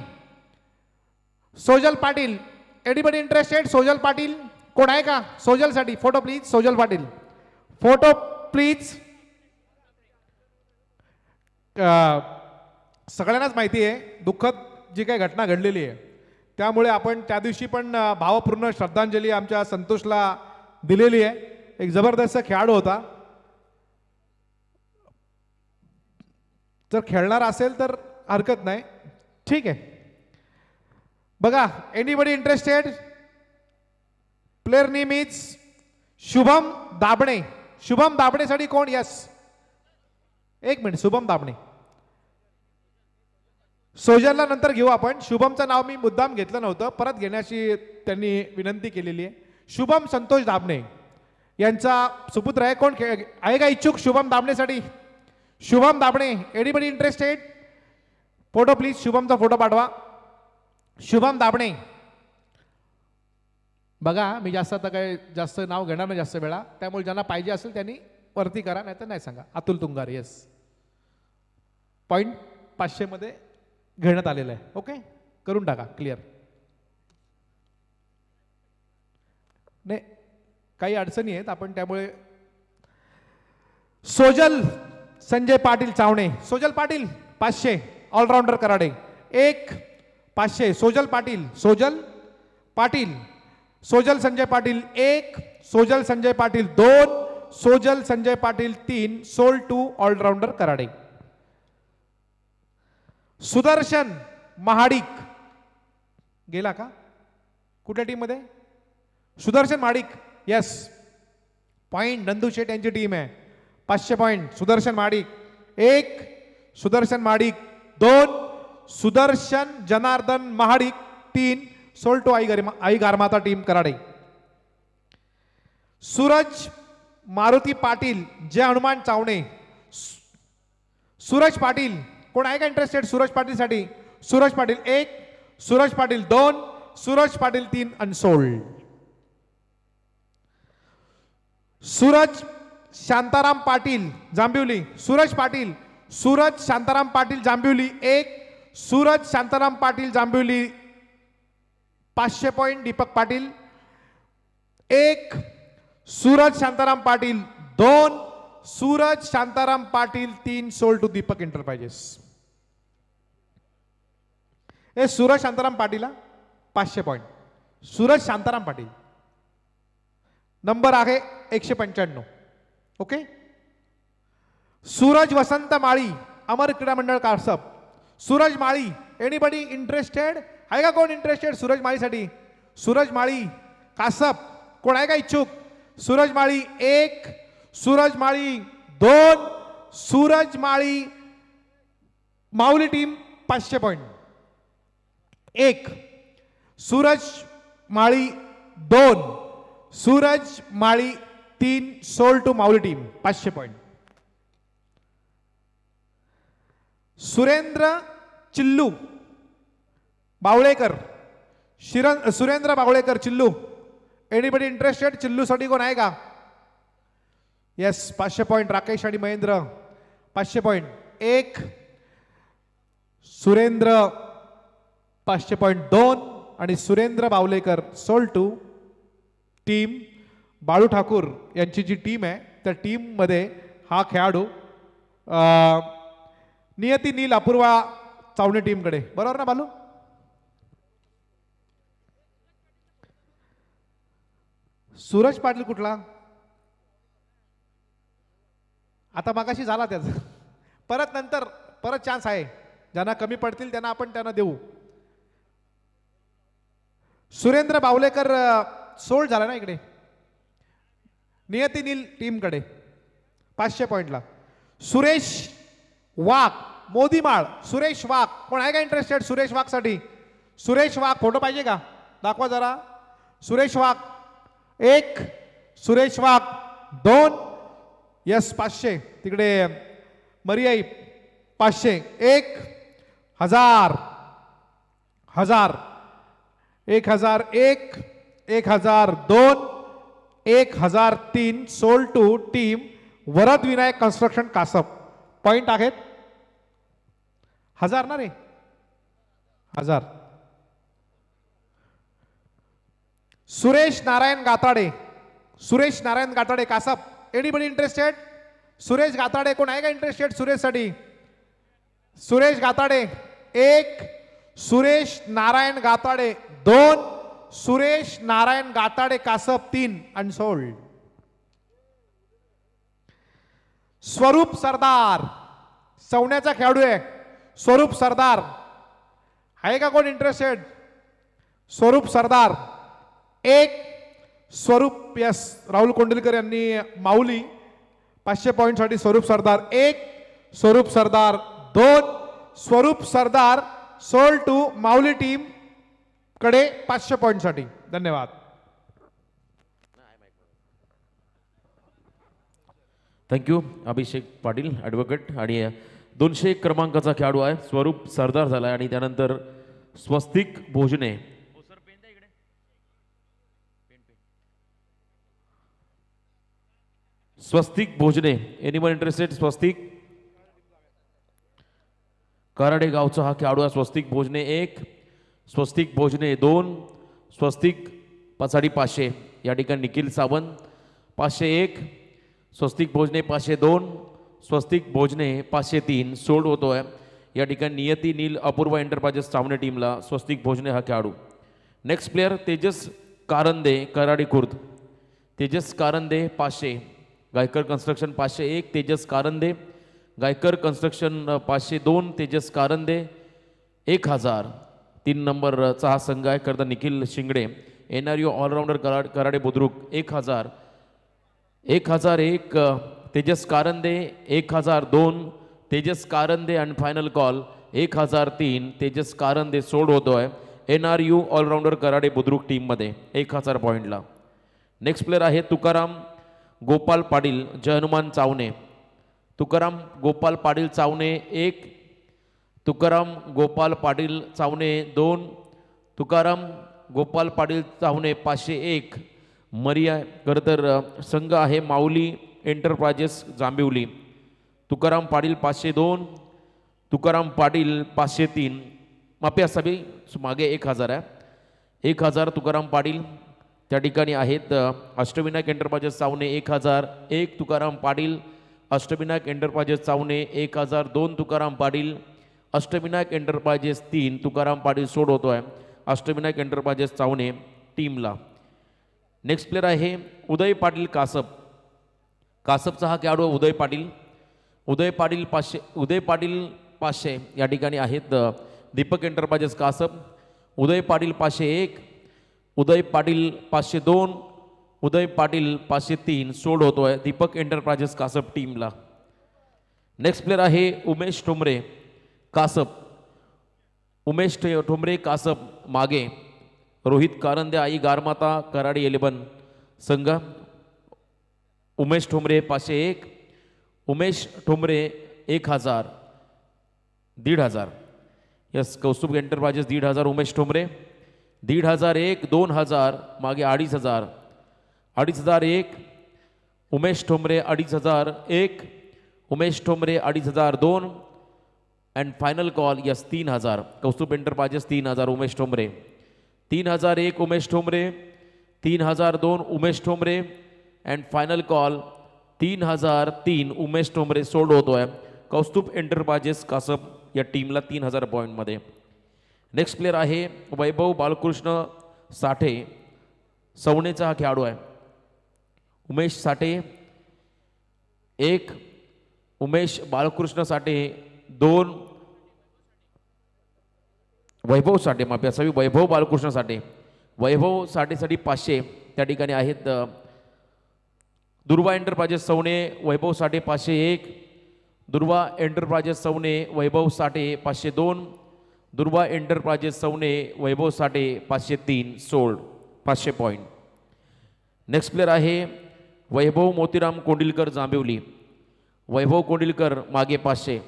सोजल पाटील एडीबडी इंटरेस्टेड सोजल पाटील कोण आहे का सोजलसाठी photo please Sojal Patil photo please सगळ्यांनाच माहिती आहे दुःखद जी काही घटना घडलेली आहे त्यामुळे आपण त्या दिवशी पण भावपूर्ण श्रद्धांजली आमच्या संतोषला दिलेली आहे एक जबरदस्त खेळाडू होता जर खेळणार असेल तर हरकत नाही ठीक आहे बघा anybody interested player name is Shubham Dabne Shubham दाबणेसाठी कोण यस एक मिनिट शुभम दाबणे सोजनला नंतर घेऊ आपण शुभमचं नाव मी मुद्दाम घेतलं नव्हतं परत घेण्याची त्यांनी विनंती केलेली आहे शुभम संतोष दाबणे यांचा सुपुत्र आहे कोण खेळ आहे का इच्छुक शुभम दाबणेसाठी Shubham Dabne anybody interested photo please शुभमचा फोटो पाठवा शुभम दाबणे बघा मी जास्त आता काय जास्त नाव घेणार नाही जास्त वेळा त्यामुळे ज्यांना पाहिजे असेल त्यांनी वरती करा नाही तर नाही सांगा अतुल तुंगार येस पॉईंट पाचशेमध्ये घेण्यात आलेलं आहे ओके करून टाका क्लिअर नाही काही अडचणी आहेत आपण त्यामुळे सोजल संजय पाटील चावणे सोजल पाटील पाचशे ऑलराऊंडर कराडे एक पाचशे सोजल पाटील सोजल पाटील सोजल संजय पाटील एक सोजल संजय पाटील दोन सोजल संजय पाटील तीन sold to allrounder Karade Sudarshan Mahadik गेला का कुठल्या टीममध्ये सुदर्शन महाडिक येस पॉइंट नंदू शेट यांची टीम आहे पाचशे पॉईंट सुदर्शन महाडिक एक सुदर्शन महाडिक दोन सुदर्शन जनार्दन महाडिक तीन सोल्टो आई गरिमा आई गारमाता टीम कराडे सूरज मारुती पाटील जय हनुमान चावणे सूरज पाटील कोण आहे का इंटरेस्टेड सूरज पाटीलसाठी सूरज पाटील एक सूरज पाटील दोन सूरज पाटील तीन अनसोल्ड सूरज शांताराम पाटील जांभिवली सूरज पाटील सूरज शांताराम पाटील जांभिवली एक सूरज शांताराम पाटील जांभिवली पाचशे पॉईंट दीपक पाटील एक सूरज शांताराम पाटील दोन सूरज शांताराम पाटील तीन sold to Deepak enterprises A Suraj Shantaram Patil पाचशे पॉईंट सूरज शांताराम पाटील नंबर आहे एकशे पंच्याण्णव ओके सूरज वसंत माळी अमर क्रीडा मंडळ कासप सूरज माळी एनीबडी इंटरेस्टेड आहे का कोण इंटरेस्टेड सूरज माळीसाठी सूरज माळी कासप कोण आहे का इच्छुक सूरज माळी एक सूरज माळी दोन सूरज माळी माऊली टीम पाचशे पॉईंट एक सूरज माळी दोन सूरज माळी तीन सोल टू माऊली टीम पाचशे पॉईंट सुरेंद्र चिल्लू बावळेकर शिरन सुरेंद्र बावळेकर चिल्लू एनिबडी इंटरेस्टेड चिल्लूसाठी कोण आहे का येस पाचशे पॉईंट राकेश आणि महेंद्र पाचशे पॉईंट एक सुरेंद्र पाचशे पॉईंट दोन आणि सुरेंद्र बावलेकर टू टीम बाळू ठाकूर यांची जी टीम आहे त्या टीममध्ये हा खेळाडू नियती नील अपूर्वा चावणे टीमकडे बरोबर ना बालू सूरज पाटील कुठला आता मागाशी झाला त्याच परत नंतर परत चान्स आहे ज्यांना कमी पडतील त्यांना आपण त्यांना देऊ सुरेंद्र बावलेकर सोल्ड झाला ना इकडे नियती नील टीमकडे पाचशे पॉईंटला सुरेश वाघ मोदीमाळ सुरेश वाघ कोण आहे का इंटरेस्टेड सुरेश वाघसाठी सुरेश वाघ फोटो पाहिजे का दाखवा जरा सुरेश वाघ एक सुरेश वाघ दोन यस पाचशे तिकडे मरियाई पाचशे एक हजार हजार एक हजार एक एक हजार दोन एक हजार तीन sold to team Varad Vinayak construction Kasap point आहेत हजार ना रे हजार सुरेश नारायण गाताडे सुरेश नारायण गाताडे कासप एनीबडी इंटरेस्टेड सुरेश गाताडे कोण आहे का इंटरेस्टेड सुरेशसाठी सुरेश गाताडे एक सुरेश नारायण गाताडे दोन सुरेश नारायण गाताडे कासप तीन अनसोल्ड स्वरूप सरदार सवण्याचा खेळाडू आहे स्वरूप सरदार आहे का कोण इंटरेस्टेड स्वरूप सरदार एक स्वरूप यस राहुल कोंडलकर यांनी माऊली पाचशे पॉईंटसाठी स्वरूप सरदार एक स्वरूप सरदार दोन Swaroop Sardar sold to Mauli team कडे पाचशे पॉईंटसाठी धन्यवाद थँक्यू अभिषेक पाटील ॲडव्होकेट आणि दोनशे क्रमांकाचा खेळाडू आहे स्वरूप सरदार झाला आणि त्यानंतर स्वस्तिक भोजने स्वस्तिक भोजने एनिमल इंटरेस्टेड स्वस्तिक कराडे गावचा हा खेळाडू आहे स्वस्तिक भोजने एक स्वस्तिक भोजने दोन स्वस्तिक पाचाडी पाचशे या ठिकाणी निखिल सावंत पाचशे एक स्वस्तिक भोजने पाचशे दोन स्वस्तिक भोजने पाचशे तीन सोड होतो आहे या ठिकाणी नियती नील अपूर्व एंटरप्राइजेस सामने टीमला स्वस्तिक भोजने हा खेळाडू नेक्स्ट प्लेयर तेजस कारंदे कराडी खुर्द तेजस कारंदे पाचशे गायकर कन्स्ट्रक्शन पाचशे एक तेजस कारंदे गायकर कन्स्ट्रक्शन पाचशे दोन तेजस कारंदे एक हजार तीन नंबरचा हा संघ आहे करता Nikhil Shingade N R U allrounder करा कराडे बुद्रुक एक हजार एक हजार एक तेजस कारंदे एक हजार दोन Tejas Karande and final call एक हजार तीन तेजस कारंदे सोड होतो आहे N R U all-rounder Karade Budruk टीममध्ये एक हजार पॉईंटला नेक्स्ट प्लेअर आहे तुकाराम गोपाल पाटील जयनुमान चावणे तुकाराम गोपाल पाटील चावणे एक तुकाराम गोपाल पाटील चावणे दोन तुकाराम गोपाल पाटील चावणे पाचशे एक मरिया खरं तर संघ आहे माऊली एंटरप्राइजेस जांबिवली तुकाराम पाटील पाचशे दोन तुकाराम पाटील पाचशे तीन माफी असावी मागे एक हजार आहे एक हजार तुकाराम पाटील त्या ठिकाणी आहेत अष्टविनायक एंटरप्राइजेस चावणे एक हजार एक तुकाराम पाटील अष्टविनायक एंटरप्राइजेस चावणे एक हजार दोन तुकाराम पाटील अष्टविनायक एंटरप्राइजेस तीन तुकाराम पाटील होतो आहे अष्टविनायक एंटरप्राइजेस चावणे टीमला नेक्स्ट प्लेअर आहे उदय पाटील कासप कासपचा हा खेळाडू उदय पाटील उदय पाटील पाचशे उदय पाटील पाचशे या ठिकाणी आहेत दीपक एंटरप्राइजेस कासप उदय पाटील पाचशे एक उदय पाटील पाचशे दोन उदय पाटील पाचशे तीन सोड होतो आहे दीपक एंटरप्राइजेस कासप टीमला नेक्स्ट प्लेअर आहे उमेश ठोंबरे कासप उमेश ठोंबरे कासप मागे रोहित कारंदे आई गारमाता कराडी एलेबन संघ उमेश ठोंबरे पाचशे एक उमेश ठोंबरे एक हजार दीड हजार यस कौस्तुभ एंटरप्राइजेस दीड हजार उमेश ठोंबरे दीड हजार एक दोन हजार मागे अडीच हजार अडीच हजार एक उमेश ठोंबरे अडीच हजार एक उमेश ठोंबरे अडीच हजार दोन अँड फायनल कॉल यस तीन हजार कौस्तुभ एंटरप्राइजेस तीन हजार उमेश ठोंबरे तीन हजार एक उमेश ठोंबरे तीन हजार दोन Umesh Thombare and final call तीन हजार तीन उमेश ठोंबरे सोड होतो आहे कौस्तुभ एंटरप्राइजेस कासप या टीमला तीन हजार पॉईंटमध्ये नेक्स्ट प्लेअर आहे वैभव बालकृष्ण साठे सवणेचा हा खेळाडू आहे उमेश साठे एक उमेश बालकृष्ण साठे दोन वैभव साठे माफी असावी वैभव बालकृष्ण साठे वैभव साठेसाठी पाचशे त्या ठिकाणी आहेत दुर्वा एंटरप्राइजेस सवणे वैभव साठे पाचशे एक दुर्वा एंटरप्राइजेस सवणे वैभव साठे पाचशे दोन दुर्वा एंटरप्राइजेस सौने वैभव साठे पाचशे तीन सोळ पाचशे पॉईंट नेक्स्ट प्लेअर आहे वैभव मोतीराम कोंडिलकर जांबिवली वैभव कोंडिलकर मागे पाचशे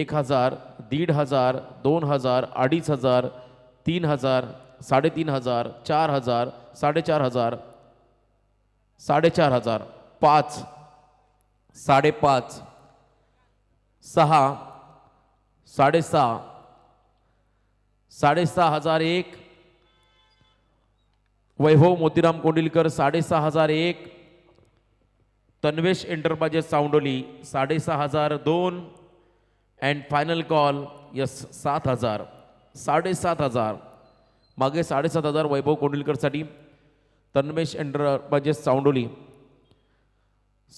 एक हजार दीड हजार दोन हजार अडीच हजार तीन हजार साडेतीन हजार चार हजार साडेचार हजार साडेचार हजार पाच साडेपाच सहा साडेसहा साडेसहा हजार एक वैभव मोतीराम कोंडिलकर साडेसहा हजार एक तन्वेश एंटरप्राइजेस साडे साडेसहा हजार दोन अँड फायनल कॉल यस सात हजार साडेसात हजार मागे साडेसात हजार वैभव कोंडिलकरसाठी तन्मेश एंटरप्राइजेस साडे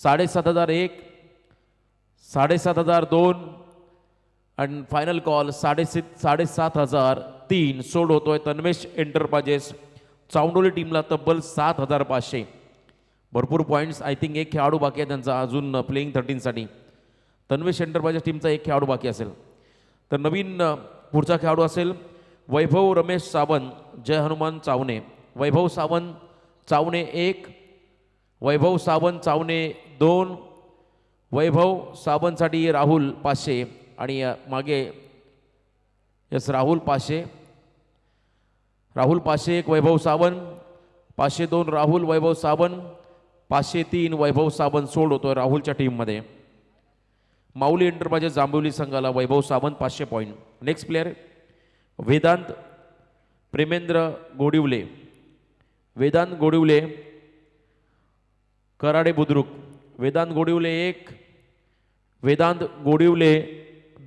साडेसात हजार एक साडेसात हजार दोन अँड फायनल कॉल साडेसात साडेसात हजार तीन सोड होतोय तन्मेश एंटरप्राइजेस चावडोली टीमला तब्बल सात हजार पाचशे भरपूर पॉईंट्स आय थिंक एक खेळाडू बाकी आहे त्यांचा अजून प्लेईंग थर्टीनसाठी तन्वेश एंटरप्राइजेस टीमचा एक खेळाडू बाकी असेल तर नवीन पुढचा खेळाडू असेल वैभव रमेश सावंत जय हनुमान चावणे वैभव सावंत चावणे एक वैभव सावंत चावणे दोन वैभव सावंतसाठी राहुल पाचशे आणि मागे यस राहुल पाशे राहुल पाशे एक वैभव सावंत पाचशे दोन राहुल वैभव सावंत पाचशे तीन वैभव सावंत सोड होतो राहुलच्या टीममध्ये माऊली एंटरप्राइजेस म्हणजे जांभवली संघाला वैभव सावंत पाचशे point next player Vedant Premendra Godivale Vedant Godivale Karade Budruk Vedant Godivale एक वेदांत गोडिवले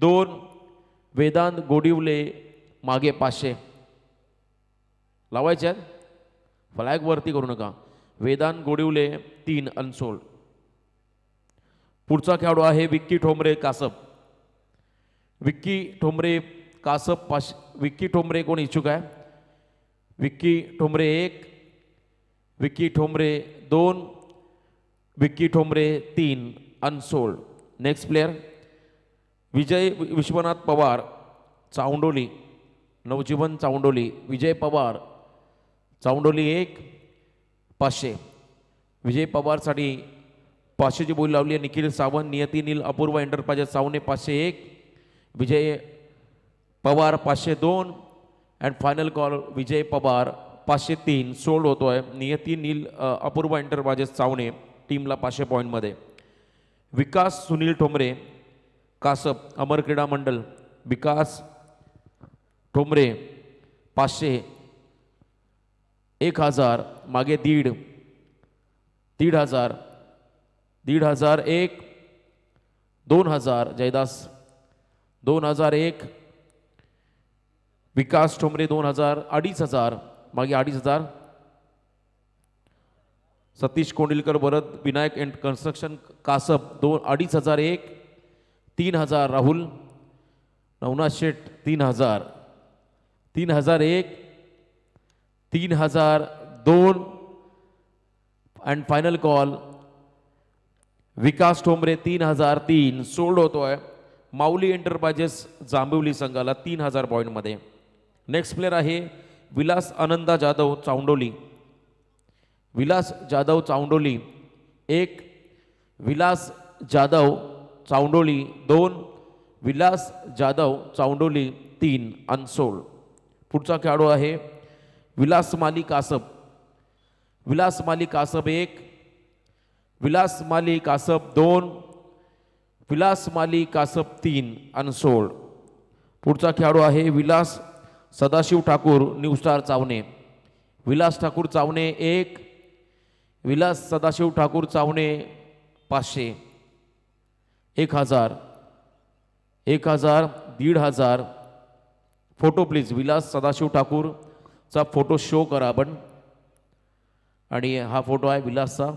दोन वेदांत गोडिवले मागे पाचशे लावायचे आहेत वरती करू नका वेदांत गोडिवले तीन अनसोल्ड पुढचा खेळाडू आहे विक्की ठोंबरे कासप विक्की ठोंबरे कासप पाश विक्की ठोंबरे कोण इच्छुक आहे विक्की ठोंबरे एक विक्की ठोंबरे दोन विक्की ठोंबरे तीन unsold next player Vijay Vishwanath Pawar Chavandoli Navjeevan Chavandoli Vijay Pawar Chavandoli एक पाचशे विजय पवारसाठी पाचशेची बोली लावली आहे निखिल सावंत नियती नील अपूर्व एंटरप्राइजेस सावने पाचशे एक विजय पवार पाचशे दोन and final call Vijay Pawar पाचशे तीन सोल्ड होतो आहे नियती नील अपूर्व एंटरप्राइजेस सावने टीमला पाचशे पॉईंटमध्ये विकास सुनील ठोंबरे कासप अमर क्रीडा मंडल विकास ठोंबरे पाचशे एक हजार मागे दीड दीड हजार दीड हजार एक दोन हजार जयदास दोन हजार एक विकास ठोंबरे दोन हजार अडीच हजार मागे अडीच हजार सतीश कोंडिलकर भरत विनायक एंड कन्स्ट्रक्शन कासप दोन अडीच हजार एक तीन हजार राहुल नवनाथ शेठ तीन हजार तीन हजार एक तीन हजार दोन and final call Vikas Thombare तीन हजार तीन सोल्ड होतो आहे माऊली एंटरप्राइजेस जांबिवली संघाला तीन हजार पॉईंटमध्ये नेक्स्ट प्लेअर आहे विलास आनंदा जाधव चावंडोली विलास जाधव चावंडोली एक विलास जाधव चावडोली दोन विलास जाधव चावडोली तीन अनसोल पुढचा खेळाडू आहे विलास माली कासब विलास माली कासब एक विलास माली कासब दोन विलास माली कासब तीन अनसोल पुढचा खेळाडू आहे विलास सदाशिव ठाकूर न्यू स्टार चावणे विलास ठाकूर चावणे एक विलास सदाशिव ठाकूर चावणे पाचशे एक हजार एक हजार दीड हजार फोटो प्लीज विलास सदाशिव ठाकूरचा फोटो शो करा आपण आणि हा फोटो आहे विलासचा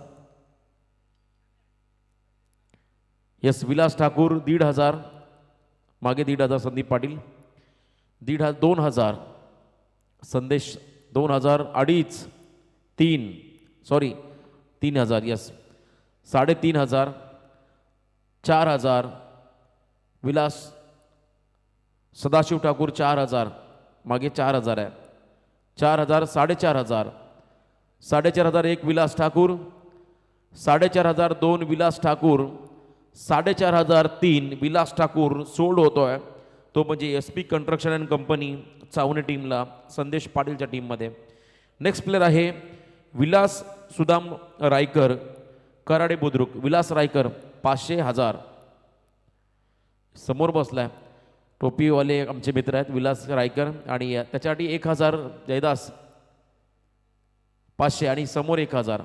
यस विलास ठाकूर दीड हजार मागे दीड हजार संदीप पाटील दीड हजार दोन हजार संदेश दोन हजार अडीच तीन सॉरी तीन हजार यस साडेतीन हजार चार हजार विलास सदाशिव ठाकूर चार हजार मागे चार हजार आहे चार हजार साडेचार हजार साडेचार हजार एक विलास ठाकूर साडेचार हजार दोन विलास ठाकूर साडेचार हजार तीन विलास ठाकूर सोल्ड होतो आहे तो म्हणजे S P construction and company Chavane टीमला संदेश पाटीलच्या टीममध्ये नेक्स्ट प्लेअर आहे विलास सुदाम रायकर कराडे बुद्रुक विलास रायकर पाचशे हजार समोर बसला आहे टोपीवाले आमचे मित्र आहेत विलास रायकर आणि त्याच्यासाठी एक हजार जयदास पाचशे आणि समोर एक हजार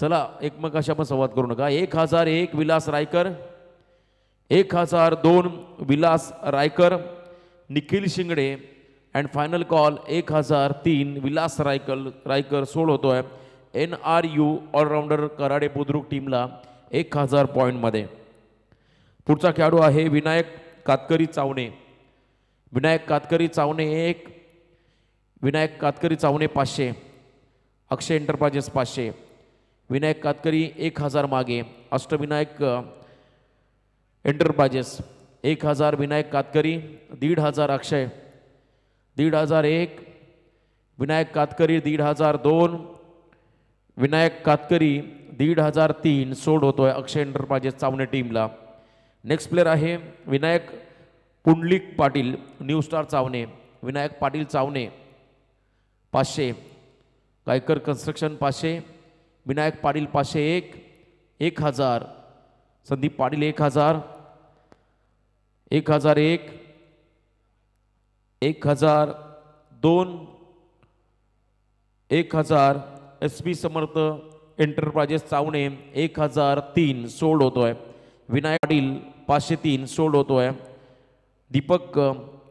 चला एकमेकाशी आपण संवाद करू नका एक हजार एक विलास रायकर एक हजार दोन Vilas Raikar Nikhil Shingade and final call एक हजार तीन विलास रायकर रायकर सोड होतो आहे N R U all-rounder Karade Budruk टीमला एक हजार पॉईंटमध्ये पुढचा खेळाडू आहे विनायक कातकरी चावणे विनायक कातकरी चावणे एक विनायक कातकरी चावणे पाचशे अक्षय एंटरप्राइजेस पाचशे विनायक कातकरी एक हजार मागे अष्टविनायक एंटरप्राइजेस एक हजार विनायक कातकरी दीड हजार अक्षय दीड हजार एक विनायक कातकरी दीड हजार दोन विनायक कातकरी दीड हजार तीन सोड होतो आहे अक्षय एंटरप्राइजेस चावणे टीमला नेक्स्ट प्लेअर आहे विनायक पुंडलिक पाटील न्यू स्टार चावणे विनायक पाटील चावणे पाचशे कायकर कन्स्ट्रक्शन पाचशे विनायक पाटील पाचशे एक एक हजार संदीप पाटील एक हजार एक हजार एक एक हजार दोन एक हजार S P Samarth enterprises Chavane एक हजार तीन सोड होतो आहे विनायक पाटील पाचशे तीन सोड होतो आहे दीपक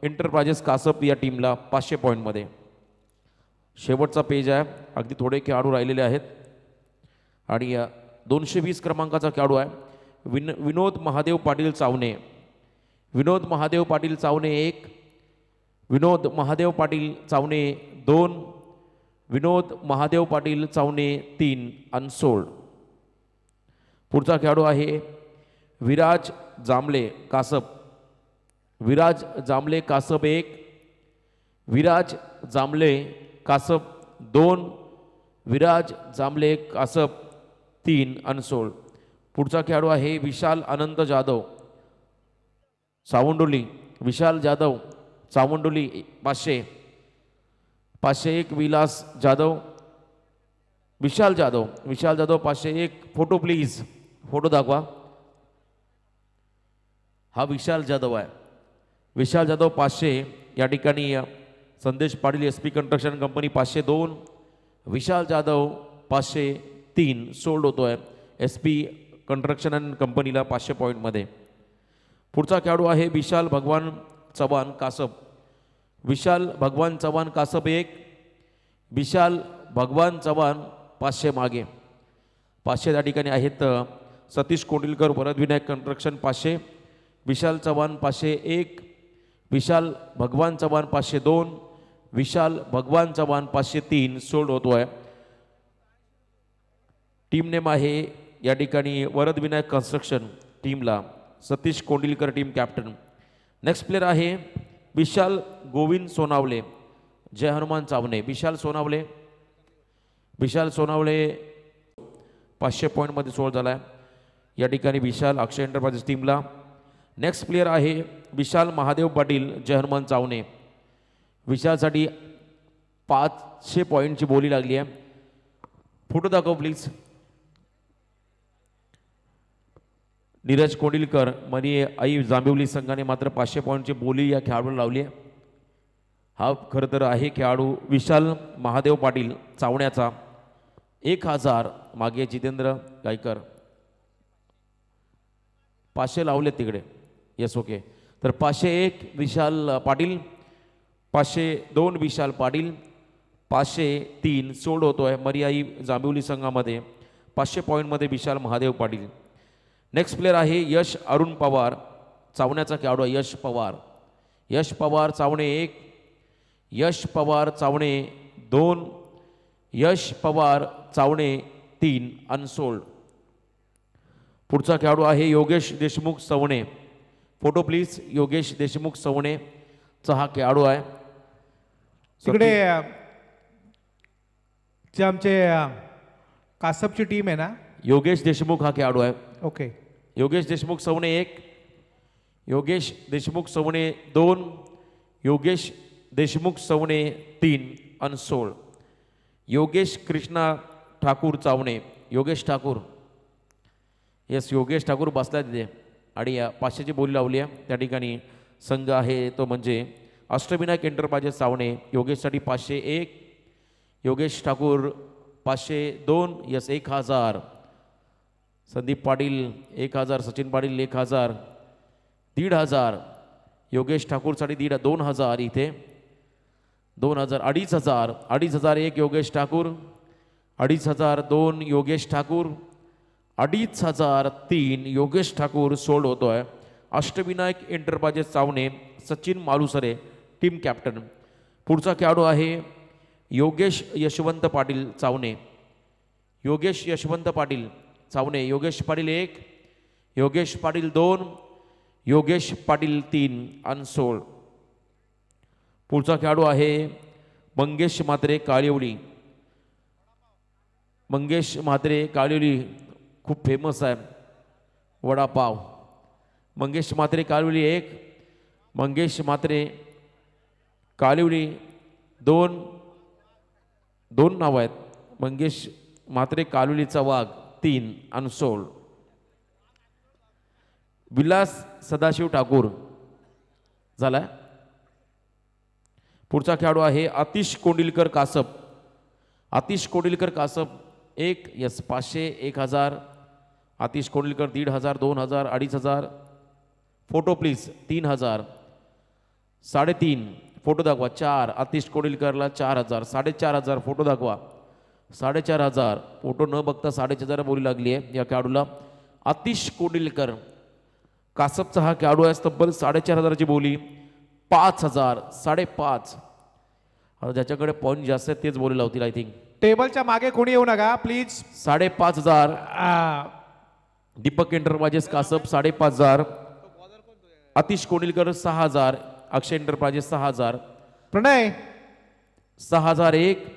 एंटरप्राइजेस कासप या टीमला पाचशे पॉईंटमध्ये शेवटचा पेज आहे अगदी थोडे खेळाडू राहिलेले आहेत आणि दोनशे वीस क्रमांकाचा खेळाडू आहे विन विनोद महादेव पाटील चावणे विनोद महादेव पाटील चावणे एक विनोद महादेव पाटील चावणे दोन विनोद महादेव पाटील चावणे तीन अनसोळ पुढचा खेळाडू आहे विराज जामले कासप विराज जामले कासब एक विराज जामले कासप दोन विराज जामले कासप तीन सोळ पुढचा खेळाडू आहे विशाल अनंत जाधव सावंडोली विशाल जाधव सावंडोली पाचशे पाचशे एक विलास जाधव विशाल जाधव विशाल जाधव पाचशे एक फोटो प्लीज फोटो दाखवा हा विशाल जाधव आहे विशाल जाधव पाचशे या ठिकाणी Sandesh Patil S P construction company पाचशे दोन विशाल जाधव पाचशे तीन सोल्ड होतो आहे एस पी कंस्ट्रक्शन अँड कंपनीला पाचशे पॉईंटमध्ये पुढचा खेळाडू आहे विशाल भगवान चव्हाण कासप विशाल भगवान चव्हाण कासब एक विशाल भगवान चव्हाण पाचशे मागे पाचशे त्या ठिकाणी आहेत सतीश कोंडिलकर वरदविनायक कन्स्ट्रक्शन पाचशे विशाल चव्हाण पाचशे एक विशाल भगवान चव्हाण पाचशे दोन विशाल भगवान चव्हाण पाचशे तीन सोल्ड होतो आहे टीम नेम आहे या ठिकाणी वरदविनायक कन्स्ट्रक्शन टीमला Satish Kondilkar team captain next player आहे विशाल गोविंद सोनावले जय हनुमान चावणे विशाल सोनावले विशाल सोनावले पाचशे पॉईंटमध्ये सोड झाला आहे या ठिकाणी विशाल अक्षय एंटरप्राइजेस टीमला नेक्स्ट प्लेयर आहे विशाल महादेव पाटील जय हनुमान चावणे विशालसाठी पाचशे पॉईंटची बोली लागली आहे फोटो दाखव प्लीज नीरज कोंडिलकर मनी आई जांबिवली संघाने मात्र पाचशे पॉईंटची बोली या खेळाडूला लावली आहे हा खरं तर आहे खेळाडू विशाल महादेव पाटील चावण्याचा एक हजार मागे जितेंद्र गायकर पाचशे लावले तिकडे येस ओके तर पाचशे एक विशाल पाटील पाचशे दोन विशाल पाटील पाचशे तीन सोड होतो आहे मर्याई जांबिवली संघामध्ये पाचशे पॉईंटमध्ये विशाल महादेव पाटील नेक्स्ट प्लेयर आहे यश अरुण पवार चावण्याचा खेळाडू आहे यश पवार यश पवार चावणे एक यश पवार चावणे दोन यश पवार चावणे तीन अनसोल्ड पुढचा खेळाडू आहे योगेश देशमुख सवणे फोटो प्लीज योगेश देशमुख सवणेचा हा खेळाडू आहे तिकडे जे आमचे कासपची टीम आहे ना योगेश देशमुख हा खेळाडू आहे ओके योगेश देशमुख सवणे एक योगेश देशमुख सवणे दोन योगेश देशमुख सवणे तीन unsold Yogesh Krishna Thakur Chavane Yogesh Thakur yes Yogesh Thakur बसला तिथे आणि पाचशेची बोली लावली आहे त्या ठिकाणी संघ आहे तो म्हणजे अष्टविनायक एंटरप्राइजेस चावणे योगेशसाठी पाचशे एक योगेश ठाकूर पाचशे दोन यस एक हजार संदीप पाटील एक हजार सचिन पाटील एक हजार दीड हजार योगेश ठाकूरसाठी दीड दोन हजार इथे दोन हजार अडीच हजार अडीच हजार एक योगेश ठाकूर अडीच हजार दोन योगेश ठाकूर अडीच हजार तीन योगेश ठाकूर सोल्ड होतो आहे Ashtavinayak enterprises Chavane Sachin Malusare team captain पुढचा खेळाडू आहे योगेश यशवंत पाटील चावणे योगेश यशवंत पाटील चावणे योगेश पाटील एक योगेश पाटील दोन योगेश पाटील तीन अनसोळ पुढचा खेळाडू आहे मंगेश म्हात्रे काळिवली मंगेश म्हात्रे काळिवली खूप फेमस आहे वडापाव मंगेश म्हात्रे काळवली एक मंगेश म्हात्रे काळिवली दोन दोन नावं आहेत मंगेश म्हात्रे कालुलीचा वाघ तीन अनसोल विलास सदाशिव ठाकूर झाला पुढचा खेळाडू आहे आतिश कोंडिलकर कासप आतिश कोंडिलकर कासप एक यस पाचशे एक हजार आतिश कोंडिलकर दीड हजार दोन हजार अडीच हजार फोटो प्लीज तीन हजार साडेतीन फोटो दाखवा चार आतिश कोंडिलकरला चार हजार साडेचार हजार फोटो दाखवा साडेचार हजार फोटो न बघता साडेचार हजार बोली लागली आहे या खेळाडूला आतिश कोडिलकर कासपचा हा खेळाडू आहे तब्बल साडेचार हजाराची बोली पाच हजार साडेपाच ज्याच्याकडे पॉईंट जास्त आहेत तेच बोली लावतील आय थिंक टेबलच्या मागे कोणी येऊ नका प्लीज साडेपाच हजार दीपक एंटरप्राइजेस कासप साडेपाच हजार अतिश कोडिलकर सहा हजार अक्षय एंटरप्राइजेस सहा हजार प्रणय सहा हजार एक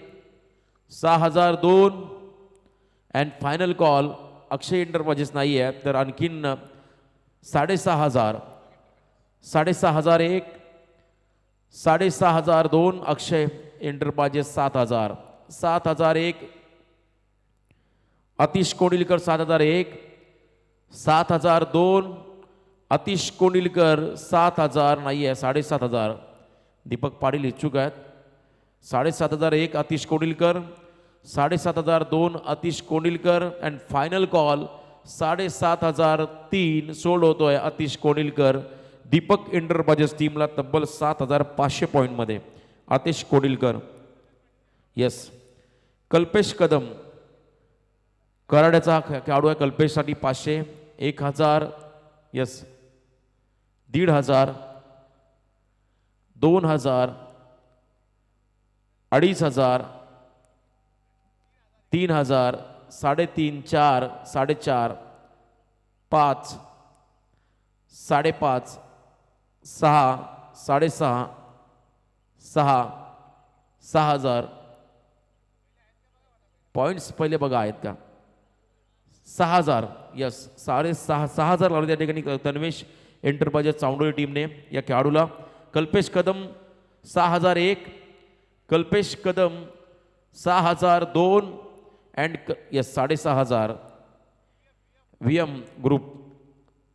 सहा हजार दोन and final call Akshay enterprises नाही आहे तर आणखीन साडेसहा हजार साडेसहा हजार एक साडेसहा हजार दोन अक्षय इंटरप्राइजेस सात हजार सात हजार एक अतिश कोंडिलकर सात हजार एक सात हजार दोन अतिश कोंडिलकर सात हजार नाही आहे साडेसात हजार दीपक पाटील इच्छुक आहेत साडेसात हजार एक अतिश कोंडिलकर साडेसात हजार दोन Atish Kondilkar and final call साडेसात हजार तीन सोल्ड होतोय अतिश कोंडिलकर दीपक इंटरप्राइजेस टीमला तब्बल सात हजार पाचशे पॉईंटमध्ये आतिश कोंडिलकर येस कल्पेश कदम कराड्याचा खेळाडू आहे कल्पेशसाठी पाचशे एक हजार येस दीड हजार दोन हजार अडीच हजार तीन हजार साडेतीन चार साडेचार पाच साडेपाच सहा साडेसहा सहा सहा हजार पॉईंट्स पहिले बघा आहेत का सहा हजार यस साडे सहा सहा हजार लावले त्या ठिकाणी तन्वेश एंटरप्राइजेस चांडोळी टीमने या खेळाडूला कल्पेश कदम सहा हजार एक कल्पेश कदम सहा हजार दोन अँड क या साडेसहा हजार व्ही एम ग्रुप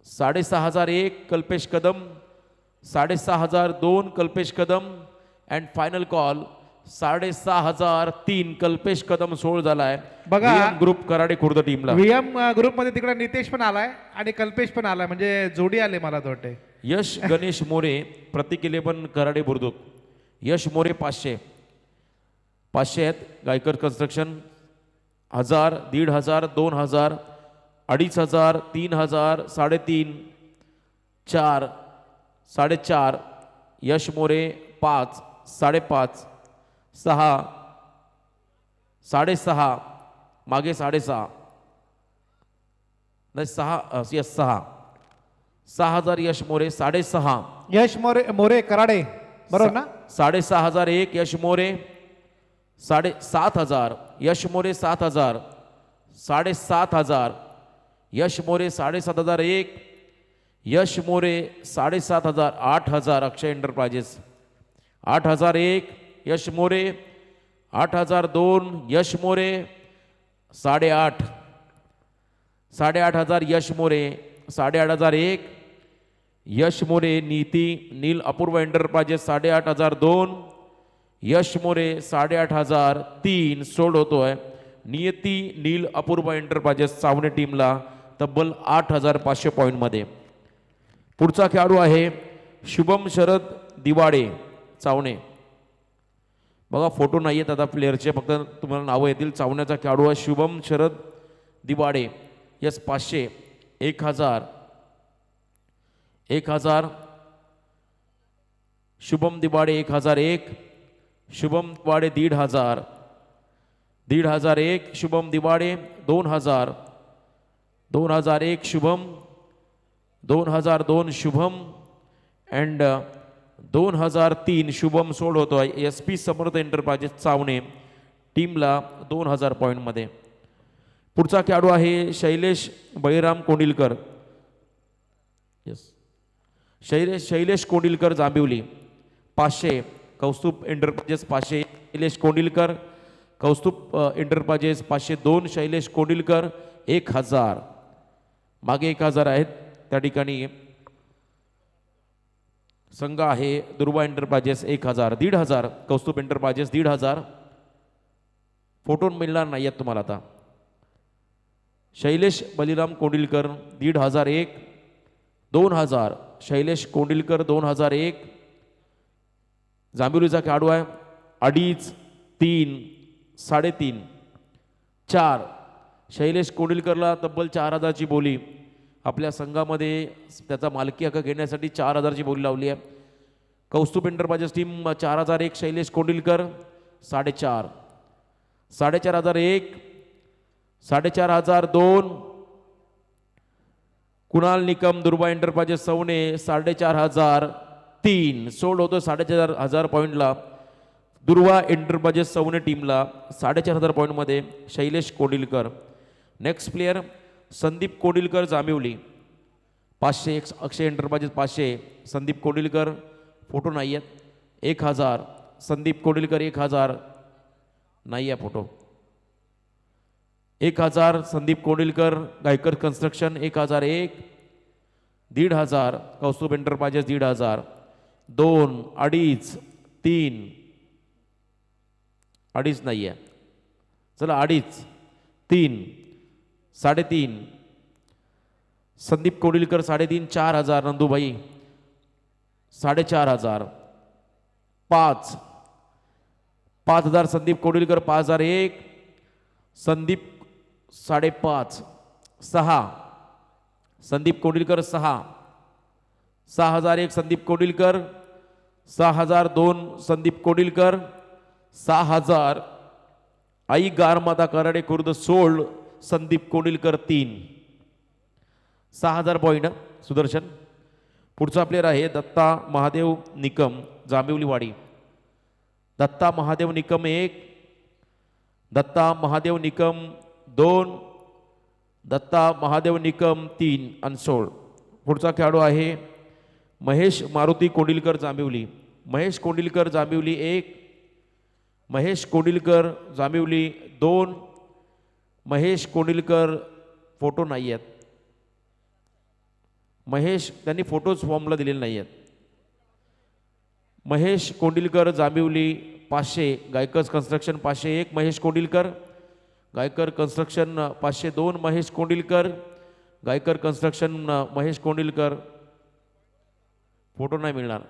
साडेसहा हजार एक कल्पेश कदम साडेसहा हजार दोन Kalpesh Kadam and final call साडेसहा हजार तीन कल्पेश कदम सोळ झालाय बघा ग्रुप कराडे खुर्द टीमला ग्रुप ग्रुपमध्ये तिकडे नितेश पण आलाय आणि कल्पेश पण आलाय म्हणजे जोडी आले मला वाटते यश *laughs* गणेश मोरे पण कराडे बुर्दुक यश मोरे पाचशे पाचशे आहेत गायकर कन्स्ट्रक्शन हजार दीड हजार दोन हजार अडीच हजार तीन हजार साडेतीन चार साडेचार यश मोरे पाच साडेपाच सहा साडेसहा मागे साडेसहा नाही सहा यश सहा सहा हजार यश मोरे साडेसहा यश मोरे मोरे कराडे बरोबर ना साडेसहा हजार एक यश मोरे साडेसात हजार यश मोरे सात हजार साडेसात हजार यश मोरे साडेसात हजार एक यश मोरे साडेसात हजार आठ हजार अक्षय एंटरप्राइजेस आठ हजार एक यश मोरे आठ हजार दोन यश मोरे साडेआठ साडेआठ हजार यश मोरे साडेआठ हजार एक यश मोरे नीती नील अपूर्व एंटरप्राइजेस साडेआठ हजार दोन यश मोरे साडेआठ हजार तीन सोड होतो आहे नियती नील अपूर्वा एंटरप्राइजेस सावने टीमला तब्बल आठ हजार पाचशे पॉईंटमध्ये पुढचा खेळाडू आहे शुभम शरद दिवाडे चावणे बघा फोटो नाही आहेत आता प्लेअरचे फक्त तुम्हाला नावं येतील चावण्याचा खेळाडू आहे शुभम शरद दिवाडे यस पाचशे एक हजार एक हजार शुभम दिवाडे एक हजार एक शुभम वाडे दीड हजार दीड हजार एक शुभम दिवाडे दोन हजार दोन हजार एक शुभम दोन हजार दोन शुभम अँड uh, दोन हजार तीन शुभम सोड होतो S P Samarth enterprises Chavane टीमला दोन हजार पॉईंटमध्ये पुढचा खेळाडू आहे शैलेश बळीराम कोंडिलकर येस शैलेश शैलेश कोंडिलकर जांबिवली पाचशे कौस्तुभ एंटरप्राइजेस पाचशे शैलेश कोंडिलकर कौस्तुभ एंटरप्राइजेस पाचशे दोन शैलेश कोंडिलकर एक हजार मागे एक हजार आहेत त्या ठिकाणी संघ आहे दुर्वा एंटरप्राइजेस एक हजार दीड हजार कौस्तुभ एंटरप्राइजेस दीड हजार फोटोन मिळणार नाही आहेत तुम्हाला आता शैलेश बलिराम कोंडिलकर दीड हजार एक दोन हजार शैलेश कोंडिलकर दोन हजार एक जांबिवलीचा खेळाडू आहे अडीच तीन साडेतीन चार शैलेश कोडिलकरला तब्बल चार हजारची बोली आपल्या संघामध्ये त्याचा मालकी हक्क घेण्यासाठी चार हजारची बोली लावली आहे कौस्तुभ एंटरप्राइजेस टीम चार हजार एक शैलेश कोंडिलकर साडेचार साडेचार हजार एक साडेचार हजार दोन कुणाल निकम दुर्बा एंटरप्राइजेस सवणे साडेचार हजार तीन सोड होतो साडेचार हजार पॉईंटला दुर्वा एंटरप्राइजेस सौने टीमला साडेचार हजार पॉईंटमध्ये शैलेश कोडिलकर नेक्स्ट प्लेयर संदीप कोडिलकर जामिवली पाचशे एक अक्षय एंटरप्राइजेस पाचशे संदीप कोडिलकर फोटो नाही आहेत एक हजार संदीप कोडिलकर एक हजार नाही आहे फोटो एक हजार संदीप कोडिलकर गायकर कन्स्ट्रक्शन एक हजार एक दीड हजार कौस्तुभ एंटरप्राइजेस दीड हजार दोन अडीच तीन अडीच नाही आहे चला अडीच तीन साडेतीन संदीप कोडिलकर साडेतीन चार हजार नंदूबाई साडेचार हजार पाच पाच हजार संदीप कोडिलकर पाच हजार एक संदीप साडेपाच सहा संदीप कोडिलकर सहा सहा हजार एक संदीप कोडिलकर सहा हजार दोन संदीप कोडिलकर सहा हजार आई गारमादा कराडे कुर्द सोळ संदीप कोडिलकर तीन सहा हजार पॉईंट सुदर्शन पुढचा प्लेअर आहे दत्ता महादेव निकम जांबिवलीवाडी दत्ता महादेव निकम एक दत्ता महादेव निकम दोन दत्ता महादेव निकम तीन आणि सोळ पुढचा खेळाडू आहे महेश मारुती कोंडिलकर जांभिवली महेश कोंडिलकर जांभिवली एक महेश कोंडिलकर जांभिवली दोन महेश कोंडिलकर फोटो नाही आहेत महेश त्यांनी फोटोज फॉर्मला दिलेले नाही आहेत महेश कोंडिलकर जांभिवली पाचशे गायकर्स कन्स्ट्रक्शन पाचशे एक महेश कोंडिलकर गायकर कन्स्ट्रक्शन पाचशे दोन महेश कोंडिलकर गायकर कन्स्ट्रक्शन महेश कोंडिलकर फोटो नाही मिळणार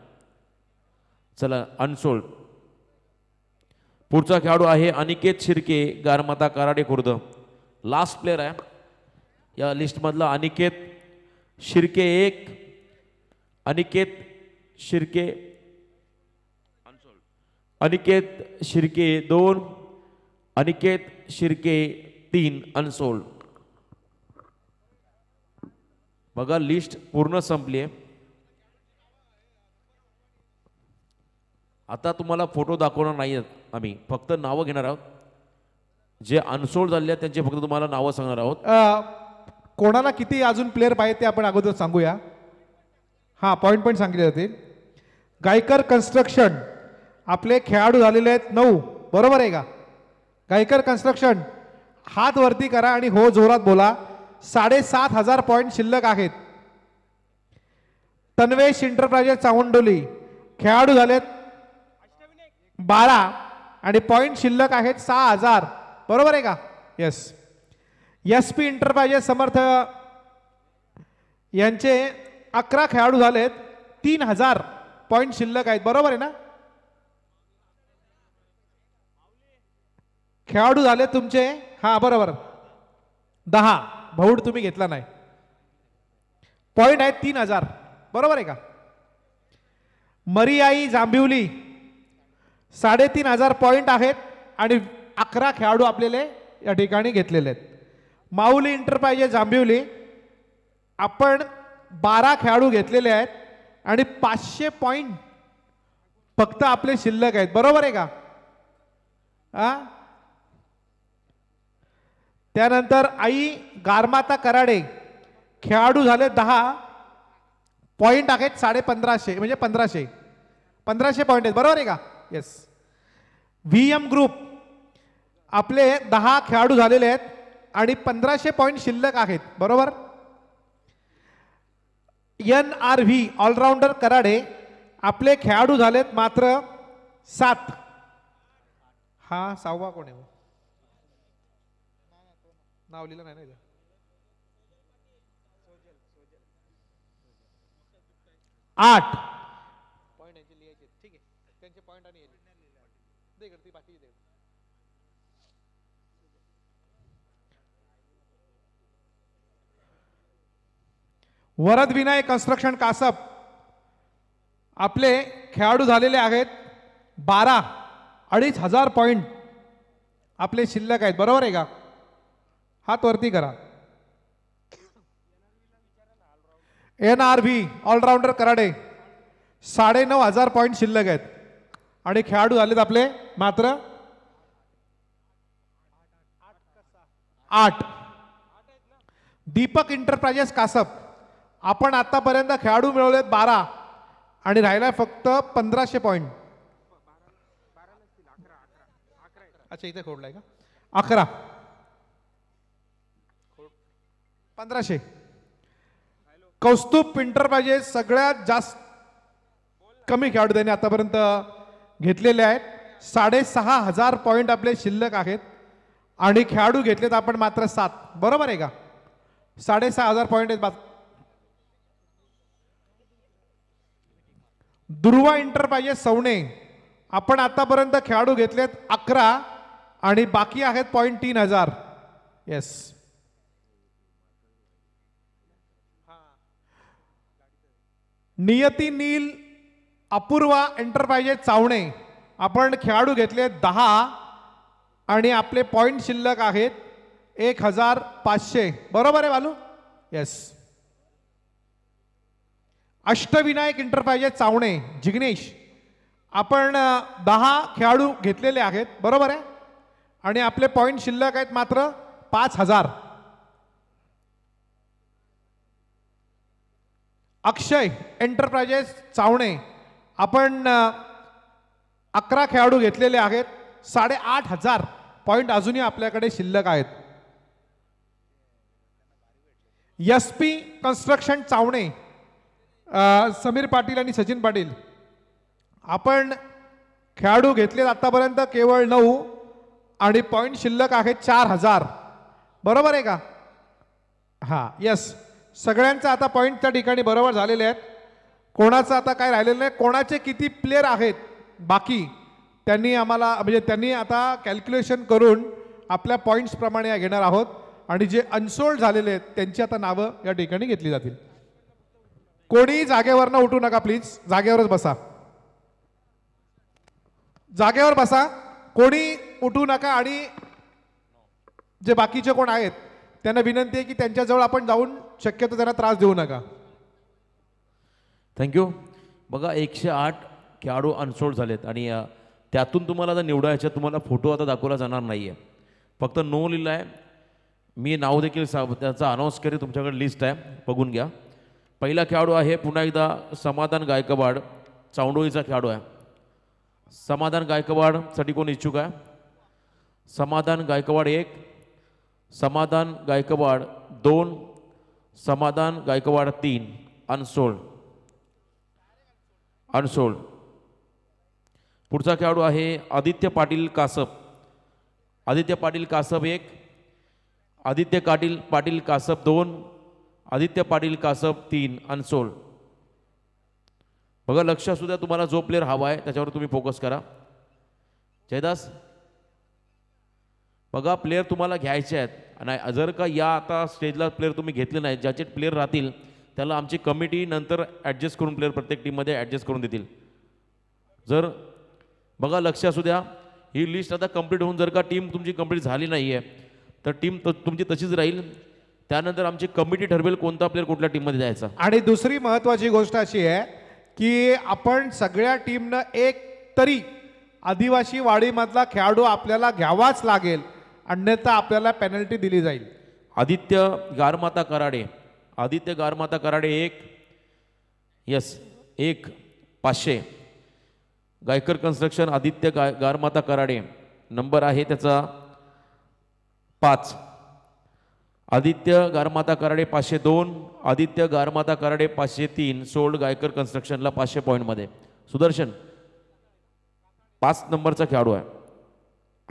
चला अनसोल्ड पुढचा खेळाडू आहे अनिकेत शिर्के गारमाता कराडे खुर्द लास्ट प्लेअर आहे या लिस्टमधला अनिकेत शिर्के एक अनिकेत शिर्के अनिकेत शिर्के दोन अनिकेत शिर्के तीन अनसोल्ड बघा लिस्ट पूर्ण संपली आहे आता तुम्हाला फोटो दाखवणार नाही आहेत आम्ही फक्त नावं घेणार आहोत जे अनसोल्ड झाले आहेत त्यांचे फक्त तुम्हाला नावं सांगणार आहोत कोणाला किती अजून प्लेअर पाहिजे ते आपण अगोदर सांगूया हां पॉईंट पॉईंट सांगितले जातील गायकर कन्स्ट्रक्शन आपले खेळाडू झालेले आहेत नऊ बरोबर आहे का गायकर कन्स्ट्रक्शन हात वरती करा आणि हो जोरात बोला साडेसात हजार पॉईंट शिल्लक आहेत तन्वेश इंटरप्राइजेस चावंडोली खेळाडू झालेत बारा आणि पॉईंट शिल्लक आहेत सहा हजार बरोबर आहे का yes S P enterprises Samarth यांचे अकरा खेळाडू झालेत तीन हजार पॉईंट शिल्लक आहेत बरोबर आहे ना खेळाडू झाले तुमचे हां बरोबर दहा भाऊड तुम्ही घेतला नाही पॉईंट आहेत तीन हजार बरोबर आहे का मरियाई जांभिवली साडेतीन हजार पॉईंट आहेत आणि अकरा खेळाडू आपलेले या ठिकाणी घेतलेले आहेत माऊली इंटरप्रायजेस जांभिवली आपण बारा खेळाडू घेतलेले आहेत आणि पाचशे पॉईंट फक्त आपले शिल्लक आहेत बरोबर आहे का आ त्यानंतर आई गारमाता कराडे खेळाडू झाले दहा पॉईंट आहेत साडे पंधराशे म्हणजे पंधराशे पंधराशे पॉईंट आहेत बरोबर आहे का येस व्ही एम ग्रुप आपले दहा खेळाडू झालेले आहेत आणि पंधराशे पॉईंट शिल्लक आहेत बरोबर N R V all rounder Karade आपले खेळाडू झालेत मात्र सात हा सहावा कोण आहे नाव लिहिलं नाही नाही आठ वरद विनायक कन्स्ट्रक्शन कासप आपले खेळाडू झालेले आहेत बारा अडीच हजार पॉईंट आपले शिल्लक आहेत बरोबर आहे का हात वरती करा N R V all rounder Karade साडे नऊ हजार पॉईंट शिल्लक आहेत आणि खेळाडू झालेत आपले मात्र आठ दीपक इंटरप्राइजेस कासप आपण आतापर्यंत खेळाडू मिळवलेत बारा आणि राहिला फक्त पंधराशे पॉईंट अच्छा इथे खोडलाय का अकरा पंधराशे कौस्तुभ पिंटर पाहिजे सगळ्यात जास्त कमी खेळाडू त्यांनी आतापर्यंत घेतलेले आहेत साडेसहा हजार पॉईंट आपले शिल्लक आहेत आणि खेळाडू घेतलेत आपण मात्र सात बरोबर आहे का साडेसहा हजार पॉईंट आहेत दुर्वा इंटर पाहिजे सवणे आपण आतापर्यंत खेळाडू घेतलेत अकरा आणि बाकी आहेत पॉईंट तीन हजार येस नियती नील अपूर्वा एंटरप्राइजेस चावणे आपण खेळाडू घेतले दहा आणि आपले पॉईंट शिल्लक आहेत एक हजार पाचशे बरोबर आहे बालू येस अष्टविनायक एंटरप्रायजेस चावणे जिग्नेश आपण दहा खेळाडू घेतलेले आहेत बरोबर आहे आणि आपले पॉईंट शिल्लक आहेत मात्र पाच हजार अक्षय एंटरप्राइजेस चावणे आपण अकरा खेळाडू घेतलेले आहेत साडेआठ हजार पॉईंट अजूनही आपल्याकडे शिल्लक आहेत S P construction Chavane Sameer Patil आणि सचिन पाटील आपण खेळाडू घेतले आत्तापर्यंत केवळ नऊ आणि पॉईंट शिल्लक आहे चार हजार बरोबर आहे का हां यस सगळ्यांचा आता पॉईंट त्या ठिकाणी बरोबर झालेले आहेत कोणाचं आता काय राहिलेलं नाही कोणाचे किती प्लेअर आहेत बाकी त्यांनी आम्हाला म्हणजे त्यांनी आता कॅल्क्युलेशन करून आपल्या पॉईंट्सप्रमाणे घेणार आहोत आणि जे अनसोल्ड झालेले आहेत त्यांची आता नावं या ठिकाणी घेतली जातील कोणी जागेवरनं उठू नका प्लीज जागेवरच बसा जागेवर बसा कोणी उठू नका आणि जे बाकीचे कोण आहेत त्यांना विनंती आहे की त्यांच्याजवळ आपण जाऊन शक्यतो त्यांना त्रास देऊ नका थँक्यू बघा एकशे आठ खेळाडू अनसोल्ड झालेत आणि त्यातून तुम्हाला आता निवडायच्या तुम्हाला फोटो आता दाखवला जाणार नाही आहे फक्त नो लिहिला आहे मी नाव देखील सा त्याचा अनाऊन्स करी तुमच्याकडे लिस्ट आहे बघून घ्या पहिला खेळाडू आहे पुन्हा एकदा समाधान गायकवाड चावडोळीचा खेळाडू आहे समाधान गायकवाडसाठी कोण इच्छुक आहे समाधान गायकवाड एक समाधान गायकवाड दोन समाधान गायकवाड तीन अनसोळ अनसोळ पुढचा खेळाडू आहे आदित्य पाटील कासप आदित्य पाटील कासप एक आदित्य काटील पाटील कासप दोन आदित्य पाटील कासब तीन अनसोल बघा लक्ष असू द्या तुम्हाला जो प्लेअर हवा आहे त्याच्यावर तुम्ही फोकस करा जयदास बघा प्लेअर तुम्हाला घ्यायचे आहेत आणि जर का या आता स्टेजला प्लेअर तुम्ही घेतले नाहीत ज्याचे प्लेअर राहतील त्याला आमची कमिटी नंतर ॲडजस्ट करून प्लेअर प्रत्येक टीममध्ये ॲडजस्ट करून देतील जर बघा लक्ष असू द्या ही लिस्ट आता कम्प्लीट होऊन जर का टीम तुमची कंप्लीट झाली नाही आहे तर टीम तुमची तशीच राहील त्यानंतर आमची कमिटी ठरवेल कोणता प्लेअर कुठल्या टीममध्ये जायचा आणि दुसरी महत्वाची गोष्ट अशी आहे की आपण सगळ्या टीमनं एक तरी आदिवासी वाडीमधला खेळाडू आपल्याला घ्यावाच लागेल अन्यथा आपल्याला पेनल्टी दिली जाईल आदित्य गारमाता कराडे आदित्य गारमाता कराडे एक यस एक पाचशे गायकर कन्स्ट्रक्शन आदित्य गा गारमाता कराडे नंबर आहे त्याचा पाच आदित्य गारमाता कराडे पाचशे दोन आदित्य गारमाता कराडे पाचशे तीन सोल्ड गायकर कन्स्ट्रक्शनला पाचशे पॉईंटमध्ये सुदर्शन पाच नंबरचा खेळाडू आहे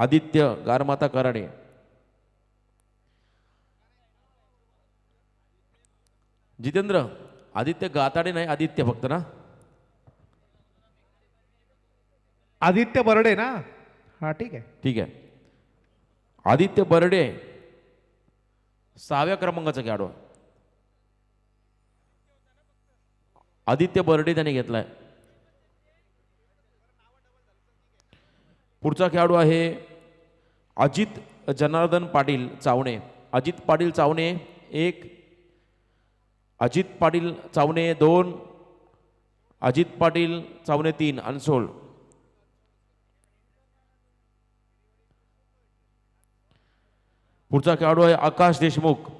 आदित्य गारमाता कराडे जितेंद्र आदित्य गाताडे नाही आदित्य फक्त ना आदित्य बर्डे ना हा ठीक आहे ठीक आहे आदित्य बर्डे सहाव्या क्रमांकाचा खेळाडू आदित्य बर्डे त्याने घेतलाय पुढचा खेळाडू आहे अजित जनार्दन पाटील चावणे अजित पाटील चावणे एक अजित पाटील चावणे दोन अजित पाटील चावणे तीन अनसोल पुढचा खेळाडू आहे Akash Deshmukh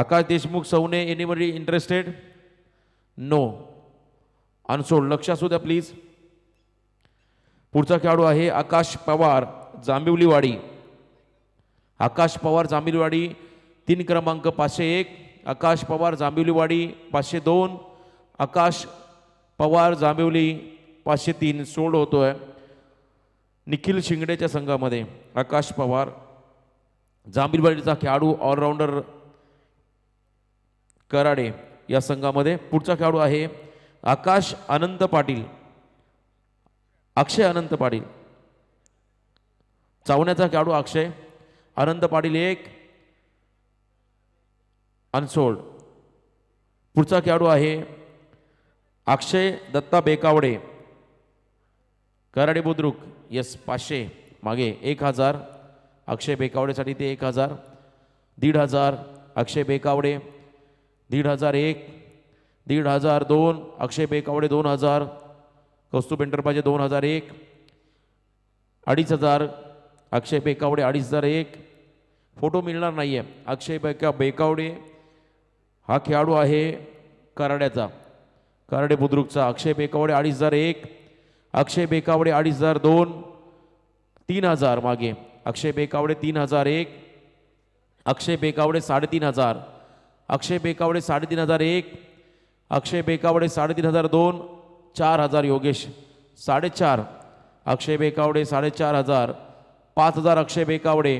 Akash Deshmukh Savne anybody interested no unsold लक्ष असू द्या प्लीज पुढचा खेळाडू आहे आकाश पवार जांबिवलीवाडी आकाश पवार जांबिवलीवाडी तीन क्रमांक पाचशे एक आकाश पवार जांबिवलीवाडी पाचशे दोन आकाश पवार जांबिवली पाचशे तीन सोड होतो आहे निखिल शिंगडेच्या संघामध्ये आकाश पवार जांभीरवाडीचा खेळाडू ऑलराऊंडर कराडे या संघामध्ये पुढचा खेळाडू आहे आकाश अनंत पाटील अक्षय अनंत पाटील चावण्याचा खेळाडू अक्षय अनंत पाटील एक अनसोल्ड पुढचा खेळाडू आहे अक्षय दत्ता बेकावडे कराडे बुद्रुक यस पाचशे मागे एक हजार अक्षय बेकावडेसाठी ते एक हजार दीड हजार अक्षय बेकावडे दीड हजार एक दीड हजार दोन अक्षय बेकावडे दोन हजार कौस्तुभ एंटरप्राइजे दोन हजार एक अडीच हजार अक्षय बेकावडे अडीच हजार एक फोटो मिळणार नाही आहे अक्षय बेका बेकावडे हा खेळाडू आहे कराड्याचा कराडे बुद्रुकचा अक्षय बेकावडे अडीच हजार एक अक्षय बेकावडे अडीच हजार दोन तीन हजार मागे अक्षय बेकावडे तीन हजार एक अक्षय बेकावडे साडेतीन हजार अक्षय बेकावडे साडेतीन हजार एक अक्षय बेकावडे साडेतीन हजार दोन चार हजार योगेश साडेचार अक्षय बेकावडे साडेचार हजार पाच हजार अक्षय बेकावडे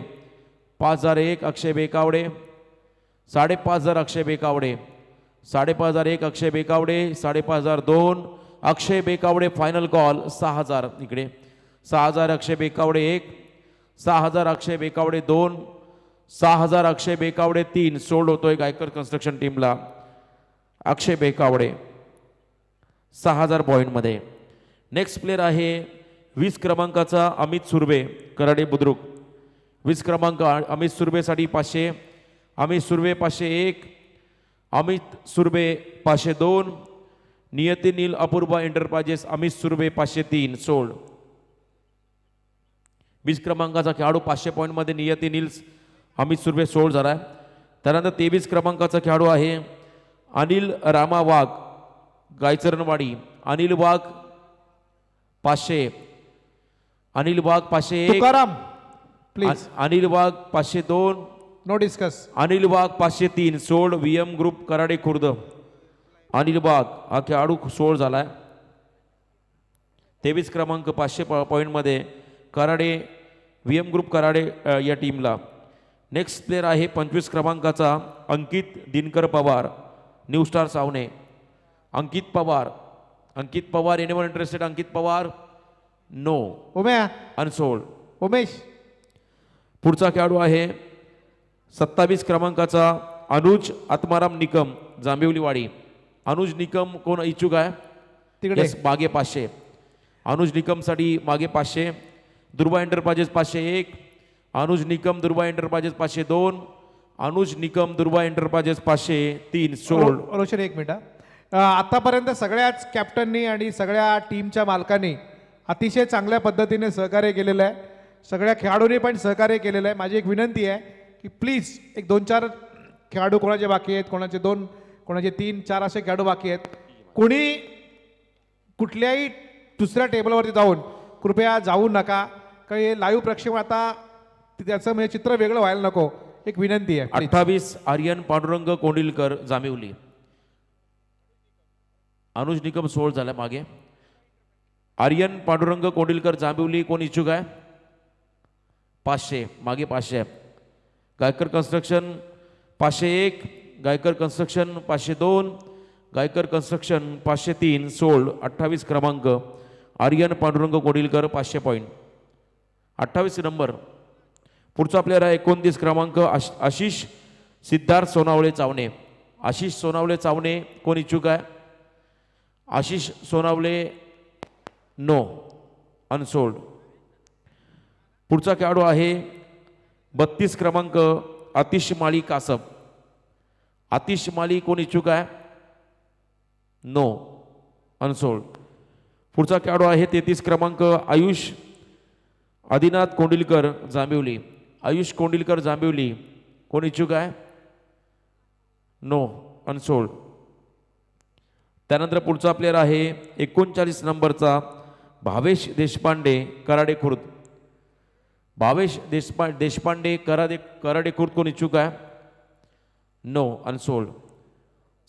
पाच हजार एक अक्षय बेकावडे साडेपाच हजार अक्षय बेकावडे साडेपाच हजार एक अक्षय बेकावडे साडेपाच हजार दोन अक्षय बेकावडे फायनल कॉल सहा हजार इकडे सहा हजार अक्षय बेकावडे एक सहा हजार अक्षय बेकावडे दोन सहा हजार अक्षय बेकावडे तीन सोल्ड होतोय गायकर कन्स्ट्रक्शन टीमला अक्षय बेकावडे सहा हजार पॉईंटमध्ये नेक्स्ट प्लेअर आहे वीस क्रमांकाचा अमित सुर्वे कराडे बुद्रुक वीस क्रमांक अमित सुर्वेसाठी पाचशे अमित सुर्वे पाचशे एक अमित सुर्वे पाचशे दोन नियती अपूर्वा एंटरप्रायजेस अमित सुर्वे पाचशे तीन सोड वीस क्रमांकाचा खेळाडू पाचशे पॉईंटमध्ये नियती निल्स अमित सुर्वे सोळ झाला आहे त्यानंतर तेवीस क्रमांकाचा खेळाडू आहे अनिल रामा वाघ गायचरणवाडी अनिल वाघ पाचशे अनिल वाघ पाचशे एक प्लीज अनिल वाघ पाचशे दोन नो डिस्कस अनिल वाघ पाचशे तीन sold V M group Karade Khurd Anil Wagh हा खेळाडू सोळ झाला आहे तेवीस क्रमांक पाचशे पॉईंटमध्ये Karade V M group Karade या टीमला नेक्स्ट प्लेअर आहे पंचवीस क्रमांकाचा Ankit Dinkar Pawar new star Savne Ankit Pawar Ankit Pawar anyone interested Ankit Pawar no Umesh unsold Umesh पुढचा खेळाडू आहे सत्तावीस क्रमांकाचा अनुज आत्माराम निकम जांबिवलीवाडी अनुज निकम कोण इच्छुक आहे तिकडे मागे पाचशे अनुज निकमसाठी मागे पाचशे दुर्बा एंटरप्राइजेस पाचशे एक अनुज निकम दुर्बा एंटरप्राइजेस पाचशे दोन अनुज निकम दुर्बा एंटरप्राइजेस पाचशे तीन सोड रोशन एक मिनिट आतापर्यंत सगळ्याच कॅप्टननी आणि सगळ्या टीमच्या मालकांनी अतिशय चांगल्या पद्धतीने सहकार्य केलेलं आहे सगळ्या खेळाडूंनी पण सहकार्य केलेलं आहे माझी एक विनंती आहे की प्लीज एक दोन चार खेळाडू कोणाचे बाकी आहेत कोणाचे दोन कोणाचे तीन चार असे खेळाडू बाकी आहेत कोणी कुठल्याही दुसऱ्या टेबलवरती जाऊन कृपया जाऊ नका का हे लाईव्ह प्रक्षेपण आता त्याचं म्हणजे चित्र वेगळं व्हायला नको एक विनंती आहे अठ्ठावीस आर्यन पांडुरंग कोंडिलकर जामिवली अनुज निकम सोळ झाला मागे आर्यन पांडुरंग कोंडिलकर जांबिवली कोण इच्छुक आहे पाचशे मागे पाचशे गायकर कन्स्ट्रक्शन पाचशे एक गायकर कन्स्ट्रक्शन पाचशे दोन गायकर कन्स्ट्रक्शन पाचशे तीन सोळ अठ्ठावीस क्रमांक आर्यन पांडुरंग कोंडिलकर पाचशे पॉईंट अठ्ठावीस नंबर पुढचा प्लेअर आहे एकोणतीस क्रमांक आश आशिष सिद्धार्थ सोनावळे चावणे आशिष सोनावळे चावणे कोण इच्छुक आहे आशिष सोनावळे नो अनसोल्ड पुढचा खेळाडू आहे बत्तीस क्रमांक आतिश माळी कासब आतिश माळी कोण इच्छुक आहे नो अनसोल्ड पुढचा खेळाडू आहे तेहतीस क्रमांक आयुष आदिनाथ कोंडिलकर जांभिवली आयुष कोंडिलकर जांभिवली कोण इच्छुक आहे नो अनसोल्ड त्यानंतर पुढचा प्लेअर आहे एकोणचाळीस नंबरचा भावेश देशपांडे कराडे खुर्द भावेश देशपा देशपांडे कराडे कराडे खुर्द कोण इच्छुक आहे नो अनसोल्ड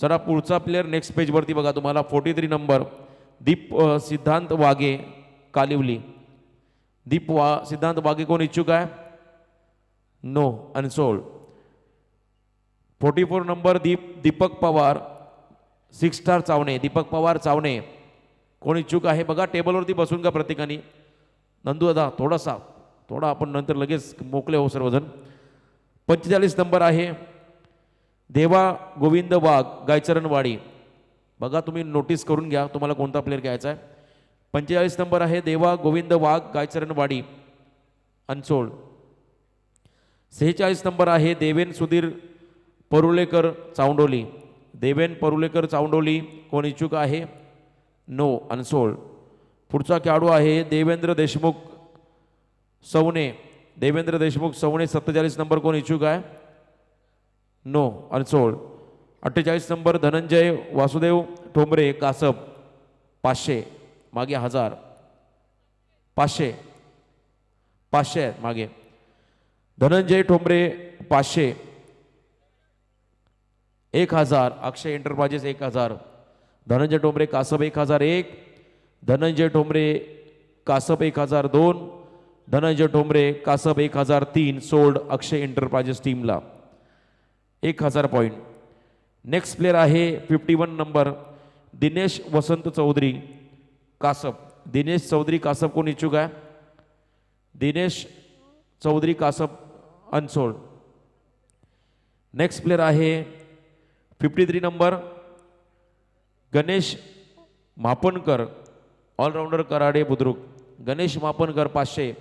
चला पुढचा प्लेअर नेक्स्ट पेजवरती बघा तुम्हाला फोर्टी थ्री नंबर दीप सिद्धांत वाघे कालिवली दीप सिद्धांत बाकी कोण इच्छुक आहे no unsold forty four number Deep Deepak Pawar six star Chavane Deepak Pawar Chavane कोण इच्छुक आहे बघा टेबलवरती बसून का प्रत्येकानी नंदू दादा थोडासा थोडा आपण नंतर लगेच मोकले हो सर्वजण पंचेचाळीस नंबर आहे देवा गोविंद वाघ गायचरणवाडी बघा तुम्ही नोटीस करून घ्या तुम्हाला कोणता प्लेअर घ्यायचा आहे पंचेचाळीस नंबर आहे देवा गोविंद वाघ गायचरणवाडी अंचोळ सेहेचाळीस नंबर आहे देवेन सुधीर परुलेकर चावंडोली देवेन परुलेकर चावंडोली कोण इच्छुक आहे नो अनसोळ पुढचा खेळाडू आहे देवेंद्र देशमुख सवणे देवेंद्र देशमुख सवणे सत्तेचाळीस नंबर कोण इच्छुक आहे नो अनसोळ अठ्ठेचाळीस नंबर धनंजय वासुदेव ठोंबरे कासब पाचशे मागे हजार पाचशे पाचशे आहेत मागे धनंजय ठोंबरे पाचशे एक हजार अक्षय एंटरप्राइजेस एक हजार धनंजय ठोंबरे कासब एक हजार एक धनंजय ठोंबरे कासब एक हजार दोन धनंजय ठोंबरे कासब एक हजार तीन सोड अक्षय एंटरप्राइजेस टीमला एक हजार पॉईंट नेक्स्ट प्लेअर आहे fifty one number Dinesh Vasant Chaudhari Kasap Dinesh Chaudhari Kasap कोण इच्छुक आहे Dinesh Chaudhari Kasap unsold next player आहे fifty three number Ganesh Mapankar all rounder Karade Budruk Ganesh Mapankar पाचशे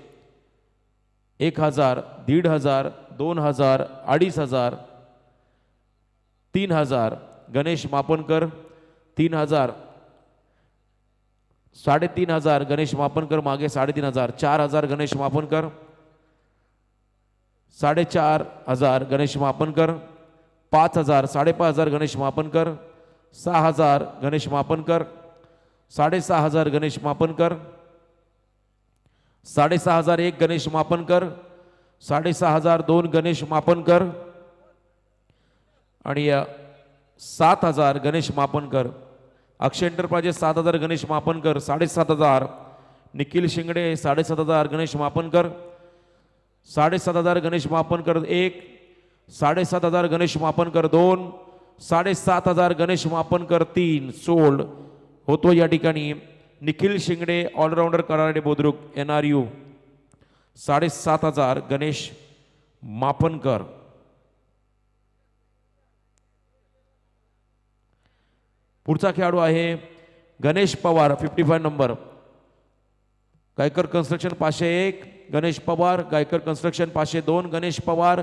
एक हजार दीड हजार दोन हजार अडीच हजार तीन हजार गणेश मापनकर तीन हजार साडेतीन हजार गणेश मापनकर मागे साडेतीन हजार चार हजार गणेश मापनकर साडेचार हजार गणेश मापनकर पाच हजार साडेपाच हजार गणेश मापनकर सहा हजार गणेश मापनकर साडेसहा हजार गणेश मापनकर साडेसहा हजार एक गणेश मापनकर साडेसहा हजार दोन गणेश मापनकर आणि सात हजार गणेश मापनकर अक्षय एंटरप्राइजेस सात हजार गणेश मापनकर साडेसात हजार निखिल शिंगडे साडेसात हजार गणेश मापनकर साडेसात हजार गणेश मापनकर एक साडेसात हजार गणेश मापनकर दोन साडेसात हजार गणेश मापनकर तीन सोल्ड होतो या ठिकाणी Nikhil Shingade all rounder Karade Budruk N R U साडेसात हजार गणेश मापनकर पुढचा खेळाडू आहे Ganesh Pawar fifty five number Gaykar construction पाचशे एक गणेश पवार गायकर कन्स्ट्रक्शन पाचशे दोन गणेश पवार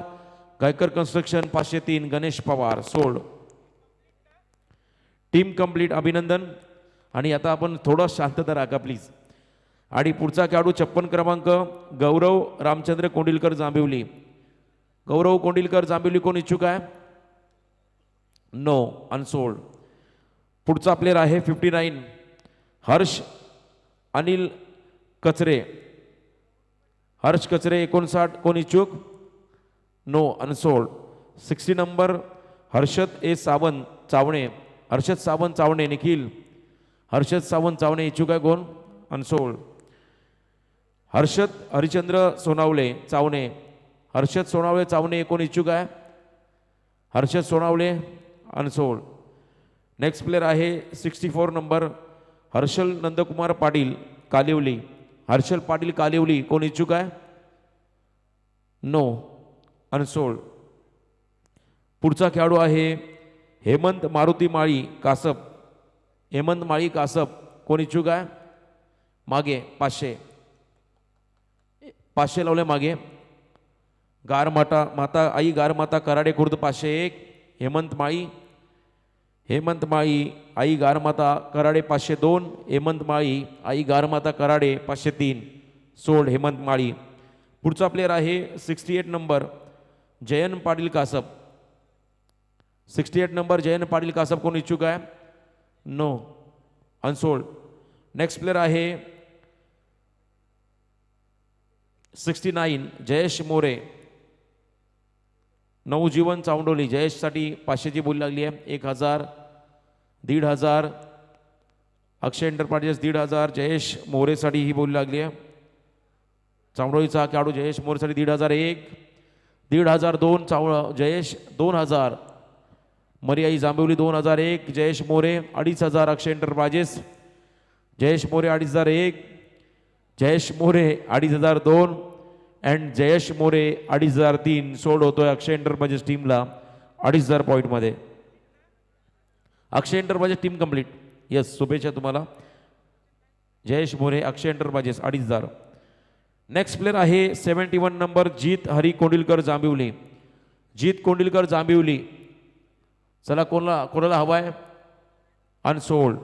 गायकर कन्स्ट्रक्शन पाचशे तीन गणेश पवार सोड टीम कंप्लीट अभिनंदन आणि आता आपण थोडं शांतता राखा प्लीज आणि पुढचा खेळाडू छप्पन क्रमांक गौरव रामचंद्र कोंडिलकर जांभिवली गौरव कोंडिलकर जांभिवली कोण इच्छुक आहे नो अनसोल्ड पुढचा प्लेअर आहे फिफ्टी नाईन हर्ष अनिल कचरे हर्ष कचरे एकोणसाठ कोण इच्छुक no unsold sixty number Harshad A Sawant Chavane Harshad Sawant Chavane Nikhil Harshad Sawant Chavane इच्छुक आहे कोण अनसोल्ड हर्षद हरिचंद्र सोनावले चावणे हर्षद सोनावले चावणे कोण इच्छुक आहे Harshad Sonawale unsold next player आहे sixty four number Harshal Nandkumar Patil Kalivali Harshal Patil Kalivali कोण इच्छुक आहे नो अनसोळ पुढचा खेळाडू आहे हेमंत मारुती माळी कासप हेमंत माळी कासप कोण इच्छुक आहे मागे पाचशे पाचशे लावले मागे गारमाता माता आई गारमाता कराडे खुर्द पाचशे एक हेमंत माळी हेमंत माळी आई गारमाता कराडे पाचशे दोन हेमंत माळी आई गारमाता कराडे पाचशे तीन सोड हेमंत माळी पुढचा प्लेअर आहे sixty eight number Jayant Patil Kasap sixty eight number Jayan Patil Kasap कोण इच्छुक आहे नो अनसोल्ड नेक्स्ट प्लेअर आहे सिक्स्टी नाईन जयेश मोरे नवजीवन चावडोली जयेशसाठी पाचशेची बोली लागली आहे एक हजार दीड हजार अक्षय एंटरप्राइजेस दीड हजार जयेश मोरेसाठी ही बोली लागली आहे चावडोलीचा खेळाडू जयेश मोरेसाठी दीड हजार एक दीड हजार दोन चाव जयेश दोन हजार मरियाई जांबिवली दोन हजार एक जयेश मोरे अडीच हजार अक्षय एंटरप्राइजेस जयेश मोरे अडीच हजार एक जयेश मोरे अडीच हजार दोन अँड जयेश मोरे अडीच हजार तीन सोड होतोय अक्षय एंटरप्राइजेस टीमला अडीच हजार पॉईंटमध्ये Akshay enterprises team complete yes शुभेच्छा तुम्हाला जयेश मोरे अक्षय एंटरप्राइजेस अडीच हजार नेक्स्ट प्लेअर आहे seventy one number Jeet Hari Kondilkar Jambivali Jeet Kondilkar Jambivali चला कोणाला कोणाला हवा आहे अनसोल्ड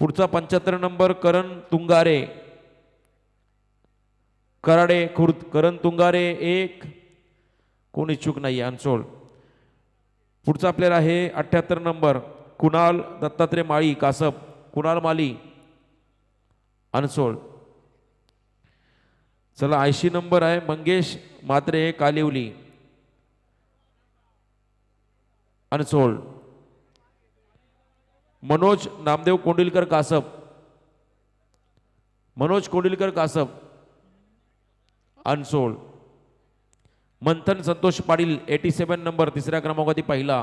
पुढचा पंच्याहत्तर नंबर करण तुंगारे कराडे खुर्द करण तुंगारे एक कोण इच्छुक नाही अनसोल पुढचा प्लेअर आहे अठ्ठ्याहत्तर नंबर कुणाल दत्तात्रय माळी कासप कुणाल माली अनसोल चला ऐंशी नंबर आहे Mangesh Matre Kalivali अनसोल Manoj Namdev Kondilkar Kasap Manoj Kondilkar Kasap unsold Manthan Santosh Patil eighty seven number तिसऱ्या क्रमांकावरती पहिला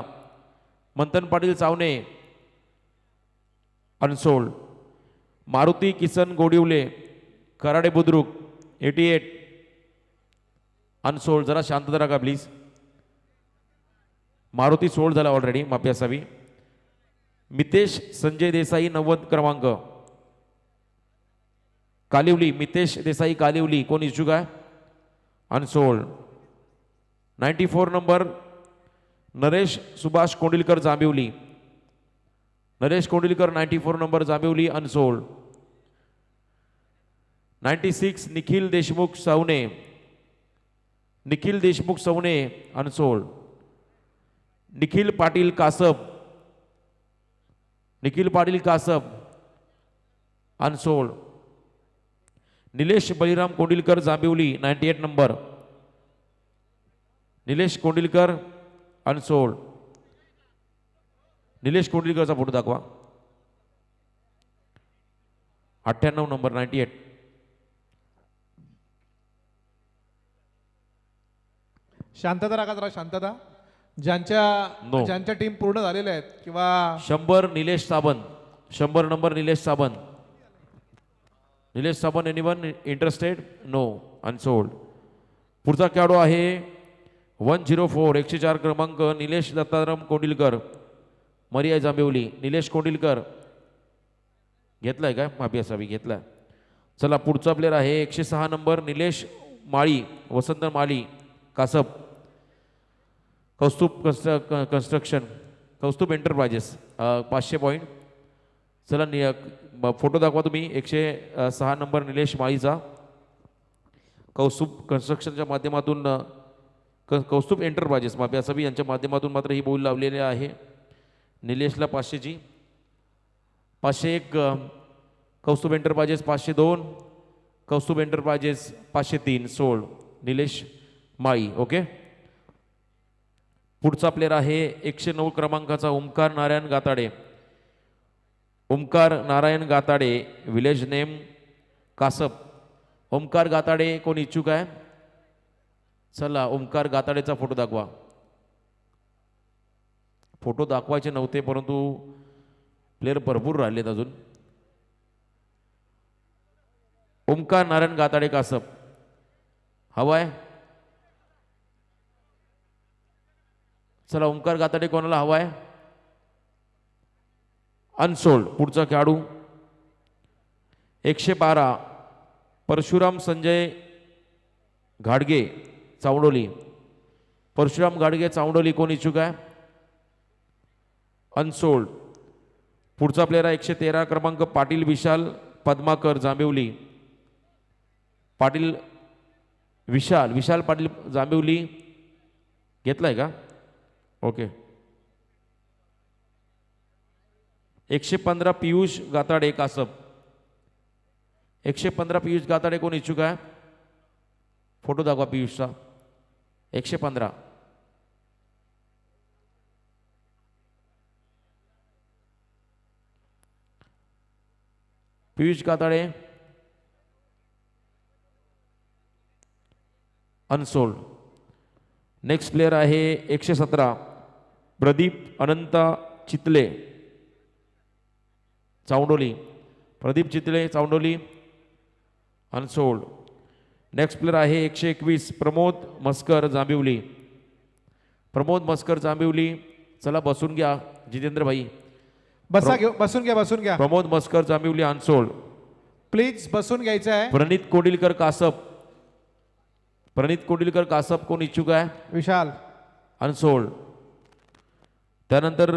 Manthan Patil Chavane unsold Maruti Kisan Godivale Karade Budruk eighty eight unsold जरा शांतता का प्लीज मारुती सोल्ड झाला ऑलरेडी माफी असावी मितेश संजय देसाई नव्वद क्रमांक कालिवली मितेश देसाई कालिवली कोण इच्छुक आहे unsold 94 four number Naresh Subhash Kondilkar Jambivali Naresh Kondilkar 94 four number Jambivali unsold 96 six Nikhil Deshmukh Savne Nikhil Deshmukh Savne unsold Nikhil Patil Kasap Nikhil Patil Kasap unsold Nilesh Baliram Kondilkar Jambivali ninety eight number Nilesh Kondilkar unsold निलेश कोंडिलकरचा फोटो दाखवा अठ्ठ्याण्णव नंबर नाईन्टी एट शांतता राखा जरा शांतता ज्यांच्या ज्यांच्या टीम पूर्ण झालेल्या आहेत किंवा शंभर निलेश साबंत शंभर नंबर निलेश साबंत निलेश साबण वन इंटरेस्टेड नो अनसोल्ड पुढचा खेळाडू आहे वन झिरो फोर एकशे चार क्रमांक निलेश दत्ताराम कोंडिलकर मरिया जांबिवली निलेश कोंडिलकर घेतला आहे का माफी असावी घेतला चला पुढचा प्लेअर आहे एकशे सहा नंबर निलेश माळी वसंत माळी कासप कौस्तुभ कन्स्ट्र कन्स्ट्रक्शन कौस्तुभ एंटरप्राइजेस पाचशे पॉईंट चला नि फोटो दाखवा तुम्ही एकशे सहा नंबर निलेश माईचा कौस्तुभ कन्स्ट्रक्शनच्या माध्यमातून क कौस्तुभ एंटरप्राइजेस माफी सभी यांच्या माध्यमातून मात्र ही बोल लावलेली आहे निलेशला पाचशेची पाचशे एक कौस्तुभ एंटरप्राइजेस पाचशे दोन कौस्तुभ एंटरप्राइजेस पाचशे तीन सोळ निलेश माई ओके पुढचा प्लेअर आहे एकशे नऊ क्रमांकाचा ओंकार नारायण गाताडे ओमकार नारायण गाताडे विलेज नेम कासप ओमकार गाताडे कोण इच्छुक आहे चला ओमकार गाताडेचा फोटो दाखवा फोटो दाखवायचे नव्हते परंतु प्लेअर भरपूर राहिलेत अजून ओमकार नारायण गाताडे कासप हवाय चला ओमकार गाताडे कोणाला हवाय अनसोल्ड पुढचा खेळाडू एकशे बारा परशुराम संजय घाडगे चावडोली परशुराम घाडगे चावडोली कोण इच्छुक आहे अनसोल्ड पुढचा प्लेअर आहे एकशे तेरा क्रमांक पाटील विशाल पद्माकर जांबिवली पाटील विशाल विशाल पाटील जांबिवली आहे का ओके एकशे पंधरा पियुष गाताडे कासब एकशे पंधरा पियुष गाताडे कोण इच्छुक आहे फोटो दाखवा पियुषचा एकशे पंधरा Piyush Gatade unsold next player आहे एकशे सतरा Pradeep Ananta Chitale Chavdoli Pradeep Chitale Chavdoli unsold next player आहे एकशे एकवीस प्रमोद मस्कर जांबिवली प्रमोद मस्कर जांबिवली चला बसून घ्या जितेंद्र भाई बसा घेऊ बसून घ्या बसून घ्या प्रमोद मस्कर जांबिवली अनसोळ प्लीज बसून घ्यायचं आहे प्रणित कोडिलकर कासप प्रणित कोडिलकर कासप कोण इच्छुक आहे विशाल अनसोळ त्यानंतर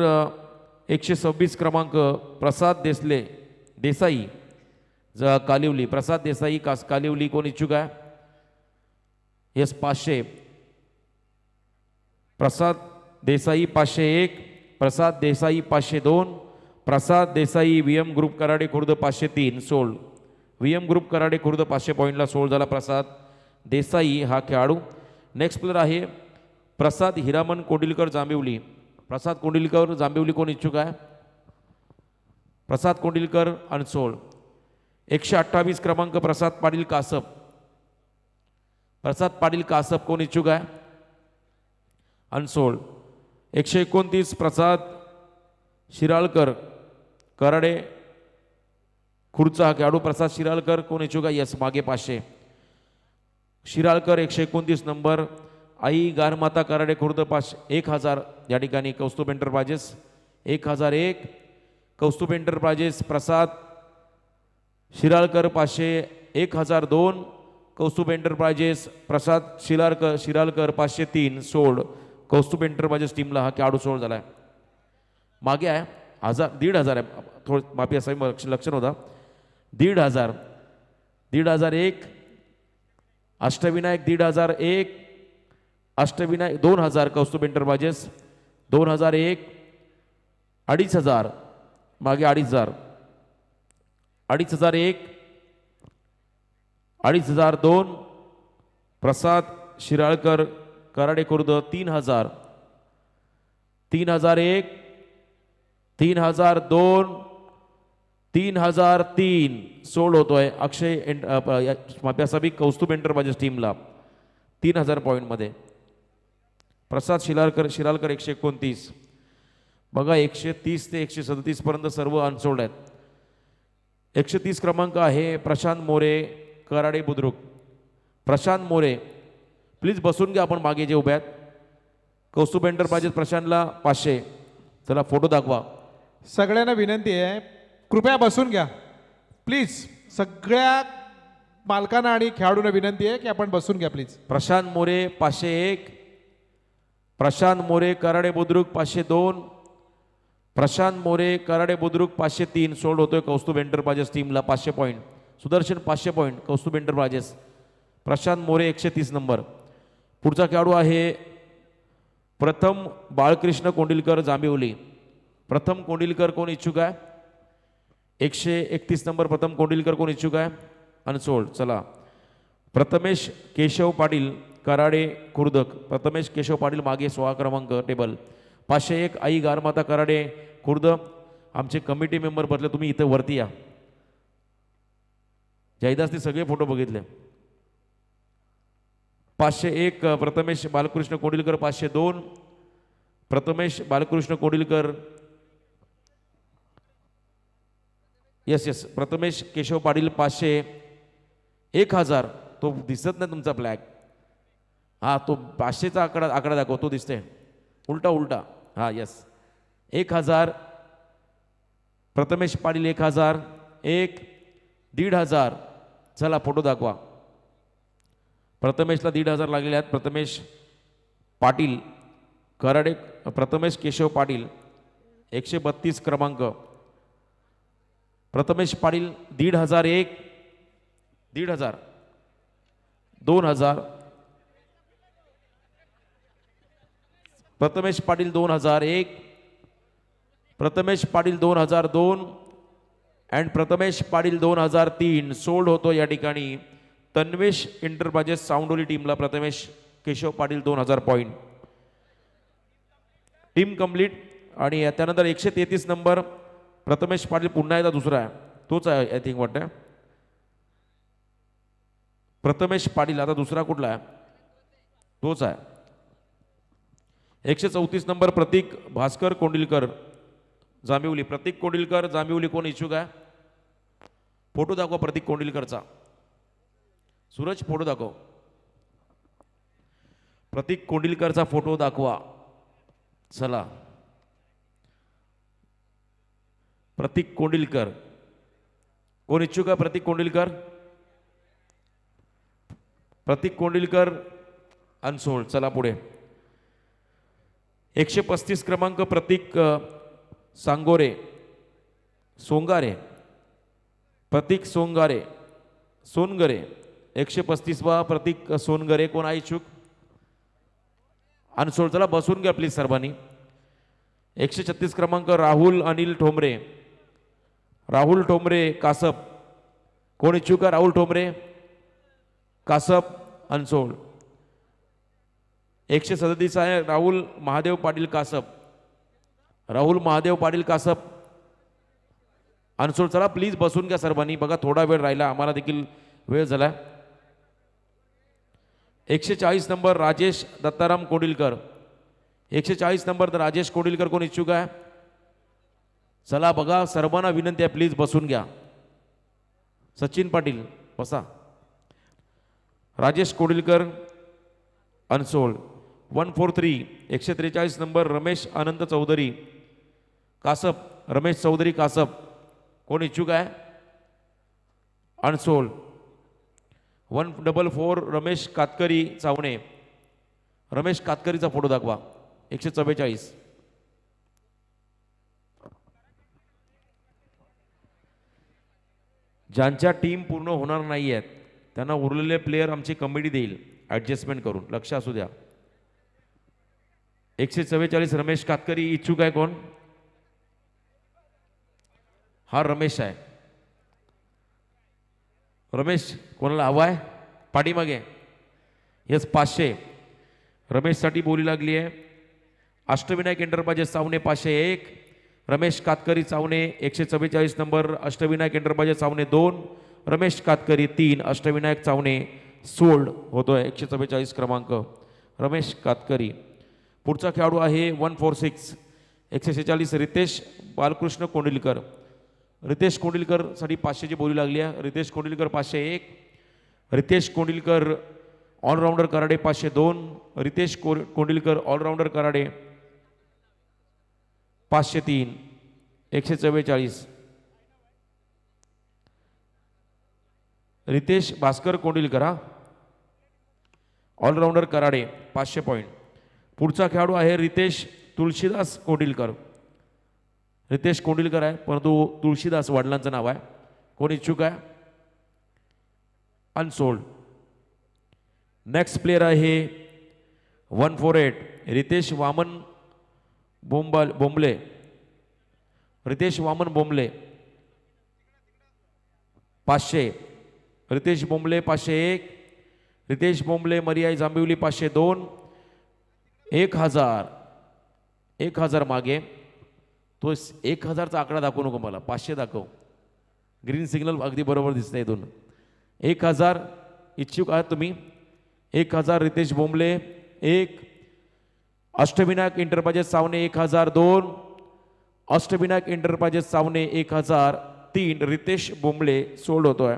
एकशे सव्वीस क्रमांक प्रसाद देसले देसाई ज कालिवली प्रसाद देसाई कास कालिवली कोण इच्छुक आहे येस पाचशे प्रसाद देसाई पाचशे एक प्रसाद देसाई पाचशे दोन Prasad Desai V M group Karade Khurd पाचशे तीन sold V M group Karade Khurd पाचशे पॉईंटला सोळ झाला प्रसाद देसाई हा खेळाडू नेक्स्ट प्लेअर आहे प्रसाद हिरामन कोडिलकर जांबिवली प्रसाद कोंडिलकर जांबिवली कोण इच्छुक आहे प्रसाद कोंडिलकर अनसोळ एकशे अठ्ठावीस क्रमांक प्रसाद पाटील कासप प्रसाद पाटील कासप कोण इच्छुक आहे अनसोळ एकशे एकोणतीस प्रसाद शिराळकर कराडे खुर्चा खेळाडू प्रसाद शिराळकर कोण इच्छुक आहे यस मागे पाचशे शिराळकर एकशे एकोणतीस नंबर आई गारमाता कराडे खुर्द पाच एक हजार या ठिकाणी कौस्तुभ एंटरप्राइजेस एक हजार एक कौस्तुभ एंटरप्राइजेस प्रसाद शिराळकर पाचशे एक हजार दोन कौस्तुभ एंटरप्राइजेस प्रसाद शिराळकर शिराळकर पाचशे तीन सोळ कौस्तुभ एंटरप्राइजेस टीमला हा खेळाडू सोड झाला आहे मागे आहे हजार दीड हजार आहे थोडं माफी असावी लक्ष लक्ष नव्हता दीड हजार दीड हजार एक अष्टविनायक दीड हजार एक अष्टविनायक दोन हजार कौस्तुभ एंटरप्राइजेस दोन हजार एक अडीच हजार मागे अडीच हजार अडीच हजार एक अडीच हजार दोन प्रसाद शिराळकर कराडे कुर्द तीन हजार तीन हजार एक तीन हजार दोन तीन हजार तीन सोड होतोय अक्षय एंट सभी कौस्तुभ एंटरप्राइजेस टीमला तीन हजार पॉईंटमध्ये प्रसाद शिलालकर शिलालकर एकशे एकोणतीस बघा एकशे तीस ते एकशे सदतीसपर्यंत सर्व अनसोल्ड आहेत एकशे तीस क्रमांक आहे प्रशांत मोरे कराडे बुद्रुक प्रशांत मोरे प्लीज बसून घ्या आपण मागे जे उभे आहेत बेंडर पाहिजेत प्रशांतला पाचशे त्याला फोटो दाखवा सगळ्यांना विनंती आहे कृपया बसून घ्या प्लीज सगळ्या मालकांना आणि खेळाडूंना विनंती आहे की आपण बसून घ्या प्लीज प्रशांत मोरे पाचशे एक प्रशांत मोरे कराडे बुद्रुक पाचशे दोन प्रशांत मोरे कराडे बुद्रुक पाचशे तीन सोल्ड होतोय कौस्तुभ एंटरप्राइजेस टीमला पाचशे पॉईंट सुदर्शन पाचशे पॉईंट कौस्तुभ एंटरप्राइजेस प्रशांत मोरे एकशे तीस नंबर पुढचा खेळाडू आहे प्रथम बाळकृष्ण कोंडिलकर जांबिवली प्रथम कोंडिलकर कोण इच्छुक आहे एकशे एकतीस नंबर प्रथम कोंडिलकर कोण इच्छुक आहे अनसोल्ड चला प्रथमेश केशव पाटील कराडे खुर्दक प्रथमेश केशव पाटील मागे सोळा क्रमांक टेबल पाचशे एक आई गारमाता कराडे खुर्द आमचे कमिटी मेंबर बसले तुम्ही इथं वरती या जयदासने सगळे फोटो बघितले पाचशे एक प्रथमेश बालकृष्ण कोडिलकर पाचशे दोन प्रथमेश बालकृष्ण कोडिलकर येस येस प्रथमेश केशव पाटील पाचशे एक हजार तो दिसत नाही तुमचा ब्लॅक हां तो पाचशेचा आकडा आकडा दाखव तो दिसते उलटा उलटा हां यस एक हजार प्रथमेश पाटील एक हजार एक दीड हजार चला फोटो दाखवा प्रथमेशला दीड हजार लागलेले आहेत प्रथमेश पाटील कराडे प्रथमेश केशव पाटील एकशे बत्तीस क्रमांक प्रथमेश पाटील दीड हजार एक दीड हजार दोन हजार प्रथमेश पाटील दोन हजार एक प्रथमेश पाटील दोन हजार दोन अँड प्रथमेश पाटील दोन हजार तीन सोल्ड होतो या ठिकाणी तन्वेश इंटरप्राइजेस साऊंडोली टीमला प्रथमेश केशव पाटील दोन हजार पॉईंट टीम कम्प्लीट आणि त्यानंतर एकशे तेहतीस नंबर प्रथमेश पाटील पुन्हा एकदा दुसरा आहे तोच आहे आय थिंक वाटतं प्रथमेश पाटील आता दुसरा कुठला आहे तोच आहे एकशे चौतीस नंबर प्रतीक भास्कर कोंडिलकर जांभिवली प्रतीक कोंडिलकर जांभिवली कोण इच्छुक आहे फोटो दाखवा प्रतीक कोंडिलकरचा सूरज फोटो दाखव प्रतीक कोंडिलकरचा फोटो दाखवा चला प्रतीक कोंडिलकर कोण इच्छुक आहे प्रतीक कोंडिलकर प्रतीक कोंडिलकर अनसोल चला पुढे एकशे पस्तीस क्रमांक प्रतीक सांगोरे सोंगारे प्रतीक सोंगारे सोनगरे एकशे पस्तीस वा प्रतीक सोनगरे कोण आहे इच्छुक अनसोळ चला बसून घ्या प्लीज सर्वांनी एकशे छत्तीस क्रमांक राहुल अनिल ठोंबरे राहुल ठोंबरे कासप कोण इच्छुक राहुल ठोंबरे कासप अनसोळ एकशे सदतीस आहे राहुल महादेव पाटील कासप राहुल महादेव पाटील कासप अनसोड चला प्लीज बसून घ्या सर्वांनी बघा थोडा वेळ राहिला आम्हाला देखील वेळ झाला एकशे चाळीस नंबर राजेश दत्ताराम कोडिलकर एकशे चाळीस नंबर तर राजेश कोडिलकर कोण इच्छुक आहे चला बघा सर्वांना विनंती आहे प्लीज बसून घ्या सचिन पाटील बसा Rajesh Kodilkar unsold one four three एकशे त्रेचाळीस नंबर रमेश आनंद चौधरी कासप रमेश चौधरी कासप कोण इच्छुक आहे unsold one double four Ramesh Katkari Chavane Ramesh कातकरीचा फोटो दाखवा एकशे चव्वेचाळीस ज्यांच्या टीम पूर्ण होणार नाही आहेत त्यांना उरलेले प्लेयर आमची कमिटी देईल ॲडजस्टमेंट करून लक्ष असू द्या एकशे चव्वेचाळीस रमेश कातकरी इच्छुक आहे कोण हा रमेश आहे रमेश कोणाला हवा आहे पाठीमागे यस पाचशे रमेशसाठी बोली लागली आहे अष्टविनायक इंडरबाजे सावणे पाचशे एक रमेश कातकरी चावणे एकशे चव्वेचाळीस नंबर अष्टविनायक इंडरबाजे चावणे दोन रमेश कातकरी तीन अष्टविनायक चावणे सोल्ड होतोय एकशे चव्वेचाळीस क्रमांक रमेश कातकरी पुढचा खेळाडू आहे वन फोर सिक्स एकशे शेहेचाळीस रितेश बालकृष्ण कोंडिलकर रितेश कोंडिलकरसाठी पाचशेची बोली लागली आहे रितेश कोंडिलकर पाचशे एक रितेश कोंडिलकर ऑलराऊंडर कराडे पाचशे दोन रितेश को कोंडिलकर ऑलराऊंडर कराडे पाचशे तीन एकशे चव्वेचाळीस रितेश भास्कर कोंडिलकर हा ऑलराऊंडर कराडे पाचशे पॉईंट पुढचा खेळाडू आहे रितेश तुळशीदास कोंडिलकर रितेश कोंडिलकर आहे परंतु तुळशीदास वडिलांचं नाव आहे कोण इच्छुक आहे अनसोल्ड नेक्स्ट प्लेयर आहे one four eight Ritesh Waman Bombal Bombale Ritesh Waman Bombale पाचशे रितेश बोंबले पाचशे एक रितेश बोंबले मरियाई जांबिवली पाचशे दोन एक हजार एक हजार मागे तो एक हजारचा आकडा दाखवू नको मला पाचशे दाखव ग्रीन सिग्नल अगदी बरोबर दिसतं इथून एक हजार इच्छुक आहात तुम्ही एक हजार रितेश बोंबले एक अष्टविनायक इंटरप्राइजेस सावने एक हजार दोन अष्टविनायक इंटरप्राइजेस सावने एक हजार तीन रितेश बोंबले सोल्ड होतोय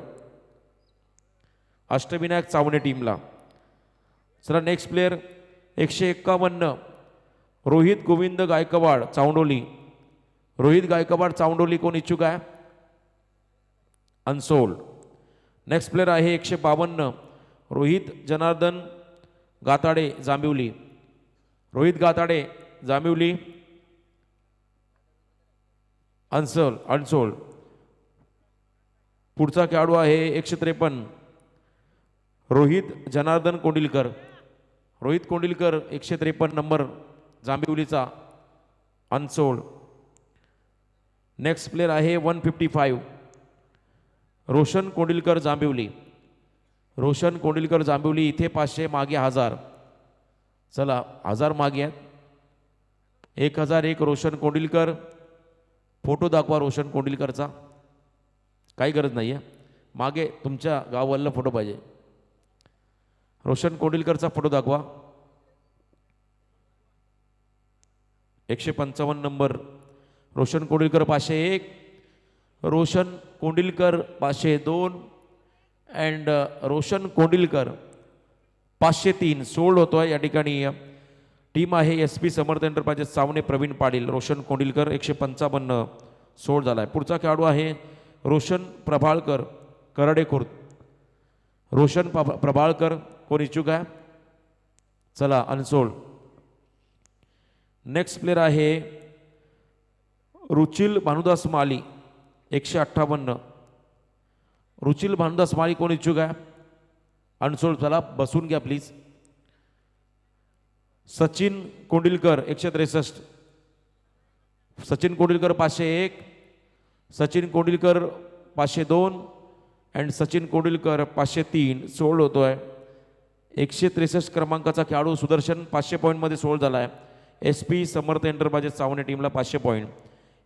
अष्टविनायक चावणे टीमला चला नेक्स्ट प्लेयर एकशे एक्कावन्न रोहित गोविंद गायकवाड चावंडोली रोहित गायकवाड चावंडोली कोण इच्छुक आहे अनसोल्ड नेक्स्ट प्लेअर आहे एकशे बावन्न रोहित जनार्दन गाताडे जांबिवली रोहित गाताडे जांबिवली अनसोल अनसोल्ड पुढचा खेळाडू आहे एकशे त्रेपन्न रोहित जनार्दन कोंडिलकर रोहित कोंडिलकर एकशे त्रेपन्न नंबर जांबिवलीचा अनसोळ नेक्स्ट प्लेअर आहे one fifty five Roshan Kondilkar Jambivali Roshan Kondilkar Jambivali इथे पाचशे मागे हजार चला हजार मागे आहेत एक हजार एक रोशन कोंडिलकर फोटो दाखवा रोशन कोंडिलकरचा काही गरज नाही आहे मागे तुमच्या गाववाला फोटो पाहिजे रोशन कोंडिलकरचा फोटो दाखवा एकशे पंचावन्न नंबर रोशन कोंडिलकर पाचशे एक रोशन कोंडिलकर पाचशे दोन अँड रोशन कोंडिलकर पाचशे तीन सोल्ड होतो आहे या ठिकाणी टीम आहे S P Samarth enterprises Savane Pravin Patil Roshan Kondilkar एकशे पंचावन्न सोड झाला आहे पुढचा खेळाडू आहे रोशन प्रभाळकर करडेखुर्द रोशन प्रभाळकर कोण इच्छुक आहे चला अनसोल नेक्स्ट प्लेअर आहे रुचिल भानुदास माली एकशे अठ्ठावन्न रुचिल भानुदास माळी कोण इच्छुक आहे अनसोल चला बसून घ्या प्लीज सचिन कोंडिलकर एकशे त्रेसष्ट सचिन कोंडिलकर पाचशे एक सचिन कोंडिलकर पाचशे दोन अँड सचिन कोंडुलकर पाचशे तीन सोळ होतो आहे एकशे त्रेसष्ट क्रमांकाचा खेळाडू सुदर्शन पाचशे पॉईंटमध्ये सोळ झाला आहे S P Samarth enterprises Chavane टीमला पाचशे पॉईंट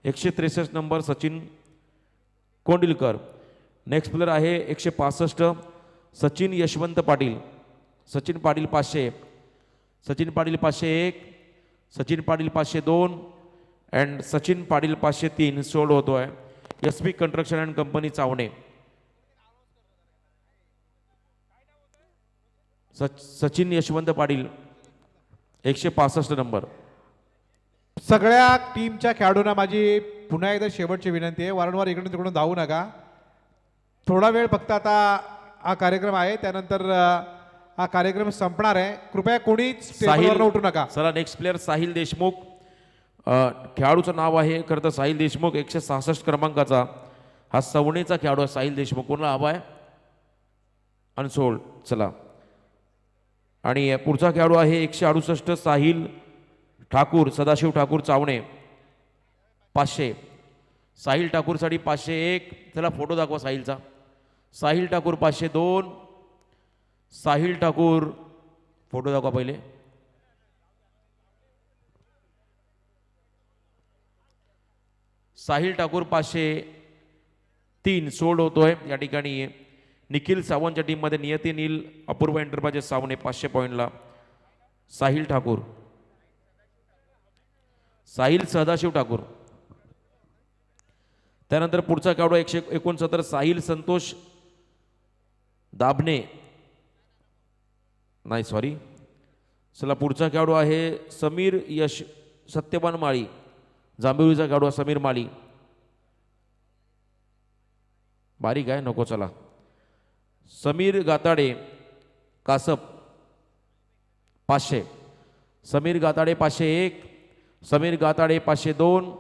एकशे त्रेसष्ट number Sachin Kondilkar next player आहे एकशे पासष्ट सचिन यशवंत पाटील सचिन पाटील पाचशे सचिन पाटील पाचशे एक सचिन पाटील पाचशे दोन अँड सचिन पाटील पाचशे तीन सोळ होतो आहे S P construction and company Chavane सच सचिन यशवंत पाटील एकशे पासष्ट नंबर सगळ्या टीमच्या खेळाडूंना माझी पुन्हा एकदा शेवटची विनंती आहे वारंवार इकडून तिकडून धावू नका थोडा वेळ फक्त आता हा कार्यक्रम आहे त्यानंतर हा कार्यक्रम संपणार आहे कृपया कोणीच साहिल उठू नका चला नेक्स्ट प्लेअर साहिल देशमुख खेळाडूचं नाव आहे खरं तर साहिल देशमुख एकशे सहासष्ट क्रमांकाचा हा सवणीचा खेळाडू आहे साहिल देशमुख कोणाला हवा आहे अनसोल्ड चला आणि पुढचा खेळाडू आहे एकशे अडुसष्ट साहिल ठाकूर सदाशिव ठाकूर चावणे पाचशे साहिल ठाकूरसाठी पाचशे एक त्याला फोटो दाखवा साहिलचा साहिल ठाकूर पाचशे दोन साहिल ठाकूर फोटो दाखवा पहिले साहिल ठाकूर पाचशे तीन सोड होतोय या ठिकाणी निखिल सावंतच्या टीममध्ये नियती नील अपूर्व एंटरप्राइजेस सावने पाचशे पॉईंटला साहिल ठाकूर साहिल सदाशिव ठाकूर त्यानंतर पुढचा खेळाडू एकशे एकोणसत्तर साहिल संतोष दाभणे नाही सॉरी चला पुढचा खेळाडू आहे समीर यश सत्यवान माळी जांभिवळीचा खेळाडू आहे समीर माळी बारीक आहे नको चला समीर गाताडे कासप पाचशे समीर गाताडे पाचशे एक समीर गाताडे पाचशे दोन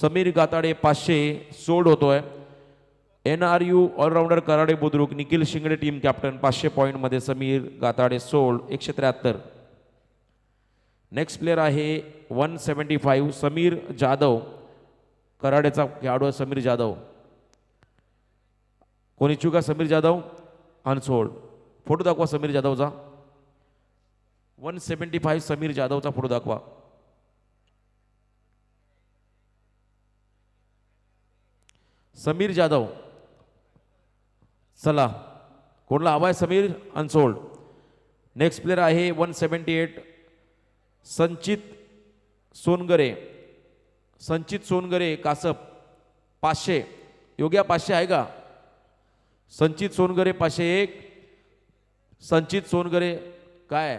समीर गाताडे पाचशे सोड आहे N R U all-rounder Karade Budruk Nikhil Shingade team captain पाचशे पॉईंटमध्ये समीर गाताडे सोड एकशे त्र्याहत्तर नेक्स्ट प्लेअर आहे one seventy five Sameer Jadhav कराडेचा खेळाडू आहे समीर जाधव कोणी इच्छुक समीर जाधव आणि फोटो दाखवा समीर जाधवचा वन सेवन्टी फाईव्ह समीर जाधवचा फोटो दाखवा समीर जाधव चला कोणला हवा आहे समीर अनसोल्ड नेक्स्ट प्लेअर आहे one seventy eight Sanchit Songare संचित सोनगरे कासप पाचशे योग्या पाचशे आहे का संचित सोनगरे पाचशे एक संचित सोनगरे काय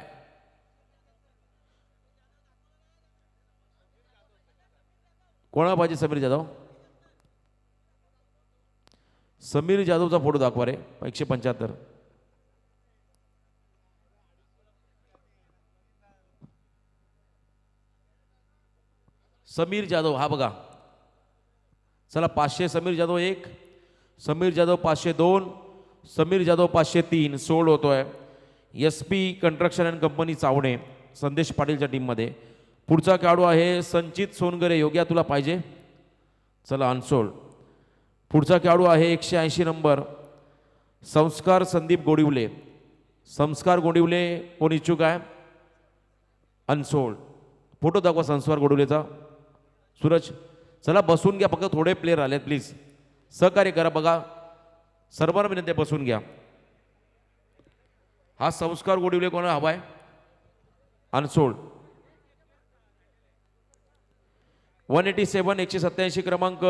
कोणा पाहिजे समीर जाधव समीर जाधवचा फोटो दाखवा रे एकशे पंच्याहत्तर समीर जाधव हा बघा चला पाचशे समीर जाधव एक समीर जाधव पाचशे दोन समीर जाधव पाचशे तीन सोल होतो आहे S P construction and company Chavane Sandesh पाटीलच्या टीममध्ये पुढचा खेळाडू आहे संचित सोनगरे योग्या तुला पाहिजे चला अनसोल पुढचा खेळाडू आहे एकशे ऐंशी नंबर संस्कार संदीप गोडिवले संस्कार गोडिवले कोण इच्छुक आहे अनसोल्ड फोटो दाखवा संस्कार गोडिवलेचा सूरज चला बसून घ्या फक्त थोडे प्लेयर आले प्लीज सहकार्य करा बघा सर्वांना विनंती बसून घ्या हा संस्कार गोडिवले कोण हवा आहे अनसोल्ड वन एटी सेवन एकशे सत्याऐंशी क्रमांक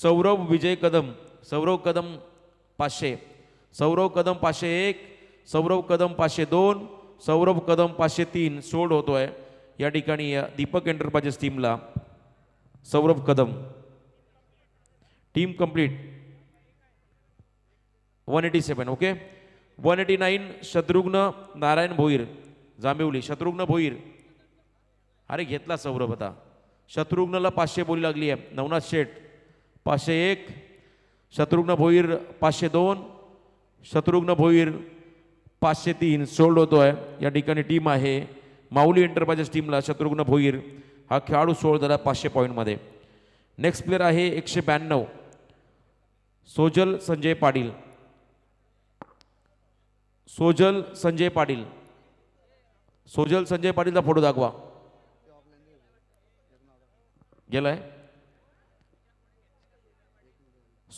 सौरभ विजय कदम सौरव कदम पाचशे सौरव कदम पाचशे एक सौरव कदम पाचशे दोन सौरभ कदम पाचशे तीन सोड होतोय या ठिकाणी दीपक एंटरप्राइजेस टीमला Saurabh Kadam team complete one eighty seven okay one eighty nine Shatrughna Narayan Bhoir Jambhivali Shatrughna Bhoir अरे घेतला सौरभ आता शत्रुघ्नला पाचशे बोली लागली आहे नवनाथ शेठ पाचशे एक शत्रुघ्न भोईर पाचशे दोन शत्रुघ्न भोईर पाचशे तीन सोल्ड होतो आहे या ठिकाणी टीम आहे माऊली एंटरप्राइजेस टीमला शत्रुघ्न भोईर हा खेळाडू सोळ झाला पाचशे पॉईंटमध्ये नेक्स्ट प्लेअर आहे एकशे ब्याण्णव सोजल संजय पाटील सोजल संजय पाटील सोजल संजय पाटीलचा फोटो दाखवा गेलाय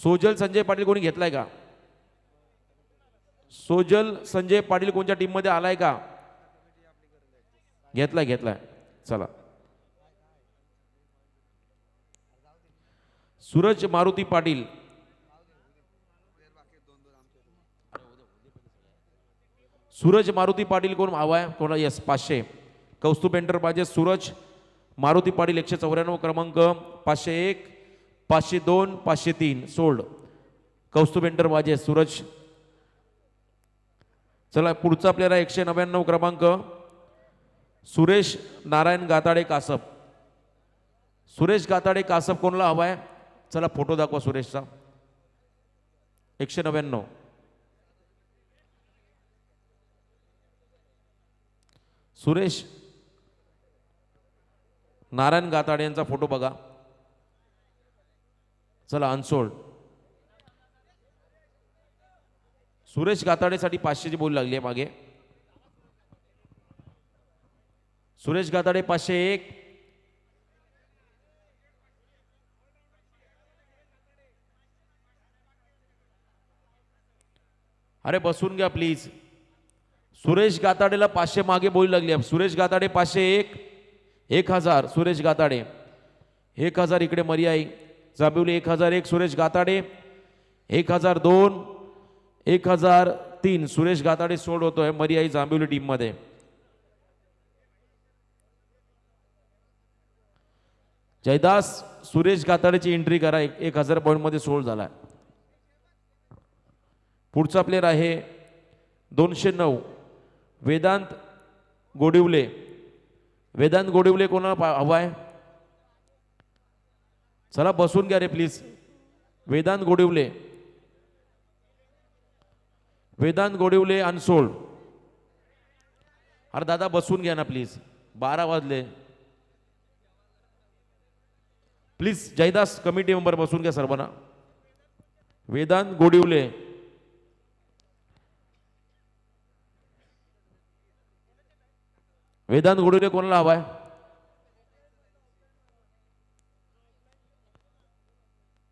सोजल संजय पाटील कोणी घेतलाय का सोजल संजय पाटील कोणत्या टीममध्ये आलाय का घेतलाय घेतलाय चला सूरज मारुती पाटील सूरज मारुती पाटील कोण हवा आहे कोणा यस पाचशे कौस्तुभ एंटरप्राइजेस सूरज मारुती पाटील एकशे चौऱ्याण्णव क्रमांक पाचशे एक पाचशे दोन पाचशे तीन सोल्ड कौस्तुभ एंटरप्राइजेस सूरज चला पुढचा आपल्याला एकशे नव्याण्णव क्रमांक सुरेश नारायण गाताडे कासप सुरेश गाताडे कासप कोणला हवा आहे चला फोटो दाखवा सुरेशचा एकशे नव्याण्णव सुरेश नारायण गाताडे यांचा फोटो बघा चला अनसोल्ड सुरेश गाताडेसाठी पाचशेची बोल लागली आहे मागे सुरेश गाताडे पाचशे एक अरे बसून घ्या प्लीज सुरेश गाताडेला पाचशे मागे बोलू लागली सुरेश गाताडे पाचशे एक एक हजार सुरेश गाताडे एक हजार इकडे मर्याई जाबिवली एक हजार एक सुरेश गाताडे एक हजार दोन एक हजार तीन सुरेश गाताडे सोड होतोय मर्याई जांबिवली टीममध्ये जयदास सुरेश गाताडेची एंट्री करा एक, एक हजार पॉईंटमध्ये सोड झाला पुढचा प्लेअर आहे दोनशे नऊ वेदांत गोडिवले वेदांत गोडिवले कोणाला हवा आहे चला बसून घ्या रे प्लीज वेदांत गोडिवले वेदांत गोडिवले अनसोल अरे दादा बसून घ्या ना प्लीज बारा वाजले प्लीज जयदास कमिटी मेंबर बसून घ्या सर्वांना वेदांत गोडिवले वेदांत गोडीने कोणाला हवाय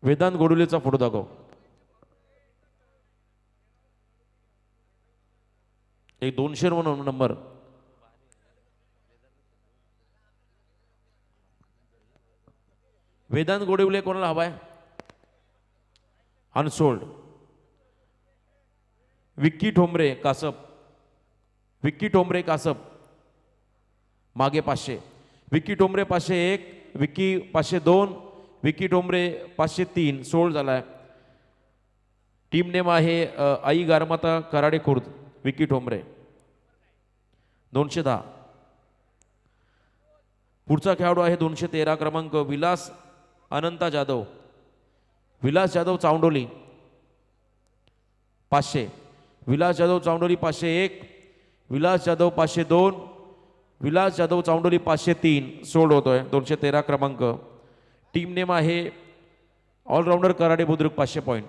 वेदांत गोडुलेचा फोटो दाखव एक दोनशे म्हणून नंबर वेदांत गोडिवले कोणाला हवाय अनसोल्ड विक्की ठोंबरे कासप विक्की ठोंबरे कासप मागे पाचशे विकी टोंबरे पाचशे एक विकी पाचशे दोन विकी टोंबरे पाचशे तीन सोळ झाला आहे टीम नेम आहे आई गारमाता कराडे खुर्द विकी टोमरे दोनशे दहा पुढचा खेळाडू आहे दोनशे तेरा क्रमांक विलास अनंता जाधव विलास जाधव चावंडोली पाचशे विलास जाधव चावंडोली पाचशे एक विलास जाधव पाचशे दोन विलास जाधव चावंडोली पाचशे तीन सोल्ड आहे दोनशे तेरा क्रमांक टीम नेम आहे ऑलराऊंडर कराडे बुद्रुक पाचशे पॉईंट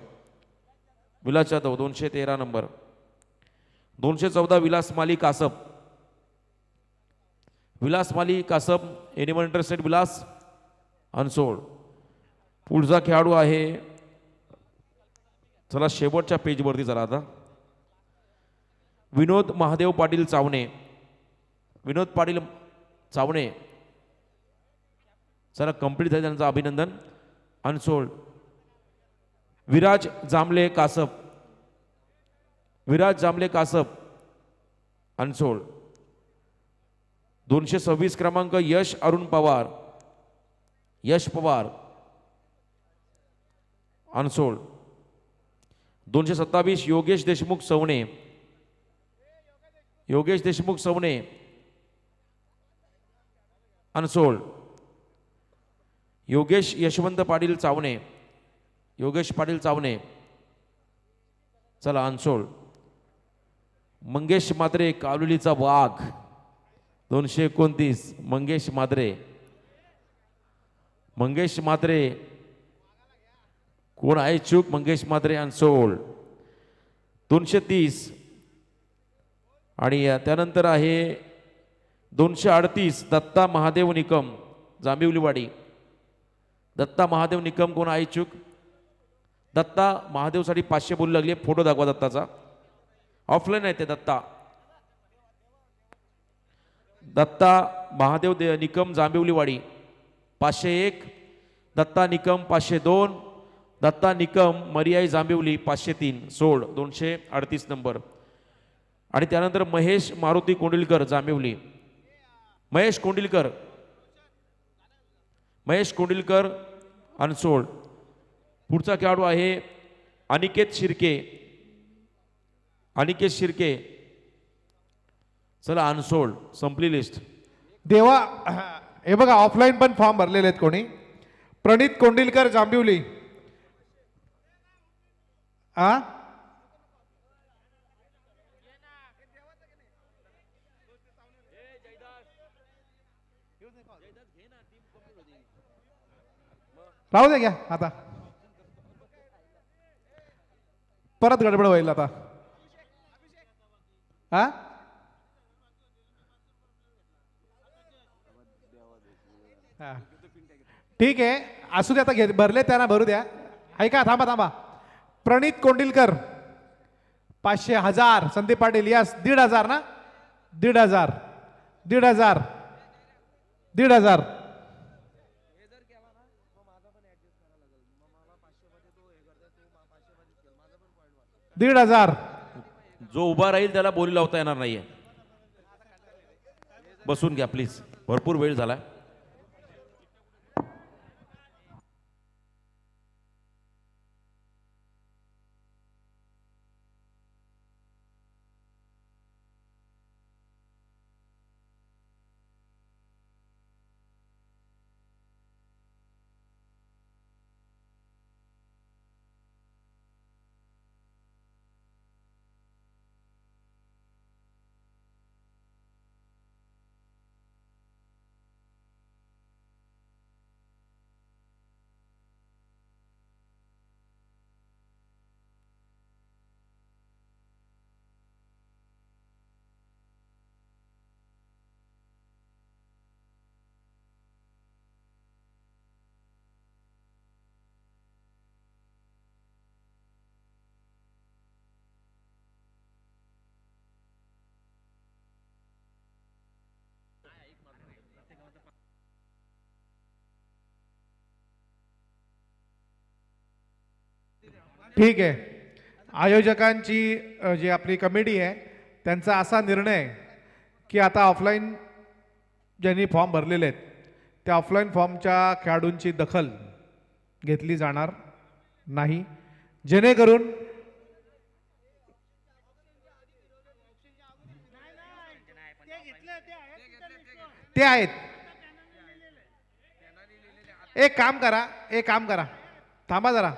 विलास जाधव दोनशे तेरा नंबर दोनशे चौदा Vilas Mali Kasap Vilas Mali Kasap animal interested Vilas unsold पुढचा खेळाडू आहे चला शेवटच्या पेजवरती चला आता विनोद महादेव पाटील चावणे विनोद पाटील चावणे सर कंप्लीट झाले त्यांचं अभिनंदन अनसोल्ड विराज जामले कासप विराज जामले कासप अनसोल्ड दोनशे सव्वीस क्रमांक यश अरुण पवार यश पवार अनसोल्ड दोनशे सत्तावीस योगेश देशमुख सवणे योगेश देशमुख सवणे अनसोळ योगेश यशवंत पाटील चावणे योगेश पाटील चावणे चला अनसोळ मंगेश मात्रे कालोलीचा वाघ दोनशे एकोणतीस मंगेश मात्रे मंगेश मात्रे कोण आहे चूक मंगेश मात्रे अनसोळ दोनशे तीस आणि त्यानंतर आहे दोनशे अडतीस दत्ता महादेव निकम जांबिवलीवाडी दत्ता महादेव निकम कोण आहे इच्छुक दत्ता महादेवसाठी पाचशे बोलू लागले फोटो दाखवा दत्ताचा ऑफलाईन आहे ते दत्ता दत्ता महादेव दे निकम जांबिवलीवाडी पाचशे एक दत्ता निकम पाचशे दोन दत्ता निकम मर्याई जांबिवली पाचशे तीन सोळ दोनशे अडतीस नंबर आणि त्यानंतर महेश मारुती कोंडिलकर जांबिवली महेश कोंडिलकर महेश कोंडिलकर अनसोळ पुढचा खेळाडू आहे अनिकेत शिर्के अनिकेत शिर्के चला अनसोळ संपली लिस्ट देवा हे बघा ऑफलाईन पण फॉर्म भरलेले आहेत कोणी प्रणित कोंडिलकर जांबिवली आ राहू दे घ्या आता परत गडबड होईल आता हा ठीक आहे असू दे आता घे भरले त्यांना भरू द्या ऐका थांबा थांबा प्रणित कोंडिलकर पाचशे हजार संदीप पाटील यास दीड हजार ना दीड हजार दीड हजार दीड हजार दीड हजार जो उभा राहील त्याला बोली लावता येणार नाहीये बसून घ्या प्लीज भरपूर वेळ झाला ठीक आहे आयोजकांची जी आपली कमिटी आहे त्यांचा असा निर्णय की आता ऑफलाईन ज्यांनी फॉर्म भरलेले आहेत त्या ऑफलाईन फॉर्मच्या खेळाडूंची दखल घेतली जाणार नाही जेणेकरून ते आहेत एक काम करा एक काम करा थांबा जरा